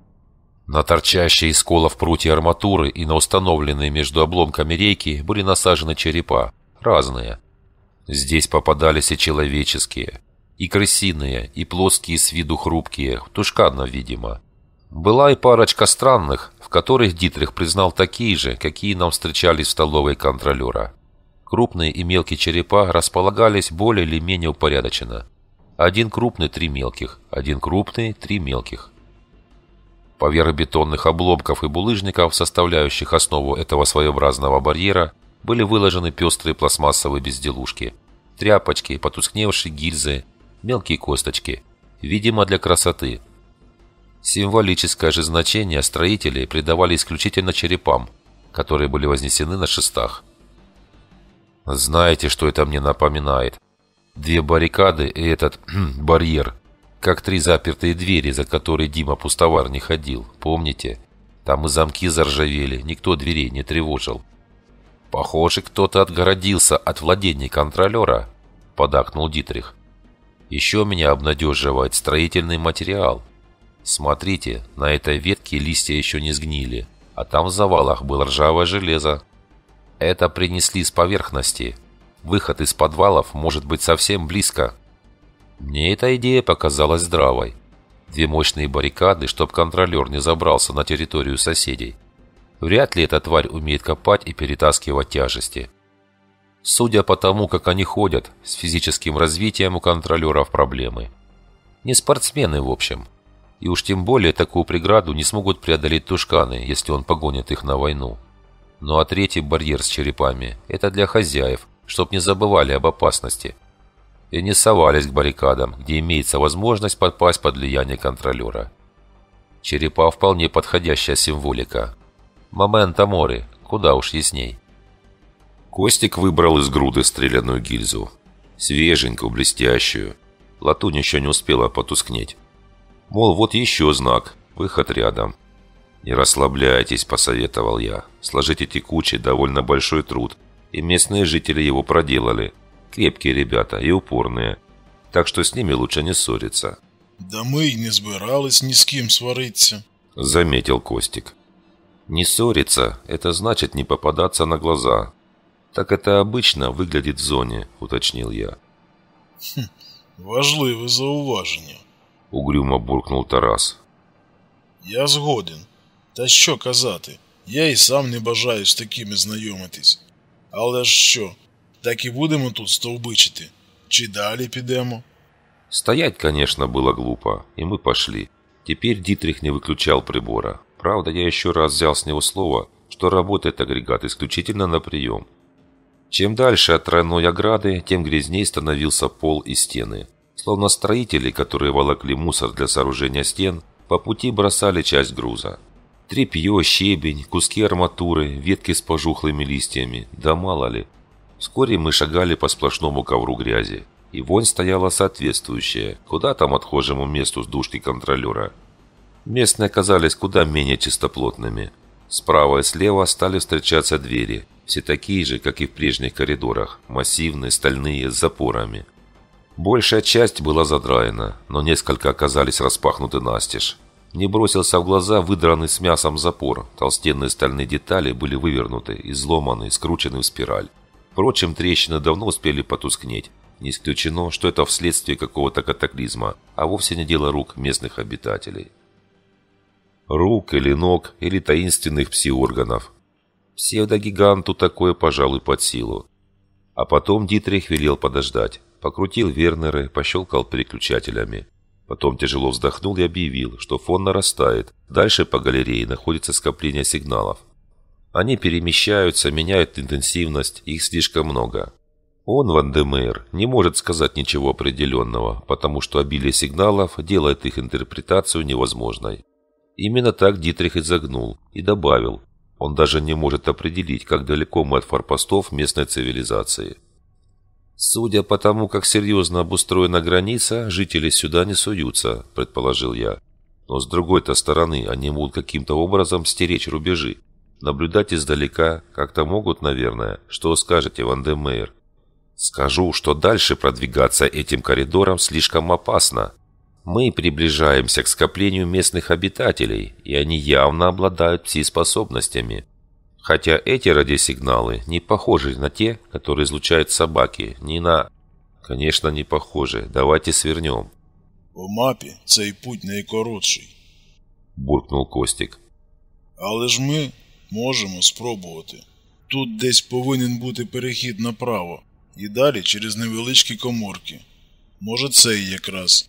На торчащие из колов прутья арматуры и на установленные между обломками рейки были насажены черепа, разные. Здесь попадались и человеческие – и крысиные, и плоские с виду хрупкие, тушканно, видимо. Была и парочка странных, в которых Дитрих признал такие же, какие нам встречались в столовой контролера. Крупные и мелкие черепа располагались более или менее упорядоченно. Один крупный – три мелких, один крупный – три мелких. Поверх бетонных обломков и булыжников, составляющих основу этого своеобразного барьера, были выложены пестрые пластмассовые безделушки. Тряпочки, потускневшие гильзы, мелкие косточки, видимо для красоты. Символическое же значение строители придавали исключительно черепам, которые были вознесены на шестах. Знаете, что это мне напоминает? Две баррикады и этот барьер. Как три запертые двери, за которые Дима пустовар не ходил, помните? Там и замки заржавели, никто дверей не тревожил. «Похоже, кто-то отгородился от владений контролера», — подакнул Дитрих. Еще меня обнадеживает строительный материал. Смотрите, на этой ветке листья еще не сгнили, а там в завалах было ржавое железо. Это принесли с поверхности. Выход из подвалов может быть совсем близко. Мне эта идея показалась здравой. Две мощные баррикады, чтоб контролер не забрался на территорию соседей. Вряд ли эта тварь умеет копать и перетаскивать тяжести. Судя по тому, как они ходят, с физическим развитием у контролеров проблемы. Не спортсмены, в общем. И уж тем более такую преграду не смогут преодолеть тушканы, если он погонит их на войну. Ну а третий барьер с черепами – это для хозяев, чтоб не забывали об опасности. И не совались к баррикадам, где имеется возможность подпасть под влияние контролера. Черепа – вполне подходящая символика. Момент Аморы, куда уж ясней. Костик выбрал из груды стреляную гильзу. Свеженькую, блестящую. Латунь еще не успела потускнеть. Мол, вот еще знак. Выход рядом. «Не расслабляйтесь», — посоветовал я. «Сложите текучий, довольно большой труд. И местные жители его проделали. Крепкие ребята и упорные. Так что с ними лучше не ссориться». «Да мы и не собирались ни с кем свариться», — заметил Костик. «Не ссориться — это значит не попадаться на глаза, «Так это обычно выглядит в зоне», — уточнил я. «Хм, важливе зауваження», — угрюмо буркнул Тарас. «Я згоден. Та що казати, я і сам не бажаю з такими знайомитись. Але ж що, так і будемо тут стовбичити? Чи далі підемо?» Стоять, конечно, было глупо, и мы пошли. Теперь Дитрих не выключал прибора. Правда, я еще раз взял с него слово, что работает агрегат исключительно на прием, чем дальше от тройной ограды, тем грязней становился пол и стены. Словно строители, которые волокли мусор для сооружения стен, по пути бросали часть груза. Трепье, щебень, куски арматуры, ветки с пожухлыми листьями, да мало ли. Вскоре мы шагали по сплошному ковру грязи, и вонь стояла соответствующая, куда там отхожему месту с душки контролера. Местные оказались куда менее чистоплотными – Справа и слева стали встречаться двери, все такие же, как и в прежних коридорах, массивные, стальные, с запорами. Большая часть была задраена, но несколько оказались распахнуты настежь. Не бросился в глаза выдранный с мясом запор, толстенные стальные детали были вывернуты, изломаны, скручены в спираль. Впрочем, трещины давно успели потускнеть. Не исключено, что это вследствие какого-то катаклизма, а вовсе не дело рук местных обитателей рук или ног, или таинственных псиорганов. Псевдогиганту такое, пожалуй, под силу. А потом Дитрих велел подождать. Покрутил Вернеры, пощелкал переключателями. Потом тяжело вздохнул и объявил, что фон нарастает. Дальше по галерее находится скопление сигналов. Они перемещаются, меняют интенсивность, их слишком много. Он, Вандемейр, не может сказать ничего определенного, потому что обилие сигналов делает их интерпретацию невозможной. Именно так Дитрих и загнул и добавил. Он даже не может определить, как далеко мы от форпостов местной цивилизации. «Судя по тому, как серьезно обустроена граница, жители сюда не суются», – предположил я. «Но с другой-то стороны они могут каким-то образом стеречь рубежи. Наблюдать издалека как-то могут, наверное. Что скажете, Ван де Мейер?» «Скажу, что дальше продвигаться этим коридором слишком опасно», мы приближаемся к скоплению местных обитателей, и они явно обладают пси-способностями. Хотя эти радиосигналы не похожи на те, которые излучают собаки, ни на... Конечно, не похожи. Давайте свернем. У мапе цей путь найкоротший, буркнул Костик. Але ж мы можем спробувати. Тут десь повинен бути перехід направо и далі через невеличкі коморки. Може, цей якраз.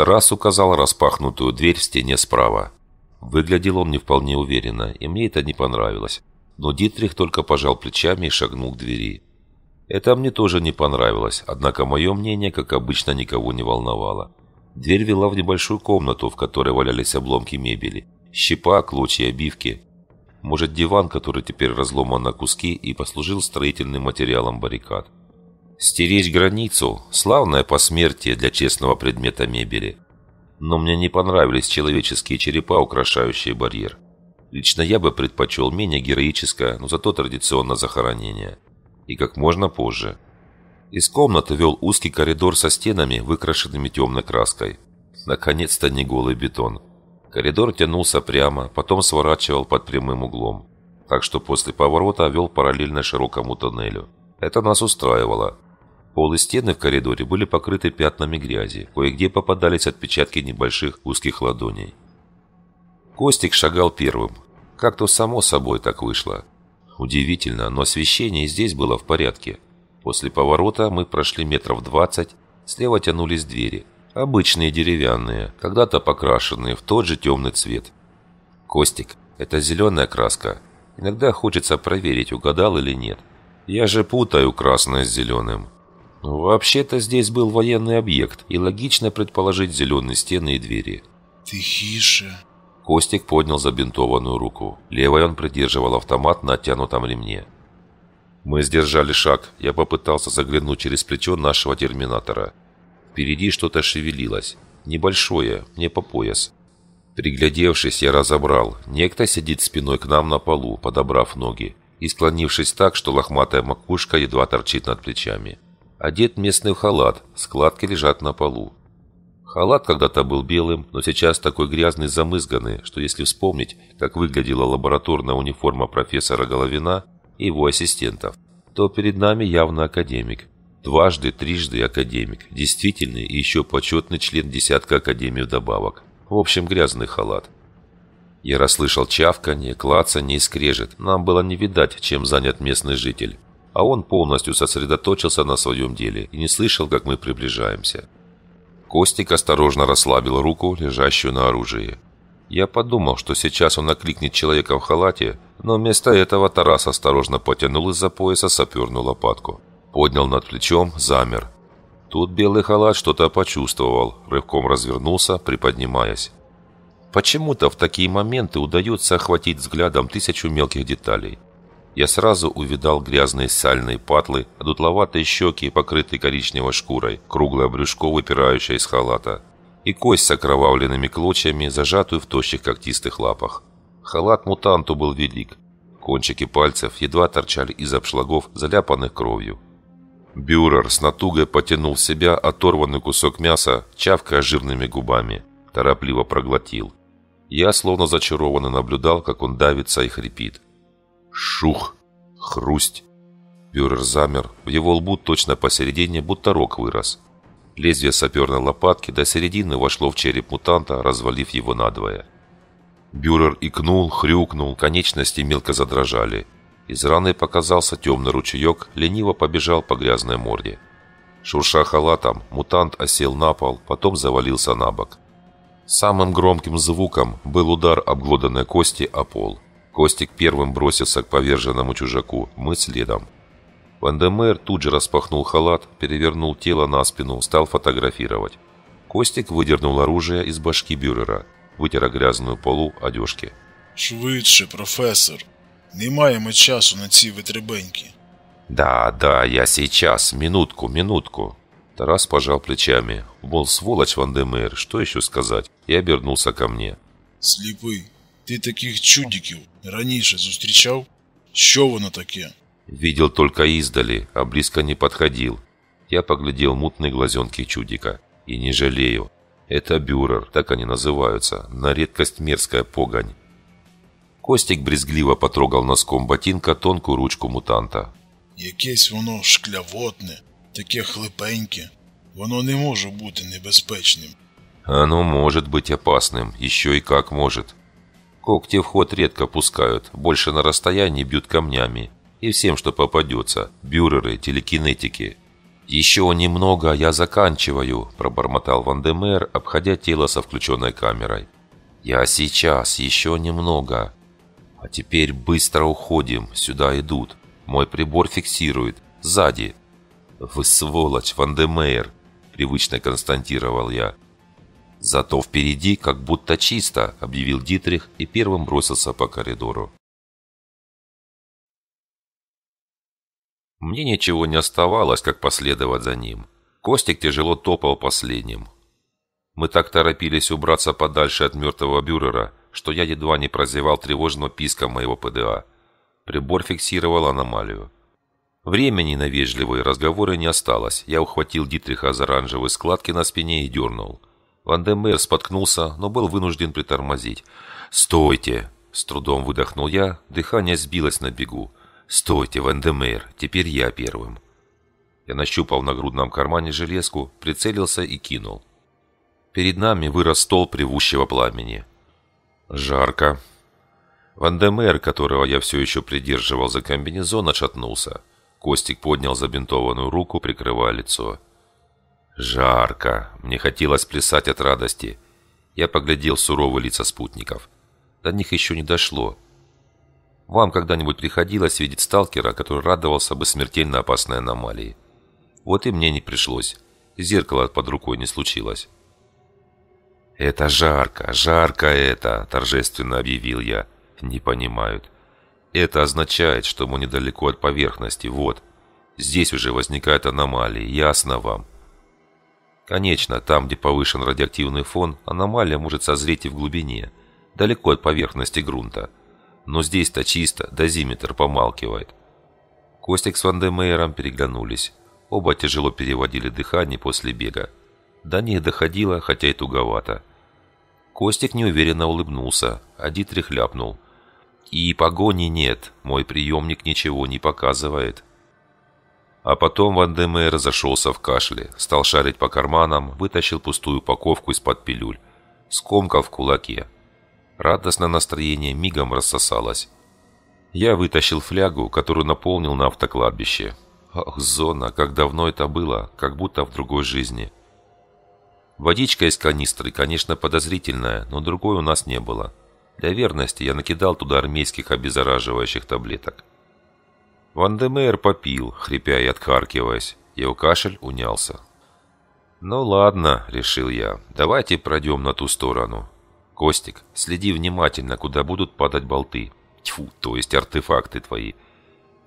Тарас указал распахнутую дверь в стене справа. Выглядел он не вполне уверенно, и мне это не понравилось. Но Дитрих только пожал плечами и шагнул к двери. Это мне тоже не понравилось, однако мое мнение, как обычно, никого не волновало. Дверь вела в небольшую комнату, в которой валялись обломки мебели. Щепа, клочья обивки. Может, диван, который теперь разломан на куски и послужил строительным материалом баррикад. Стереть границу – славное посмертие для честного предмета мебели. Но мне не понравились человеческие черепа, украшающие барьер. Лично я бы предпочел менее героическое, но зато традиционно захоронение. И как можно позже. Из комнаты вел узкий коридор со стенами, выкрашенными темной краской. Наконец-то не голый бетон. Коридор тянулся прямо, потом сворачивал под прямым углом. Так что после поворота вел параллельно широкому тоннелю. Это нас устраивало. Пол и стены в коридоре были покрыты пятнами грязи, кое-где попадались отпечатки небольших узких ладоней. Костик шагал первым. Как-то само собой так вышло. Удивительно, но освещение здесь было в порядке. После поворота мы прошли метров двадцать, слева тянулись двери. Обычные деревянные, когда-то покрашенные в тот же темный цвет. Костик, это зеленая краска. Иногда хочется проверить, угадал или нет. Я же путаю красное с зеленым. Вообще-то здесь был военный объект, и логично предположить зеленые стены и двери. «Тихише!» Костик поднял забинтованную руку. Левой он придерживал автомат на оттянутом ремне. Мы сдержали шаг. Я попытался заглянуть через плечо нашего терминатора. Впереди что-то шевелилось. Небольшое, мне по пояс. Приглядевшись, я разобрал. Некто сидит спиной к нам на полу, подобрав ноги и склонившись так, что лохматая макушка едва торчит над плечами одет местный халат, складки лежат на полу. Халат когда-то был белым, но сейчас такой грязный замызганный, что если вспомнить, как выглядела лабораторная униформа профессора Головина и его ассистентов, то перед нами явно академик. Дважды, трижды академик, действительный и еще почетный член десятка академий вдобавок. В общем, грязный халат. Я расслышал чавканье, клацанье и скрежет. Нам было не видать, чем занят местный житель а он полностью сосредоточился на своем деле и не слышал, как мы приближаемся. Костик осторожно расслабил руку, лежащую на оружии. Я подумал, что сейчас он окликнет человека в халате, но вместо этого Тарас осторожно потянул из-за пояса саперную лопатку. Поднял над плечом, замер. Тут белый халат что-то почувствовал, рывком развернулся, приподнимаясь. Почему-то в такие моменты удается охватить взглядом тысячу мелких деталей – я сразу увидал грязные сальные патлы, одутловатые щеки, покрытые коричневой шкурой, круглое брюшко, выпирающее из халата, и кость с окровавленными клочьями, зажатую в тощих когтистых лапах. Халат мутанту был велик. Кончики пальцев едва торчали из обшлагов, заляпанных кровью. Бюрер с натугой потянул в себя оторванный кусок мяса, чавкая жирными губами. Торопливо проглотил. Я, словно зачарованно, наблюдал, как он давится и хрипит. Шух! Хрусть! Бюрер замер, в его лбу точно посередине, будто рог вырос. Лезвие саперной лопатки до середины вошло в череп мутанта, развалив его надвое. Бюрер икнул, хрюкнул, конечности мелко задрожали. Из раны показался темный ручеек, лениво побежал по грязной морде. Шурша халатом, мутант осел на пол, потом завалился на бок. Самым громким звуком был удар обглоданной кости о пол. Костик первым бросился к поверженному чужаку, мы следом. Вандемер тут же распахнул халат, перевернул тело на спину, стал фотографировать. Костик выдернул оружие из башки бюрера, вытер грязную полу одежки. «Швидше, профессор, Не маємо часу на ці витребеньки!» «Да, да, я сейчас, минутку, минутку!» Тарас пожал плечами. Мол, сволочь, Вандемер, что еще сказать? И обернулся ко мне. «Слепый, ты таких чудиків Раніше зустрічав? Що воно таке? Видел только издали, а близко не подходил. Я поглядел мутные глазенки чудика. И не жалею. Это бюрер, так они называются. На редкость мерзкая погонь. Костик брезгливо потрогал носком ботинка тонкую ручку мутанта. Якесь воно шклявотне, таке хлипеньке. Воно не може бути небезпечним. Оно может быть опасным, еще и как может. Когти в ход редко пускают, больше на расстоянии бьют камнями. И всем, что попадется. Бюреры, телекинетики. «Еще немного, а я заканчиваю», – пробормотал Вандемер, обходя тело со включенной камерой. «Я сейчас, еще немного. А теперь быстро уходим, сюда идут. Мой прибор фиксирует. Сзади». «Вы сволочь, Вандемер!» – привычно константировал я. «Зато впереди как будто чисто», – объявил Дитрих и первым бросился по коридору. Мне ничего не оставалось, как последовать за ним. Костик тяжело топал последним. Мы так торопились убраться подальше от мертвого бюрера, что я едва не прозевал тревожного писка моего ПДА. Прибор фиксировал аномалию. Времени на вежливые разговоры не осталось. Я ухватил Дитриха за оранжевые складки на спине и дернул. Вандемер споткнулся, но был вынужден притормозить. «Стойте!» – с трудом выдохнул я, дыхание сбилось на бегу. «Стойте, Вандемер, теперь я первым!» Я нащупал на грудном кармане железку, прицелился и кинул. Перед нами вырос стол привущего пламени. «Жарко!» Вандемер, которого я все еще придерживал за комбинезон, отшатнулся. Костик поднял забинтованную руку, прикрывая лицо. Жарко. Мне хотелось плясать от радости. Я поглядел суровые лица спутников. До них еще не дошло. Вам когда-нибудь приходилось видеть сталкера, который радовался бы смертельно опасной аномалии? Вот и мне не пришлось. Зеркало под рукой не случилось. «Это жарко, жарко это!» – торжественно объявил я. Не понимают. «Это означает, что мы недалеко от поверхности, вот. Здесь уже возникают аномалии, ясно вам. Конечно, там, где повышен радиоактивный фон, аномалия может созреть и в глубине, далеко от поверхности грунта. Но здесь-то чисто, дозиметр помалкивает. Костик с Ван Демейером переглянулись. Оба тяжело переводили дыхание после бега. До них доходило, хотя и туговато. Костик неуверенно улыбнулся, а Дитрих ляпнул. «И погони нет, мой приемник ничего не показывает». А потом Ван Деме разошелся в кашле, стал шарить по карманам, вытащил пустую упаковку из-под пилюль, скомкал в кулаке. Радостное настроение мигом рассосалось. Я вытащил флягу, которую наполнил на автокладбище. Ах, зона, как давно это было, как будто в другой жизни. Водичка из канистры, конечно, подозрительная, но другой у нас не было. Для верности я накидал туда армейских обеззараживающих таблеток. Вандемейр попил, хрипя и отхаркиваясь. Его кашель унялся. «Ну ладно», — решил я, — «давайте пройдем на ту сторону». «Костик, следи внимательно, куда будут падать болты. Тьфу, то есть артефакты твои.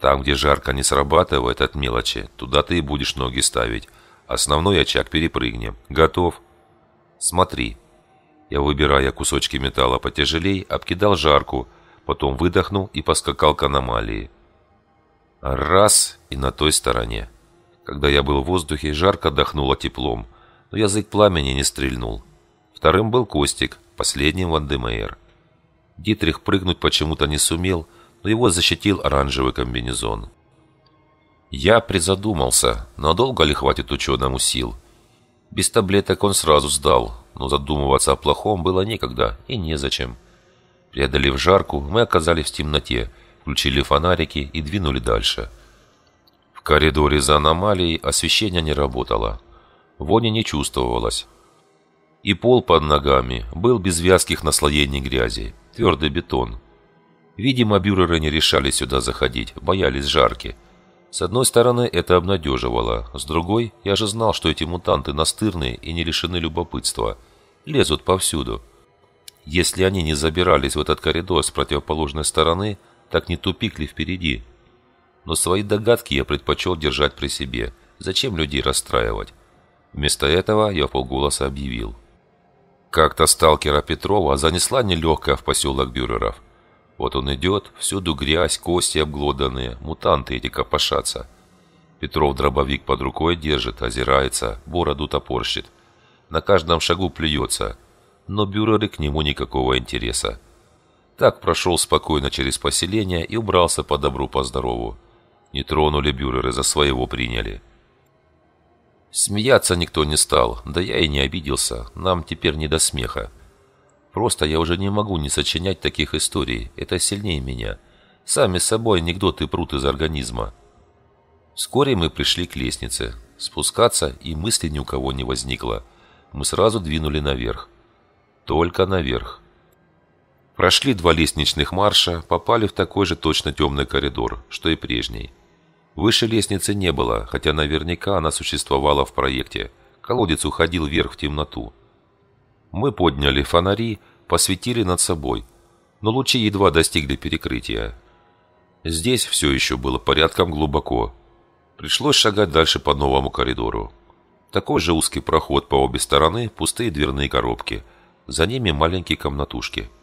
Там, где жарко не срабатывает от мелочи, туда ты и будешь ноги ставить. Основной очаг перепрыгнем. Готов?» «Смотри». Я, выбирая кусочки металла потяжелей, обкидал жарку, потом выдохнул и поскакал к аномалии. Раз и на той стороне. Когда я был в воздухе, жарко дохнуло теплом, но язык пламени не стрельнул. Вторым был Костик, последним Вандемейер. Дитрих прыгнуть почему-то не сумел, но его защитил оранжевый комбинезон. Я призадумался, надолго ли хватит ученому сил. Без таблеток он сразу сдал, но задумываться о плохом было некогда и незачем. Преодолев жарку, мы оказались в темноте – включили фонарики и двинули дальше. В коридоре за аномалией освещение не работало. Вони не чувствовалось. И пол под ногами был без вязких наслоений грязи, твердый бетон. Видимо, бюреры не решали сюда заходить, боялись жарки. С одной стороны, это обнадеживало, с другой, я же знал, что эти мутанты настырные и не лишены любопытства. Лезут повсюду. Если они не забирались в этот коридор с противоположной стороны – так не тупик ли впереди? Но свои догадки я предпочел держать при себе. Зачем людей расстраивать? Вместо этого я полголоса объявил. Как-то сталкера Петрова занесла нелегкая в поселок Бюреров. Вот он идет, всюду грязь, кости обглоданные, мутанты эти копошатся. Петров дробовик под рукой держит, озирается, бороду топорщит. На каждом шагу плюется. Но бюреры к нему никакого интереса. Так прошел спокойно через поселение и убрался по добру, по здорову. Не тронули бюреры, за своего приняли. Смеяться никто не стал, да я и не обиделся, нам теперь не до смеха. Просто я уже не могу не сочинять таких историй, это сильнее меня. Сами собой анекдоты прут из организма. Вскоре мы пришли к лестнице. Спускаться и мысли ни у кого не возникло. Мы сразу двинули наверх. Только наверх. Прошли два лестничных марша, попали в такой же точно темный коридор, что и прежний. Выше лестницы не было, хотя наверняка она существовала в проекте. Колодец уходил вверх в темноту. Мы подняли фонари, посветили над собой, но лучи едва достигли перекрытия. Здесь все еще было порядком глубоко. Пришлось шагать дальше по новому коридору. Такой же узкий проход по обе стороны, пустые дверные коробки. За ними маленькие комнатушки –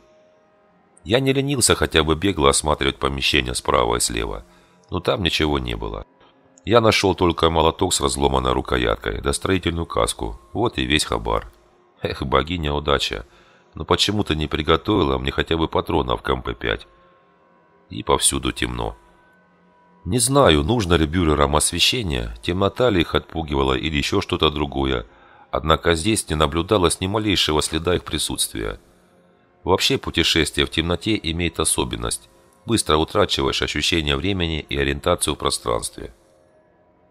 я не ленился хотя бы бегло осматривать помещение справа и слева, но там ничего не было. Я нашел только молоток с разломанной рукояткой, да строительную каску, вот и весь хабар. Эх, богиня удача, но почему то не приготовила мне хотя бы патронов к МП-5? И повсюду темно. Не знаю, нужно ли бюрерам освещение, темнота ли их отпугивала или еще что-то другое, однако здесь не наблюдалось ни малейшего следа их присутствия. Вообще путешествие в темноте имеет особенность. Быстро утрачиваешь ощущение времени и ориентацию в пространстве.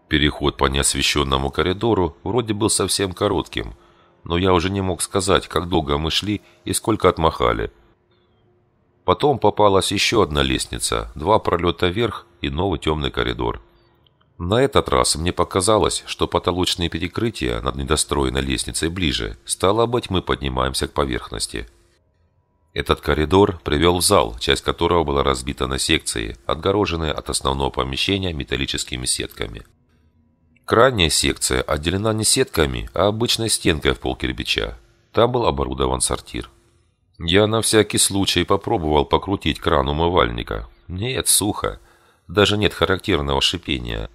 Переход по неосвещенному коридору вроде был совсем коротким, но я уже не мог сказать, как долго мы шли и сколько отмахали. Потом попалась еще одна лестница, два пролета вверх и новый темный коридор. На этот раз мне показалось, что потолочные перекрытия над недостроенной лестницей ближе. Стало быть, мы поднимаемся к поверхности. Этот коридор привел в зал, часть которого была разбита на секции, отгороженные от основного помещения металлическими сетками. Крайняя секция отделена не сетками, а обычной стенкой в пол кирпича. Там был оборудован сортир. Я на всякий случай попробовал покрутить кран умывальника. Нет, сухо. Даже нет характерного шипения.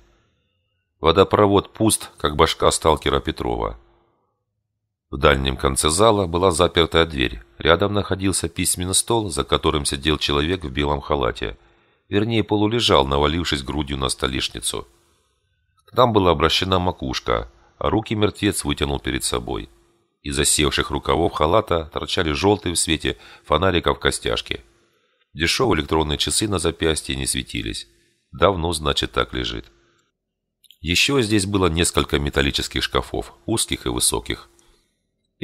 Водопровод пуст, как башка сталкера Петрова. В дальнем конце зала была запертая дверь. Рядом находился письменный стол, за которым сидел человек в белом халате. Вернее, полулежал, навалившись грудью на столешницу. К нам была обращена макушка, а руки мертвец вытянул перед собой. Из засевших рукавов халата торчали желтые в свете фонариков костяшки. Дешевые электронные часы на запястье не светились. Давно, значит, так лежит. Еще здесь было несколько металлических шкафов, узких и высоких.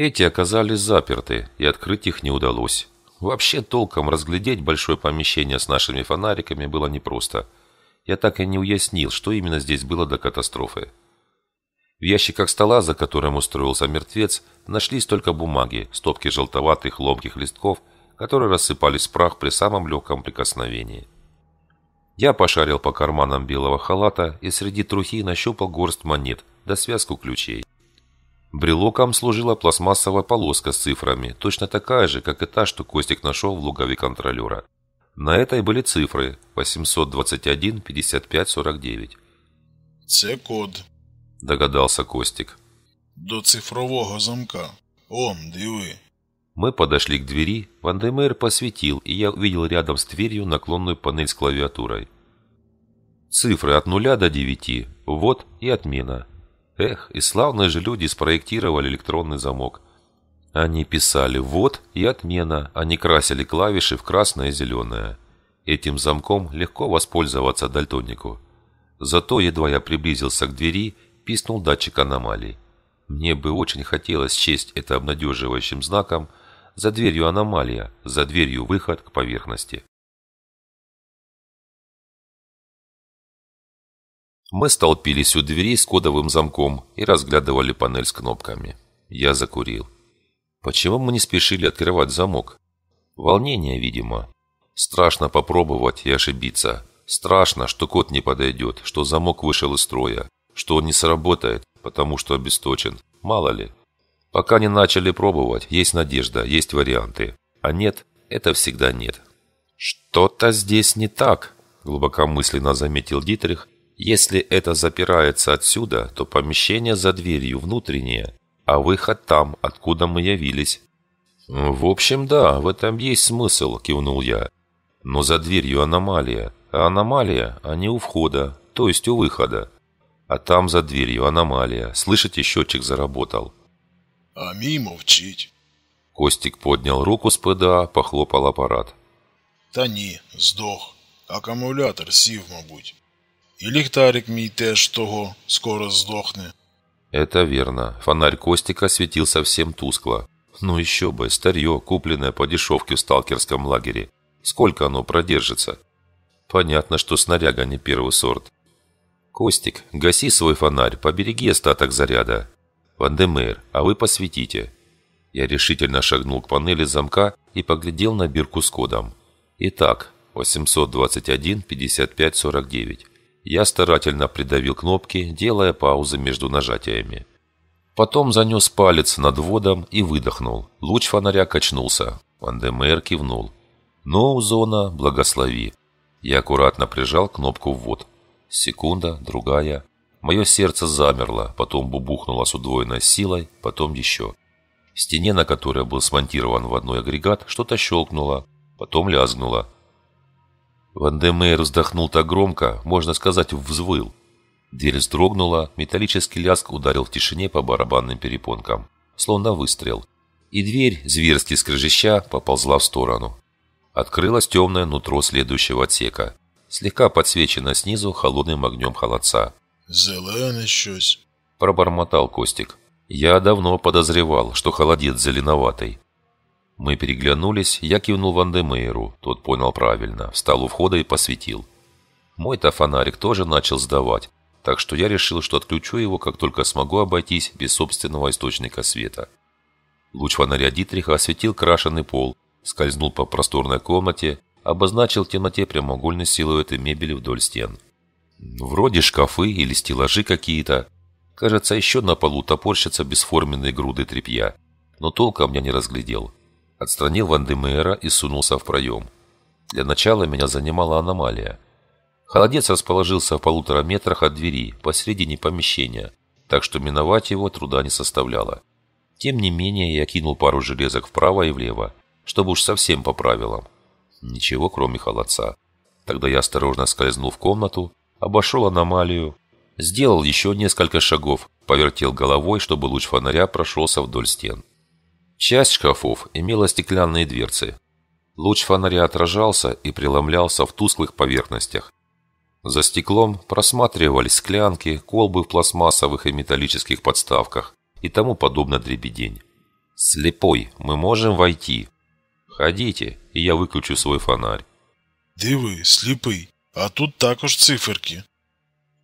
Эти оказались заперты, и открыть их не удалось. Вообще толком разглядеть большое помещение с нашими фонариками было непросто. Я так и не уяснил, что именно здесь было до катастрофы. В ящиках стола, за которым устроился мертвец, нашлись только бумаги, стопки желтоватых ломких листков, которые рассыпались в прах при самом легком прикосновении. Я пошарил по карманам белого халата и среди трухи нащупал горсть монет да связку ключей. Брелоком служила пластмассовая полоска с цифрами, точно такая же, как и та, что Костик нашел в лугове контролера. На этой были цифры 821-55-49. «Це код», – догадался Костик. «До цифрового замка. Он, диви». Мы подошли к двери, Вандемейр посветил, и я увидел рядом с дверью наклонную панель с клавиатурой. Цифры от 0 до 9, Вот и отмена – Эх, и славные же люди спроектировали электронный замок. Они писали «вот» и «отмена», они а красили клавиши в красное и зеленое. Этим замком легко воспользоваться дальтоннику. Зато, едва я приблизился к двери, писнул датчик аномалий. Мне бы очень хотелось честь это обнадеживающим знаком. За дверью аномалия, за дверью выход к поверхности. Мы столпились у двери с кодовым замком и разглядывали панель с кнопками. Я закурил. Почему мы не спешили открывать замок? Волнение, видимо. Страшно попробовать и ошибиться. Страшно, что код не подойдет, что замок вышел из строя, что он не сработает, потому что обесточен. Мало ли. Пока не начали пробовать, есть надежда, есть варианты. А нет, это всегда нет. «Что-то здесь не так», – глубокомысленно заметил Дитрих если это запирается отсюда, то помещение за дверью внутреннее, а выход там, откуда мы явились. «В общем, да, в этом есть смысл», – кивнул я. «Но за дверью аномалия. А аномалия, а не у входа, то есть у выхода. А там за дверью аномалия. Слышите, счетчик заработал». А мимо вчить. Костик поднял руку с ПДА, похлопал аппарат. «Та ні, здох. Акумулятор сів, мабуть». И ліхтарик мій теж того скоро сдохне. Это верно. Фонарь Костика светил совсем тускло. Ну еще бы, старье, купленное по дешевке в сталкерском лагере. Сколько оно продержится? Понятно, что снаряга не первый сорт. Костик, гаси свой фонарь, побереги остаток заряда. Вандемейр, а вы посветите. Я решительно шагнул к панели замка и поглядел на бирку с кодом. Итак, 821-55-49. Я старательно придавил кнопки, делая паузы между нажатиями. Потом занес палец над водом и выдохнул. Луч фонаря качнулся. Вандемер кивнул. «Ну, зона, благослови». Я аккуратно прижал кнопку «ввод». Секунда, другая. Мое сердце замерло, потом бубухнуло с удвоенной силой, потом еще. В стене, на которой был смонтирован водной агрегат, что-то щелкнуло, потом лязгнуло. Вандемейр вздохнул так громко, можно сказать, взвыл. Дверь вздрогнула, металлический лязг ударил в тишине по барабанным перепонкам, словно выстрел. И дверь, зверски скрежеща, поползла в сторону. Открылось темное нутро следующего отсека, слегка подсвечено снизу холодным огнем холодца. «Зелено щось», – пробормотал Костик. «Я давно подозревал, что холодец зеленоватый. Мы переглянулись, я кивнул Вандемейру, тот понял правильно, встал у входа и посветил. Мой-то фонарик тоже начал сдавать, так что я решил, что отключу его, как только смогу обойтись без собственного источника света. Луч фонаря Дитриха осветил крашеный пол, скользнул по просторной комнате, обозначил в темноте прямоугольные силуэты мебели вдоль стен. Вроде шкафы или стеллажи какие-то. Кажется, еще на полу топорщатся бесформенные груды тряпья, но толком я не разглядел. Отстранил Вандемейра и сунулся в проем. Для начала меня занимала аномалия. Холодец расположился в полутора метрах от двери, посередине помещения, так что миновать его труда не составляло. Тем не менее, я кинул пару железок вправо и влево, чтобы уж совсем по правилам. Ничего, кроме холодца. Тогда я осторожно скользнул в комнату, обошел аномалию, сделал еще несколько шагов, повертел головой, чтобы луч фонаря прошелся вдоль стен. Часть шкафов имела стеклянные дверцы. Луч фонаря отражался и преломлялся в тусклых поверхностях. За стеклом просматривались склянки, колбы в пластмассовых и металлических подставках и тому подобно дребедень. «Слепой, мы можем войти?» «Ходите, и я выключу свой фонарь». «Диви, сліпий, а тут також циферки».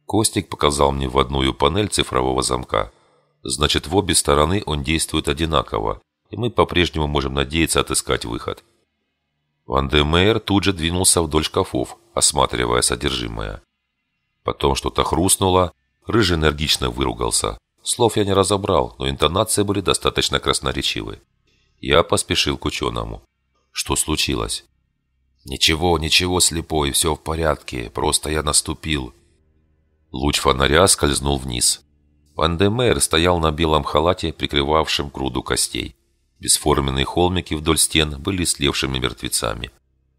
Костик показал мне вводную панель цифрового замка. Значит, в обе стороны он действует одинаково, и мы по-прежнему можем надеяться отыскать выход. Ван де Мейер тут же двинулся вдоль шкафов, осматривая содержимое. Потом что-то хрустнуло, Рыжий энергично выругался. Слов я не разобрал, но интонации были достаточно красноречивы. Я поспешил к ученому. Что случилось? «Ничего, ничего, слепой, все в порядке, просто я наступил». Луч фонаря скользнул вниз. Ван де Мейер стоял на белом халате, прикрывавшем груду костей. Бесформенные холмики вдоль стен были слевшими мертвецами.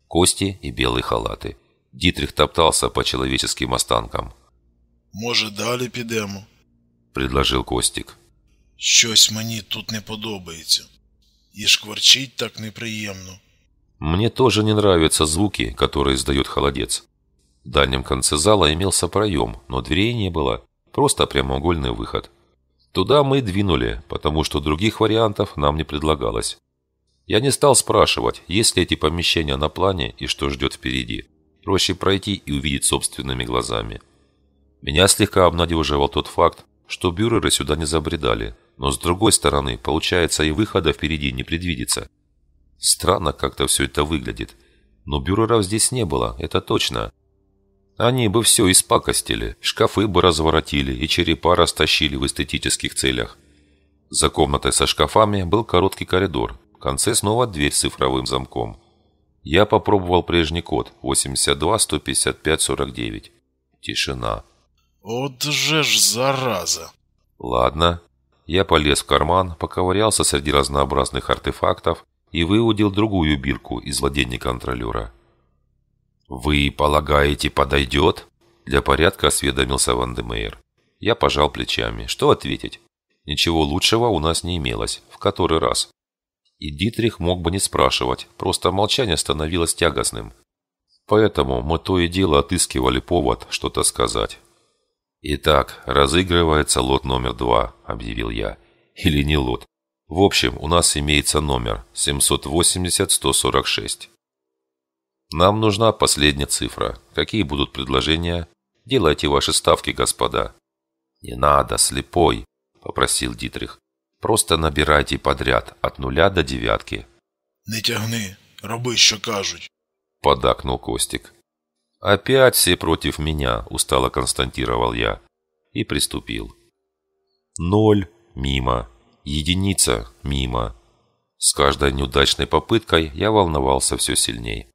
Кости и белые халаты. Дитрих топтался по человеческим останкам. «Може, далі підемо?» – предложил Костик. «Щось мені тут не подобається. И шкварчить так неприемно». «Мне тоже не нравятся звуки, которые издает холодец». В дальнем конце зала имелся проем, но дверей не было, просто прямоугольный выход – Туда мы двинули, потому что других вариантов нам не предлагалось. Я не стал спрашивать, есть ли эти помещения на плане и что ждет впереди. Проще пройти и увидеть собственными глазами. Меня слегка обнадеживал тот факт, что бюреры сюда не забредали. Но с другой стороны, получается, и выхода впереди не предвидится. Странно как-то все это выглядит. Но бюреров здесь не было, это точно. Они бы все испакостили, шкафы бы разворотили и черепа растащили в эстетических целях. За комнатой со шкафами был короткий коридор, в конце снова дверь с цифровым замком. Я попробовал прежний код 82-155-49. Тишина. «Вот же ж зараза!» «Ладно». Я полез в карман, поковырялся среди разнообразных артефактов и выудил другую бирку из владения контролера. «Вы полагаете, подойдет?» Для порядка осведомился Ван Демейр. Я пожал плечами. Что ответить? Ничего лучшего у нас не имелось. В который раз. И Дитрих мог бы не спрашивать. Просто молчание становилось тягостным. Поэтому мы то и дело отыскивали повод что-то сказать. «Итак, разыгрывается лот номер два», — объявил я. «Или не лот. В общем, у нас имеется номер 780-146. Нам нужна последняя цифра. Какие будут предложения? Делайте ваши ставки, господа. Не надо, слепой, попросил Дитрих. Просто набирайте подряд от нуля до дев'ятки. Не тягни, роби, що кажуть, поддакнул Костик. Опять все против меня, устало константировал я и приступил. Ноль мимо, единица мимо. С каждой неудачной попыткой я волновался все сильнее.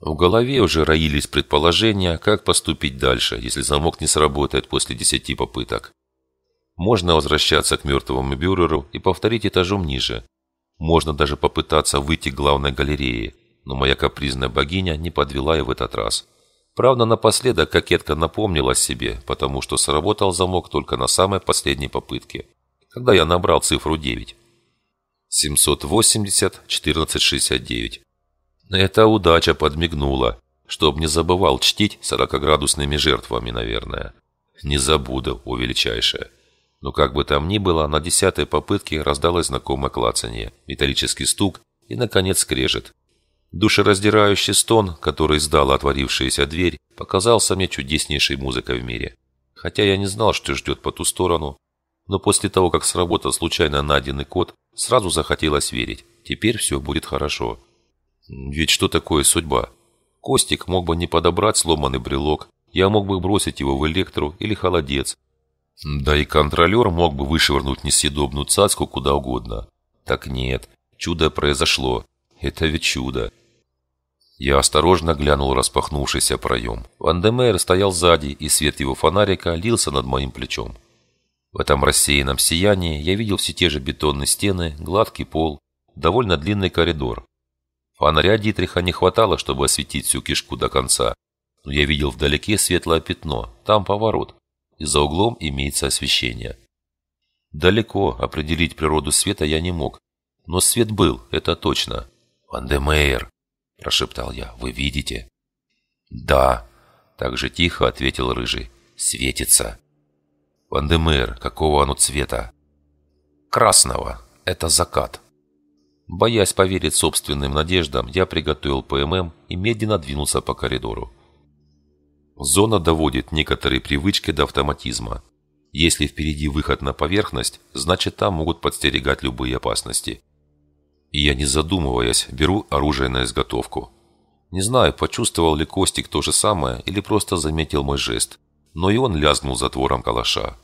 В голове уже роились предположения, как поступить дальше, если замок не сработает после десяти попыток. Можно возвращаться к мертвому бюреру и повторить этажом ниже. Можно даже попытаться выйти к главной галерее, но моя капризная богиня не подвела и в этот раз. Правда, напоследок кокетка напомнила себе, потому что сработал замок только на самой последней попытке, когда я набрал цифру 9. 780-1469. Это удача подмигнула, чтоб не забывал чтить сорокоградусными жертвами, наверное. Не забуду, о величайшее. Но как бы там ни было, на десятой попытке раздалось знакомое клацанье, металлический стук и, наконец, скрежет. Душераздирающий стон, который издала отворившаяся дверь, показался мне чудеснейшей музыкой в мире. Хотя я не знал, что ждет по ту сторону, но после того, как сработал случайно найденный код, сразу захотелось верить. Теперь все будет хорошо. Ведь что такое судьба? Костик мог бы не подобрать сломанный брелок, я мог бы бросить его в электру или холодец. Да и контролер мог бы вышвырнуть несъедобную цацку куда угодно. Так нет, чудо произошло. Это ведь чудо. Я осторожно глянул распахнувшийся проем. Вандемейр стоял сзади, и свет его фонарика лился над моим плечом. В этом рассеянном сиянии я видел все те же бетонные стены, гладкий пол, довольно длинный коридор. Фонаря Дитриха не хватало, чтобы осветить всю кишку до конца, но я видел вдалеке светлое пятно, там поворот, и за углом имеется освещение. Далеко определить природу света я не мог, но свет был, это точно. «Вандемейр», – прошептал я, – «вы видите?» «Да», – так же тихо ответил Рыжий, – «светится». «Вандемейр, какого оно цвета?» «Красного, это закат». Боясь поверить собственным надеждам, я приготовил ПММ и медленно двинулся по коридору. Зона доводит некоторые привычки до автоматизма. Если впереди выход на поверхность, значит там могут подстерегать любые опасности. И я, не задумываясь, беру оружие на изготовку. Не знаю, почувствовал ли Костик то же самое или просто заметил мой жест, но и он лязгнул затвором калаша.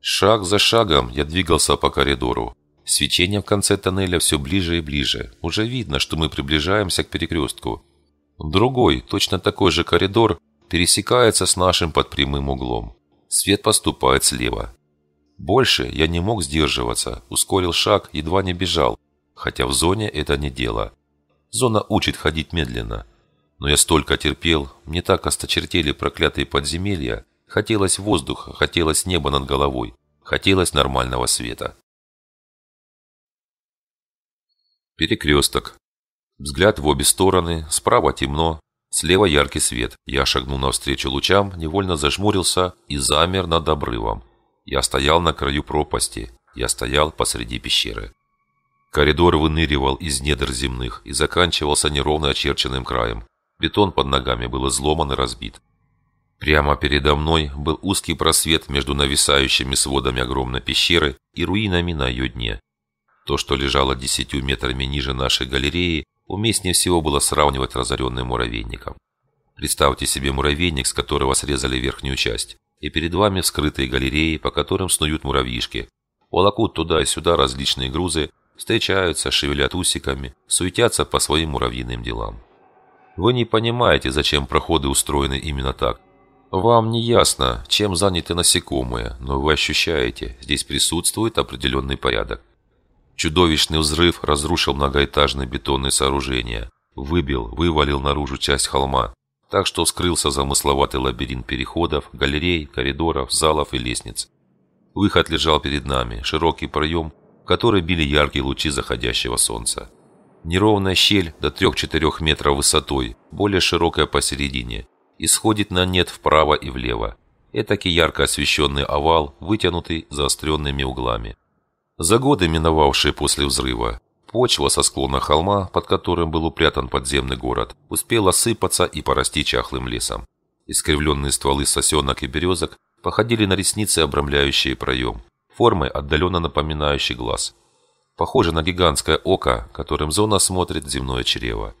Шаг за шагом я двигался по коридору. Свечение в конце тоннеля все ближе и ближе. Уже видно, что мы приближаемся к перекрестку. Другой, точно такой же коридор, пересекается с нашим под прямым углом. Свет поступает слева. Больше я не мог сдерживаться, ускорил шаг, едва не бежал, хотя в зоне это не дело. Зона учит ходить медленно. Но я столько терпел, мне так осточертели проклятые подземелья, хотелось воздуха, хотелось неба над головой, хотелось нормального света. Перекресток. Взгляд в обе стороны, справа темно, слева яркий свет. Я шагнул навстречу лучам, невольно зажмурился и замер над обрывом. Я стоял на краю пропасти, я стоял посреди пещеры. Коридор выныривал из недр земных и заканчивался неровно очерченным краем. Бетон под ногами был изломан и разбит. Прямо передо мной был узкий просвет между нависающими сводами огромной пещеры и руинами на ее дне. То, что лежало десятью метрами ниже нашей галереи, уместнее всего было сравнивать разоренным муравейником. Представьте себе муравейник, с которого срезали верхнюю часть, и перед вами вскрытые галереи, по которым снуют муравьишки. Волокут туда и сюда различные грузы, встречаются, шевелят усиками, суетятся по своим муравьиным делам. Вы не понимаете, зачем проходы устроены именно так. Вам не ясно, чем заняты насекомые, но вы ощущаете, здесь присутствует определенный порядок. Чудовищный взрыв разрушил многоэтажные бетонные сооружения, выбил, вывалил наружу часть холма, так что скрылся замысловатый лабиринт переходов, галерей, коридоров, залов и лестниц. Выход лежал перед нами, широкий проем, в который били яркие лучи заходящего солнца. Неровная щель до 3-4 метров высотой, более широкая посередине, исходит на нет вправо и влево. Этакий ярко освещенный овал, вытянутый заостренными углами. За годы, миновавшие после взрыва, почва со склона холма, под которым был упрятан подземный город, успела сыпаться и порасти чахлым лесом. Искривленные стволы сосенок и березок походили на ресницы, обрамляющие проем, формой, отдаленно напоминающей глаз. Похоже на гигантское око, которым зона смотрит земное чрево.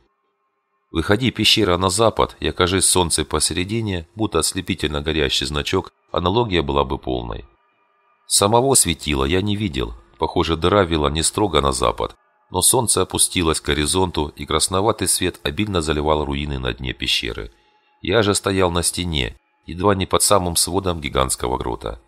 Выходи пещера на запад и окажись солнце посередине, будто ослепительно горящий значок, аналогия была бы полной. Самого светила я не видел, Похоже, дыра вела не строго на запад, но солнце опустилось к горизонту, и красноватый свет обильно заливал руины на дне пещеры. Я же стоял на стене, едва не под самым сводом гигантского грота.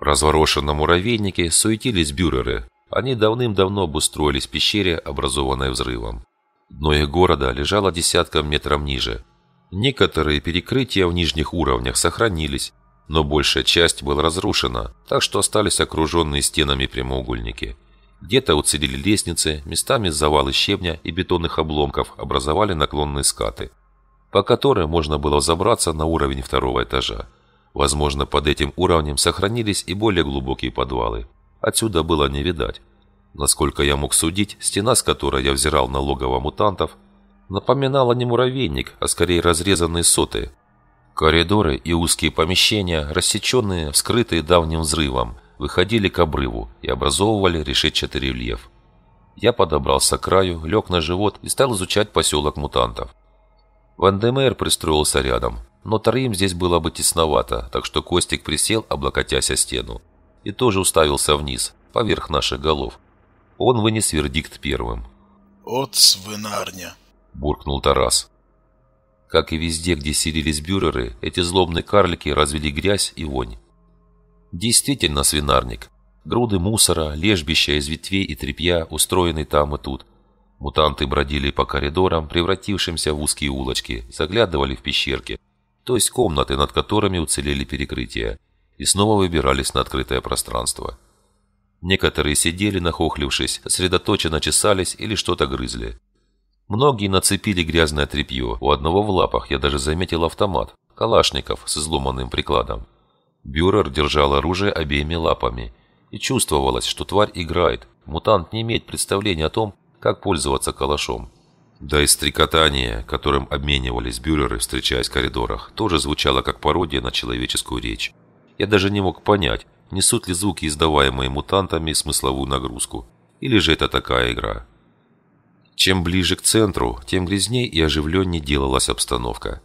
В разворошенном муравейнике суетились бюреры. Они давным-давно обустроились в пещере, образованной взрывом. Дно их города лежало десятком метров ниже. Некоторые перекрытия в нижних уровнях сохранились, но большая часть была разрушена, так что остались окруженные стенами прямоугольники. Где-то уцелели лестницы, местами завалы щебня и бетонных обломков образовали наклонные скаты, по которым можно было забраться на уровень второго этажа. Возможно, под этим уровнем сохранились и более глубокие подвалы. Отсюда было не видать. Насколько я мог судить, стена, с которой я взирал на логово мутантов, напоминала не муравейник, а скорее разрезанные соты – Коридоры и узкие помещения, рассеченные, вскрытые давним взрывом, выходили к обрыву и образовывали решетчатый рельеф. Я подобрался к краю, лег на живот и стал изучать поселок мутантов. Вандемейр пристроился рядом, но вторым здесь было бы тесновато, так что Костик присел, облокотясь о стену, и тоже уставился вниз, поверх наших голов. Он вынес вердикт первым. «От свинарня!» – буркнул Тарас. Как и везде, где селились бюреры, эти злобные карлики развели грязь и вонь. Действительно свинарник. Груды мусора, лежбища из ветвей и тряпья, устроены там и тут. Мутанты бродили по коридорам, превратившимся в узкие улочки, заглядывали в пещерки, то есть комнаты, над которыми уцелели перекрытия, и снова выбирались на открытое пространство. Некоторые сидели, нахохлившись, сосредоточенно чесались или что-то грызли. Многие нацепили грязное тряпье, у одного в лапах я даже заметил автомат, калашников с изломанным прикладом. Бюрер держал оружие обеими лапами, и чувствовалось, что тварь играет, мутант не имеет представления о том, как пользоваться калашом. Да и стрекотание, которым обменивались бюреры, встречаясь в коридорах, тоже звучало как пародия на человеческую речь. Я даже не мог понять, несут ли звуки, издаваемые мутантами, смысловую нагрузку, или же это такая игра. Чем ближе к центру, тем грязней и оживленнее делалась обстановка.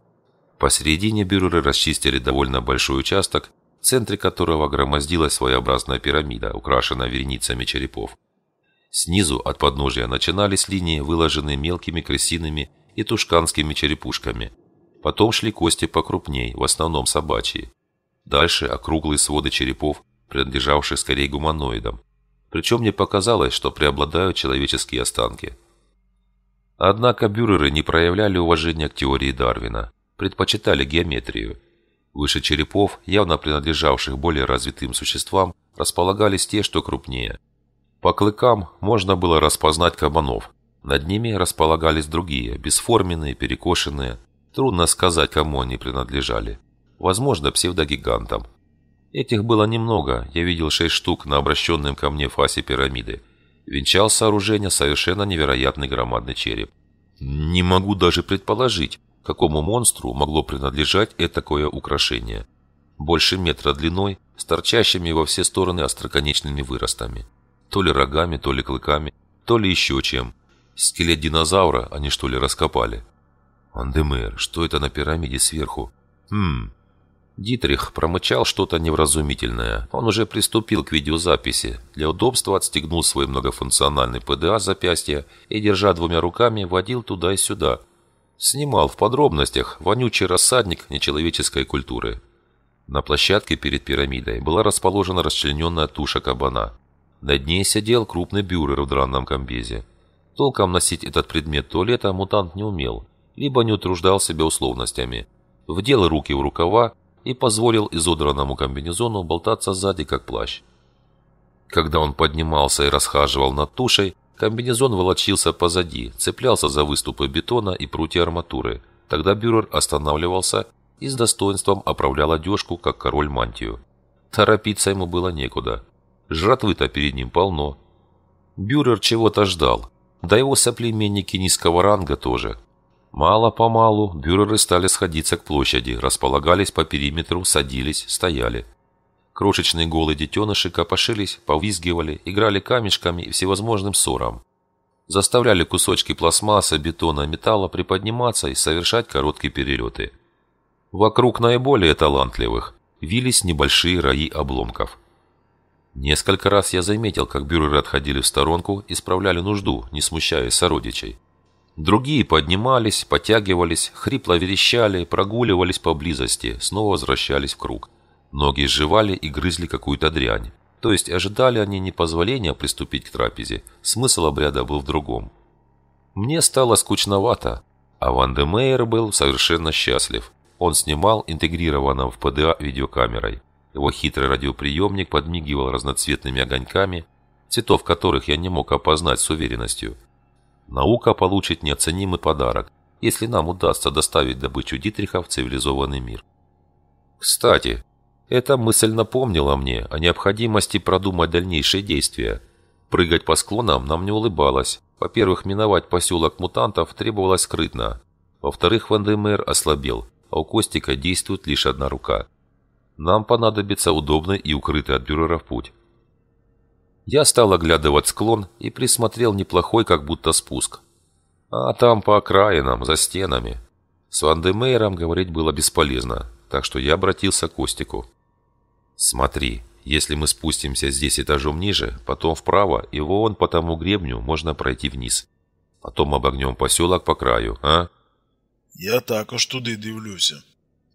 Посередине бюреры расчистили довольно большой участок, в центре которого громоздилась своеобразная пирамида, украшенная вереницами черепов. Снизу от подножия начинались линии, выложенные мелкими крысиными и тушканскими черепушками. Потом шли кости покрупней, в основном собачьи. Дальше округлые своды черепов, принадлежавшие скорее гуманоидам. Причем мне показалось, что преобладают человеческие останки – Однако бюреры не проявляли уважения к теории Дарвина, предпочитали геометрию. Выше черепов, явно принадлежавших более развитым существам, располагались те, что крупнее. По клыкам можно было распознать кабанов. Над ними располагались другие, бесформенные, перекошенные. Трудно сказать, кому они принадлежали. Возможно, псевдогигантам. Этих было немного, я видел шесть штук на обращенном ко мне фасе пирамиды венчал сооружение совершенно невероятный громадный череп. Не могу даже предположить, какому монстру могло принадлежать это такое украшение. Больше метра длиной, с торчащими во все стороны остроконечными выростами. То ли рогами, то ли клыками, то ли еще чем. Скелет динозавра они что ли раскопали? Андемер, что это на пирамиде сверху? Хм, Дитрих промычал что-то невразумительное. Он уже приступил к видеозаписи. Для удобства отстегнул свой многофункциональный ПДА запястья и, держа двумя руками, водил туда и сюда. Снимал в подробностях вонючий рассадник нечеловеческой культуры. На площадке перед пирамидой была расположена расчлененная туша кабана. На дне сидел крупный бюрер в дранном комбезе. Толком носить этот предмет туалета мутант не умел, либо не утруждал себя условностями. Вдел руки в рукава, и позволил изодранному комбинезону болтаться сзади, как плащ. Когда он поднимался и расхаживал над тушей, комбинезон волочился позади, цеплялся за выступы бетона и прутья арматуры. Тогда Бюрер останавливался и с достоинством оправлял одежку, как король мантию. Торопиться ему было некуда. Жратвы-то перед ним полно. Бюрер чего-то ждал. Да его соплеменники низкого ранга тоже. Мало-помалу бюреры стали сходиться к площади, располагались по периметру, садились, стояли. Крошечные голые детеныши копошились, повизгивали, играли камешками и всевозможным ссором. Заставляли кусочки пластмассы, бетона, металла приподниматься и совершать короткие перелеты. Вокруг наиболее талантливых вились небольшие раи обломков. Несколько раз я заметил, как бюреры отходили в сторонку, и справляли нужду, не смущаясь сородичей. Другие поднимались, потягивались, хрипло верещали, прогуливались поблизости, снова возвращались в круг. Ноги жевали и грызли какую-то дрянь. То есть ожидали они не позволения приступить к трапезе, смысл обряда был в другом. Мне стало скучновато, а Ван де Мейер был совершенно счастлив. Он снимал интегрированным в ПДА видеокамерой. Его хитрый радиоприемник подмигивал разноцветными огоньками, цветов которых я не мог опознать с уверенностью – Наука получит неоценимый подарок, если нам удастся доставить добычу Дитриха в цивилизованный мир. Кстати, эта мысль напомнила мне о необходимости продумать дальнейшие действия. Прыгать по склонам нам не улыбалось. Во-первых, миновать поселок мутантов требовалось скрытно. Во-вторых, Вандемер ослабел, а у Костика действует лишь одна рука. Нам понадобится удобный и укрытый от бюреров путь. Я стал оглядывать склон и присмотрел неплохой как будто спуск. А там по окраинам, за стенами. С Вандемейром говорить было бесполезно, так что я обратился к Костику. «Смотри, если мы спустимся здесь этажом ниже, потом вправо, и вон по тому гребню можно пройти вниз. Потом обогнем поселок по краю, а?» Я так також туди дивлюся,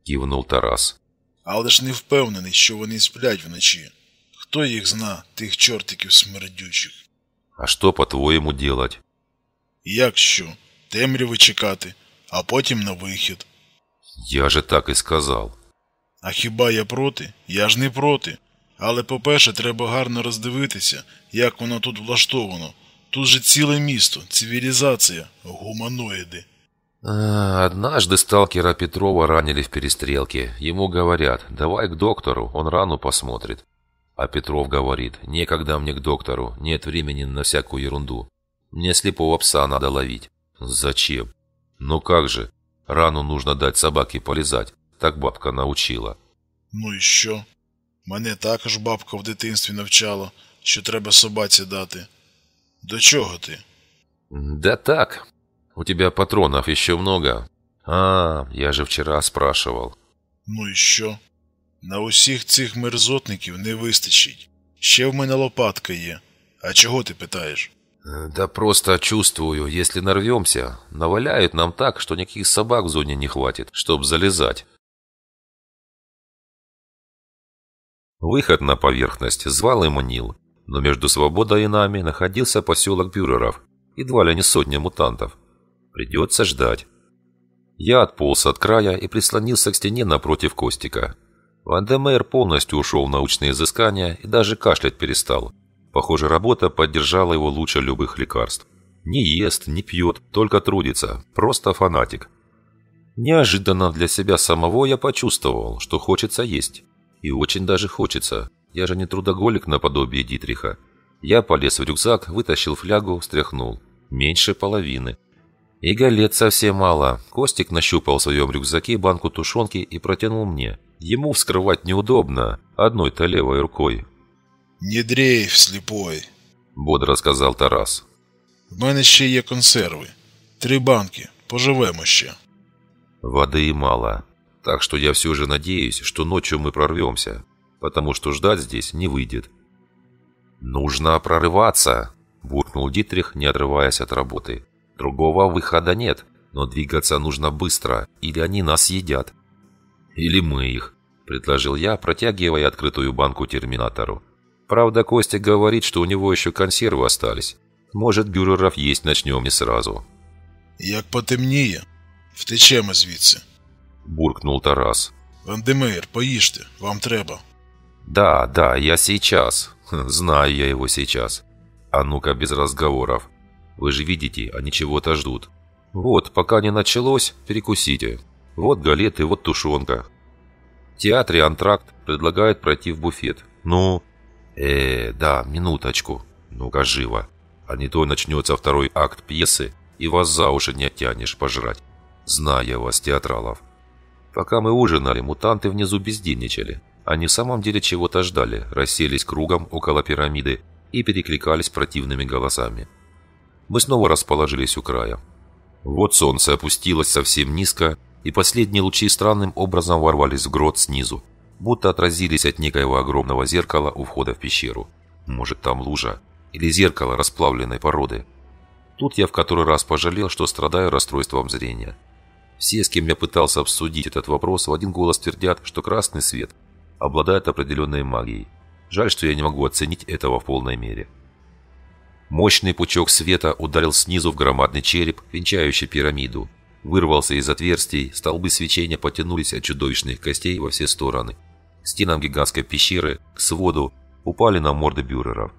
Кивнул Тарас. Але ж не впевнений, що вони сплять вночі. Хто їх зна, тих чортиків смердючих? А що, по-твоєму, делать? Як що? Темряви чекати, а потім на вихід. Я же так і сказав. А хіба я проти? Я ж не проти. Але по-перше, треба гарно роздивитися, як воно тут влаштовано. Тут же ціле місто, цивілізація, гуманоїди. А, однажды сталкера Петрова ранили в перестрелке. Ему говорят, давай к доктору, он рану посмотрит. А Петров говорит, некогда мне к доктору, нет времени на всякую ерунду. Мне слепого пса надо ловить. Зачем? Ну как же, рану нужно дать собаке полезать, так бабка научила. Ну і що? Мене ж бабка в дитинстві навчала, що треба собаці дати. До чого ти? Да так. У тебя патронов еще много. А, я же вчера спрашивал. Ну и что? На усіх цих мерзотників не вистачить. Ще в мене лопатка є. А чого ти питаєш? Да просто чувствую, если нарвемся, наваляют нам так, что никаких собак в зоне не хватит, чтоб залезать. Выход на поверхность звал и манил, но между свободой и нами находился поселок бюреров, едва ли не сотня мутантов. Придется ждать. Я отполз от края и прислонился к стене напротив Костика. Вандемейр полностью ушел в научные изыскания и даже кашлять перестал. Похоже, работа поддержала его лучше любых лекарств. Не ест, не пьет, только трудится. Просто фанатик. Неожиданно для себя самого я почувствовал, что хочется есть. И очень даже хочется. Я же не трудоголик наподобие Дитриха. Я полез в рюкзак, вытащил флягу, встряхнул. Меньше половины. И галет совсем мало. Костик нащупал в своем рюкзаке банку тушенки и протянул мне. Ему вскрывать неудобно, одной-то левой рукой. «Не дрейф, слепой», – бодро сказал Тарас. «В мене ще є консерви. Три банки. Поживемо ще». Воды мало. Так что я все же надеюсь, что ночью мы прорвемся, потому что ждать здесь не выйдет. «Нужно прорываться», – буркнул Дитрих, не отрываясь от работы. Другого выхода нет, но двигаться нужно быстро, или они нас едят. Или мы их, предложил я, протягивая открытую банку терминатору. Правда, Костя говорит, что у него еще консервы остались. Может, бюреров есть начнем не сразу. Як потемнее. потемніє, втечемо звідси, буркнул Тарас. Вандемейр, поешьте, вам треба. Да, да, я сейчас. Знаю я его сейчас. А ну-ка без разговоров. Вы же видите, они чего-то ждут. Вот, пока не началось, перекусите. Вот галеты, вот тушенка. В театре антракт предлагает пройти в буфет. Ну, э, да, минуточку. Ну-ка живо. А не то начнется второй акт пьесы, и вас за уши не оттянешь пожрать. Знаю вас, театралов. Пока мы ужинали, мутанты внизу бездельничали. Они в самом деле чего-то ждали, расселись кругом около пирамиды и перекликались противными голосами мы снова расположились у края. Вот солнце опустилось совсем низко, и последние лучи странным образом ворвались в грот снизу, будто отразились от некоего огромного зеркала у входа в пещеру. Может, там лужа или зеркало расплавленной породы. Тут я в который раз пожалел, что страдаю расстройством зрения. Все, с кем я пытался обсудить этот вопрос, в один голос твердят, что красный свет обладает определенной магией. Жаль, что я не могу оценить этого в полной мере. Мощный пучок света ударил снизу в громадный череп, венчающий пирамиду. Вырвался из отверстий, столбы свечения потянулись от чудовищных костей во все стороны. К стенам гигантской пещеры, к своду, упали на морды бюреров.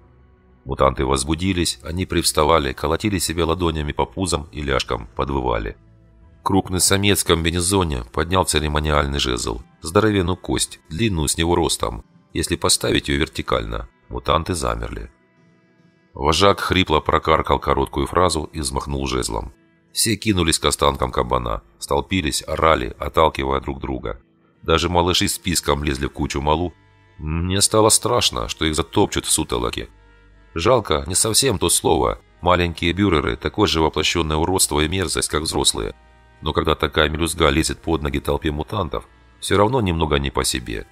Мутанты возбудились, они привставали, колотили себя ладонями по пузам и ляжкам, подвывали. Крупный самец в комбинезоне поднял церемониальный жезл, здоровенную кость, длинную с него ростом. Если поставить ее вертикально, мутанты замерли. Вожак хрипло прокаркал короткую фразу и взмахнул жезлом. Все кинулись к останкам кабана, столпились, орали, отталкивая друг друга. Даже малыши с писком лезли в кучу малу. Мне стало страшно, что их затопчут в сутолоке. Жалко, не совсем то слово. Маленькие бюреры – такое же воплощенное уродство и мерзость, как взрослые. Но когда такая мелюзга лезет под ноги толпе мутантов, все равно немного не по себе.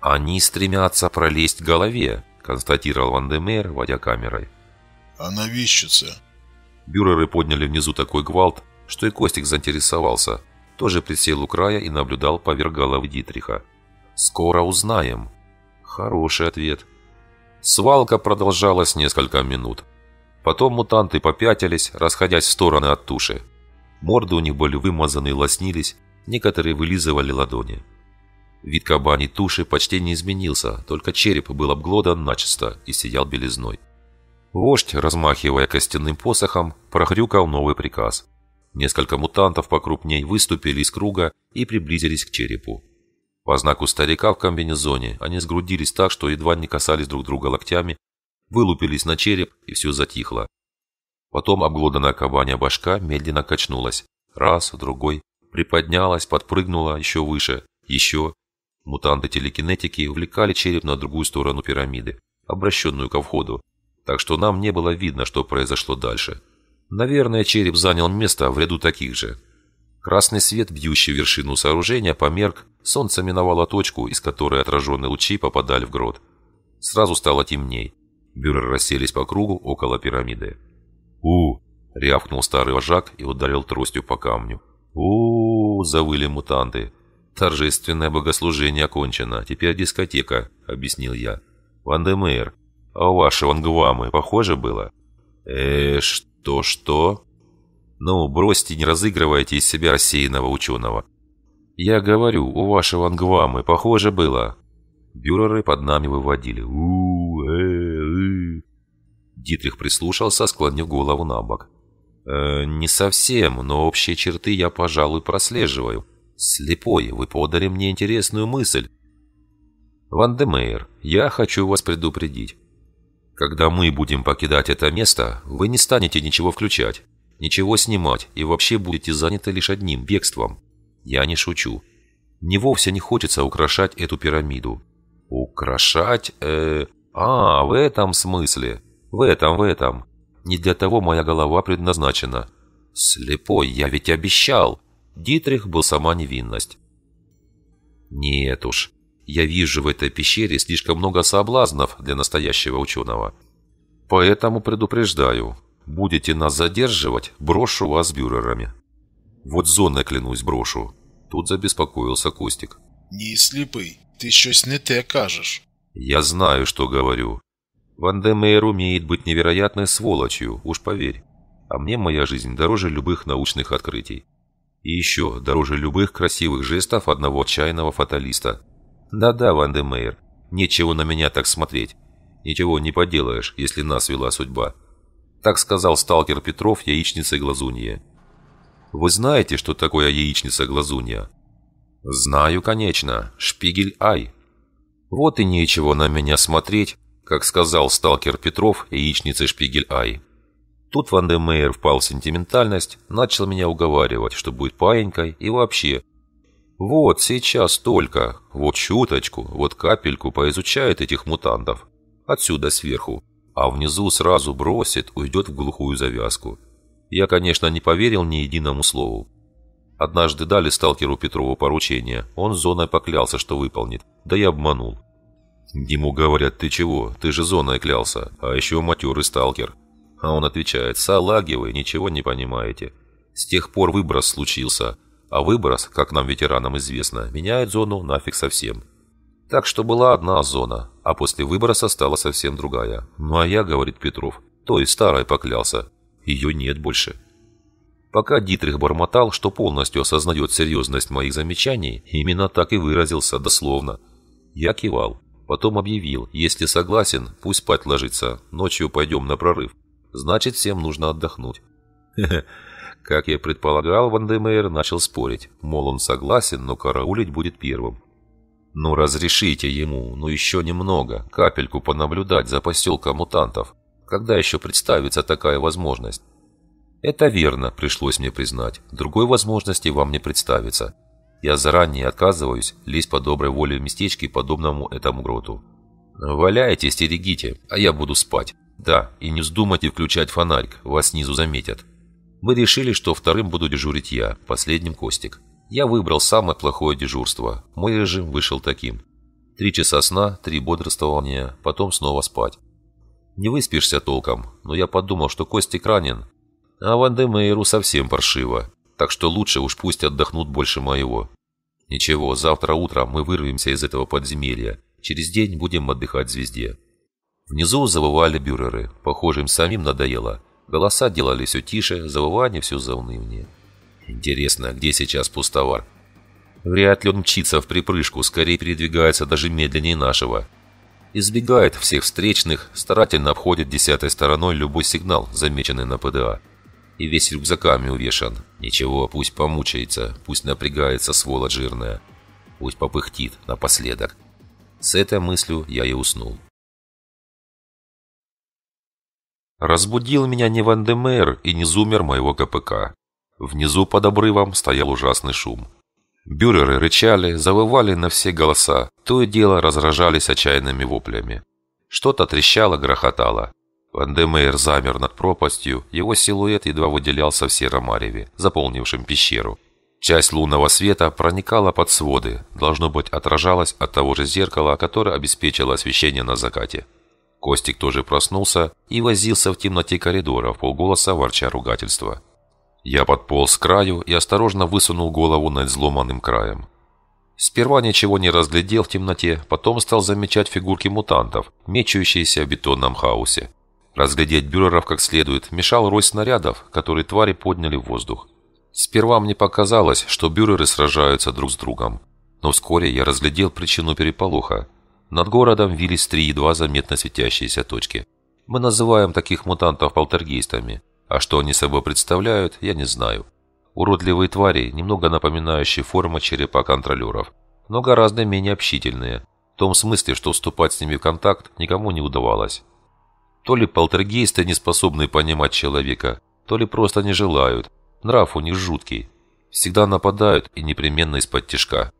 Они стремятся пролезть к голове, констатировал Ван Демейр, водя камерой. «Она вищется». Бюреры подняли внизу такой гвалт, что и Костик заинтересовался. Тоже присел у края и наблюдал поверх головы Дитриха. «Скоро узнаем». Хороший ответ. Свалка продолжалась несколько минут. Потом мутанты попятились, расходясь в стороны от туши. Морды у них были вымазаны и лоснились, некоторые вылизывали ладони. Вид кабани туши почти не изменился, только череп был обглодан начисто и сиял белизной. Вождь, размахивая костяным посохом, прохрюкал новый приказ. Несколько мутантов покрупней выступили из круга и приблизились к черепу. По знаку старика в комбинезоне они сгрудились так, что едва не касались друг друга локтями, вылупились на череп, и все затихло. Потом обглоданная кабаня башка медленно качнулась. Раз, другой. Приподнялась, подпрыгнула еще выше, еще Мутанты телекинетики увлекали череп на другую сторону пирамиды, обращенную ко входу, так что нам не было видно, что произошло дальше. Наверное, череп занял место в ряду таких же. Красный свет, бьющий вершину сооружения, померк, солнце миновало точку, из которой отраженные лучи попадали в грот. Сразу стало темней. Бюреры расселись по кругу около пирамиды. «У!» — рявкнул старый вожак и ударил тростью по камню. -у, -у, -у завыли мутанты. «Торжественное богослужение окончено. Теперь дискотека», — объяснил я. «Ван де Мейер, а у вашего Ангвамы похоже было?» э что-что?» «Ну, бросьте, не разыгрывайте из себя рассеянного ученого». «Я говорю, у вашего Ангвамы похоже было». Бюреры под нами выводили. у э э Дитрих прислушался, склонив голову на бок. «Э, «Не совсем, но общие черты я, пожалуй, прослеживаю». «Слепой, вы подали мне интересную мысль». «Вандемейр, я хочу вас предупредить. Когда мы будем покидать это место, вы не станете ничего включать, ничего снимать и вообще будете заняты лишь одним – бегством. Я не шучу. Мне вовсе не хочется украшать эту пирамиду». «Украшать? Э, а, в этом смысле. В этом, в этом. Не для того моя голова предназначена». «Слепой, я ведь обещал!» Дитрих был сама невинность. Нет уж, я вижу в этой пещере слишком много соблазнов для настоящего ученого. Поэтому предупреждаю, будете нас задерживать, брошу вас бюрерами. Вот зоны, клянусь, брошу. Тут забеспокоился Костик. Не слепый, ты щось не те кажешь. Я знаю, что говорю. Ван Демейр умеет быть невероятной сволочью, уж поверь. А мне моя жизнь дороже любых научных открытий. И еще, дороже любых красивых жестов одного отчаянного фаталиста. Да-да, Ван де Мейер, нечего на меня так смотреть. Ничего не поделаешь, если нас вела судьба. Так сказал сталкер Петров яичнице глазунья. Вы знаете, что такое яичница глазунья? Знаю, конечно. Шпигель Ай. Вот и нечего на меня смотреть, как сказал сталкер Петров яичнице Шпигель Ай. Тут Ван де Мейер впал в сентиментальность, начал меня уговаривать, что будет паенькой и вообще. Вот сейчас только, вот чуточку, вот капельку поизучает этих мутантов. Отсюда сверху. А внизу сразу бросит, уйдет в глухую завязку. Я, конечно, не поверил ни единому слову. Однажды дали сталкеру Петрову поручение. Он зоной поклялся, что выполнит. Да я обманул. Ему говорят, ты чего? Ты же зоной клялся. А еще матерый сталкер. А он отвечает, салаги вы, ничего не понимаете. С тех пор выброс случился. А выброс, как нам ветеранам известно, меняет зону нафиг совсем. Так что была одна зона, а после выброса стала совсем другая. Ну а я, говорит Петров, то той старой поклялся. Ее нет больше. Пока Дитрих бормотал, что полностью осознает серьезность моих замечаний, именно так и выразился дословно. Я кивал. Потом объявил, если согласен, пусть спать ложится, ночью пойдем на прорыв. Значит, всем нужно отдохнуть. Как я предполагал, Вандемейр начал спорить. Мол, он согласен, но караулить будет первым. Ну, разрешите ему, ну еще немного, капельку понаблюдать за поселком мутантов. Когда еще представится такая возможность? Это верно, пришлось мне признать. Другой возможности вам не представится. Я заранее отказываюсь лезть по доброй воле в местечке подобному этому гроту. Валяйте, стерегите, а я буду спать. Да, и не вздумайте включать фонарик, вас снизу заметят. Мы решили, что вторым буду дежурить я, последним Костик. Я выбрал самое плохое дежурство. Мой режим вышел таким. Три часа сна, три бодрствования, потом снова спать. Не выспишься толком, но я подумал, что Костик ранен, а Вандемейру совсем паршиво, так что лучше уж пусть отдохнут больше моего. Ничего, завтра утром мы вырвемся из этого подземелья. Через день будем отдыхать в звезде. Внизу завывали бюреры. Похоже, им самим надоело. Голоса делали все тише, завывание все заунывнее. Интересно, где сейчас пустовар? Вряд ли он мчится в припрыжку, скорее передвигается даже медленнее нашего. Избегает всех встречных, старательно обходит десятой стороной любой сигнал, замеченный на ПДА. И весь рюкзаками увешан. Ничего, пусть помучается, пусть напрягается сволочь жирная. Пусть попыхтит напоследок. С этой мыслью я и уснул. Разбудил меня не Вандемейр и не зумер моего КПК. Внизу под обрывом стоял ужасный шум. Бюреры рычали, завывали на все голоса, то и дело разражались отчаянными воплями. Что-то трещало, грохотало. Вандемейр замер над пропастью, его силуэт едва выделялся в сером заполнившем пещеру. Часть лунного света проникала под своды, должно быть, отражалась от того же зеркала, которое обеспечило освещение на закате. Костик тоже проснулся и возился в темноте коридора, в полголоса ворча ругательства. Я подполз к краю и осторожно высунул голову над сломанным краем. Сперва ничего не разглядел в темноте, потом стал замечать фигурки мутантов, мечущиеся в бетонном хаосе. Разглядеть бюреров как следует мешал рой снарядов, которые твари подняли в воздух. Сперва мне показалось, что бюреры сражаются друг с другом, но вскоре я разглядел причину переполоха – над городом вились три едва заметно светящиеся точки. Мы называем таких мутантов полтергейстами, а что они собой представляют, я не знаю. Уродливые твари, немного напоминающие форму черепа контролеров, но гораздо менее общительные, в том смысле, что вступать с ними в контакт никому не удавалось. То ли полтергейсты не способны понимать человека, то ли просто не желают. Нрав у них жуткий. Всегда нападают и непременно из-под тишка.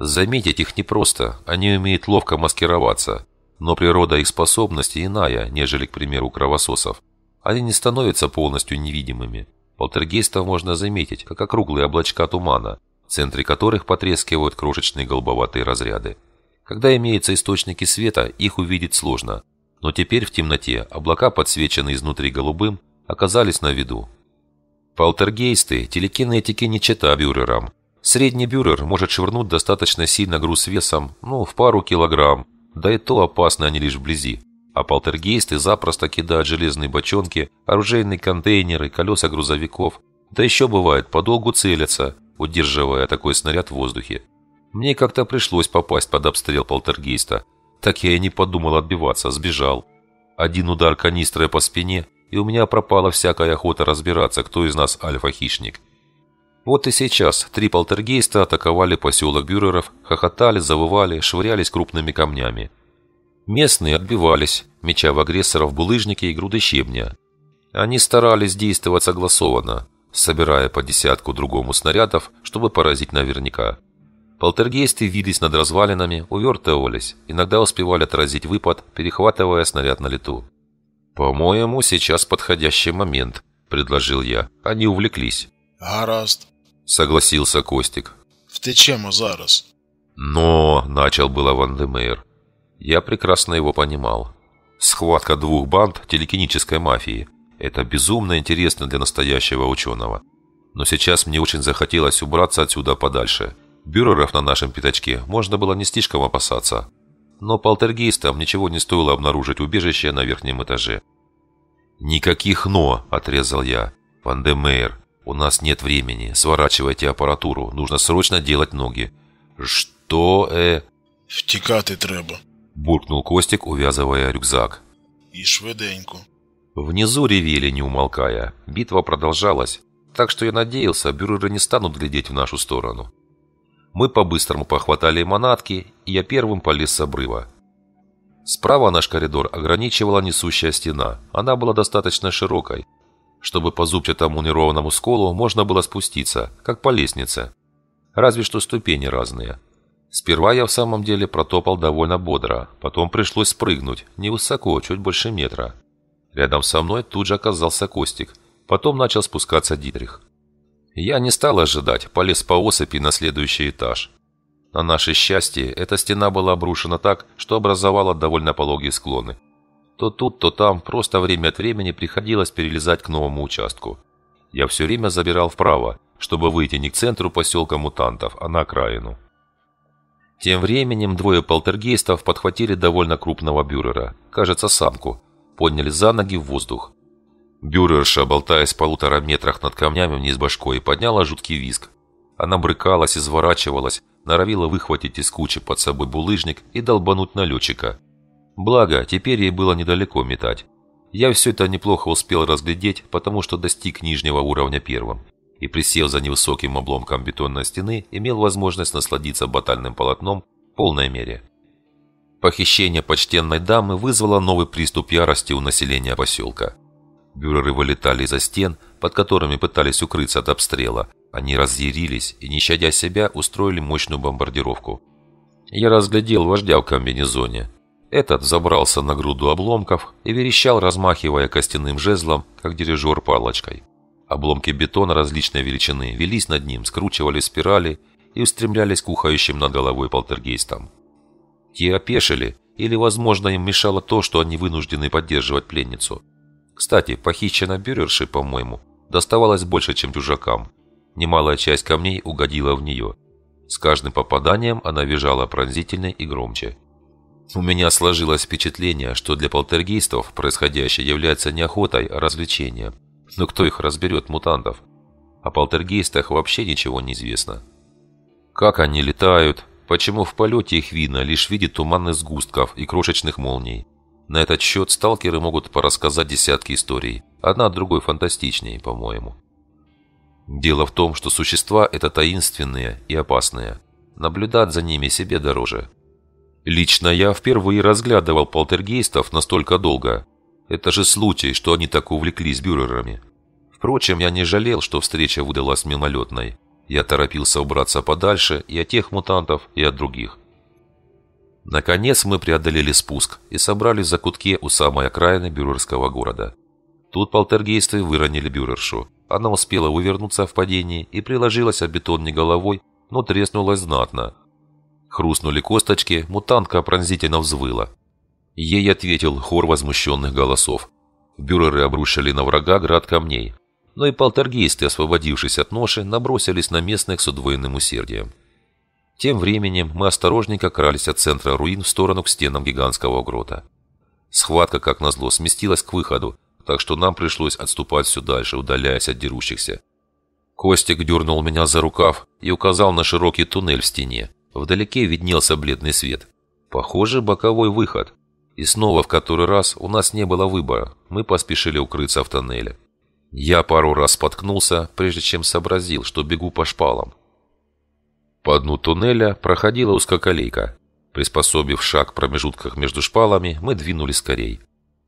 Заметить их непросто, они умеют ловко маскироваться, но природа их способности иная, нежели, к примеру, кровососов. Они не становятся полностью невидимыми. Полтергейстов можно заметить, как округлые облачка тумана, в центре которых потрескивают крошечные голубоватые разряды. Когда имеются источники света, их увидеть сложно. Но теперь в темноте облака, подсвеченные изнутри голубым, оказались на виду. Полтергейсты телекинетики не чета бюрерам, Средний бюрер может швырнуть достаточно сильно груз весом, ну, в пару килограмм, да и то опасно они лишь вблизи. А полтергейсты запросто кидают железные бочонки, оружейные контейнеры, колеса грузовиков. Да еще бывает, подолгу целятся, удерживая такой снаряд в воздухе. Мне как-то пришлось попасть под обстрел полтергейста. Так я и не подумал отбиваться, сбежал. Один удар канистры по спине, и у меня пропала всякая охота разбираться, кто из нас альфа-хищник. Вот и сейчас три полтергейста атаковали поселок бюреров, хохотали, завывали, швырялись крупными камнями. Местные отбивались, меча в агрессоров булыжники и груды щебня. Они старались действовать согласованно, собирая по десятку другому снарядов, чтобы поразить наверняка. Полтергейсты вились над развалинами, увертывались, иногда успевали отразить выпад, перехватывая снаряд на лету. «По-моему, сейчас подходящий момент», – предложил я. Они увлеклись. «Гораст», — согласился Костик. В ты «Втечемо зараз». «Но...» — начал было Ван Я прекрасно его понимал. Схватка двух банд телекинической мафии — это безумно интересно для настоящего ученого. Но сейчас мне очень захотелось убраться отсюда подальше. Бюреров на нашем пятачке можно было не слишком опасаться. Но полтергейстам ничего не стоило обнаружить убежище на верхнем этаже. «Никаких «но», — отрезал я. «Ван «У нас нет времени. Сворачивайте аппаратуру. Нужно срочно делать ноги». «Что, э...» «Втікати треба», – буркнул Костик, увязывая рюкзак. «И швиденько». Внизу ревели, не умолкая. Битва продолжалась. Так что я надеялся, бюреры не станут глядеть в нашу сторону. Мы по-быстрому похватали манатки, и я первым полез с обрыва. Справа наш коридор ограничивала несущая стена. Она была достаточно широкой, чтобы по зубчатому неровному сколу можно было спуститься, как по лестнице. Разве что ступени разные. Сперва я в самом деле протопал довольно бодро, потом пришлось спрыгнуть, не высоко, чуть больше метра. Рядом со мной тут же оказался Костик, потом начал спускаться Дитрих. Я не стал ожидать, полез по осыпи на следующий этаж. На наше счастье, эта стена была обрушена так, что образовала довольно пологие склоны. То тут, то там, просто время от времени приходилось перелезать к новому участку. Я все время забирал вправо, чтобы выйти не к центру поселка мутантов, а на окраину. Тем временем двое полтергейстов подхватили довольно крупного бюрера, кажется, самку, подняли за ноги в воздух. Бюрерша, болтаясь в полутора метрах над камнями вниз башкой, подняла жуткий визг. Она брыкалась, изворачивалась, норовила выхватить из кучи под собой булыжник и долбануть налетчика. Благо, теперь ей было недалеко метать. Я все это неплохо успел разглядеть, потому что достиг нижнего уровня первым. И присел за невысоким обломком бетонной стены, имел возможность насладиться батальным полотном в полной мере. Похищение почтенной дамы вызвало новый приступ ярости у населения поселка. Бюреры вылетали за стен, под которыми пытались укрыться от обстрела. Они разъярились и, не щадя себя, устроили мощную бомбардировку. Я разглядел вождя в комбинезоне. Этот забрался на груду обломков и верещал, размахивая костяным жезлом, как дирижер палочкой. Обломки бетона различной величины велись над ним, скручивали спирали и устремлялись к ухающим над головой полтергейстам. Те опешили, или, возможно, им мешало то, что они вынуждены поддерживать пленницу. Кстати, похищена Бюрерши, по-моему, доставалось больше, чем чужакам. Немалая часть камней угодила в нее. С каждым попаданием она визжала пронзительной и громче. У меня сложилось впечатление, что для полтергейстов происходящее является не охотой, а развлечением. Но кто их разберет, мутантов? О полтергейстах вообще ничего не известно. Как они летают? Почему в полете их видно лишь в виде туманных сгустков и крошечных молний? На этот счет сталкеры могут порассказать десятки историй. Одна от другой фантастичнее, по-моему. Дело в том, что существа это таинственные и опасные. Наблюдать за ними себе дороже – Лично я впервые разглядывал полтергейстов настолько долго. Это же случай, что они так увлеклись бюрерами. Впрочем, я не жалел, что встреча выдалась мимолетной. Я торопился убраться подальше и от тех мутантов, и от других. Наконец мы преодолели спуск и собрались за кутке у самой окраины бюрерского города. Тут полтергейсты выронили бюрершу. Она успела увернуться в падении и приложилась об бетонной головой, но треснулась знатно, Хрустнули косточки, мутантка пронзительно взвыла. Ей ответил хор возмущенных голосов. Бюреры обрушили на врага град камней. Но и полтергейсты, освободившись от ноши, набросились на местных с удвоенным усердием. Тем временем мы осторожненько крались от центра руин в сторону к стенам гигантского грота. Схватка, как назло, сместилась к выходу, так что нам пришлось отступать все дальше, удаляясь от дерущихся. Костик дернул меня за рукав и указал на широкий туннель в стене, Вдалеке виднелся бледный свет. Похоже, боковой выход. И снова в который раз у нас не было выбора. Мы поспешили укрыться в тоннеле. Я пару раз споткнулся, прежде чем сообразил, что бегу по шпалам. По дну туннеля проходила узкоколейка. Приспособив шаг в промежутках между шпалами, мы двинулись скорей.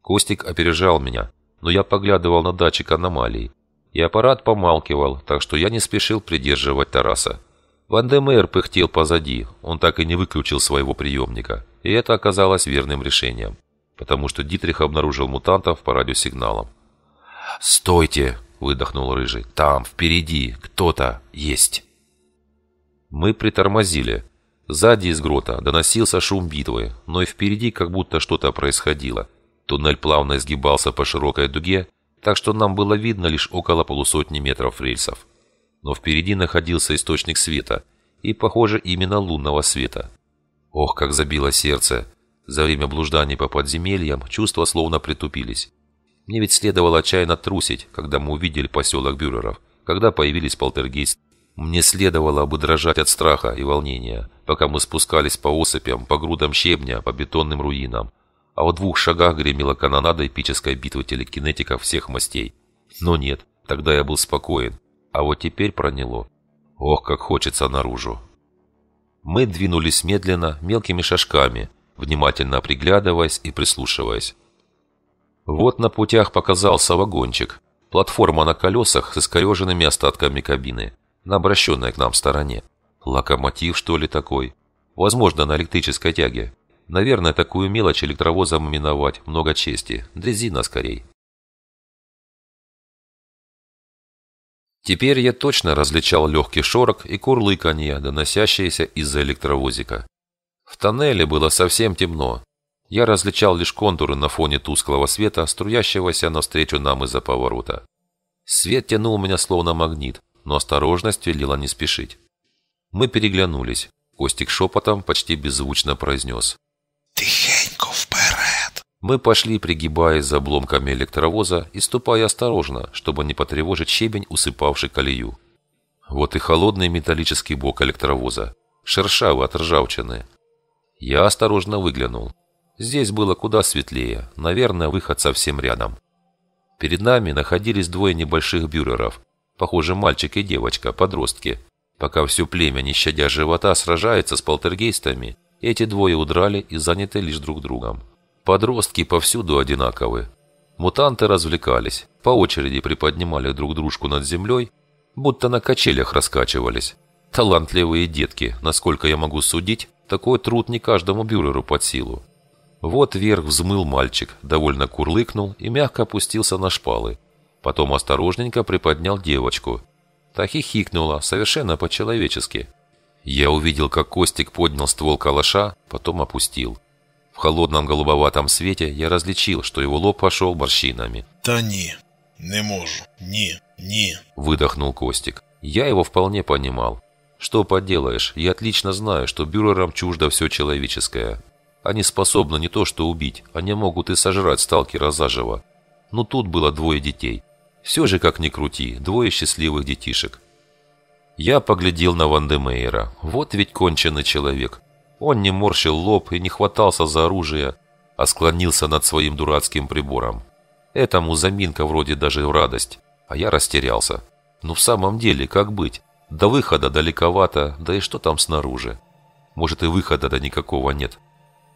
Костик опережал меня, но я поглядывал на датчик аномалии. И аппарат помалкивал, так что я не спешил придерживать Тараса. Вандемейр пыхтел позади, он так и не выключил своего приемника, и это оказалось верным решением, потому что Дитрих обнаружил мутантов по радиосигналам. «Стойте!» – выдохнул Рыжий. «Там, впереди, кто-то есть!» Мы притормозили. Сзади из грота доносился шум битвы, но и впереди как будто что-то происходило. Туннель плавно изгибался по широкой дуге, так что нам было видно лишь около полусотни метров рельсов но впереди находился источник света, и, похоже, именно лунного света. Ох, как забило сердце! За время блужданий по подземельям чувства словно притупились. Мне ведь следовало отчаянно трусить, когда мы увидели поселок Бюреров, когда появились полтергейст. Мне следовало бы дрожать от страха и волнения, пока мы спускались по осыпям, по грудам щебня, по бетонным руинам. А в двух шагах гремела канонада эпической битвы телекинетиков всех мастей. Но нет, тогда я был спокоен а вот теперь проняло. Ох, как хочется наружу. Мы двинулись медленно, мелкими шажками, внимательно приглядываясь и прислушиваясь. Вот на путях показался вагончик. Платформа на колесах с искореженными остатками кабины, на обращенной к нам стороне. Локомотив, что ли, такой? Возможно, на электрической тяге. Наверное, такую мелочь электровозом миновать много чести. Дрезина скорей. Теперь я точно различал легкий шорок и курлыканье, доносящиеся из-за электровозика. В тоннеле было совсем темно. Я различал лишь контуры на фоне тусклого света, струящегося навстречу нам из-за поворота. Свет тянул меня словно магнит, но осторожность велела не спешить. Мы переглянулись. Костик шепотом почти беззвучно произнес. «Ты мы пошли, пригибаясь за обломками электровоза и ступая осторожно, чтобы не потревожить щебень, усыпавший колею. Вот и холодный металлический бок электровоза, шершавый от ржавчины. Я осторожно выглянул. Здесь было куда светлее, наверное, выход совсем рядом. Перед нами находились двое небольших бюреров. Похоже, мальчик и девочка, подростки. Пока все племя, не щадя живота, сражается с полтергейстами, эти двое удрали и заняты лишь друг другом. Подростки повсюду одинаковы. Мутанты развлекались, по очереди приподнимали друг дружку над землей, будто на качелях раскачивались. Талантливые детки, насколько я могу судить, такой труд не каждому бюреру под силу. Вот вверх взмыл мальчик, довольно курлыкнул и мягко опустился на шпалы. Потом осторожненько приподнял девочку. Та хихикнула, совершенно по-человечески. Я увидел, как Костик поднял ствол калаша, потом опустил. В холодном голубоватом свете я различил, что его лоб пошел морщинами. «Та ні, не могу, не, не. выдохнул Костик. Я его вполне понимал. Что поделаешь, я отлично знаю, что бюрерам чуждо все человеческое. Они способны не то что убить, они могут и сожрать сталкера заживо. Но тут было двое детей. Все же, как ни крути, двое счастливых детишек. Я поглядел на Вандемейра. Вот ведь конченый человек. Он не морщил лоб и не хватался за оружие, а склонился над своим дурацким прибором. Этому заминка вроде даже в радость, а я растерялся. Ну в самом деле, как быть? До выхода далековато, да и что там снаружи? Может и выхода-то никакого нет.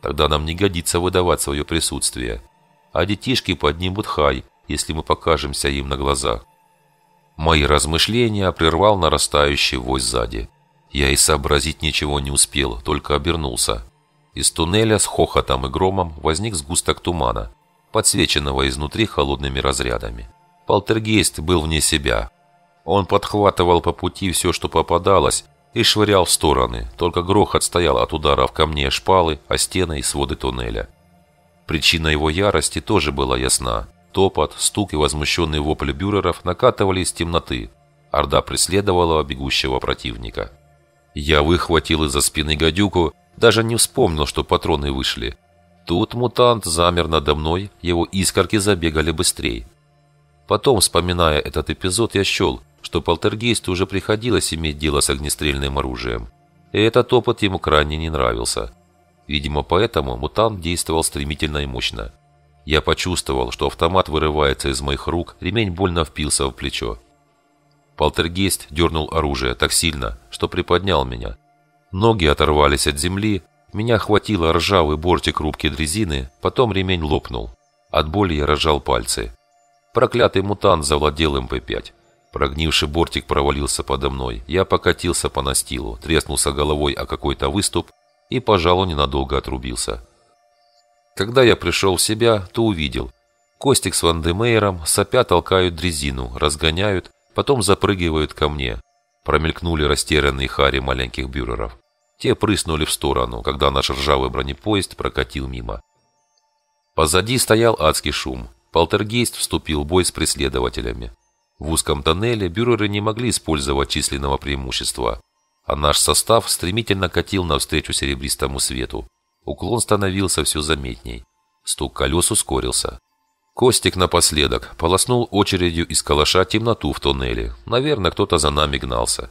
Тогда нам не годится выдавать свое присутствие. А детишки поднимут хай, если мы покажемся им на глаза. Мои размышления прервал нарастающий вой сзади. Я и сообразить ничего не успел, только обернулся. Из туннеля с хохотом и громом возник сгусток тумана, подсвеченного изнутри холодными разрядами. Полтергейст был вне себя. Он подхватывал по пути все, что попадалось, и швырял в стороны, только грохот стоял от удара в камне шпалы, а стены и своды туннеля. Причина его ярости тоже была ясна. Топот, стук и возмущенный вопль бюреров накатывали из темноты. Орда преследовала бегущего противника. Я выхватил из-за спины гадюку, даже не вспомнил, что патроны вышли. Тут мутант замер надо мной, его искорки забегали быстрее. Потом, вспоминая этот эпизод, я счел, что полтергейсту уже приходилось иметь дело с огнестрельным оружием. И этот опыт ему крайне не нравился. Видимо, поэтому мутант действовал стремительно и мощно. Я почувствовал, что автомат вырывается из моих рук, ремень больно впился в плечо. Полтергейст дернул оружие так сильно, что приподнял меня. Ноги оторвались от земли, меня хватило ржавый бортик рубки дрезины, потом ремень лопнул. От боли я разжал пальцы. Проклятый мутант завладел МП-5. Прогнивший бортик провалился подо мной. Я покатился по настилу, треснулся головой о какой-то выступ и, пожалуй, ненадолго отрубился. Когда я пришел в себя, то увидел. Костик с Вандемейром сопя толкают дрезину, разгоняют, Потом запрыгивают ко мне. Промелькнули растерянные хари маленьких бюреров. Те прыснули в сторону, когда наш ржавый бронепоезд прокатил мимо. Позади стоял адский шум. Полтергейст вступил в бой с преследователями. В узком тоннеле бюреры не могли использовать численного преимущества, а наш состав стремительно катил навстречу серебристому свету. Уклон становился все заметней. Стук колес ускорился. Костик напоследок полоснул очередью из калаша темноту в туннеле. Наверное, кто-то за нами гнался.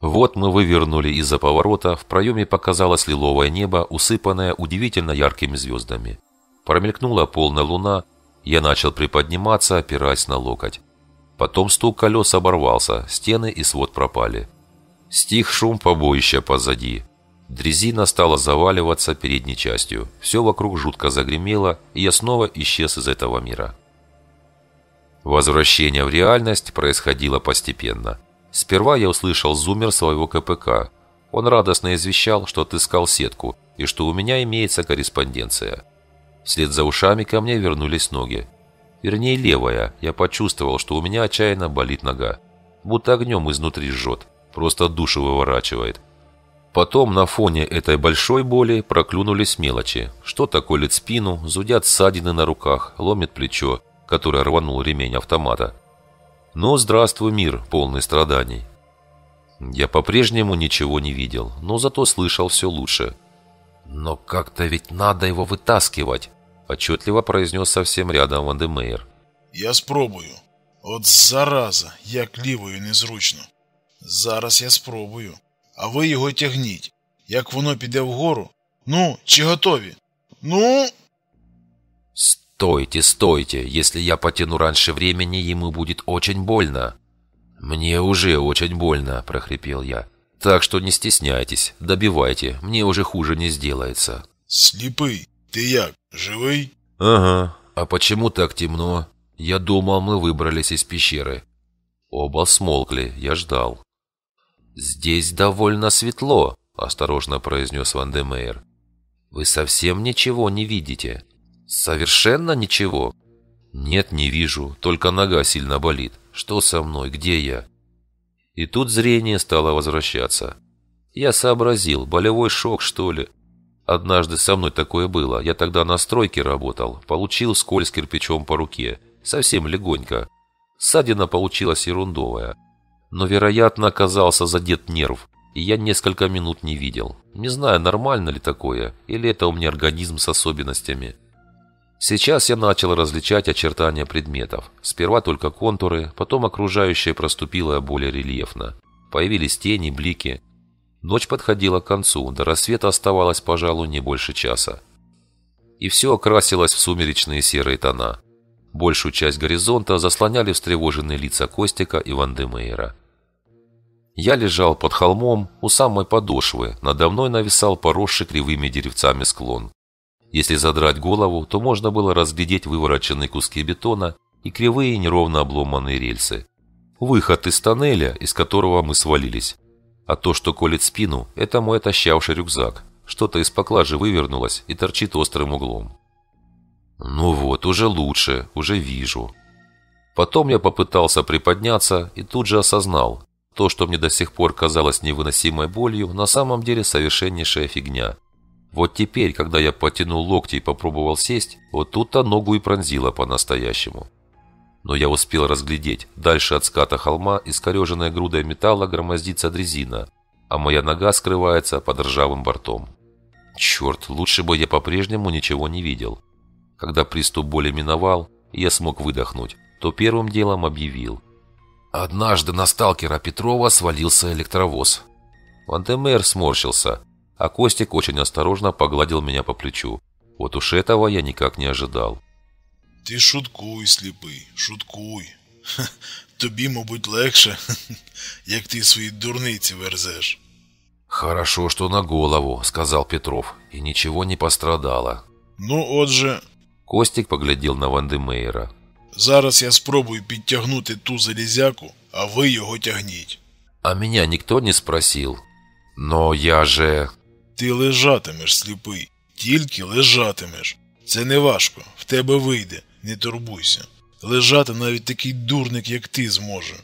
Вот мы вывернули из-за поворота, в проеме показалось лиловое небо, усыпанное удивительно яркими звездами. Промелькнула полная луна, я начал приподниматься, опираясь на локоть. Потом стук колес оборвался, стены и свод пропали. Стих шум побоища позади. Дрезина стала заваливаться передней частью. Все вокруг жутко загремело, и я снова исчез из этого мира. Возвращение в реальность происходило постепенно. Сперва я услышал зумер своего КПК. Он радостно извещал, что отыскал сетку, и что у меня имеется корреспонденция. Вслед за ушами ко мне вернулись ноги. Вернее, левая. Я почувствовал, что у меня отчаянно болит нога. Будто огнем изнутри жжет. Просто душу выворачивает. Потом на фоне этой большой боли проклюнулись мелочи. Что такое лит спину, зудят ссадины на руках, ломит плечо, которое рванул ремень автомата. Но здравствуй мир, полный страданий. Я по-прежнему ничего не видел, но зато слышал все лучше. «Но как-то ведь надо его вытаскивать», – отчетливо произнес совсем рядом Вандемейр. «Я спробую. Вот зараза, я кліваю незручно. Зараз я спробую» а ви його тягніть. Як воно піде вгору? Ну, чи готові? Ну. «Стойте, стойте! Если я потяну раньше времени, ему будет очень больно!» «Мне уже очень больно!» – прохрипел я. «Так что не стесняйтесь, добивайте, мне уже хуже не сделается!» «Слепый, ты як, живый?» «Ага, а почему так темно? Я думал, мы выбрались из пещеры!» Оба смолкли, я ждал. «Здесь довольно светло», — осторожно произнес Ван де Мейер. «Вы совсем ничего не видите?» «Совершенно ничего?» «Нет, не вижу, только нога сильно болит. Что со мной? Где я?» И тут зрение стало возвращаться. Я сообразил, болевой шок, что ли. Однажды со мной такое было. Я тогда на стройке работал, получил скользь кирпичом по руке. Совсем легонько. Ссадина получилась ерундовая но, вероятно, оказался задет нерв, и я несколько минут не видел. Не знаю, нормально ли такое, или это у меня организм с особенностями. Сейчас я начал различать очертания предметов. Сперва только контуры, потом окружающее проступило более рельефно. Появились тени, блики. Ночь подходила к концу, до рассвета оставалось, пожалуй, не больше часа. И все окрасилось в сумеречные серые тона. Большую часть горизонта заслоняли встревоженные лица Костика и Вандемейра. Я лежал под холмом у самой подошвы, надо мной нависал поросший кривыми деревцами склон. Если задрать голову, то можно было разглядеть вывороченные куски бетона и кривые неровно обломанные рельсы. Выход из тоннеля, из которого мы свалились. А то, что колет спину, это мой отощавший рюкзак. Что-то из поклажи вывернулось и торчит острым углом. Ну вот, уже лучше, уже вижу. Потом я попытался приподняться и тут же осознал, то, что мне до сих пор казалось невыносимой болью, на самом деле совершеннейшая фигня. Вот теперь, когда я потянул локти и попробовал сесть, вот тут-то ногу и пронзило по-настоящему. Но я успел разглядеть, дальше от ската холма, искореженная грудой металла, громоздится дрезина, а моя нога скрывается под ржавым бортом. Черт, лучше бы я по-прежнему ничего не видел. Когда приступ боли миновал, и я смог выдохнуть, то первым делом объявил. Однажды на сталкера Петрова свалился электровоз. Вантемер сморщился, а Костик очень осторожно погладил меня по плечу. Вот уж этого я никак не ожидал. Ты шуткуй, слепый, шуткуй. Ха, тобі, мабуть, легше, як ти свої дурниці верзеш. Хорошо, что на голову, сказал Петров, и ничего не пострадало. Ну, отже, Костик поглядів на Вандемеєра. Зараз я спробую підтягнути ту залізяку, а ви його тягніть. А меня никто не спросил. Но я же... Ти лежатимеш, сліпий, тільки лежатимеш. Це не важко, в тебе вийде, не турбуйся. Лежати навіть такий дурник, як ти, зможе.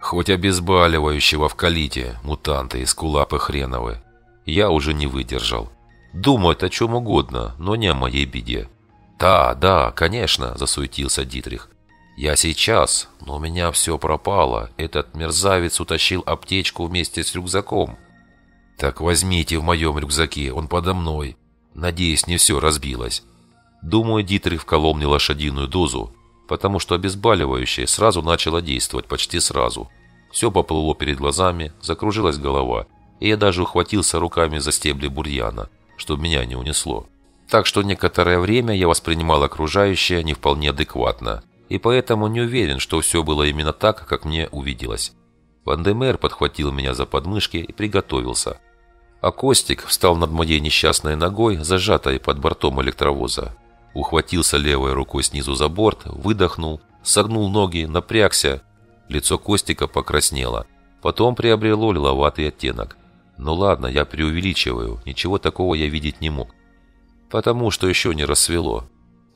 Хоть обезболивающего в вкалите, мутанты из кулапы хреновы. Я уже не выдержал. Думают о чем угодно, но не о моей беде. «Да, да, конечно», – засуетился Дитрих. «Я сейчас, но у меня все пропало. Этот мерзавец утащил аптечку вместе с рюкзаком». «Так возьмите в моем рюкзаке, он подо мной. Надеюсь, не все разбилось». Думаю, Дитрих вколол мне лошадиную дозу, потому что обезболивающее сразу начало действовать, почти сразу. Все поплыло перед глазами, закружилась голова, и я даже ухватился руками за стебли бурьяна, чтобы меня не унесло. Так что некоторое время я воспринимал окружающее не вполне адекватно, и поэтому не уверен, что все было именно так, как мне увиделось. Вандемер подхватил меня за подмышки и приготовился. А Костик встал над моей несчастной ногой, зажатой под бортом электровоза. Ухватился левой рукой снизу за борт, выдохнул, согнул ноги, напрягся. Лицо Костика покраснело. Потом приобрело лиловатый оттенок. Ну ладно, я преувеличиваю, ничего такого я видеть не мог. Потому что еще не рассвело.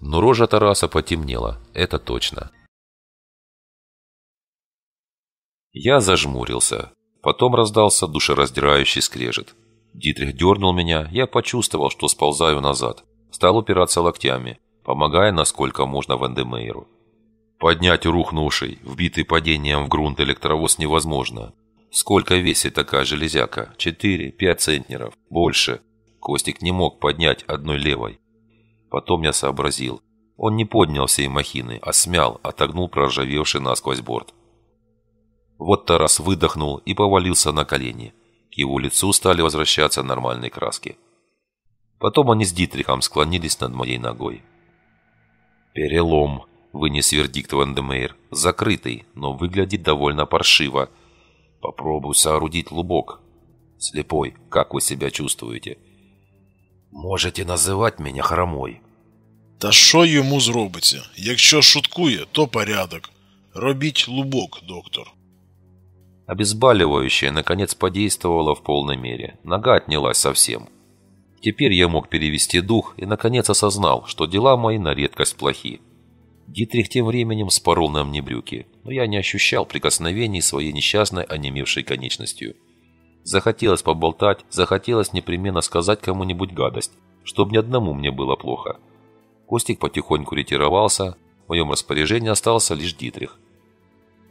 Но рожа Тараса потемнела, это точно. Я зажмурился. Потом раздался душераздирающий скрежет. Дитрих дернул меня, я почувствовал, что сползаю назад. Стал упираться локтями, помогая насколько можно Вандемейру. Поднять рухнувший, вбитый падением в грунт электровоз невозможно. Сколько весит такая железяка? 4-5 центнеров. Больше. Костик не мог поднять одной левой. Потом я сообразил. Он не поднял всей махины, а смял, отогнул проржавевший насквозь борт. Вот Тарас выдохнул и повалился на колени. К его лицу стали возвращаться нормальные краски. Потом они с Дитрихом склонились над моей ногой. «Перелом», — вынес вердикт Вандемейр. «Закрытый, но выглядит довольно паршиво. Попробую соорудить лубок». «Слепой, как вы себя чувствуете?» Можете називати мене хромой. Та що йому зробиться? Якщо шуткує, то порядок. Робіть лубок, доктор. Обезболивающее, наконец, подействовало в полной мере. Нога отнялась совсем. Теперь я мог перевести дух и, наконец, осознал, что дела мои на редкость плохи. Дитрих тем временем спорол на мне брюки, но я не ощущал прикосновений своей несчастной онемевшей конечностью. Захотелось поболтать, захотелось непременно сказать кому-нибудь гадость, чтобы ни одному мне было плохо. Костик потихоньку ретировался, в моем распоряжении остался лишь Дитрих.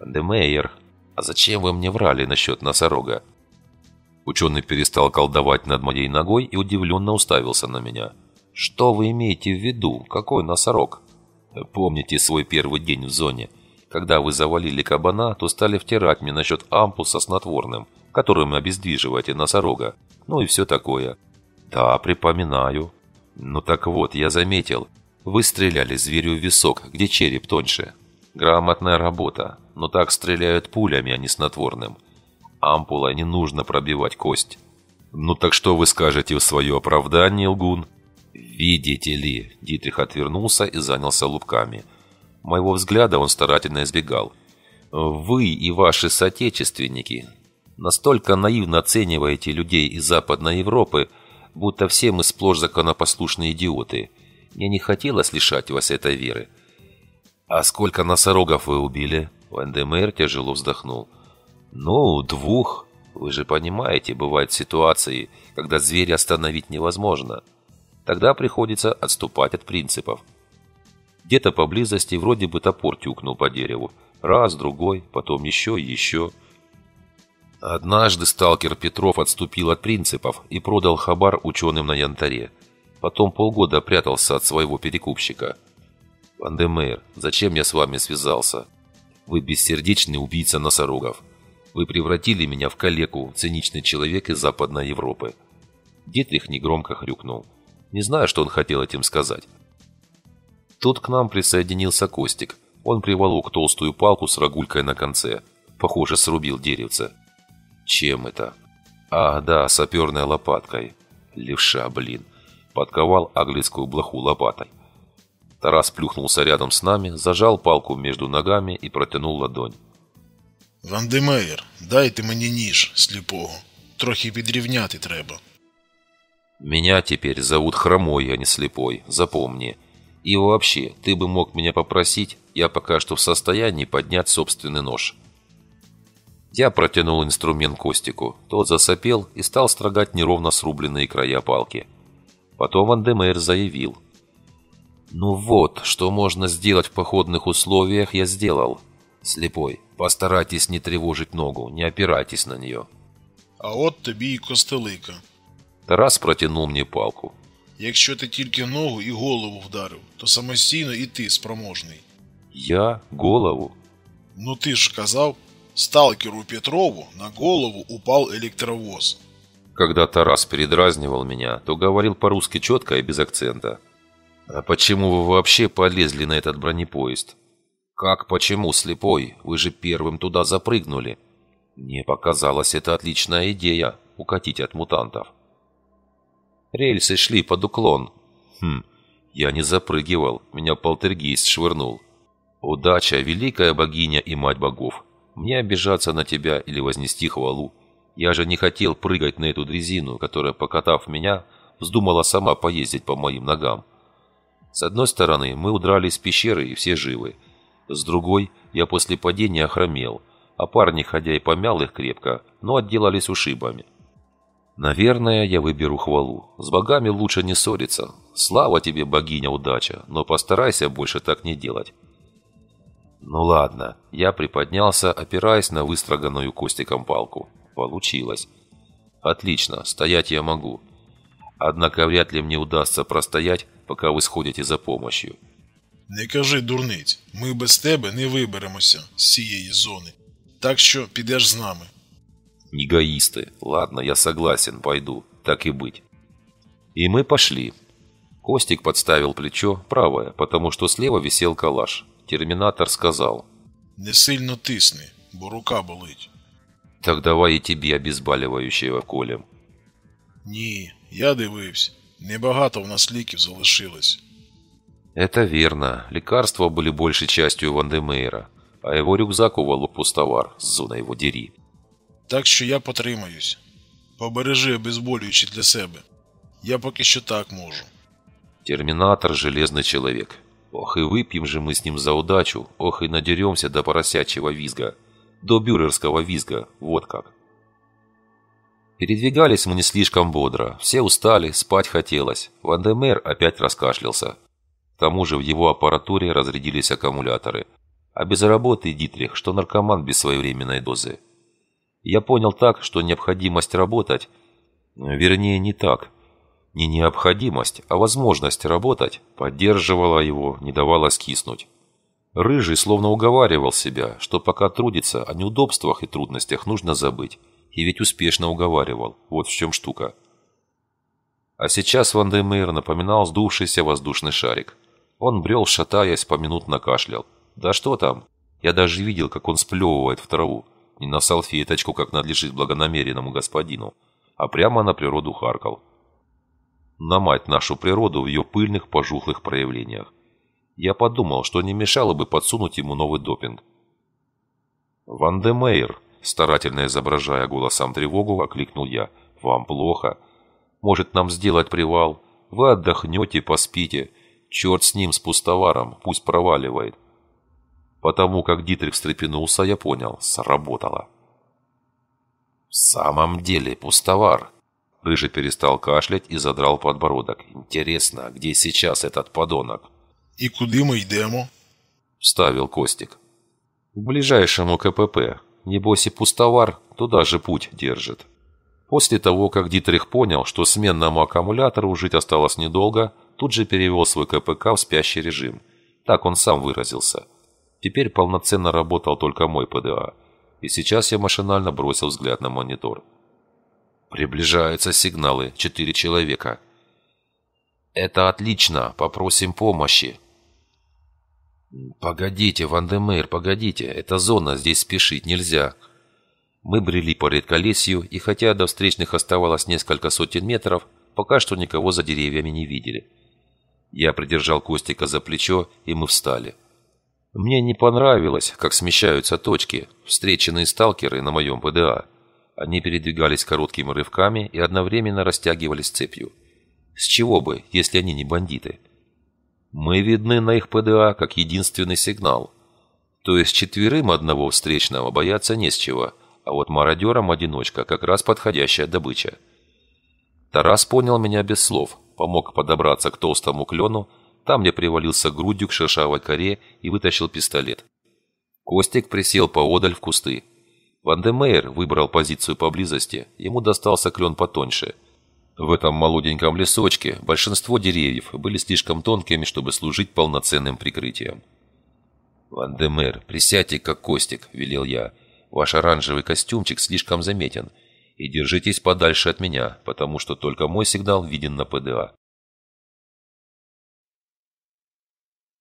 «Демейер, а зачем вы мне врали насчет носорога?» Ученый перестал колдовать над моей ногой и удивленно уставился на меня. «Что вы имеете в виду? Какой носорог?» «Помните свой первый день в зоне. Когда вы завалили кабана, то стали втирать мне насчет ампуса снотворным которым обездвиживаете носорога, ну и все такое. Да, припоминаю. Ну так вот, я заметил, вы стреляли зверю в висок, где череп тоньше. Грамотная работа, но так стреляют пулями, а не снотворным. Ампула не нужно пробивать кость. Ну так что вы скажете в свое оправдание, лгун? Видите ли, Дитрих отвернулся и занялся лупками. Моего взгляда он старательно избегал. Вы и ваши соотечественники настолько наивно оцениваете людей из Западной Европы, будто все мы сплошь законопослушные идиоты. Мне не хотелось лишать вас этой веры. «А сколько носорогов вы убили?» Вандемейр тяжело вздохнул. «Ну, двух. Вы же понимаете, бывают ситуации, когда зверя остановить невозможно. Тогда приходится отступать от принципов. Где-то поблизости вроде бы топор тюкнул по дереву. Раз, другой, потом еще и еще». Однажды сталкер Петров отступил от принципов и продал хабар ученым на Янтаре. Потом полгода прятался от своего перекупщика. «Вандемейр, зачем я с вами связался? Вы бессердечный убийца носорогов. Вы превратили меня в калеку, циничный человек из Западной Европы». Дитрих негромко хрюкнул. Не знаю, что он хотел этим сказать. Тут к нам присоединился Костик. Он приволок толстую палку с рогулькой на конце. Похоже, срубил деревце. Чем это? Ах, да, саперной лопаткой. Левша, блин. Подковал английскую блоху лопатой. Тарас плюхнулся рядом с нами, зажал палку между ногами и протянул ладонь. дай ты мне ніж, слепого. Трохи підрівняти треба. Меня теперь зовут Хромой, а не Слепой, запомни. И вообще, ты бы мог меня попросить, я пока что в состоянии поднять собственный нож. Я протянул инструмент Костику. Тот засопел и стал строгать неровно срубленные края палки. Потом Андемейр заявил. «Ну вот, что можно сделать в походных условиях, я сделал. Слепой, постарайтесь не тревожить ногу, не опирайтесь на нее». А от тобі і костелика. Тарас протягнув мені палку. Якщо ти тільки ногу і голову вдарив, то самостійно і ти спроможний. Я? Голову? Ну ти ж казав, Сталкеру Петрову на голову упал электровоз. Когда Тарас передразнивал меня, то говорил по-русски четко и без акцента. «А почему вы вообще полезли на этот бронепоезд?» «Как почему, слепой? Вы же первым туда запрыгнули!» «Мне показалась это отличная идея — укатить от мутантов». «Рельсы шли под уклон». «Хм, я не запрыгивал, меня полтергейст швырнул». «Удача, великая богиня и мать богов! мне обижаться на тебя или вознести хвалу. Я же не хотел прыгать на эту дрезину, которая, покатав меня, вздумала сама поездить по моим ногам. С одной стороны, мы удрали из пещеры и все живы. С другой, я после падения охромел, а парни, ходя и помял их крепко, но отделались ушибами. Наверное, я выберу хвалу. С богами лучше не ссориться. Слава тебе, богиня удача, но постарайся больше так не делать. Ну ладно, я приподнялся, опираясь на выстроганную костиком палку. Получилось. Отлично, стоять я могу. Однако вряд ли мне удастся простоять, пока вы сходите за помощью. Не кажи дурниць, ми без тебе не виберемося з цієї зони. Так що підеш з нами. Негоисты. Ладно, я согласен, пойду. Так и быть. И мы пошли. Костик подставил плечо правое, потому что слева висел калаш терминатор сказал. «Не сильно тисни, бо рука болить». «Так давай і тобі обезболиваючого колем». «Ні, я дивився. Небагато в нас ліків залишилось». Это верно. Лекарства были большей частью Вандемейра, а его рюкзак уволок пустовар с зоной его дери. Так що я потримаюсь. Побережи обезболюючі для себе. Я поки що так можу. Терминатор – железный человек. Ох и выпьем же мы с ним за удачу, ох и надеремся до поросячьего визга. До бюрерского визга, вот как. Передвигались мы не слишком бодро, все устали, спать хотелось. Вандемер опять раскашлялся. К тому же в его аппаратуре разрядились аккумуляторы. А без работы Дитрих, что наркоман без своевременной дозы. Я понял так, что необходимость работать... Вернее, не так. Не необходимость, а возможность работать поддерживала его, не давала скиснуть. Рыжий словно уговаривал себя, что пока трудится, о неудобствах и трудностях нужно забыть. И ведь успешно уговаривал. Вот в чем штука. А сейчас Ван Демейр напоминал сдувшийся воздушный шарик. Он брел, шатаясь, поминутно кашлял. Да что там? Я даже видел, как он сплевывает в траву. Не на салфеточку, как надлежит благонамеренному господину, а прямо на природу харкал на мать нашу природу в ее пыльных, пожухлых проявлениях. Я подумал, что не мешало бы подсунуть ему новый допинг. «Ван де Мейер», старательно изображая голосом тревогу, окликнул я. «Вам плохо? Может, нам сделать привал? Вы отдохнете, поспите. Черт с ним, с пустоваром, пусть проваливает». Потому как Дитрих встрепенулся, я понял, сработало. «В самом деле, пустовар», Рыжий перестал кашлять и задрал подбородок. «Интересно, где сейчас этот подонок?» «И куды мы идемо?» – вставил Костик. «К ближайшему КПП. Небось и пустовар туда же путь держит». После того, как Дитрих понял, что сменному аккумулятору жить осталось недолго, тут же перевел свой КПК в спящий режим. Так он сам выразился. Теперь полноценно работал только мой ПДА. И сейчас я машинально бросил взгляд на монитор. Приближаются сигналы. Четыре человека. «Это отлично. Попросим помощи». «Погодите, Вандемейр, погодите. Это зона, здесь спешить нельзя». Мы брели по редколесью, и хотя до встречных оставалось несколько сотен метров, пока что никого за деревьями не видели. Я придержал Костика за плечо, и мы встали. Мне не понравилось, как смещаются точки, встреченные сталкеры на моем ПДА. Они передвигались короткими рывками и одновременно растягивались цепью. С чего бы, если они не бандиты? Мы видны на их ПДА как единственный сигнал. То есть четверым одного встречного бояться не с чего, а вот мародерам одиночка как раз подходящая добыча. Тарас понял меня без слов, помог подобраться к толстому клену, там я привалился грудью к шершавой коре и вытащил пистолет. Костик присел поодаль в кусты. Вандемейр выбрал позицию поблизости, ему достался клен потоньше. В этом молоденьком лесочке большинство деревьев были слишком тонкими, чтобы служить полноценным прикрытием. «Вандемейр, присядьте, как Костик», — велел я. «Ваш оранжевый костюмчик слишком заметен. И держитесь подальше от меня, потому что только мой сигнал виден на ПДА».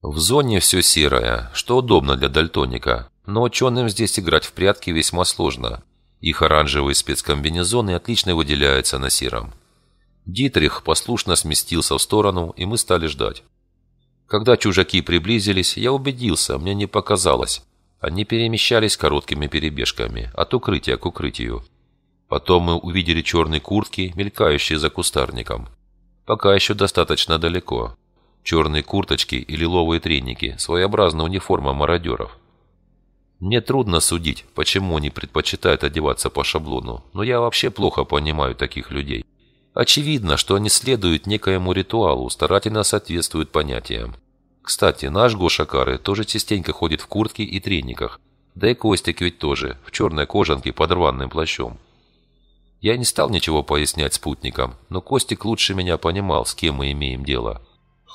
В зоне все серое, что удобно для дальтоника, но ученым здесь играть в прятки весьма сложно. Их оранжевые спецкомбинезоны отлично выделяются на сером. Дитрих послушно сместился в сторону, и мы стали ждать. Когда чужаки приблизились, я убедился, мне не показалось. Они перемещались короткими перебежками, от укрытия к укрытию. Потом мы увидели черные куртки, мелькающие за кустарником. Пока еще достаточно далеко. Черные курточки и лиловые треники – своеобразная униформа мародеров. Мне трудно судить, почему они предпочитают одеваться по шаблону, но я вообще плохо понимаю таких людей. Очевидно, что они следуют некоему ритуалу, старательно соответствуют понятиям. Кстати, наш Гоша Кары тоже частенько ходит в куртке и трениках. Да и Костик ведь тоже, в черной кожанке под рваным плащом. Я не стал ничего пояснять спутникам, но Костик лучше меня понимал, с кем мы имеем дело.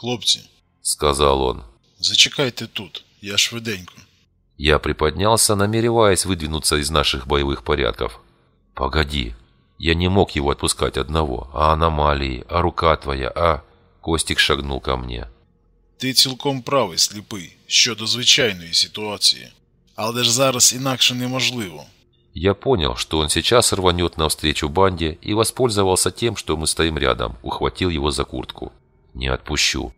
Хлопці, сказал он. Зачекайте тут, я швиденько. Я приподнялся, намереваясь выдвинуться из наших боевых порядков. Погоди, я не мог его отпускать одного. А аномалии, а рука твоя, а... Костик шагнул ко мне. Ти цілком правий, сліпий, щодо звичайної ситуації. Але ж зараз інакше неможливо. Я понял, что он сейчас рванет навстречу банде и воспользовался тем, что мы стоим рядом, ухватил его за куртку. Не отпущу.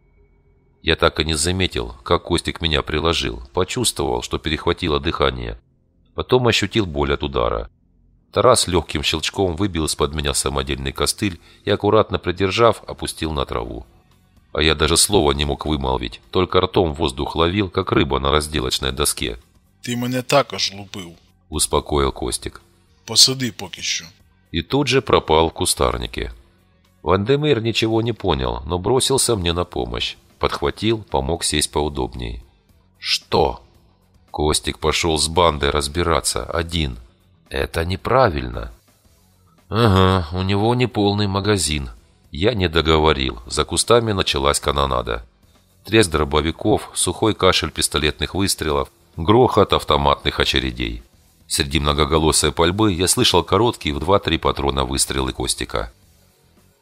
Я так и не заметил, как Костик меня приложил. Почувствовал, что перехватило дыхание. Потом ощутил боль от удара. Тарас легким щелчком выбил из-под меня самодельный костыль и, аккуратно придержав, опустил на траву. А я даже слова не мог вымолвить, только ртом воздух ловил, как рыба на разделочной доске. «Ти мене також лупив», – успокоил Костик. «Посади поки що». И тут же пропал в кустарнике. Вандемир ничего не понял, но бросился мне на помощь. Подхватил, помог сесть поудобнее. «Что?» Костик пошел с бандой разбираться, один. «Это неправильно». «Ага, у него неполный магазин». Я не договорил, за кустами началась канонада. Треск дробовиков, сухой кашель пистолетных выстрелов, грохот автоматных очередей. Среди многоголосой пальбы я слышал короткие в 2-3 патрона выстрелы Костика.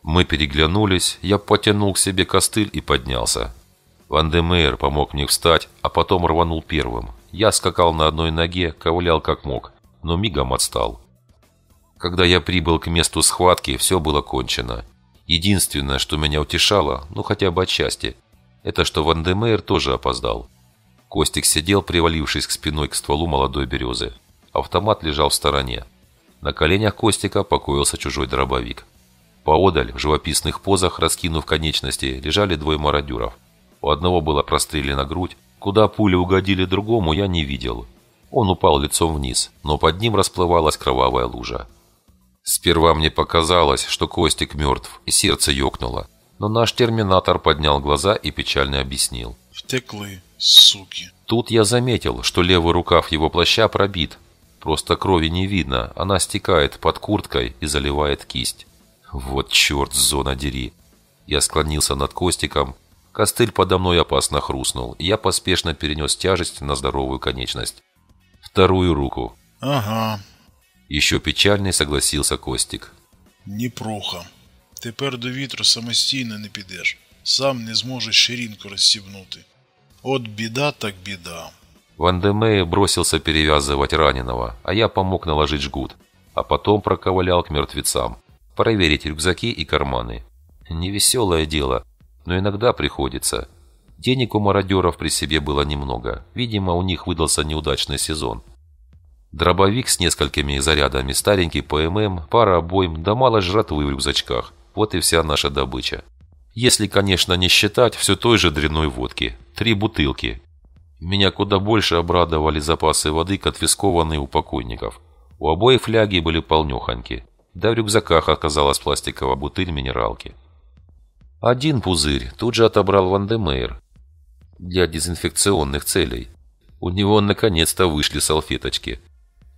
Мы переглянулись, я потянул к себе костыль и поднялся. Ван де помог мне встать, а потом рванул первым. Я скакал на одной ноге, ковылял как мог, но мигом отстал. Когда я прибыл к месту схватки, все было кончено. Единственное, что меня утешало, ну хотя бы отчасти, это что Ван де тоже опоздал. Костик сидел, привалившись к спиной к стволу молодой березы. Автомат лежал в стороне. На коленях Костика покоился чужой дробовик. Поодаль, в живописных позах, раскинув конечности, лежали двое мародеров. У одного было прострелена грудь. Куда пули угодили другому, я не видел. Он упал лицом вниз, но под ним расплывалась кровавая лужа. Сперва мне показалось, что Костик мертв, и сердце ёкнуло. Но наш терминатор поднял глаза и печально объяснил. «Втеклые суки». Тут я заметил, что левый рукав его плаща пробит. Просто крови не видно, она стекает под курткой и заливает кисть. Вот черт, зона дери. Я склонился над Костиком. Костыль подо мной опасно хрустнул. Я поспешно перенес тяжесть на здоровую конечность. Вторую руку. Ага. Еще печальний согласился Костик. Непрохо. Тепер до вітру самостійно не підеш. Сам не зможешь ширинку розсібнути. От беда так беда. Ван Демея бросился перевязывать раненого, а я помог наложить жгут, а потом проковылял к мертвецам проверить рюкзаки и карманы. Невеселое дело, но иногда приходится. Денег у мародеров при себе было немного. Видимо, у них выдался неудачный сезон. Дробовик с несколькими зарядами, старенький ПММ, пара обойм да мало жратвы в рюкзачках. Вот и вся наша добыча. Если, конечно, не считать все той же дрянной водки. Три бутылки. Меня куда больше обрадовали запасы воды, конфискованные у покойников. У обоих фляги были полнюханьки. Да в рюкзаках оказалась пластиковая бутыль минералки. Один пузырь тут же отобрал Ван де Мейр для дезинфекционных целей. У него наконец-то вышли салфеточки.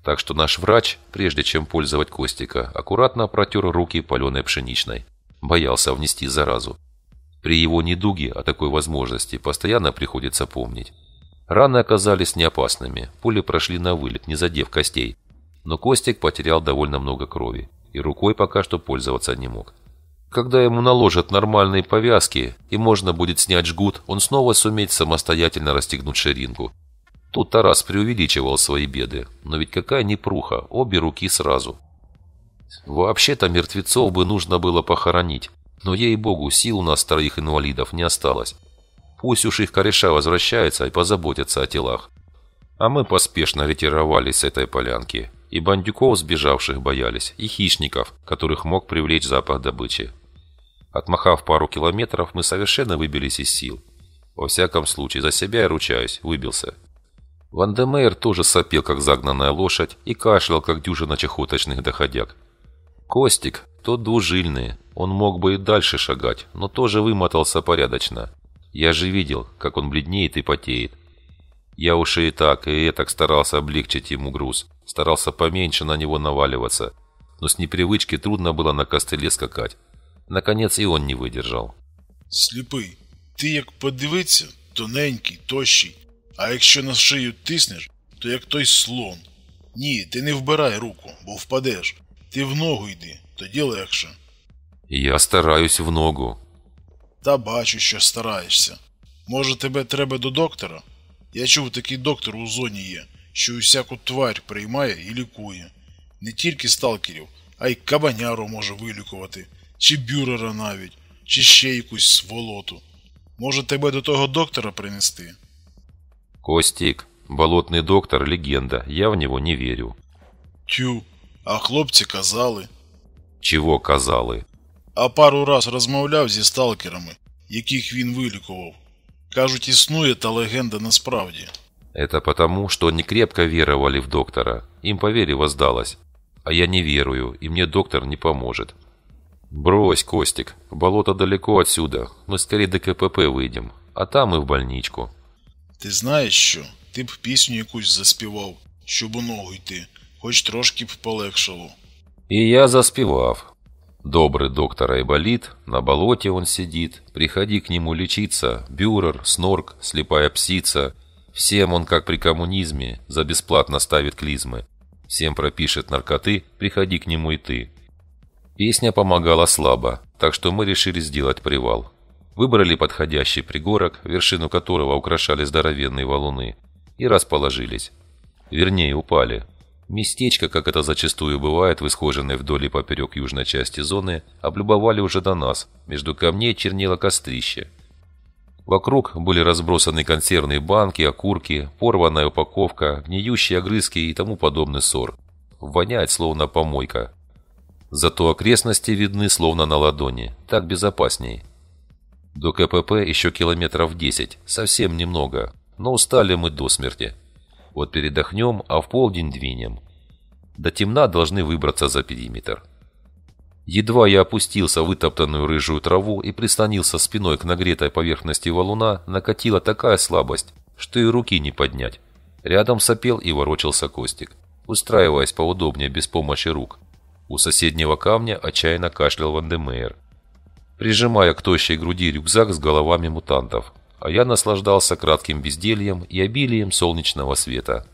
Так что наш врач, прежде чем пользовать Костика, аккуратно протер руки паленой пшеничной. Боялся внести заразу. При его недуге о такой возможности постоянно приходится помнить. Раны оказались неопасными, пули прошли на вылет, не задев костей. Но Костик потерял довольно много крови и рукой пока что пользоваться не мог. Когда ему наложат нормальные повязки и можно будет снять жгут, он снова сумеет самостоятельно расстегнуть ширинку. Тут Тарас преувеличивал свои беды, но ведь какая непруха, обе руки сразу. Вообще-то мертвецов бы нужно было похоронить, но ей-богу, сил у нас троих инвалидов не осталось. Пусть уж их кореша возвращается и позаботятся о телах. А мы поспешно ретировались с этой полянки. И бандюков, сбежавших, боялись, и хищников, которых мог привлечь запах добычи. Отмахав пару километров, мы совершенно выбились из сил. Во всяком случае, за себя я ручаюсь, выбился. Вандемейр тоже сопел, как загнанная лошадь, и кашлял, как дюжина чехоточных доходяг. Костик, тот двужильный, он мог бы и дальше шагать, но тоже вымотался порядочно. Я же видел, как он бледнеет и потеет. Я уж и так, и так старался облегчить ему груз. Старался поменьше на него наваливаться. Но с непривычки трудно было на костыле скакать. Наконец и он не выдержал. Слепый, ты як подивиться, тоненький, тощий. А якщо на шию тиснеш, то як той слон. Ні, ти не вбирай руку, бо впадеш. Ти в ногу йди, тоді легше. Я стараюсь в ногу. Та бачу, що стараєшся. Може, тебе треба до доктора? Я чув, такий доктор у зоні є, що усяку тварь приймає і лікує. Не тільки сталкерів, а й кабаняру може вилікувати, чи бюрера навіть, чи ще якусь сволоту. Може, тебе до того доктора принести? Костік. болотний доктор легенда, я в нього не вірю. Тю, а хлопці казали. Чого казали? А пару раз розмовляв зі сталкерами, яких він вилікував. Кажуть, існує та легенда насправді. Это потому, что они крепко веровали в доктора. Им поверила сдалась. А я не верую, и мне доктор не поможет. Брось, Костик, болото далеко отсюда. Мы скорее до КПП выйдем, а там и в больничку. Ти знаєш що? Ти б пісню якусь заспівав, щоб у ногу йти. Хоч трошки б полегшало. І я заспівав. Добрый доктор Айболит, на болоте он сидит. Приходи к нему лечиться. Бюрер, снорк, слепая псица. Всем он, как при коммунизме, за бесплатно ставит клизмы. Всем пропишет наркоты, приходи к нему и ты. Песня помогала слабо, так что мы решили сделать привал. Выбрали подходящий пригорок, вершину которого украшали здоровенные валуны, и расположились. Вернее, упали. Местечко, как это зачастую бывает в исхоженной вдоль и поперек южной части зоны, облюбовали уже до нас, между камней чернело кострище. Вокруг были разбросаны консервные банки, окурки, порванная упаковка, гниющие огрызки и тому подобный сор. Воняет, словно помойка. Зато окрестности видны, словно на ладони. Так безопасней. До КПП еще километров 10, совсем немного, но устали мы до смерти. Вот передохнем, а в полдень двинем. До темна должны выбраться за периметр. Едва я опустился в вытоптанную рыжую траву и прислонился спиной к нагретой поверхности валуна, накатила такая слабость, что и руки не поднять. Рядом сопел и ворочался Костик, устраиваясь поудобнее без помощи рук. У соседнего камня отчаянно кашлял Вандемейр, прижимая к тощей груди рюкзак с головами мутантов а я наслаждался кратким бездельем и обилием солнечного света.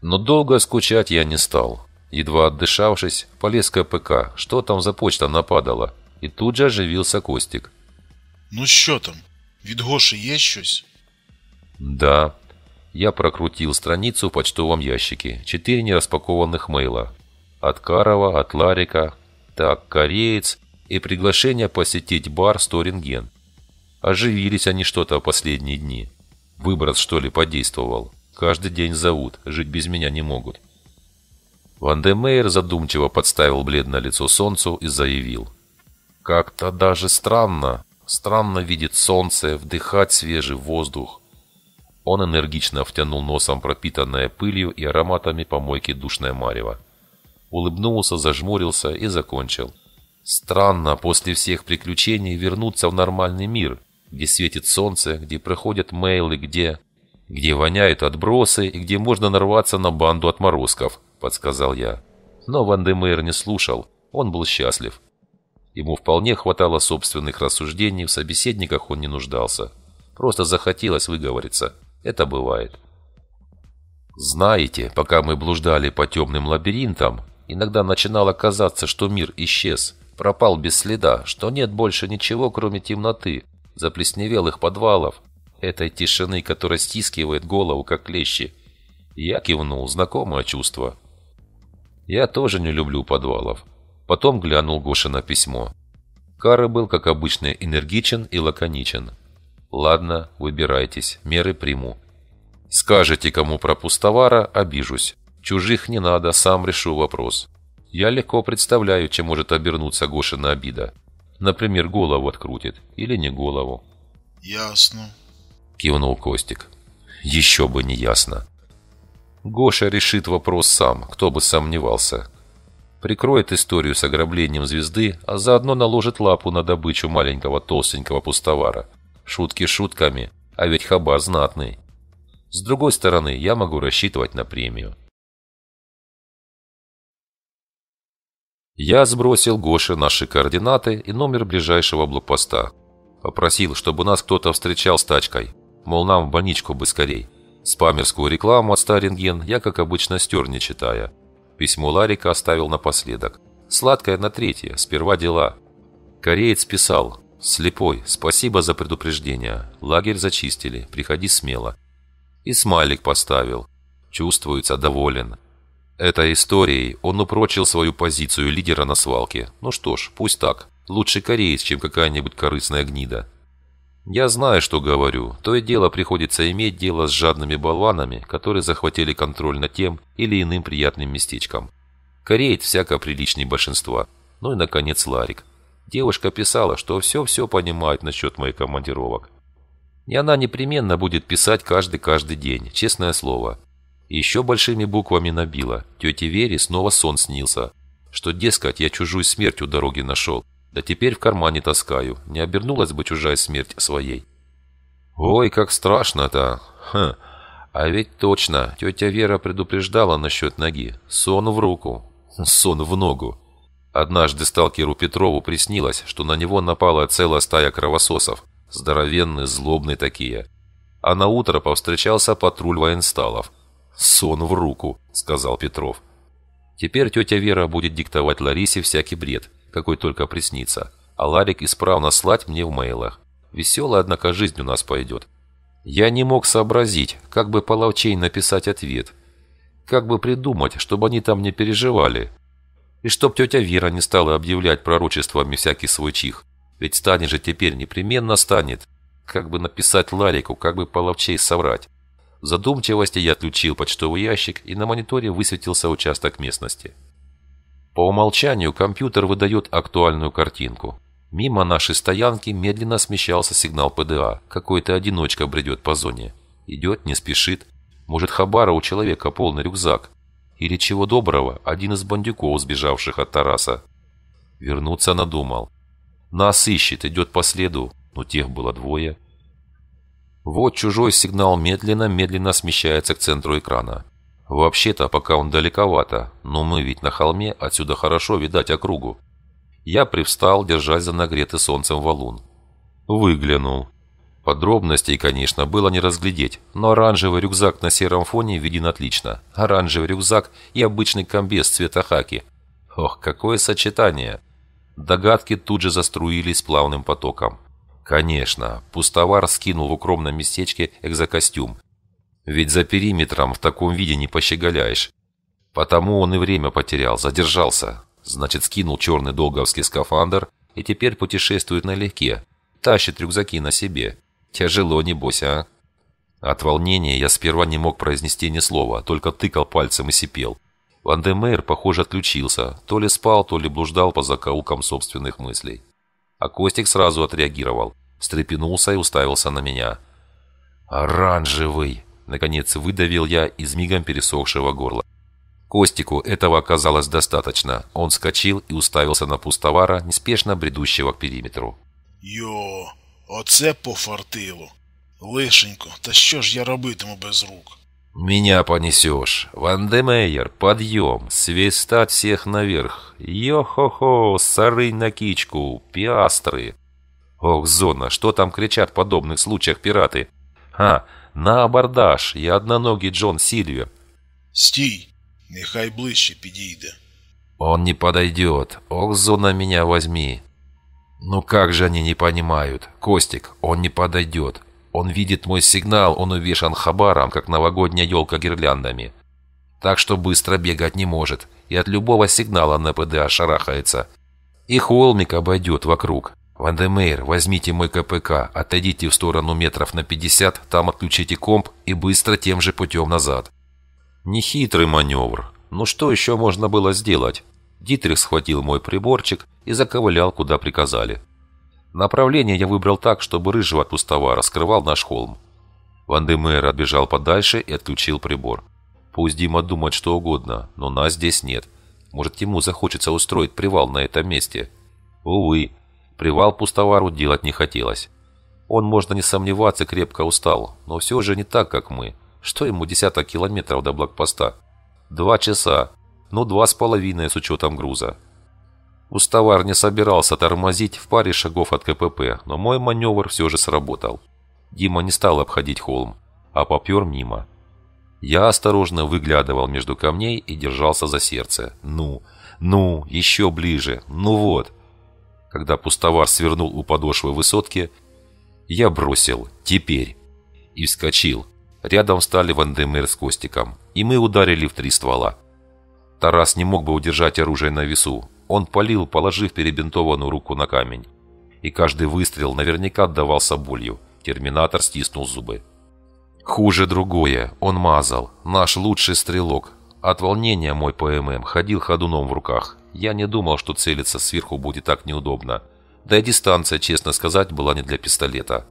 Но долго скучать я не стал. Едва отдышавшись, полез к ПК, что там за почта нападала, и тут же оживился Костик. «Ну что там? Вид Гоши есть щось?» «Да». Я прокрутил страницу в почтовом ящике. Четыре нераспакованных мейла. От Карова, от Ларика, так, кореец и приглашение посетить бар Сторинген. Оживились они что-то в последние дни. Выброс, что ли, подействовал. Каждый день зовут, жить без меня не могут. Ван де Мейер задумчиво подставил бледное лицо солнцу и заявил. «Как-то даже странно. Странно видеть солнце, вдыхать свежий воздух». Он энергично втянул носом пропитанное пылью и ароматами помойки душное марево. Улыбнулся, зажмурился и закончил. «Странно после всех приключений вернуться в нормальный мир, где светит солнце, где проходят мейлы, где... Где воняют отбросы и где можно нарваться на банду отморозков, подсказал я. Но Ван Демейр не слушал, он был счастлив. Ему вполне хватало собственных рассуждений, в собеседниках он не нуждался. Просто захотелось выговориться. Это бывает. Знаете, пока мы блуждали по темным лабиринтам, иногда начинало казаться, что мир исчез, пропал без следа, что нет больше ничего, кроме темноты, заплесневелых подвалов, этой тишины, которая стискивает голову, как клещи. Я кивнул, знакомое чувство. Я тоже не люблю подвалов. Потом глянул Гоша на письмо. Кары был, как обычно, энергичен и лаконичен. «Ладно, выбирайтесь, меры приму. Скажете, кому про пустовара, обижусь. Чужих не надо, сам решу вопрос. Я легко представляю, чем может обернуться Гошина обида. Например, голову открутит или не голову. «Ясно», — кивнул Костик. «Еще бы не ясно». Гоша решит вопрос сам, кто бы сомневался. Прикроет историю с ограблением звезды, а заодно наложит лапу на добычу маленького толстенького пустовара. Шутки шутками, а ведь хабар знатный. С другой стороны, я могу рассчитывать на премию. Я сбросил Гоше наши координаты и номер ближайшего блокпоста. Попросил, чтобы нас кто-то встречал с тачкой. Мол, нам в больничку бы скорей. Спамерскую рекламу от Старинген я, как обычно, стер, не читая. Письмо Ларика оставил напоследок. Сладкое на третье, сперва дела. Кореец писал. «Слепой, спасибо за предупреждение. Лагерь зачистили, приходи смело». И смайлик поставил. Чувствуется доволен. Этой историей он упрочил свою позицию лидера на свалке. Ну что ж, пусть так. Лучше кореец, чем какая-нибудь корыстная гнида. Я знаю, что говорю. То и дело приходится иметь дело с жадными болванами, которые захватили контроль над тем или иным приятным местечком. Кореец всяко приличнее большинства. Ну и, наконец, Ларик. Девушка писала, что все-все понимает насчет моих командировок. И она непременно будет писать каждый-каждый день, честное слово. Еще большими буквами набила. Тете Вере снова сон снился. Что, дескать, я чужую смерть у дороги нашел. Да теперь в кармане таскаю. Не обернулась бы чужая смерть своей. Ой, как страшно-то. Хм. А ведь точно, тетя Вера предупреждала насчет ноги. Сон в руку. Хм, сон в ногу. Однажды сталкеру Петрову приснилось, что на него напала целая стая кровососов. Здоровенные, злобные такие. А на утро повстречался патруль военсталов сон в руку», — сказал Петров. Теперь тетя Вера будет диктовать Ларисе всякий бред, какой только приснится, а Ларик исправно слать мне в мейлах. Веселая, однако, жизнь у нас пойдет. Я не мог сообразить, как бы половчей написать ответ. Как бы придумать, чтобы они там не переживали. И чтоб тетя Вера не стала объявлять пророчествами всякий свой чих. Ведь станет же теперь непременно станет. Как бы написать Ларику, как бы половчей соврать. В задумчивости я отключил почтовый ящик, и на мониторе высветился участок местности. По умолчанию компьютер выдает актуальную картинку. Мимо нашей стоянки медленно смещался сигнал ПДА. Какой-то одиночка бредет по зоне. Идет, не спешит. Может, Хабара у человека полный рюкзак. Или чего доброго, один из бандюков, сбежавших от Тараса. Вернуться надумал. Нас ищет, идет по следу, но тех было двое. Вот чужой сигнал медленно-медленно смещается к центру экрана. Вообще-то, пока он далековато, но мы ведь на холме, отсюда хорошо видать округу. Я привстал, держась за нагретый солнцем валун. Выглянул. Подробностей, конечно, было не разглядеть, но оранжевый рюкзак на сером фоне виден отлично. Оранжевый рюкзак и обычный комбез цвета хаки. Ох, какое сочетание! Догадки тут же заструились плавным потоком. Конечно, пустовар скинул в укромном местечке экзокостюм. Ведь за периметром в таком виде не пощеголяешь. Потому он и время потерял, задержался. Значит, скинул черный долговский скафандр и теперь путешествует налегке. Тащит рюкзаки на себе. Тяжело, небось, а? От волнения я сперва не мог произнести ни слова, только тыкал пальцем и сипел. Вандемейр, похоже, отключился. То ли спал, то ли блуждал по закоулкам собственных мыслей. А Костик сразу отреагировал. Стрепенулся и уставился на меня. «Оранжевый!» Наконец выдавил я из мигом пересохшего горла. Костику этого оказалось достаточно. Он скочил и уставился на пустовара, неспешно бредущего к периметру. «Йо, оце пофартило! Лишенько, та що ж я робитиму без рук?» «Меня понесешь! Вандемейер, подъем! Свистать всех наверх! Йо-хо-хо! Сарынь на кичку! Пиастры!» «Ох, Зона, что там кричат в подобных случаях пираты?» «А, на абордаж! Я одноногий Джон Сильвер!» «Стій! Нехай ближче підійде!» «Он не подойдет! Ох, Зона, меня возьми!» «Ну как же они не понимают? Костик, он не подойдет! Он видит мой сигнал, он увешан хабаром, как новогодняя елка гирляндами. Так что быстро бегать не может, и от любого сигнала на ПДА шарахается. И холмик обойдет вокруг. «Вандемейр, возьмите мой КПК, отойдите в сторону метров на 50, там отключите комп и быстро тем же путем назад». Нехитрый маневр. Ну что еще можно было сделать? Дитрих схватил мой приборчик и заковылял, куда приказали. Направление я выбрал так, чтобы рыжего от кустова раскрывал наш холм. Ван Демейр отбежал подальше и отключил прибор. Пусть Дима думает что угодно, но нас здесь нет. Может, ему захочется устроить привал на этом месте. Увы, привал пустовару делать не хотелось. Он, можно не сомневаться, крепко устал, но все же не так, как мы. Что ему десяток километров до блокпоста? Два часа. но ну, два с половиной с учетом груза. Уставар не собирался тормозить в паре шагов от КПП, но мой маневр все же сработал. Дима не стал обходить холм, а попер мимо. Я осторожно выглядывал между камней и держался за сердце. «Ну, ну, еще ближе, ну вот!» Когда пустовар свернул у подошвы высотки, я бросил «Теперь!» и вскочил. Рядом стали Вандемер с Костиком, и мы ударили в три ствола. Тарас не мог бы удержать оружие на весу, он палил, положив перебинтованную руку на камень. И каждый выстрел наверняка отдавался болью. Терминатор стиснул зубы. Хуже другое. Он мазал. Наш лучший стрелок. От волнения мой ПММ ходил ходуном в руках. Я не думал, что целиться сверху будет так неудобно. Да и дистанция, честно сказать, была не для пистолета.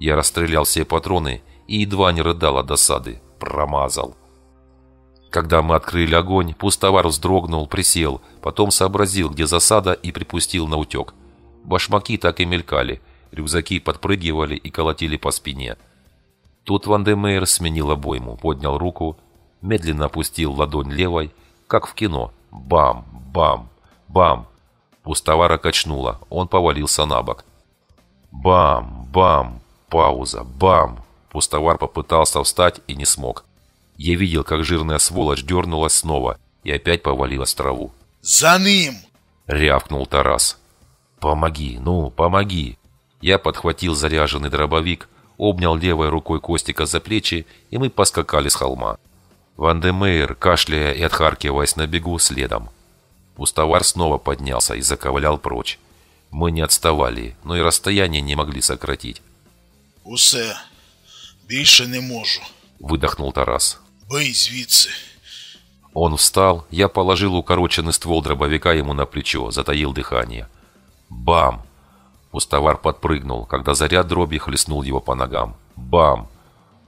Я расстрелял все патроны и едва не рыдал от досады. Промазал. Когда мы открыли огонь, пустовар вздрогнул, присел, потом сообразил, где засада, и припустил на утек. Башмаки так и мелькали, рюкзаки подпрыгивали и колотили по спине. Тут Ван де Мейер сменил обойму, поднял руку, медленно опустил ладонь левой, как в кино. Бам, бам, бам. Пустовара качнуло, он повалился на бок. Бам, бам, пауза, бам. Пустовар попытался встать и не смог. Я видел, как жирная сволочь дернулась снова и опять повалилась в траву. «За ним!» — рявкнул Тарас. «Помоги, ну, помоги!» Я подхватил заряженный дробовик, обнял левой рукой Костика за плечи, и мы поскакали с холма. Ван кашляя и отхаркиваясь на бегу, следом. Пустовар снова поднялся и заковылял прочь. Мы не отставали, но и расстояние не могли сократить. «Усе, больше не могу», — выдохнул Тарас. Бей звідси. Он встал, я положил укороченный ствол дробовика ему на плечо, затаил дыхание. Бам! Уставар подпрыгнул, когда заряд дроби хлестнул его по ногам. Бам!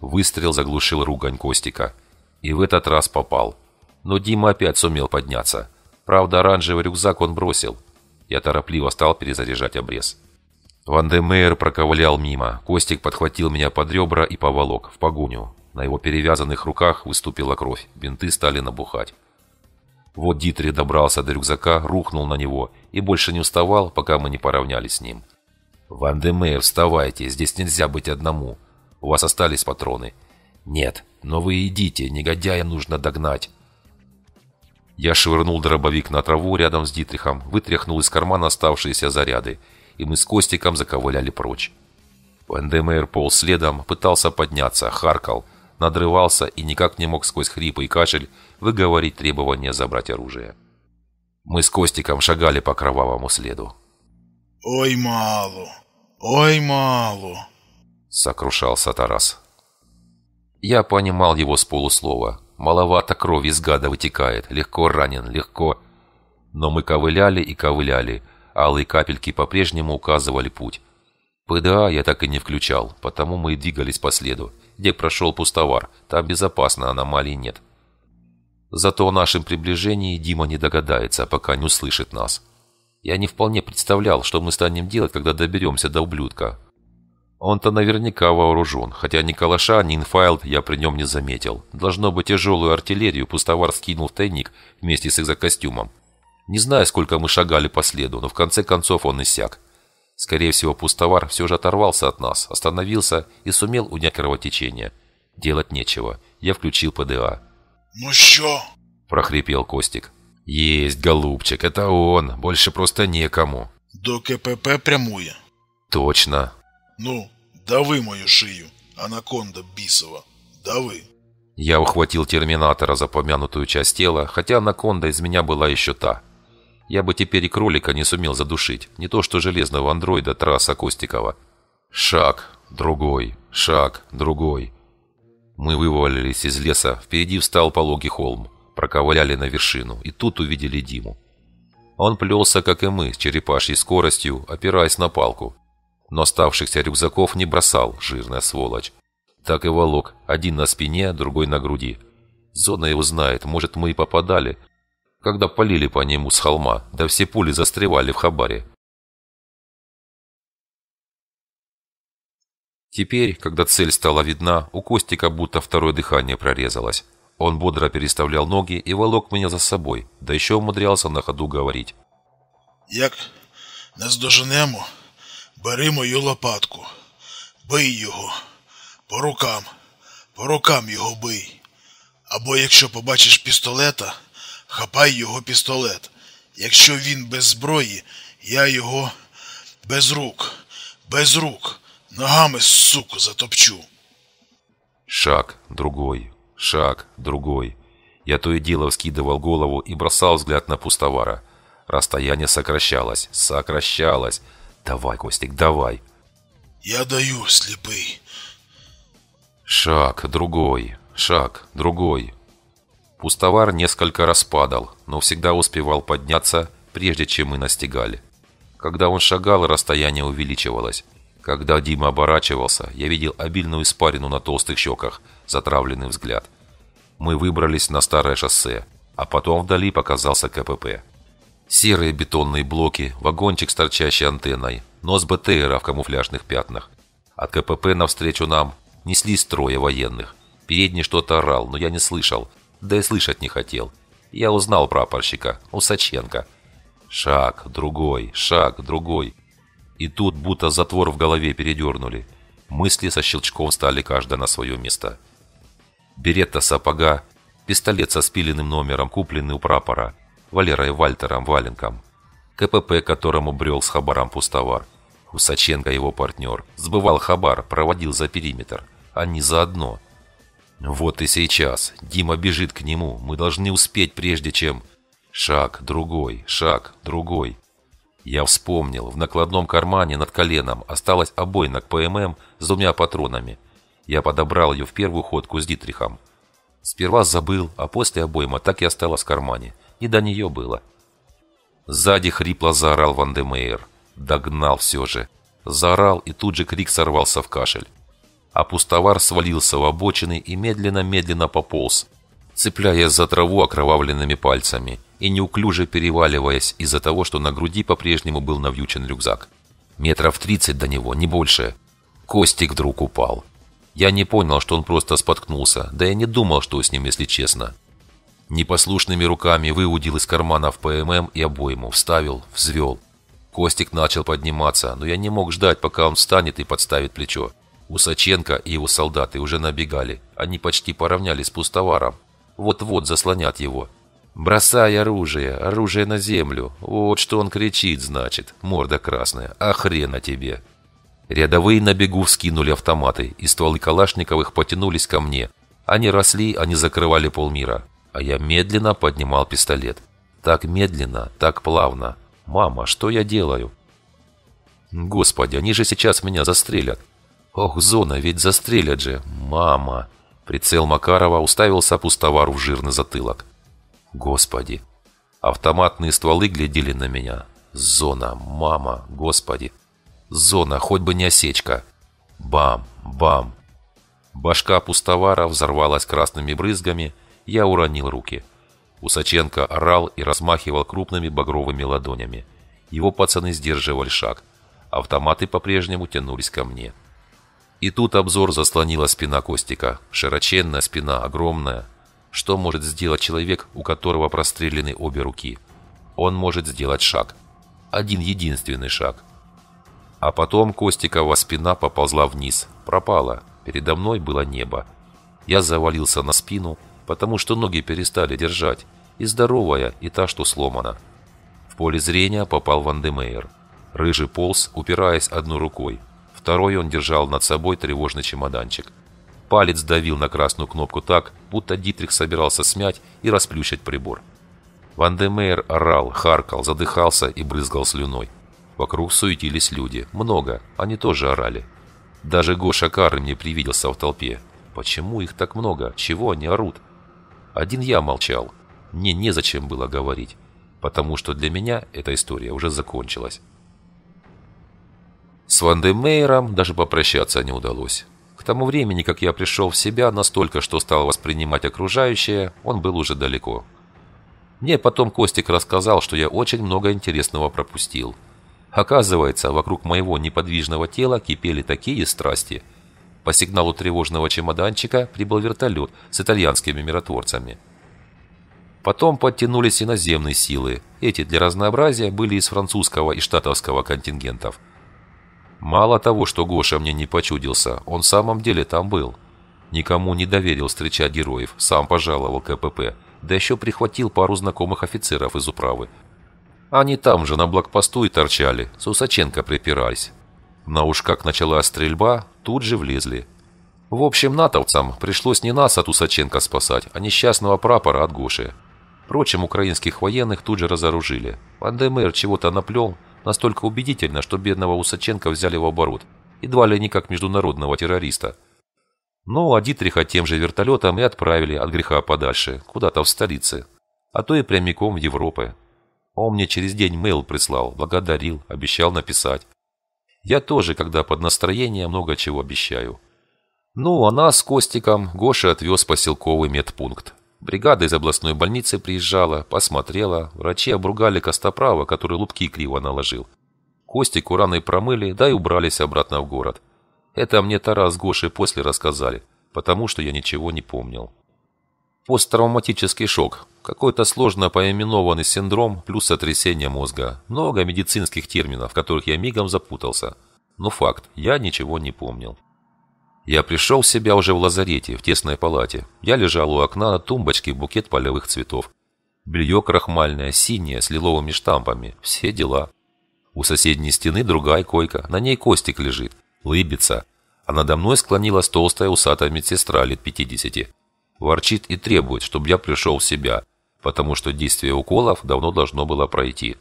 Выстрел заглушил ругань Костика. И в этот раз попал. Но Дима опять сумел подняться. Правда, оранжевый рюкзак он бросил. Я торопливо стал перезаряжать обрез. Ван де Мейер проковылял мимо. Костик подхватил меня под ребра и поволок, в погоню. На его перевязанных руках выступила кровь, бинты стали набухать. Вот Дитри добрался до рюкзака, рухнул на него и больше не уставал, пока мы не поравнялись с ним. «Ван Демея, вставайте, здесь нельзя быть одному. У вас остались патроны». «Нет, но вы идите, негодяя нужно догнать». Я швырнул дробовик на траву рядом с Дитрихом, вытряхнул из кармана оставшиеся заряды, и мы с Костиком заковыляли прочь. Ван Демейр полз следом, пытался подняться, харкал – надрывался и никак не мог сквозь хрипы и кашель выговорить требование забрать оружие. Мы с Костиком шагали по кровавому следу. «Ой, мало! Ой, мало!» — сокрушался Тарас. Я понимал его с полуслова. Маловато крови из гада вытекает, легко ранен, легко... Но мы ковыляли и ковыляли, алые капельки по-прежнему указывали путь. ПДА я так и не включал, потому мы и двигались по следу где прошел пустовар. Там безопасно, аномалий нет. Зато о нашем приближении Дима не догадается, пока не услышит нас. Я не вполне представлял, что мы станем делать, когда доберемся до ублюдка. Он-то наверняка вооружен, хотя ни калаша, ни инфайлд я при нем не заметил. Должно быть, тяжелую артиллерию пустовар скинул в тайник вместе с экзокостюмом. Не знаю, сколько мы шагали по следу, но в конце концов он иссяк. Скорее всего, пустовар все же оторвался от нас, остановился и сумел унять кровотечение. Делать нечего. Я включил ПДА. «Ну что?» – прохрипел Костик. «Есть, голубчик, это он. Больше просто некому». «До КПП прямуя?» «Точно». «Ну, давы мою шею, анаконда бисова. давы. Я ухватил терминатора за помянутую часть тела, хотя анаконда из меня была еще та – я бы теперь и кролика не сумел задушить, не то что железного андроида Тараса Костикова. Шаг, другой, шаг, другой. Мы вывалились из леса, впереди встал пологий холм, проковыляли на вершину, и тут увидели Диму. Он плелся, как и мы, с черепашьей скоростью, опираясь на палку. Но оставшихся рюкзаков не бросал, жирная сволочь. Так и волок, один на спине, другой на груди. Зона его знает, может, мы и попадали, когда полили по нему с холма, да все пули застревали в хабаре. Теперь, когда цель стала видна, у Костика будто второе дыхание прорезалось. Он бодро переставлял ноги и волок меня за собой, да еще умудрялся на ходу говорить. «Як нас наздоженемо, бери мою лопатку, бий його, по рукам, по рукам його бий. Або якщо побачиш пістолета, Хапай його пістолет. Якщо він без зброї, я його без рук, без рук, ногами, суку, затопчу. Шаг другой, шаг другой. Я то и дело вскидывал голову и бросал взгляд на пустовара. Расстояние сокращалось, сокращалось. Давай, Костик, давай. Я даю, слепый. Шаг другой, шаг другой. Пустовар несколько распадал, но всегда успевал подняться, прежде чем мы настигали. Когда он шагал, расстояние увеличивалось. Когда Дима оборачивался, я видел обильную испарину на толстых щеках, затравленный взгляд. Мы выбрались на старое шоссе, а потом вдали показался КПП. Серые бетонные блоки, вагончик с торчащей антенной, нос БТРа в камуфляжных пятнах. От КПП навстречу нам несли строя военных. Передний что-то орал, но я не слышал – да и слышать не хотел. Я узнал прапорщика, Усаченко. Шаг, другой, шаг, другой. И тут будто затвор в голове передернули. Мысли со щелчком стали каждая на свое место. Беретта сапога, пистолет со спиленным номером, купленный у прапора, Валерой Вальтером Валенком, КПП, которому брел с хабаром пустовар. Усаченко его партнер. Сбывал хабар, проводил за периметр. Они заодно. Вот и сейчас. Дима бежит к нему. Мы должны успеть, прежде чем... Шаг, другой, шаг, другой. Я вспомнил. В накладном кармане над коленом осталась обойна к ПММ с двумя патронами. Я подобрал ее в первую ходку с Дитрихом. Сперва забыл, а после обойма так и осталась в кармане. и до нее было. Сзади хрипло заорал Вандемейр. Догнал все же. Заорал, и тут же крик сорвался в кашель а пустовар свалился в обочины и медленно-медленно пополз, цепляясь за траву окровавленными пальцами и неуклюже переваливаясь из-за того, что на груди по-прежнему был навьючен рюкзак. Метров тридцать до него, не больше. Костик вдруг упал. Я не понял, что он просто споткнулся, да я не думал, что с ним, если честно. Непослушными руками выудил из кармана в ПММ и обойму, вставил, взвел. Костик начал подниматься, но я не мог ждать, пока он встанет и подставит плечо. Усаченко и его солдаты уже набегали. Они почти поравнялись с пустоваром. Вот-вот заслонят его. «Бросай оружие! Оружие на землю! Вот что он кричит, значит! Морда красная! А хрена тебе!» Рядовые на бегу вскинули автоматы, и стволы калашниковых потянулись ко мне. Они росли, они закрывали полмира. А я медленно поднимал пистолет. Так медленно, так плавно. «Мама, что я делаю?» «Господи, они же сейчас меня застрелят!» «Ох, Зона, ведь застрелят же! Мама!» Прицел Макарова уставился пустовару в жирный затылок. «Господи!» Автоматные стволы глядели на меня. «Зона! Мама! Господи!» «Зона! Хоть бы не осечка!» «Бам! Бам!» Башка пустовара взорвалась красными брызгами, я уронил руки. Усаченко орал и размахивал крупными багровыми ладонями. Его пацаны сдерживали шаг. Автоматы по-прежнему тянулись ко мне. И тут обзор заслонила спина Костика. Широченная спина, огромная. Что может сделать человек, у которого прострелены обе руки? Он может сделать шаг. Один единственный шаг. А потом Костикова спина поползла вниз. Пропала. Передо мной было небо. Я завалился на спину, потому что ноги перестали держать. И здоровая, и та, что сломана. В поле зрения попал Ван Демейер. Рыжий полз, упираясь одной рукой второй он держал над собой тревожный чемоданчик. Палец давил на красную кнопку так, будто Дитрих собирался смять и расплющить прибор. Ван де Мейер орал, харкал, задыхался и брызгал слюной. Вокруг суетились люди. Много. Они тоже орали. Даже Гоша Кары не привиделся в толпе. Почему их так много? Чего они орут? Один я молчал. Мне незачем было говорить. Потому что для меня эта история уже закончилась. С Вандемейром даже попрощаться не удалось. К тому времени, как я пришел в себя настолько, что стал воспринимать окружающее, он был уже далеко. Мне потом Костик рассказал, что я очень много интересного пропустил. Оказывается, вокруг моего неподвижного тела кипели такие страсти. По сигналу тревожного чемоданчика прибыл вертолет с итальянскими миротворцами. Потом подтянулись иноземные силы. Эти для разнообразия были из французского и штатовского контингентов – Мало того, что Гоша мне не почудился, он в самом деле там был. Никому не доверил встречать героев, сам пожаловал КПП, да еще прихватил пару знакомых офицеров из управы. Они там же на блокпосту и торчали, с Усаченко припирались. На уж как началась стрельба, тут же влезли. В общем, натовцам пришлось не нас от Усаченко спасать, а несчастного прапора от Гоши. Впрочем, украинских военных тут же разоружили. Вандемер чего-то наплел, настолько убедительно, что бедного Усаченко взяли в оборот, едва ли не как международного террориста. Ну, а Дитриха тем же вертолетом и отправили от греха подальше, куда-то в столице, а то и прямиком в Европы. Он мне через день мейл прислал, благодарил, обещал написать. Я тоже, когда под настроение, много чего обещаю. Ну, а нас с Костиком Гоша отвез в поселковый медпункт. Бригада из областной больницы приезжала, посмотрела, врачи обругали Костоправа, который лупки криво наложил. Кости кураной промыли, да и убрались обратно в город. Это мне Тарас с Гошей после рассказали, потому что я ничего не помнил. Посттравматический шок. Какой-то сложно поименованный синдром плюс сотрясение мозга. Много медицинских терминов, в которых я мигом запутался. Но факт, я ничего не помнил. Я пришел в себя уже в лазарете, в тесной палате. Я лежал у окна на тумбочке букет полевых цветов. Белье крахмальное, синее, с лиловыми штампами. Все дела. У соседней стены другая койка. На ней Костик лежит. Лыбится. А надо мной склонилась толстая усатая медсестра лет 50. Ворчит и требует, чтобы я пришел в себя, потому что действие уколов давно должно было пройти.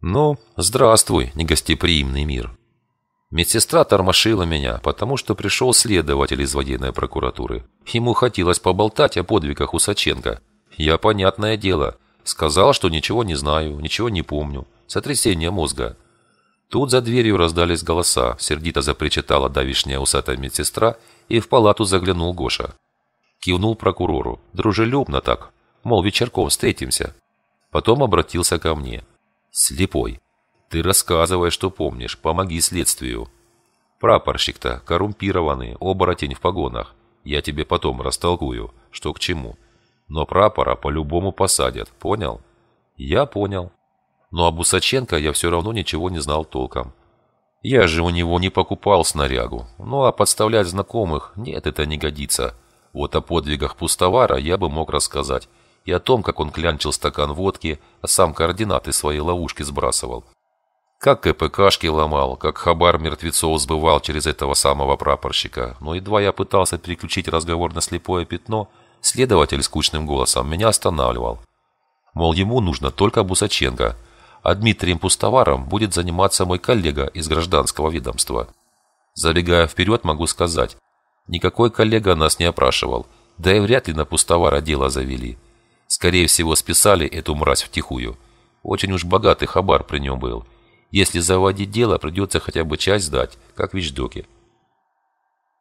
Ну, здравствуй, негостеприимный мир. Медсестра тормошила меня, потому что пришел следователь из военной прокуратуры. Ему хотелось поболтать о подвигах Усаченко. Я, понятное дело, сказал, что ничего не знаю, ничего не помню. Сотрясение мозга. Тут за дверью раздались голоса, сердито запричитала давишняя усатая медсестра, и в палату заглянул Гоша. Кивнул прокурору, дружелюбно так, мол, вечерком встретимся. Потом обратился ко мне. «Слепой, ты рассказывай, что помнишь, помоги следствию. Прапорщик-то коррумпированный, оборотень в погонах. Я тебе потом растолкую, что к чему. Но прапора по-любому посадят, понял? Я понял. Но об Усаченко я все равно ничего не знал толком. Я же у него не покупал снарягу. Ну а подставлять знакомых, нет, это не годится. Вот о подвигах пустовара я бы мог рассказать. И о том, как он клянчил стакан водки, а сам координаты своей ловушки сбрасывал. Как КПКшки ломал, как хабар мертвецов сбывал через этого самого прапорщика. Но едва я пытался переключить разговор на слепое пятно, следователь скучным голосом меня останавливал. Мол, ему нужно только Бусаченко, а Дмитрием Пустоваром будет заниматься мой коллега из гражданского ведомства. Забегая вперед, могу сказать, никакой коллега нас не опрашивал, да и вряд ли на Пустовара дело завели. Скорее всего, списали эту мразь втихую. Очень уж богатый хабар при нем был – если заводить дело, придется хотя бы часть сдать, как вещдоки.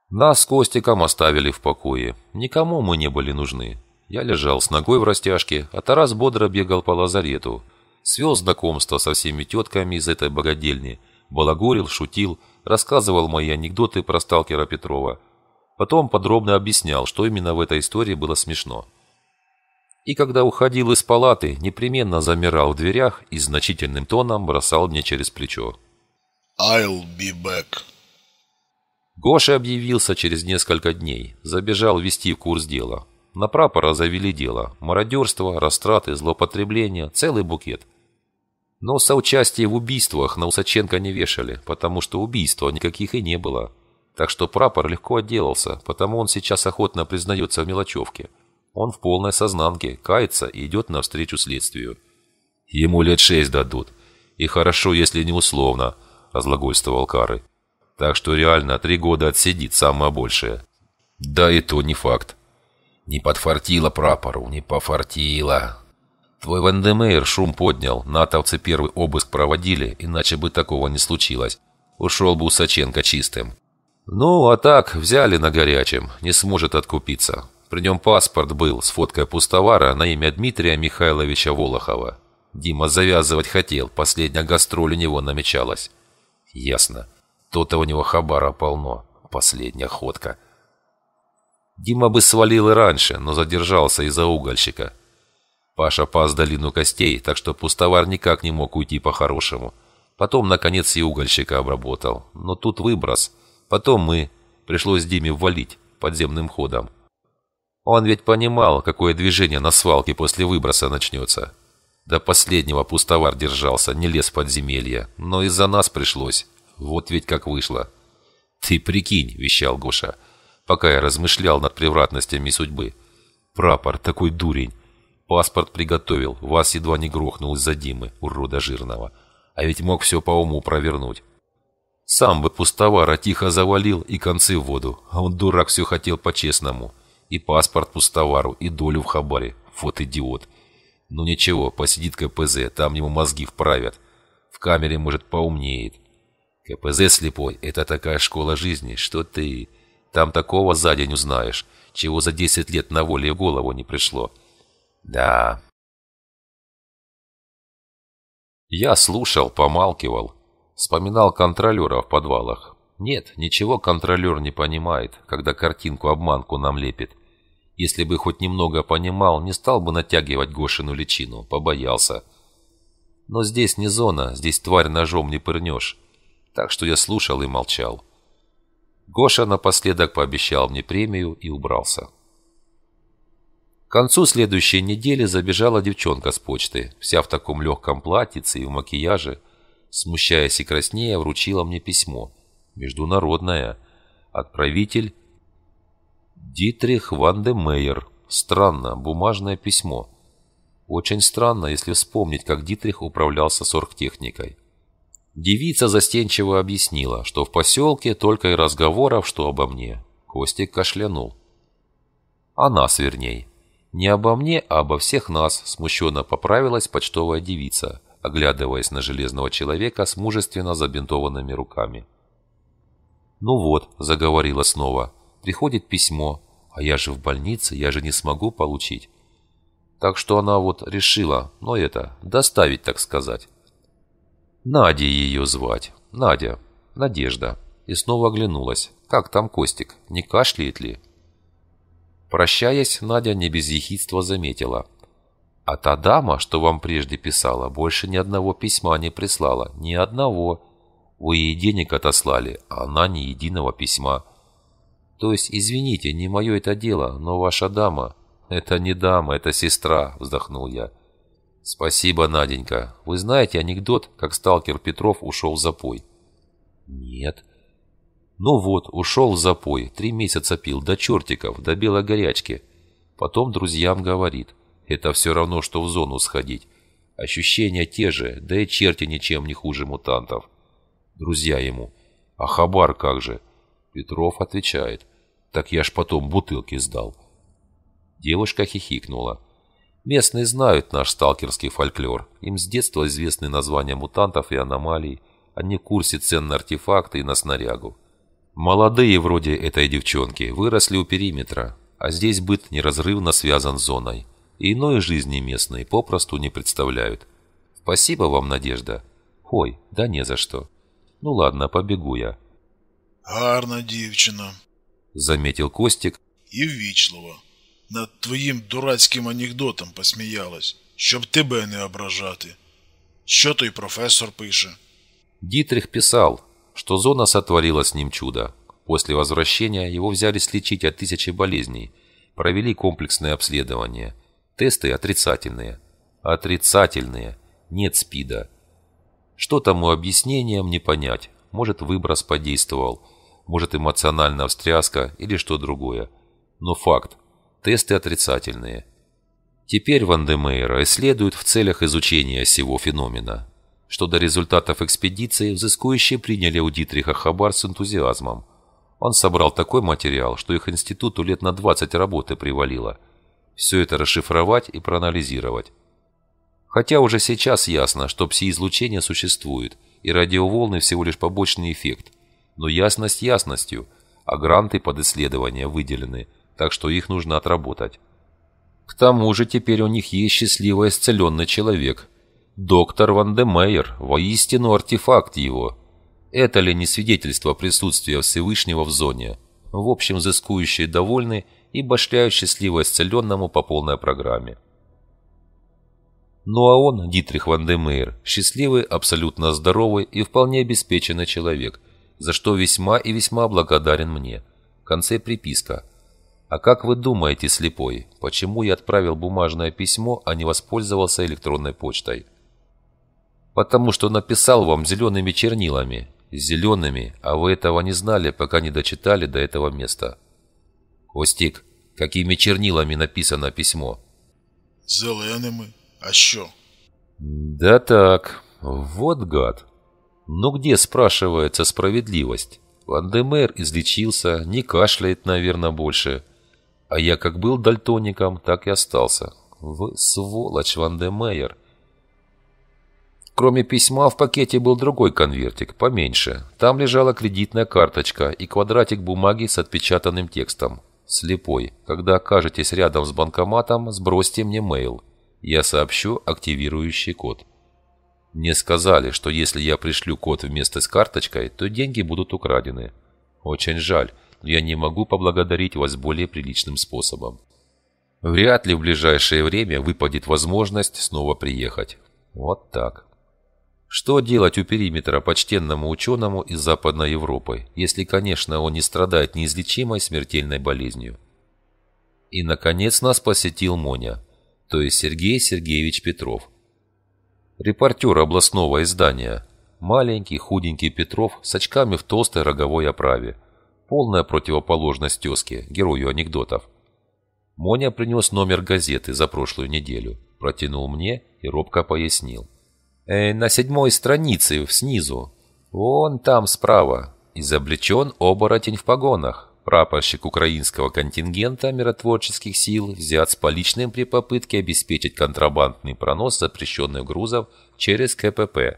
Нас с Костиком оставили в покое. Никому мы не были нужны. Я лежал с ногой в растяжке, а Тарас бодро бегал по лазарету. Свел знакомство со всеми тетками из этой богадельни. Балагурил, шутил, рассказывал мои анекдоты про сталкера Петрова. Потом подробно объяснял, что именно в этой истории было смешно и когда уходил из палаты, непременно замирал в дверях и значительным тоном бросал мне через плечо. «I'll be back». Гоша объявился через несколько дней, забежал вести курс дела. На прапора завели дело, мародерство, растраты, злоупотребления, целый букет. Но соучастие в убийствах на Усаченко не вешали, потому что убийства никаких и не было. Так что прапор легко отделался, потому он сейчас охотно признается в мелочевке – он в полной сознанке, кается и идет навстречу следствию. Ему лет шесть дадут. И хорошо, если не условно, разлагольствовал Кары. Так что реально три года отсидит самое большее. Да и то не факт. Не подфартило прапору, не пофартило. Твой Вандемейр шум поднял, натовцы первый обыск проводили, иначе бы такого не случилось. Ушел бы Усаченко чистым. Ну, а так, взяли на горячем, не сможет откупиться. При нем паспорт был с фоткой пустовара на имя Дмитрия Михайловича Волохова. Дима завязывать хотел, последняя гастроль у него намечалась. Ясно. То-то у него хабара полно. Последняя ходка. Дима бы свалил и раньше, но задержался из-за угольщика. Паша пас долину костей, так что пустовар никак не мог уйти по-хорошему. Потом, наконец, и угольщика обработал. Но тут выброс. Потом мы. Пришлось Диме ввалить подземным ходом. Он ведь понимал, какое движение на свалке после выброса начнется. До последнего пустовар держался, не лез в подземелье, но из-за нас пришлось. Вот ведь как вышло. «Ты прикинь», — вещал Гоша, пока я размышлял над превратностями судьбы. «Прапор, такой дурень. Паспорт приготовил, вас едва не грохнул из-за Димы, урода жирного. А ведь мог все по уму провернуть. Сам бы пустовара тихо завалил и концы в воду, а он, дурак, все хотел по-честному. И паспорт пустовару, и долю в хабаре. Вот идиот. Ну ничего, посидит КПЗ, там ему мозги вправят. В камере, может, поумнеет. КПЗ слепой – это такая школа жизни, что ты... Там такого за день узнаешь, чего за 10 лет на воле в голову не пришло. Да. Я слушал, помалкивал. Вспоминал контролера в подвалах. Нет, ничего контролер не понимает, когда картинку-обманку нам лепит. Если бы хоть немного понимал, не стал бы натягивать Гошину личину, побоялся. Но здесь не зона, здесь тварь ножом не пырнешь. Так что я слушал и молчал. Гоша напоследок пообещал мне премию и убрался. К концу следующей недели забежала девчонка с почты, вся в таком легком платьице и в макияже. Смущаясь и краснея, вручила мне письмо международная. Отправитель Дитрих Ван де Мейер. Странно, бумажное письмо. Очень странно, если вспомнить, как Дитрих управлялся с оргтехникой. Девица застенчиво объяснила, что в поселке только и разговоров, что обо мне. Костик кашлянул. О нас, верней. Не обо мне, а обо всех нас, смущенно поправилась почтовая девица, оглядываясь на железного человека с мужественно забинтованными руками. «Ну вот», — заговорила снова, — «приходит письмо, а я же в больнице, я же не смогу получить». Так что она вот решила, но ну это, доставить, так сказать. Надя ее звать. Надя. Надежда. И снова оглянулась. Как там Костик? Не кашляет ли? Прощаясь, Надя не без ехидства заметила. А та дама, что вам прежде писала, больше ни одного письма не прислала. Ни одного. Вы ей денег отослали, а она ни единого письма. То есть, извините, не мое это дело, но ваша дама... Это не дама, это сестра, вздохнул я. Спасибо, Наденька. Вы знаете анекдот, как сталкер Петров ушел в запой? Нет. Ну вот, ушел в запой, три месяца пил, до чертиков, до белой горячки. Потом друзьям говорит, это все равно, что в зону сходить. Ощущения те же, да и черти ничем не хуже мутантов. Друзья ему. А хабар как же? Петров отвечает. Так я ж потом бутылки сдал. Девушка хихикнула. Местные знают наш сталкерский фольклор. Им с детства известны названия мутантов и аномалий. Они в курсе цен на артефакты и на снарягу. Молодые вроде этой девчонки выросли у периметра, а здесь быт неразрывно связан с зоной. И иной жизни местные попросту не представляют. Спасибо вам, Надежда. Ой, да не за что. Ну ладно, побегу я. Гарна дівчина, заметил Костик. и ввічлива. Над твоим дурацким анекдотом посміялась, щоб тебе не ображати. Що той профессор пише? Дитрих писал, что зона сотворила с ним чудо. После возвращения его взяли лечить от тысячи болезней. Провели комплексное обследование. Тесты отрицательные. Отрицательные. Нет СПИДа. Что тому объяснением не понять. Может, выброс подействовал, может, эмоциональная встряска или что другое. Но факт. Тесты отрицательные. Теперь Вандемейра исследуют в целях изучения всего феномена. Что до результатов экспедиции, взыскующие приняли у Дитриха Хабар с энтузиазмом. Он собрал такой материал, что их институту лет на 20 работы привалило. Все это расшифровать и проанализировать. Хотя уже сейчас ясно, что пси-излучение существует, и радиоволны всего лишь побочный эффект. Но ясность ясностью, а гранты под исследования выделены, так что их нужно отработать. К тому же теперь у них есть счастливо исцеленный человек. Доктор Ван де Мейер, воистину артефакт его. Это ли не свидетельство присутствия Всевышнего в зоне? В общем, взыскующие довольны и башляют счастливо исцеленному по полной программе. Ну а он, Дитрих Ван де Мейер, счастливый, абсолютно здоровый и вполне обеспеченный человек, за что весьма и весьма благодарен мне. В конце приписка. А как вы думаете, слепой, почему я отправил бумажное письмо, а не воспользовался электронной почтой? Потому что написал вам зелеными чернилами. Зелеными, а вы этого не знали, пока не дочитали до этого места. Костик, какими чернилами написано письмо? Зелеными. А что? Да так, вот гад. Но ну где, спрашивается, справедливость? Ландемер излечился, не кашляет, наверное, больше. А я как был дальтоником, так и остался. В сволочь Вандемейер. Кроме письма в пакете был другой конвертик, поменьше. Там лежала кредитная карточка и квадратик бумаги с отпечатанным текстом. «Слепой, когда окажетесь рядом с банкоматом, сбросьте мне мейл» я сообщу активирующий код. Мне сказали, что если я пришлю код вместо с карточкой, то деньги будут украдены. Очень жаль, но я не могу поблагодарить вас более приличным способом. Вряд ли в ближайшее время выпадет возможность снова приехать. Вот так. Что делать у периметра почтенному ученому из Западной Европы, если, конечно, он не страдает неизлечимой смертельной болезнью? И, наконец, нас посетил Моня – то есть Сергей Сергеевич Петров. Репортер областного издания. Маленький, худенький Петров с очками в толстой роговой оправе. Полная противоположность тезке, герою анекдотов. Моня принес номер газеты за прошлую неделю, протянул мне и робко пояснил. «Э, «На седьмой странице, снизу. Вон там, справа. Изобличен оборотень в погонах. Прапорщик украинского контингента миротворческих сил взят с поличным при попытке обеспечить контрабандный пронос запрещенных грузов через КПП.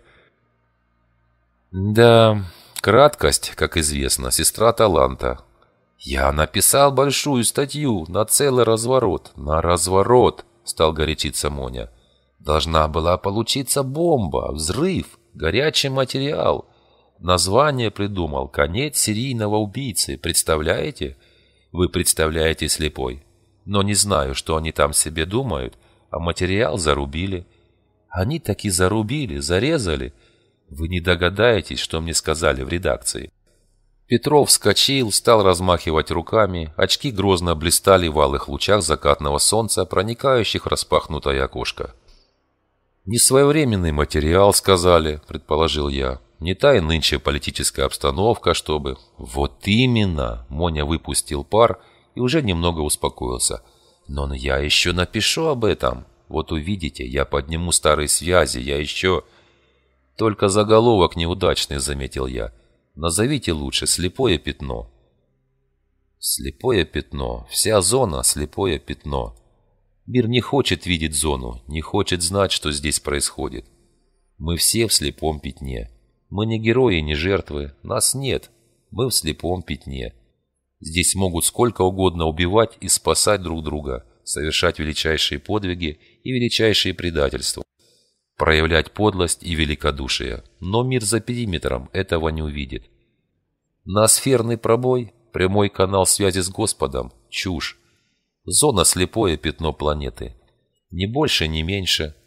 Да, краткость, как известно, сестра таланта. Я написал большую статью на целый разворот. На разворот, стал горячиться Моня. Должна была получиться бомба, взрыв, горячий материал – Название придумал. Конец серийного убийцы. Представляете? Вы представляете слепой. Но не знаю, что они там себе думают. А материал зарубили. Они таки зарубили, зарезали. Вы не догадаетесь, что мне сказали в редакции. Петров вскочил, стал размахивать руками, очки грозно блистали в алых лучах закатного солнца, проникающих в распахнутое окошко. «Несвоевременный материал», — сказали, — предположил я. Не та и нынче политическая обстановка, чтобы... Вот именно! Моня выпустил пар и уже немного успокоился. Но ну, я еще напишу об этом. Вот увидите, я подниму старые связи, я еще... Только заголовок неудачный, заметил я. Назовите лучше «Слепое пятно». Слепое пятно. Вся зона — слепое пятно. Мир не хочет видеть зону, не хочет знать, что здесь происходит. Мы все в слепом пятне. Мы не герои, не жертвы, нас нет, мы в слепом пятне. Здесь могут сколько угодно убивать и спасать друг друга, совершать величайшие подвиги и величайшие предательства, проявлять подлость и великодушие, но мир за периметром этого не увидит. Ноосферный пробой, прямой канал связи с Господом – чушь. Зона – слепое пятно планеты. Ни больше, ни меньше –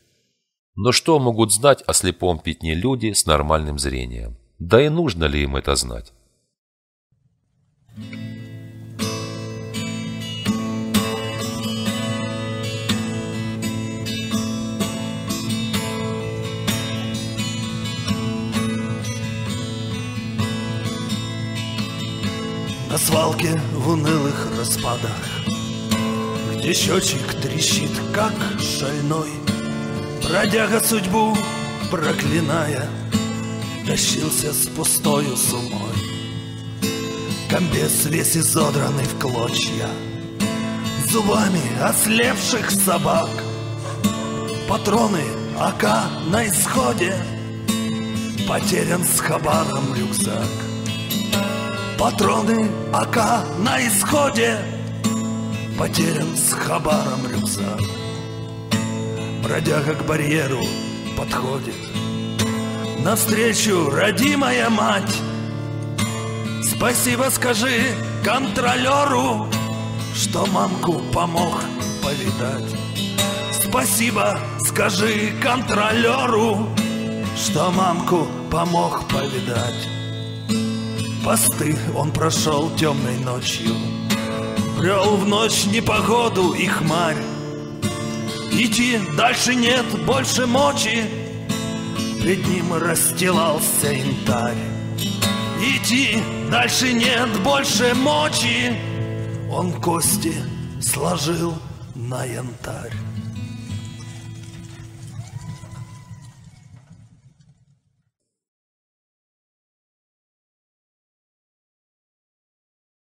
но что могут знать о слепом пятне люди с нормальным зрением? Да и нужно ли им это знать? На свалке в унылых распадах Где счетчик трещит, как шальной Бродяга судьбу проклиная Тащился с пустою сумой Комбез весь изодранный в клочья Зубами ослепших собак Патроны АК на исходе Потерян с хабаром рюкзак Патроны АК на исходе Потерян с хабаром рюкзак бродяга к барьеру подходит. Навстречу, родимая мать, Спасибо скажи контролеру, Что мамку помог повидать. Спасибо скажи контролеру, Что мамку помог повидать. Посты он прошел темной ночью, Брел в ночь непогоду и хмарь, Идти дальше нет больше мочи, перед ним расстилался янтарь. Идти дальше нет больше мочи, Он кости сложил на янтарь.